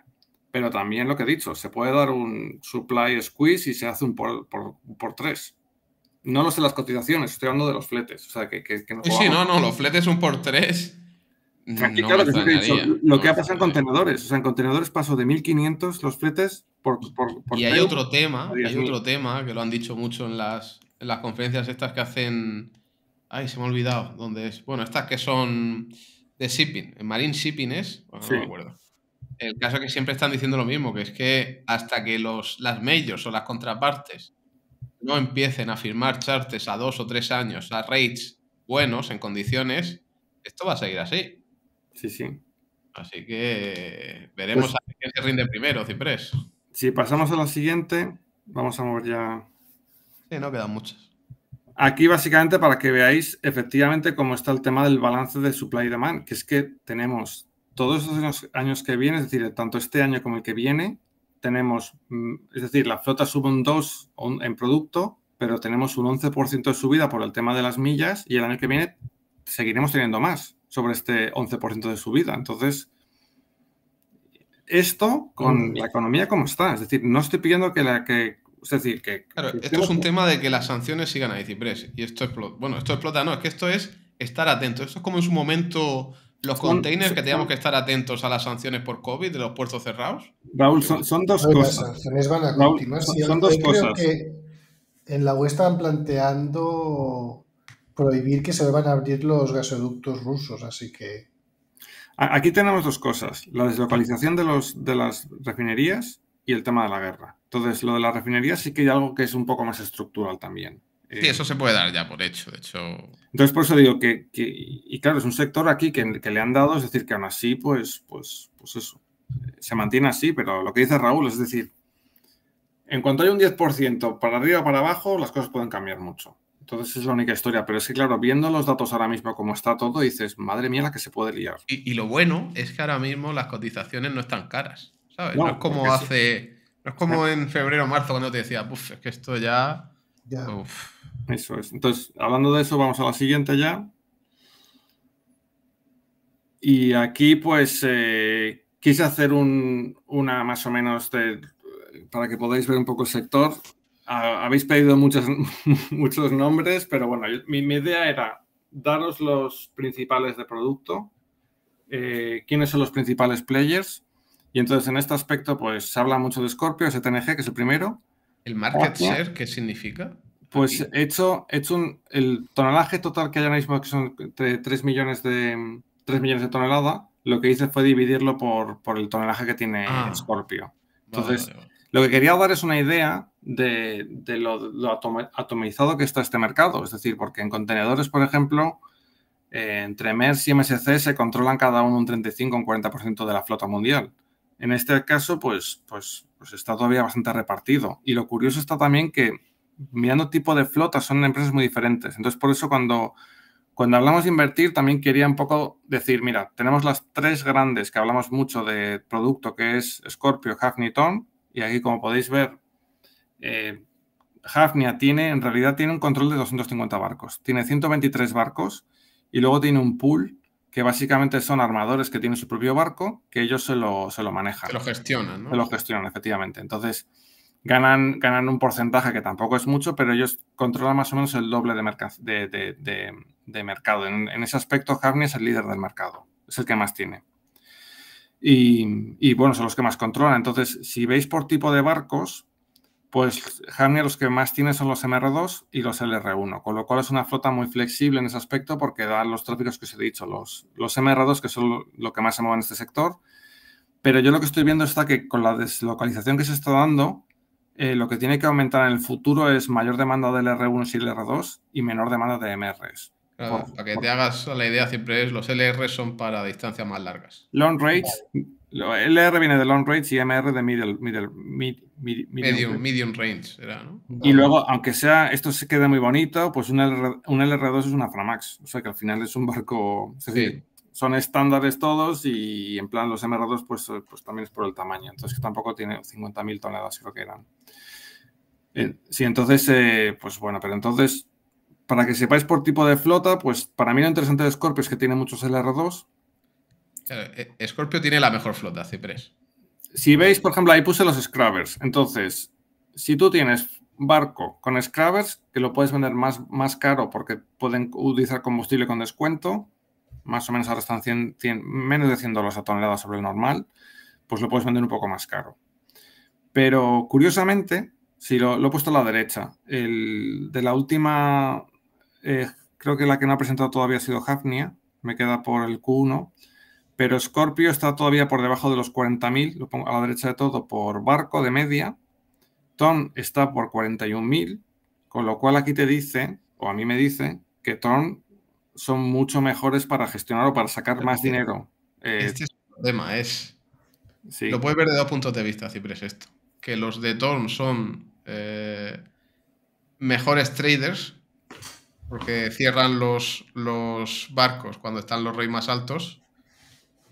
Pero también lo que he dicho, se puede dar un supply squeeze y se hace un por, tres. No lo sé las cotizaciones, estoy hablando de los fletes. O sea, que, que, no sí, no, no, los fletes un por tres. lo que ha pasado en contenedores. O sea, en contenedores paso de 1.500 los fletes por, por, Y hay otro tema, hay otro tema que lo han dicho mucho en las, las conferencias estas que hacen. Ay, se me ha olvidado dónde es. Bueno, estas que son de shipping, en Marine Shipping es. No me acuerdo. El caso es que siempre están diciendo lo mismo, que es que hasta que los, las majors o las contrapartes no empiecen a firmar charters a dos o tres años a rates buenos, en condiciones, esto va a seguir así. Sí, sí. Así que veremos pues a quién se rinde primero, Ciprés. Si pasamos a la siguiente, vamos a mover ya Sí, no quedan muchas. Aquí básicamente para que veáis efectivamente cómo está el tema del balance de supply y demand, que es que tenemos todos los años que vienen, es decir, tanto este año como el que viene, tenemos, mm, es decir, la flota sube un 2 en producto, pero tenemos un 11% de subida por el tema de las millas y el año que viene seguiremos teniendo más sobre este 11% de subida. Entonces, esto con mm. la economía como está, es decir, no estoy pidiendo que la que es decir, que... Claro, esto es un tema de que las sanciones sigan a Ciprés Y esto explota. Bueno, esto explota, no, es que esto es estar atento. Esto es como en su momento los containers que teníamos que estar atentos a las sanciones por COVID de los puertos cerrados. Raúl, son, dos cosas. son, dos Que en la UE están planteando prohibir que se a abrir los gasoductos rusos, así que. Aquí tenemos dos cosas: la deslocalización de, de las refinerías y el tema de la guerra. Entonces, lo de la refinería sí que hay algo que es un poco más estructural también. Sí, eh, eso se puede dar ya por hecho, de hecho. Entonces, por eso digo que, y claro, es un sector aquí que, le han dado, es decir, que aún así, pues, pues, pues eso, se mantiene así, pero lo que dice Raúl, es decir, en cuanto hay un 10% para arriba o para abajo, las cosas pueden cambiar mucho. Entonces es la única historia, pero es que claro, viendo los datos ahora mismo como está todo, dices, madre mía, la que se puede liar. Y, lo bueno es que ahora mismo las cotizaciones no están caras, ¿sabes? No, es como hace es como en febrero o marzo cuando te decía, uff, es que esto ya... Eso es. Entonces, hablando de eso, vamos a la siguiente ya. Y aquí, pues, eh, quise hacer una más o menos para que podáis ver un poco el sector. habéis pedido muchos, muchos nombres, pero bueno, mi, idea era daros los principales de producto, eh, quiénes son los principales players y entonces en este aspecto, pues se habla mucho de Scorpio, STNG, e que es el primero. ¿El market share qué significa? Pues hecho, hecho el tonelaje total que hay ahora mismo, que son 3 millones de, 3 millones de lo que hice fue dividirlo por, el tonelaje que tiene ah. Scorpio. Entonces, lo que quería dar es una idea de, lo, atomizado que está este mercado. Es decir, porque en contenedores, por ejemplo, eh, entre MERS y MSC se controlan cada uno un 35 o un 40% de la flota mundial. En este caso, pues, pues, pues está todavía bastante repartido. Y lo curioso está también que mirando tipo de flota son empresas muy diferentes. Entonces, por eso cuando, cuando hablamos de invertir, también quería un poco decir, mira, tenemos las tres grandes que hablamos mucho de producto, que es Scorpio, Hafnia y Y aquí, como podéis ver, eh, Hafnia tiene, en realidad tiene un control de 250 barcos. Tiene 123 barcos y luego tiene un pool que básicamente son armadores que tienen su propio barco, que ellos se lo, se lo manejan. Se lo gestionan, ¿no? Se lo gestionan, efectivamente. Entonces, ganan, ganan un porcentaje que tampoco es mucho, pero ellos controlan más o menos el doble de, de, mercado. En, ese aspecto, Harney es el líder del mercado, es el que más tiene. Y, y, bueno, son los que más controlan. Entonces, si veis por tipo de barcos, pues Harney los que más tiene son los MR2 y los LR1, con lo cual es una flota muy flexible en ese aspecto porque da los tráficos que os he dicho, los, los MR2 que son lo, que más se mueven en este sector, pero yo lo que estoy viendo está que con la deslocalización que se está dando, eh, lo que tiene que aumentar en el futuro es mayor demanda de lr 1 y lr 2 y menor demanda de MRs. para que te hagas la idea, siempre es los LR son para distancias más largas. Long range, LR viene de long range y MR de middle, middle, mid, Medium, medium, range Y luego, aunque sea, esto se quede muy bonito, pues un, LR, 2 es una Framax. O sea que al final es un barco. son estándares todos y en plan los MR2, pues, pues también es por el tamaño. Entonces, tampoco tiene 50.000 toneladas, creo que eran. sí, entonces, eh, pues bueno, pero entonces, para que sepáis por tipo de flota, pues para mí lo interesante de Scorpio es que tiene muchos LR2. Claro, eh, Scorpio tiene la mejor flota, Ciprés si veis, por ejemplo, ahí puse los scrubbers. Entonces, si tú tienes barco con scrubbers, que lo puedes vender más, más caro porque pueden utilizar combustible con descuento, más o menos ahora están menos de 100 dólares a tonelada sobre el normal, pues lo puedes vender un poco más caro. Pero curiosamente, si lo, he puesto a la derecha, el, de la última, eh, creo que la que no ha presentado todavía ha sido Hafnia, me queda por el Q1 pero Scorpio está todavía por debajo de los 40.000, lo pongo a la derecha de todo, por barco de media. Torn está por 41.000, con lo cual aquí te dice, o a mí me dice, que Torn son mucho mejores para gestionar o para sacar más este dinero. Eh, este es el problema, es... Lo puedes ver de dos puntos de vista, Cipres, esto. Que los de Torn son eh, mejores traders, porque cierran los, los barcos cuando están los reyes más altos,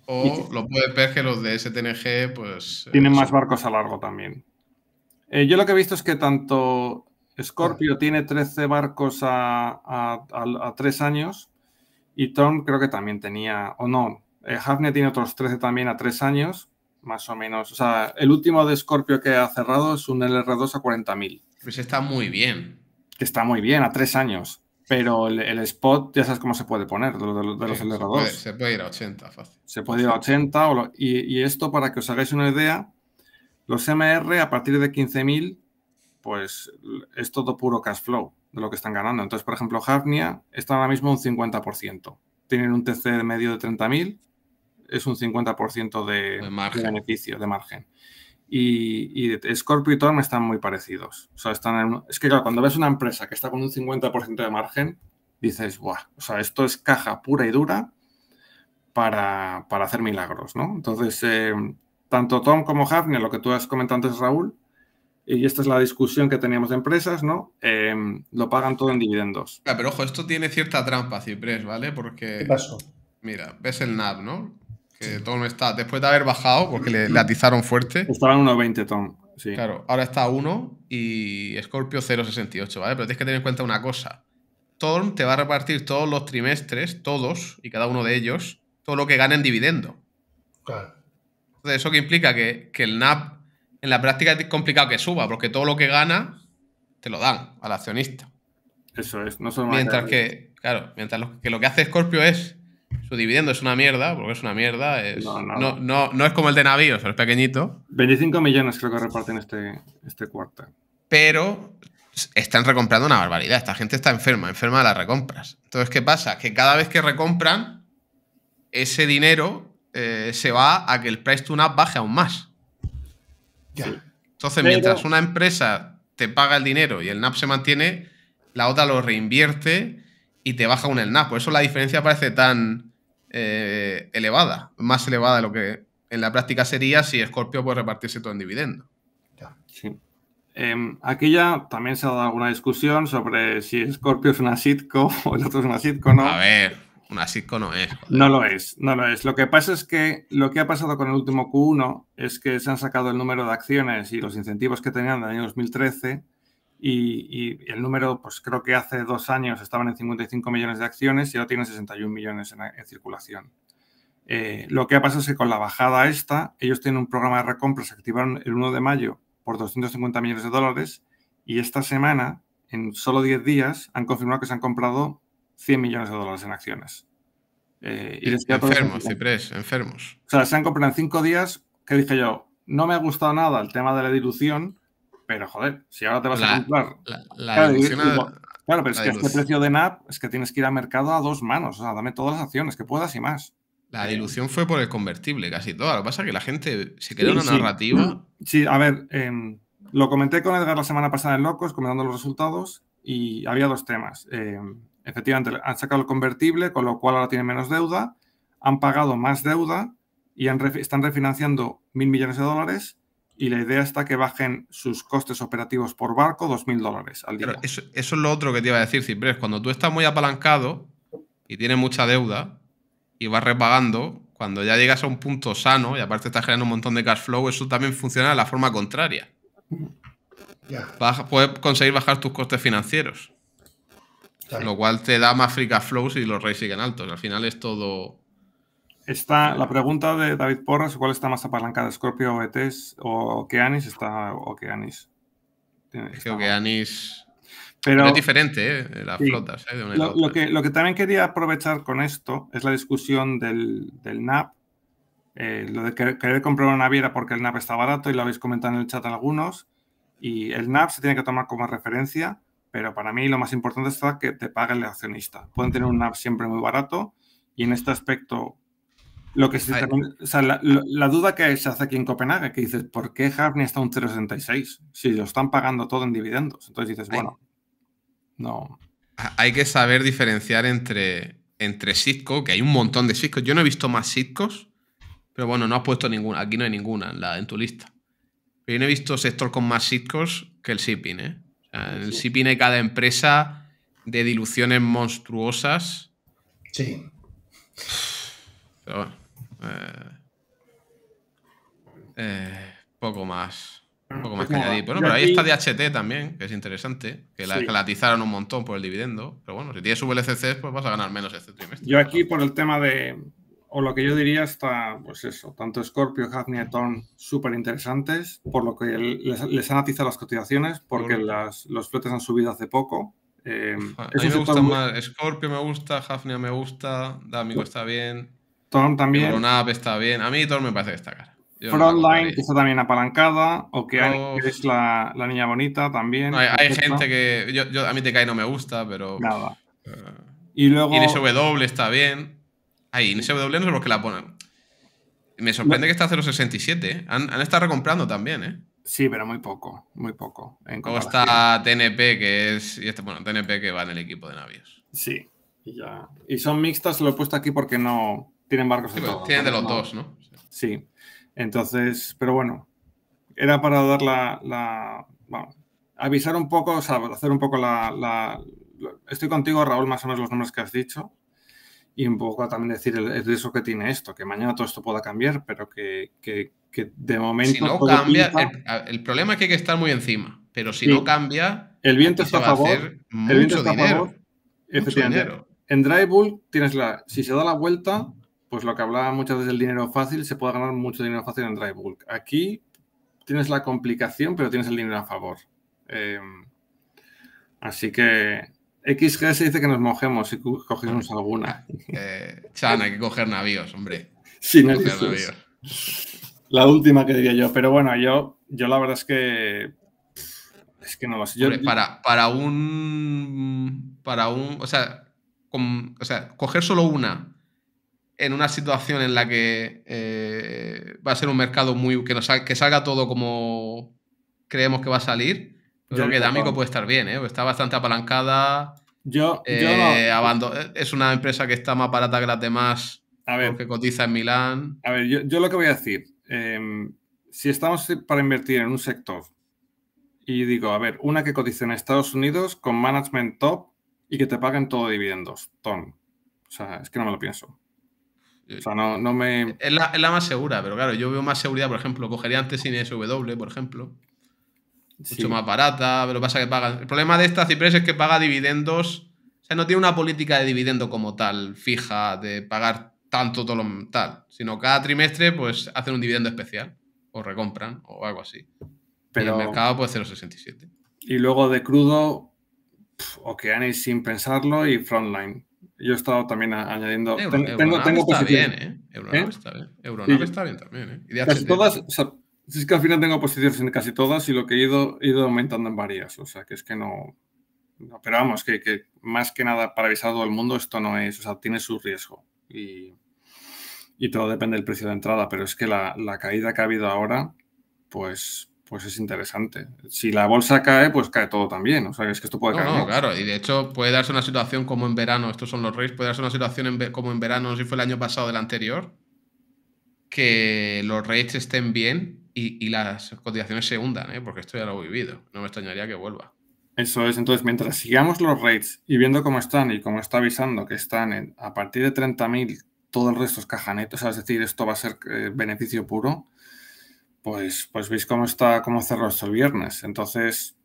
o lo puede ver que los de STNG, pues. Tienen eh, más barcos a largo también. Eh, yo lo que he visto es que tanto Scorpio ah. tiene 13 barcos a, 3 años y Tom creo que también tenía, o no, eh, Hafne tiene otros 13 también a 3 años, más o menos. O sea, el último de Scorpio que ha cerrado es un LR2 a 40.000. Pues está muy bien. Que está muy bien, a 3 años pero el, spot ya sabes cómo se puede poner de, los elevadores. Se, puede, ir a 80, fácil. Se puede ir a 80. y, esto, para que os hagáis una idea, los MR a partir de 15.000, pues es todo puro cash flow de lo que están ganando. Entonces, por ejemplo, Harnia está ahora mismo un 50%. Tienen un TC de medio de 30.000, es un 50% de, de beneficio, de margen y, Scorpio y Tom están muy parecidos. O sea, están es que cuando ves una empresa que está con un 50% de margen, dices, guau, o sea, esto es caja pura y dura para, para hacer milagros, ¿no? Entonces, em, tanto Tom como Hafner, lo que tú has comentado antes, Raúl, y esta es la discusión que teníamos de empresas, ¿no? Em, lo pagan todo en dividendos. Pero ojo, esto tiene cierta trampa, Ciprés, ¿vale? Porque... ¿Qué Mira, ves el NAV, ¿no? todo está, después de haber bajado, porque le, atizaron fuerte. Estaban 1.20 Tom, Claro, ahora está 1 y Scorpio 0.68, ¿vale? Pero tienes que tener en cuenta una cosa. Tom te va a repartir todos los trimestres, todos y cada uno de ellos, todo lo que gana en dividendo. Claro. Entonces, ¿eso que implica? Que, el NAP en la práctica es complicado que suba, porque todo lo que gana te lo dan al accionista. Eso es, no solo Mientras que, claro, mientras que, lo que hace Scorpio es su dividendo es una mierda, porque es una mierda. no, no. es como el de navíos, es pequeñito. 25 millones creo que reparten este, este cuarto. Pero están recomprando una barbaridad. Esta gente está enferma, enferma de las recompras. Entonces, ¿qué pasa? Que cada vez que recompran, ese dinero eh, se va a que el price to NAP baje aún más. Ya. Entonces, mientras una empresa te paga el dinero y el NAP se mantiene, la otra lo reinvierte y te baja un el Por eso la diferencia parece tan eh, elevada, más elevada de lo que en la práctica sería si Scorpio puede repartirse todo en dividendo. Em, aquí ya también se ha dado alguna discusión sobre si Scorpio es una sitco o el otro es una sitco, ¿no? A ver, una sitco no es. No lo es, no lo es. Lo que pasa es que lo que ha pasado con el último Q1 es que se han sacado el número de acciones y los incentivos que tenían en el año 2013 y, el número, pues creo que hace dos años estaban en 55 millones de acciones y ahora tienen 61 millones en, circulación. Eh, lo que ha pasado es que con la bajada esta, ellos tienen un programa de recompra, se activaron el 1 de mayo por 250 millones de dólares y esta semana, en solo 10 días, han confirmado que se han comprado 100 millones de dólares en acciones. Eh, y enfermos, Ciprés, enfermos. O sea, se han comprado en 5 días, que dije yo, no me ha gustado nada el tema de la dilución, pero joder, si ahora te vas a comprar. La, la claro, pero es que este precio de NAP es que tienes que ir al mercado a dos manos. O sea, dame todas las acciones que puedas y más. La ilusión fue por el convertible, casi todo. Lo que pasa es que la gente se quedó una narrativa. Sí, a ver, em, lo comenté con Edgar la semana pasada en Locos, comentando los resultados, y había dos temas. Em, efectivamente, han sacado el convertible, con lo cual ahora tienen menos deuda, han pagado más deuda y están refinanciando mil millones de dólares y la idea está que bajen sus costes operativos por barco 2.000 dólares al día. eso, es lo otro que te iba a decir, Ciprés. Cuando tú estás muy apalancado y tienes mucha deuda y vas repagando, cuando ya llegas a un punto sano y aparte estás generando un montón de cash flow, eso también funciona de la forma contraria. puedes conseguir bajar tus costes financieros. Lo cual te da más free cash flow si los rates siguen altos. Al final es todo Está la pregunta de David Porras, ¿cuál está más apalancada, Scorpio o ETS o Okeanis? Está Okeanis. Es que Okeanis pero, es diferente, ¿eh? las flotas. ¿eh? lo, que, lo, que, también quería aprovechar con esto es la discusión del, del NAP, eh, lo de querer, comprar una naviera porque el NAP está barato y lo habéis comentado en el chat algunos. Y el NAP se tiene que tomar como referencia, pero para mí lo más importante está que te pague el accionista. Pueden tener un NAP siempre muy barato y en este aspecto que la, duda que se hace aquí en Copenhague, que dices, ¿por qué Harney está un 0,66? Si lo están pagando todo en dividendos. Entonces dices, bueno, no. Hay que saber diferenciar entre, entre Sitco, que hay un montón de Cisco. Yo no he visto más Sitcos, pero bueno, no has puesto ninguna. Aquí no hay ninguna en, la, en tu lista. Pero yo no he visto sector con más Sitcos que el SIPIN. ¿eh? el SIPIN hay cada empresa de diluciones monstruosas. Sí. Pero bueno. Eh, eh, poco más. Poco más Bueno, pero ahí está DHT también, que es interesante, que la atizaron un montón por el dividendo. Pero bueno, si tienes VLCC pues vas a ganar menos este trimestre. Yo aquí por el tema de, o lo que yo diría está, pues eso, tanto Scorpio, Hafnia y súper interesantes, por lo que les, han atizado las cotizaciones, porque las, los flotes han subido hace poco. Eh, me gusta más Scorpio, me gusta, Hafnia me gusta, D'Amigo está bien. Torn también. Tornap está bien. A mí Torn me parece destacar. Frontline, está también apalancada. O que es la, niña bonita también. hay, gente que. a mí te cae no me gusta, pero. Nada. Eh, y luego. W está bien. Ahí, W no es por qué la ponen. Me sorprende que está a 0.67. Eh. Han, han estado recomprando también, ¿eh? Sí, pero muy poco, muy poco. En está TNP, que es. Y este, bueno, TNP que va en el equipo de Navios. Sí, y ya. Y son mixtas, lo he puesto aquí porque no tienen barcos de de los dos, ¿no? Sí. Entonces, pero bueno, era para dar la, bueno, avisar un poco, o hacer un poco la, Estoy contigo, Raúl, más o menos los nombres que has dicho. Y un poco también decir el, riesgo que tiene esto, que mañana todo esto pueda cambiar, pero que, que, que de momento. Si no cambia, el, problema es que hay que estar muy encima, pero si no cambia. El viento está a favor. el viento está favor. Efectivamente. En Dry Bull tienes la. Si se da la vuelta, pues lo que hablaba muchas veces del dinero fácil, se puede ganar mucho dinero fácil en Drivebook... Aquí tienes la complicación, pero tienes el dinero a favor. Em, así que XG se dice que nos mojemos si cogemos alguna. ...chana, hay que coger navíos, hombre. Sí, no coger navíos. La última que diría yo, pero bueno, yo, yo la verdad es que es que no lo sé. para, para un. Para un. sea, o sea, coger solo una en una situación en la que eh, va a ser un mercado muy. que, que salga todo como creemos que va a salir. Yo creo que Damico puede estar bien, ¿eh? está bastante apalancada. Yo, eh, Es una empresa que está más barata que las demás, a ver, porque cotiza en Milán. A ver, yo, lo que voy a decir, em, si estamos para invertir en un sector y digo, a ver, una que cotice en Estados Unidos con management top y que te paguen todo dividendos, ton. O sea, es que no me lo pienso. Eh, no, me. Es la, más segura, pero claro, yo veo más seguridad, por ejemplo, cogería antes sin SW, por ejemplo. Mucho más barata, pero pasa que paga. El problema de esta Ciprés es que paga dividendos. O sea, no tiene una política de dividendo como tal, fija, de pagar tanto todo lo tal. Sino cada trimestre, pues hacen un dividendo especial. O recompran, o algo así. Pero... el mercado, pues 0,67. Y luego de crudo, que Anis, sin pensarlo y Frontline yo he estado también añadiendo. tengo, posiciones. bien, ¿eh? ¿Eh? Euronave está bien. también, ¿eh? casi todas, es que al final tengo posiciones en casi todas y lo que he ido, he ido aumentando en varias. O sea, que es que no. pero vamos, que, más que nada para avisar a todo el mundo, esto no es. O sea, tiene su riesgo. Y, todo depende del precio de entrada. Pero es que la, la caída que ha habido ahora, pues, pues es interesante. Si la bolsa cae, pues cae todo también. O sea, es que esto puede caer. No, claro, y de hecho puede darse una situación como en verano, estos son los rates puede darse una situación como en verano, si fue el año pasado o el anterior, que los rates estén bien y, las cotizaciones se hundan, ¿eh? porque esto ya lo he vivido. No me extrañaría que vuelva. Eso es, entonces mientras sigamos los rates y viendo cómo están y cómo está avisando que están a partir de 30.000, todo el resto es caja neta, o sea, es decir, esto va a ser eh, beneficio puro, pues, pues veis cómo está, cómo cerró esto el viernes. Entonces,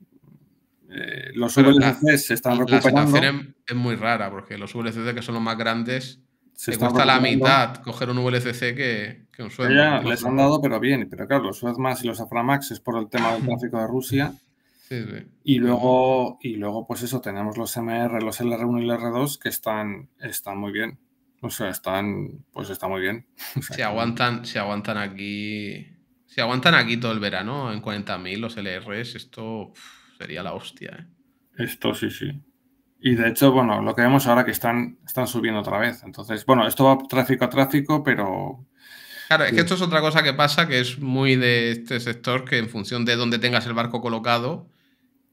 eh, los Pero se están recuperando. La situación es, muy rara, porque los VLCC que son los más grandes, se cuesta la mitad coger un VLCC que, un sueldo. Ya les han dado, pero bien. Pero claro, los más y los Aframax es por el tema del tráfico de Rusia. Y luego, y luego, pues eso, tenemos los MR, los LR1 y LR2 que están, están muy bien. O sea, están, pues está muy bien. Se aguantan, si aguantan aquí si aguantan aquí todo el verano en 40.000 los LRs, esto sería la hostia. ¿eh? Esto sí, sí. Y de hecho, bueno, lo que vemos ahora que están, están subiendo otra vez. Entonces, bueno, esto va tráfico a tráfico, pero... Claro, es que esto es otra cosa que pasa, que es muy de este sector, que en función de dónde tengas el barco colocado,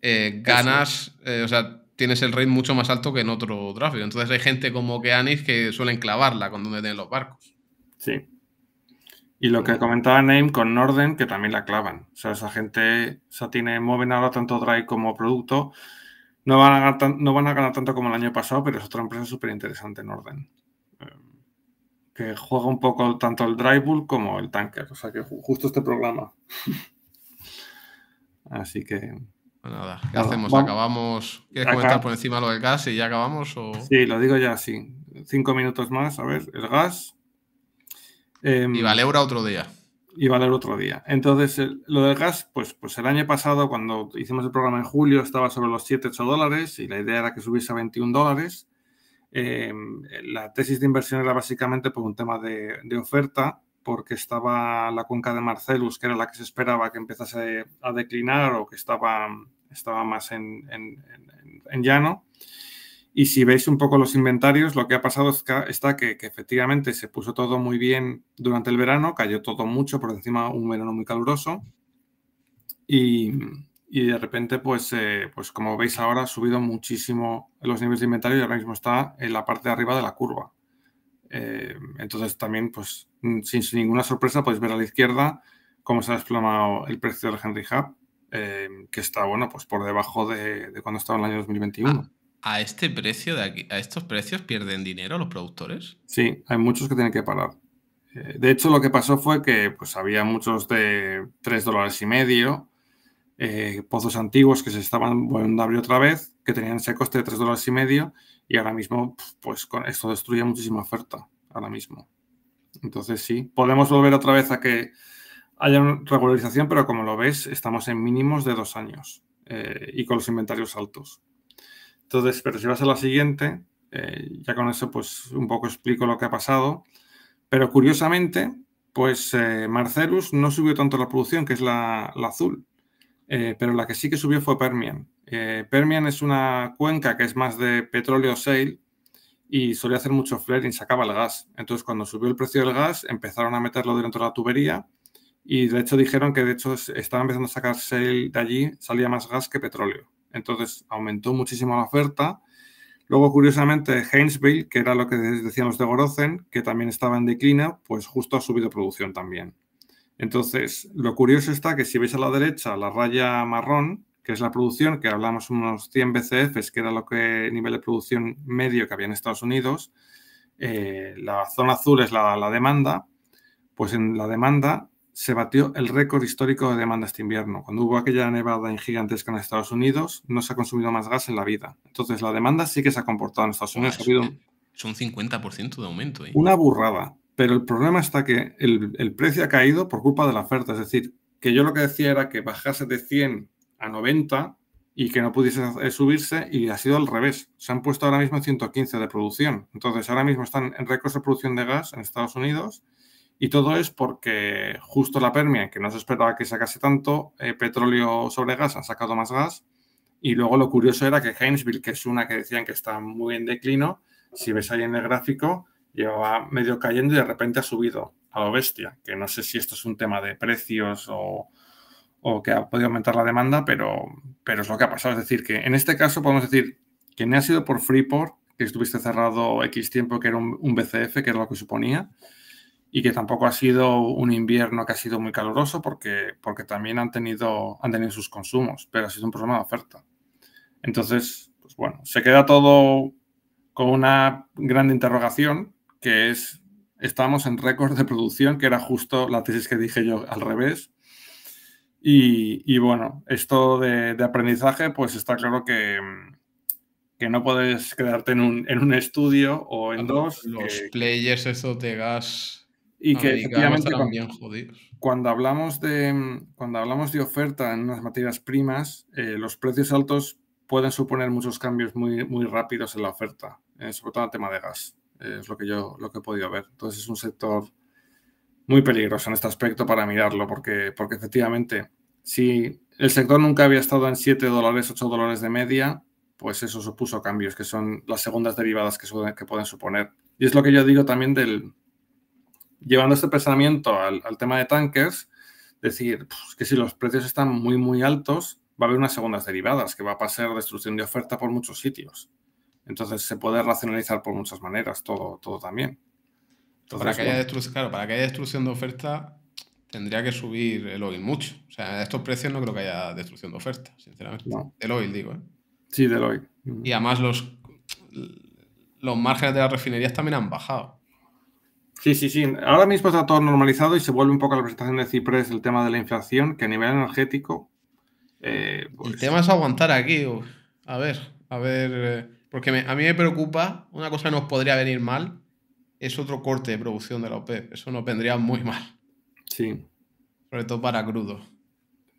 eh, ganas, eh, o sea, tienes el rate mucho más alto que en otro tráfico. Entonces hay gente como que Anis que suelen clavarla con donde tienen los barcos. Sí. Y lo que comentaba Name con Norden, que también la clavan. O sea, esa gente, o tiene, mueven ahora tanto Drive como producto. No van, a ganar no van a ganar tanto como el año pasado, pero es otra empresa súper interesante, Norden. orden eh, que juega un poco tanto el drive Bull como el Tanker. O sea, que justo este programa. Así que. Pues nada, ¿qué hacemos? ¿Acabamos? ¿Quieres por encima lo del gas y ya acabamos? O... Sí, lo digo ya, así Cinco minutos más, a ver, el gas. Em, y vale euro otro día. Y vale otro día. Entonces, lo del gas, pues, pues el año pasado, cuando hicimos el programa en julio, estaba sobre los 7-8 dólares y la idea era que subiese a 21 dólares. Em, la tesis de inversión era básicamente por un tema de, oferta, porque estaba la cuenca de Marcellus, que era la que se esperaba que empezase a declinar o que estaba, estaba más en, en llano. Y si veis un poco los inventarios, lo que ha pasado es que, está que, efectivamente se puso todo muy bien durante el verano, cayó todo mucho, por encima un verano muy caluroso. Y, de repente, pues, eh, pues como veis ahora, ha subido muchísimo los niveles de inventario y ahora mismo está en la parte de arriba de la curva. Eh, entonces también, pues mm, sin, ninguna sorpresa, podéis ver a la izquierda cómo se ha desplomado el precio del Henry Hub, eh, que está, bueno, pues por debajo de cuando estaba en el año 2021 a este precio a estos precios pierden dinero los productores. Sí, hay muchos que tienen que parar. Eh, de hecho, lo que pasó fue que pues, había muchos de 3 dólares y medio, eh, pozos antiguos que se estaban volviendo a abrir otra vez, que tenían ese coste de 3 dólares y medio, y ahora mismo, pues con esto destruye muchísima oferta, ahora mismo. Entonces, sí, podemos volver otra vez a que haya una regularización, pero como lo ves, estamos en mínimos de dos años eh, y con los inventarios altos. Entonces, pero si vas a la siguiente, eh, ya con eso pues un poco explico lo que ha pasado. Pero curiosamente, pues eh, no subió tanto la producción, que es la, azul, eh, pero la que sí que subió fue Permian. Eh, Permian es una cuenca que es más de petróleo shale y solía hacer mucho y sacaba el gas. Entonces, cuando subió el precio del gas, empezaron a meterlo dentro de la tubería y de hecho dijeron que de hecho estaba empezando a sacar sale de allí, salía más gas que petróleo entonces aumentó muchísimo la oferta. Luego, curiosamente, Hainesville, que era lo que decían los de Gorozen, que también estaba en declina, pues justo ha subido producción también. Entonces, lo curioso está que si veis a la derecha la raya marrón, que es la producción, que hablamos unos 100 BCFs, que era lo que nivel de producción medio que había en Estados Unidos, eh, la zona azul es la demanda, pues en la demanda se batió el récord histórico de demanda este invierno. Cuando hubo aquella nevada en gigantesca en Estados Unidos, no se ha consumido más gas en la vida. Entonces, la demanda sí que se ha comportado en Estados Unidos. es, un 50% de aumento. ¿eh? Una burrada. Pero el problema está que el, precio ha caído por culpa de la oferta. Es decir, que yo lo que decía era que bajase de 100 a 90 y que no pudiese eh, subirse y ha sido al revés. Se han puesto ahora mismo 115 de producción. Entonces, ahora mismo están en récords de producción de gas en Estados Unidos y todo es porque justo la Permian, que no se esperaba que sacase tanto, eh, petróleo sobre gas, han sacado más gas. Y luego lo curioso era que Haynesville, que es una que decían que está muy en declino, si ves ahí en el gráfico, llevaba medio cayendo y de repente ha subido a lo bestia. Que no sé si esto es un tema de precios o, que ha podido aumentar la demanda, pero, pero es lo que ha pasado. Es decir, que en este caso podemos decir que no ha sido por Freeport, que estuviste cerrado X tiempo, que era un, un BCF, que era lo que suponía, y que tampoco ha sido un invierno que ha sido muy caluroso porque, porque también han tenido, han tenido sus consumos, pero ha sido un problema de oferta. Entonces, pues bueno, se queda todo con una gran interrogación que es, estamos en récord de producción, que era justo la tesis que dije yo al revés. Y, bueno, esto de, aprendizaje, pues está claro que, que no puedes quedarte en un, estudio o en dos. Los players esos de gas y que efectivamente cuando, hablamos de cuando hablamos de oferta en unas materias primas, eh, los precios altos pueden suponer muchos cambios muy, muy rápidos en la oferta, eh, sobre todo en el tema de gas. Eh, es lo que yo lo que he podido ver. Entonces es un sector muy peligroso en este aspecto para mirarlo, porque, porque efectivamente, si el sector nunca había estado en 7 dólares, 8 dólares de media, pues eso supuso cambios, que son las segundas derivadas que, que pueden suponer. Y es lo que yo digo también del, llevando este pensamiento al, tema de tanques, decir pues, que si los precios están muy, muy altos, va a haber unas segundas derivadas, que va a pasar destrucción de oferta por muchos sitios. Entonces se puede racionalizar por muchas maneras todo, todo también. Pues para, que haya destrucción, claro, para que haya destrucción de oferta, tendría que subir el oil mucho. O sea, a estos precios no creo que haya destrucción de oferta, sinceramente. No. Del oil, digo. ¿eh? Sí, del oil. Y además los, los márgenes de las refinerías también han bajado. Sí, sí, sí. Ahora mismo está todo normalizado y se vuelve un poco a la presentación de Ciprés el tema de la inflación, que a nivel energético. Eh, el pues tema es aguantar aquí. A ver, a ver. Eh, porque a mí me preocupa una cosa que nos podría venir mal, es otro corte de producción de la OPEP. E. Eso nos vendría muy mal. Sí. Sobre todo para crudo.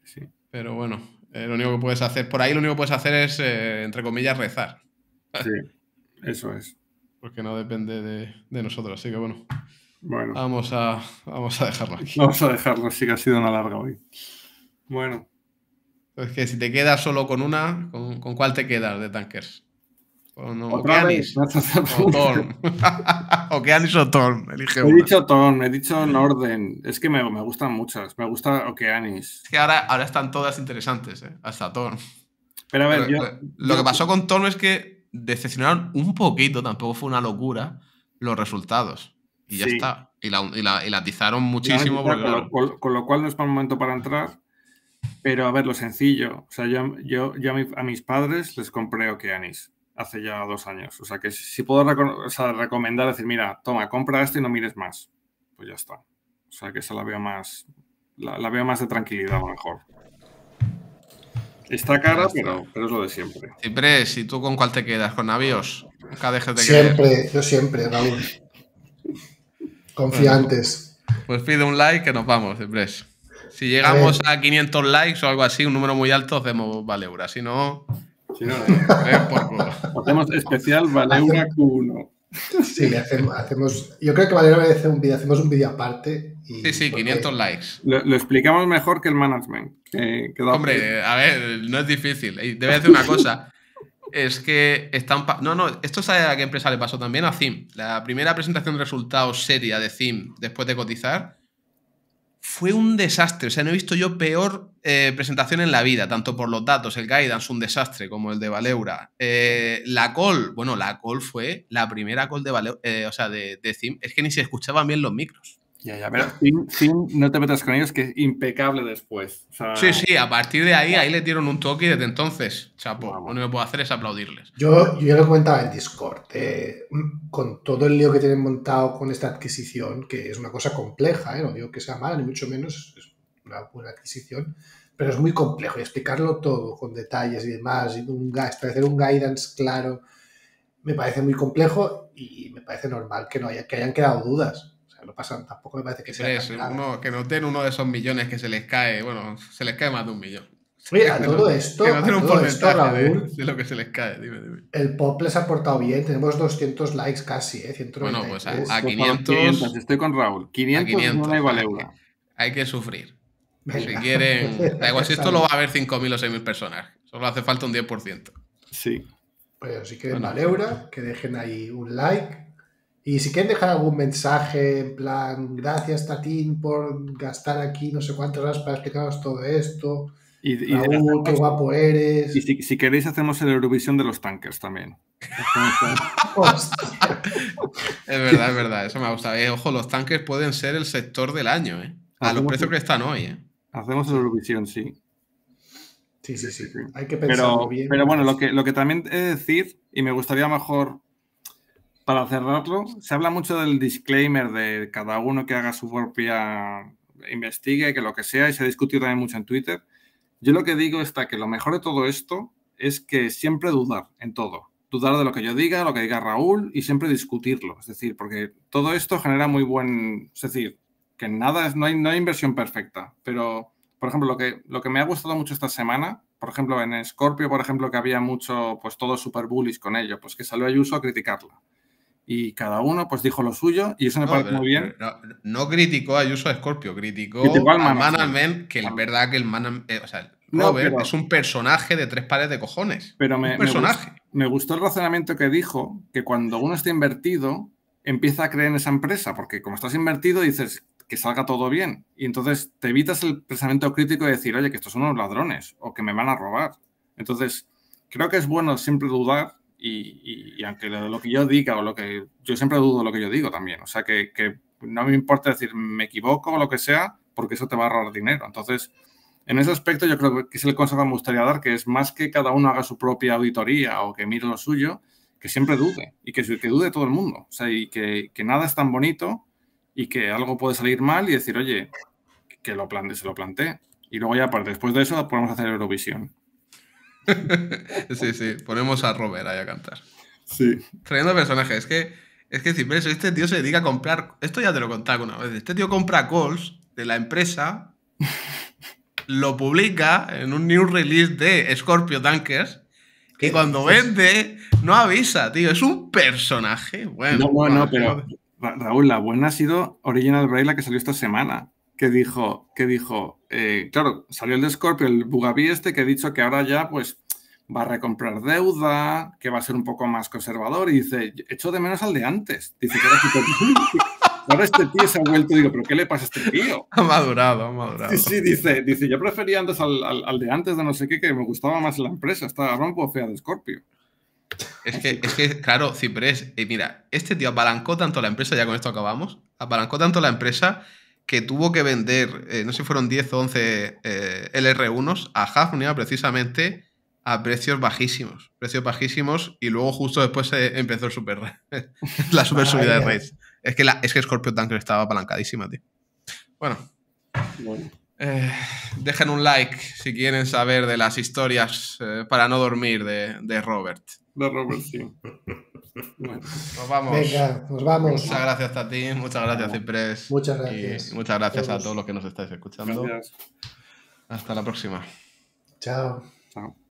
Sí. Pero bueno, eh, lo único que puedes hacer, por ahí lo único que puedes hacer es, entre comillas, rezar. Sí, eso es porque no depende de, nosotros. Así que bueno, Vamos, a, vamos a dejarlo aquí. Vamos a dejarlo, sí que ha sido una larga hoy. Bueno. Es que si te quedas solo con una, ¿con, cuál te quedas de tankers? Okeanis? ¿O ¿Okeanis o Torn? He dicho Torn, he dicho Norden. Es que me, gustan muchas. Me gusta Okeanis. Es que ahora, ahora están todas interesantes, ¿eh? Hasta Torn. Pero a ver, yo, eh, Lo que pasó con Torn es que decepcionaron un poquito, tampoco fue una locura, los resultados. Y ya está. Y la, y, la, atizaron muchísimo. con, lo, cual no es el momento para entrar. Pero a ver, lo sencillo. O sea, yo, yo, a, mis padres les compré Okeanis hace ya dos años. O sea, que si puedo recomendar, decir, mira, toma, compra esto y no mires más. Pues ya está. O sea, que esa la veo más, la, la veo más de tranquilidad a lo mejor. Está cara, pero, es lo de siempre. Siempre, ¿y tú con cuál te quedas, con navíos. acá dejes de Siempre, yo siempre, Raúl. Confiantes. pues pide un like que nos vamos, siempre. Si llegamos a, 500 likes o algo así, un número muy alto, hacemos Valeura. Si no. Si no, eh, Hacemos especial Valeura Q1. Sí, le hacemos, hacemos, yo creo que Valero hacer un vídeo, hacemos un vídeo aparte. sí, sí, 500 likes. Lo, explicamos mejor que el management. Hombre, a ver, no es difícil. debe decir una cosa. es que están... No, no, esto sabe a qué empresa le pasó también, a CIM. La primera presentación de resultados seria de CIM después de cotizar fue un desastre. O sea, no he visto yo peor eh, presentación en la vida, tanto por los datos, el guidance, un desastre, como el de Valeura. Eh, la call, bueno, la call fue la primera call de Valeura, eh, o sea, de, de Es que ni se escuchaban bien los micros. Ya, ya, pero no te metas con ellos, que es impecable después. Sí, sí, a partir de ahí, ahí le dieron un toque y desde entonces, chapo, lo único que puedo hacer es aplaudirles. Yo, yo ya lo comentaba en Discord, eh, mm, con todo el lío que tienen montado con esta adquisición, que es una cosa compleja, eh, no digo que sea mala, ni mucho menos, es una buena adquisición, pero es muy complejo y explicarlo todo con detalles y demás, y un, establecer un guidance claro, me parece muy complejo y me parece normal que no haya, que hayan quedado dudas lo pasan, tampoco me parece que sea. uno, que noten uno de esos millones que se les cae, bueno, se les cae más de un millón. Oye, todo esto, de, lo que se les cae, El pop les ha portado bien, tenemos 200 likes casi, ¿eh? Bueno, pues a, 500, 500, Estoy con Raúl, 500, 500 no hay Hay que sufrir. Si quieren, da igual si esto lo va a ver 5.000 o 6.000 personas, solo hace falta un 10%. Sí. Pero pues si quieren Valeura, que dejen ahí un like, y si quieren dejar algún mensaje, en plan, gracias Tatín por gastar aquí no sé cuántas horas para explicaros todo esto. Y, qué guapo eres. Y si, queréis hacemos el Eurovisión de los tanques también. es verdad, es verdad, eso me ha gustado. Eh, ojo, los tanques pueden ser el sector del año, ¿eh? A los precios que están hoy, ¿eh? Hacemos el Eurovisión, sí. Sí, sí, sí. Hay que pensarlo pero, bien. Pero bueno, lo lo que también he de decir, y me gustaría mejor para cerrarlo, se habla mucho del disclaimer de cada uno que haga su propia, investigue, que lo que sea, y se ha discutido también mucho en Twitter. Yo lo que digo está que lo mejor de todo esto es que siempre dudar en todo. Dudar de lo que yo diga, lo que diga Raúl y siempre discutirlo. Es decir, porque todo esto genera muy buen. Es decir, que nada, no hay, no hay inversión perfecta. Pero, por ejemplo, lo que, lo que me ha gustado mucho esta semana, por ejemplo, en Scorpio, por ejemplo, que había mucho, pues todo super bullies con ello, pues que salió Ayuso a criticarla y cada uno pues dijo lo suyo y eso me parece muy bien. No, criticó a yo Scorpio, criticó, al que es ah. verdad que el Man eh, Robert es un personaje de tres pares de cojones. Pero me, me, gustó, el razonamiento que dijo que cuando uno está invertido empieza a creer en esa empresa, porque como estás invertido dices que salga todo bien y entonces te evitas el pensamiento crítico de decir, oye, que estos son unos ladrones o que me van a robar. Entonces, creo que es bueno siempre dudar y, y, aunque lo, que yo diga o lo que yo siempre dudo lo que yo digo también, o sea que, no me importa decir me equivoco o lo que sea, porque eso te va a ahorrar dinero. Entonces, en ese aspecto yo creo que es el consejo que me gustaría dar, que es más que cada uno haga su propia auditoría o que mire lo suyo, que siempre dude y que, dude todo el mundo, o sea, y que, nada es tan bonito y que algo puede salir mal y decir, oye, que lo plante, se lo plante Y luego ya, pues, después de eso, podemos hacer Eurovisión. sí, sí, ponemos a Robert ahí a cantar. Sí. Tremendo personaje, es que, es que si este tío se dedica a comprar, esto ya te lo contaba una vez, este tío compra calls de la empresa, lo publica en un new release de Scorpio Tankers Que cuando vende, no avisa, tío, es un personaje. Bueno, no, no, no pero Raúl, la buena ha sido Original Braille, la que salió esta semana que dijo, que dijo, eh, claro, salió el de Scorpio, el bugabí este, que ha dicho que ahora ya pues va a recomprar deuda, que va a ser un poco más conservador, y dice, echo de menos al de antes. Dice que era Ahora este tío se ha vuelto digo, ¿pero qué le pasa a este tío? Ha madurado, ha madurado. Sí, dice, dice yo prefería antes al, de antes de no sé qué, que me gustaba más la empresa, estaba ahora un poco fea de Scorpio. Es que, es que, claro, Ciprés, eh, mira, este tío abalancó tanto la empresa, ya con esto acabamos, apalancó tanto la empresa que tuvo que vender, eh, no sé si fueron 10 o 11 eh, LR1s a Hafnia precisamente a precios bajísimos, precios bajísimos y luego justo después eh, empezó la super subida de Raids. Es que, que Scorpio Tanker estaba apalancadísima, tío. Bueno. dejen un like si quieren saber de las historias para no dormir de, de Robert. De Robert, sí nos vamos. Venga, nos vamos. Muchas gracias a ti, muchas gracias, Ciprés. Muchas gracias. muchas gracias a todos los que nos estáis escuchando. Hasta la próxima. Chao. Chao.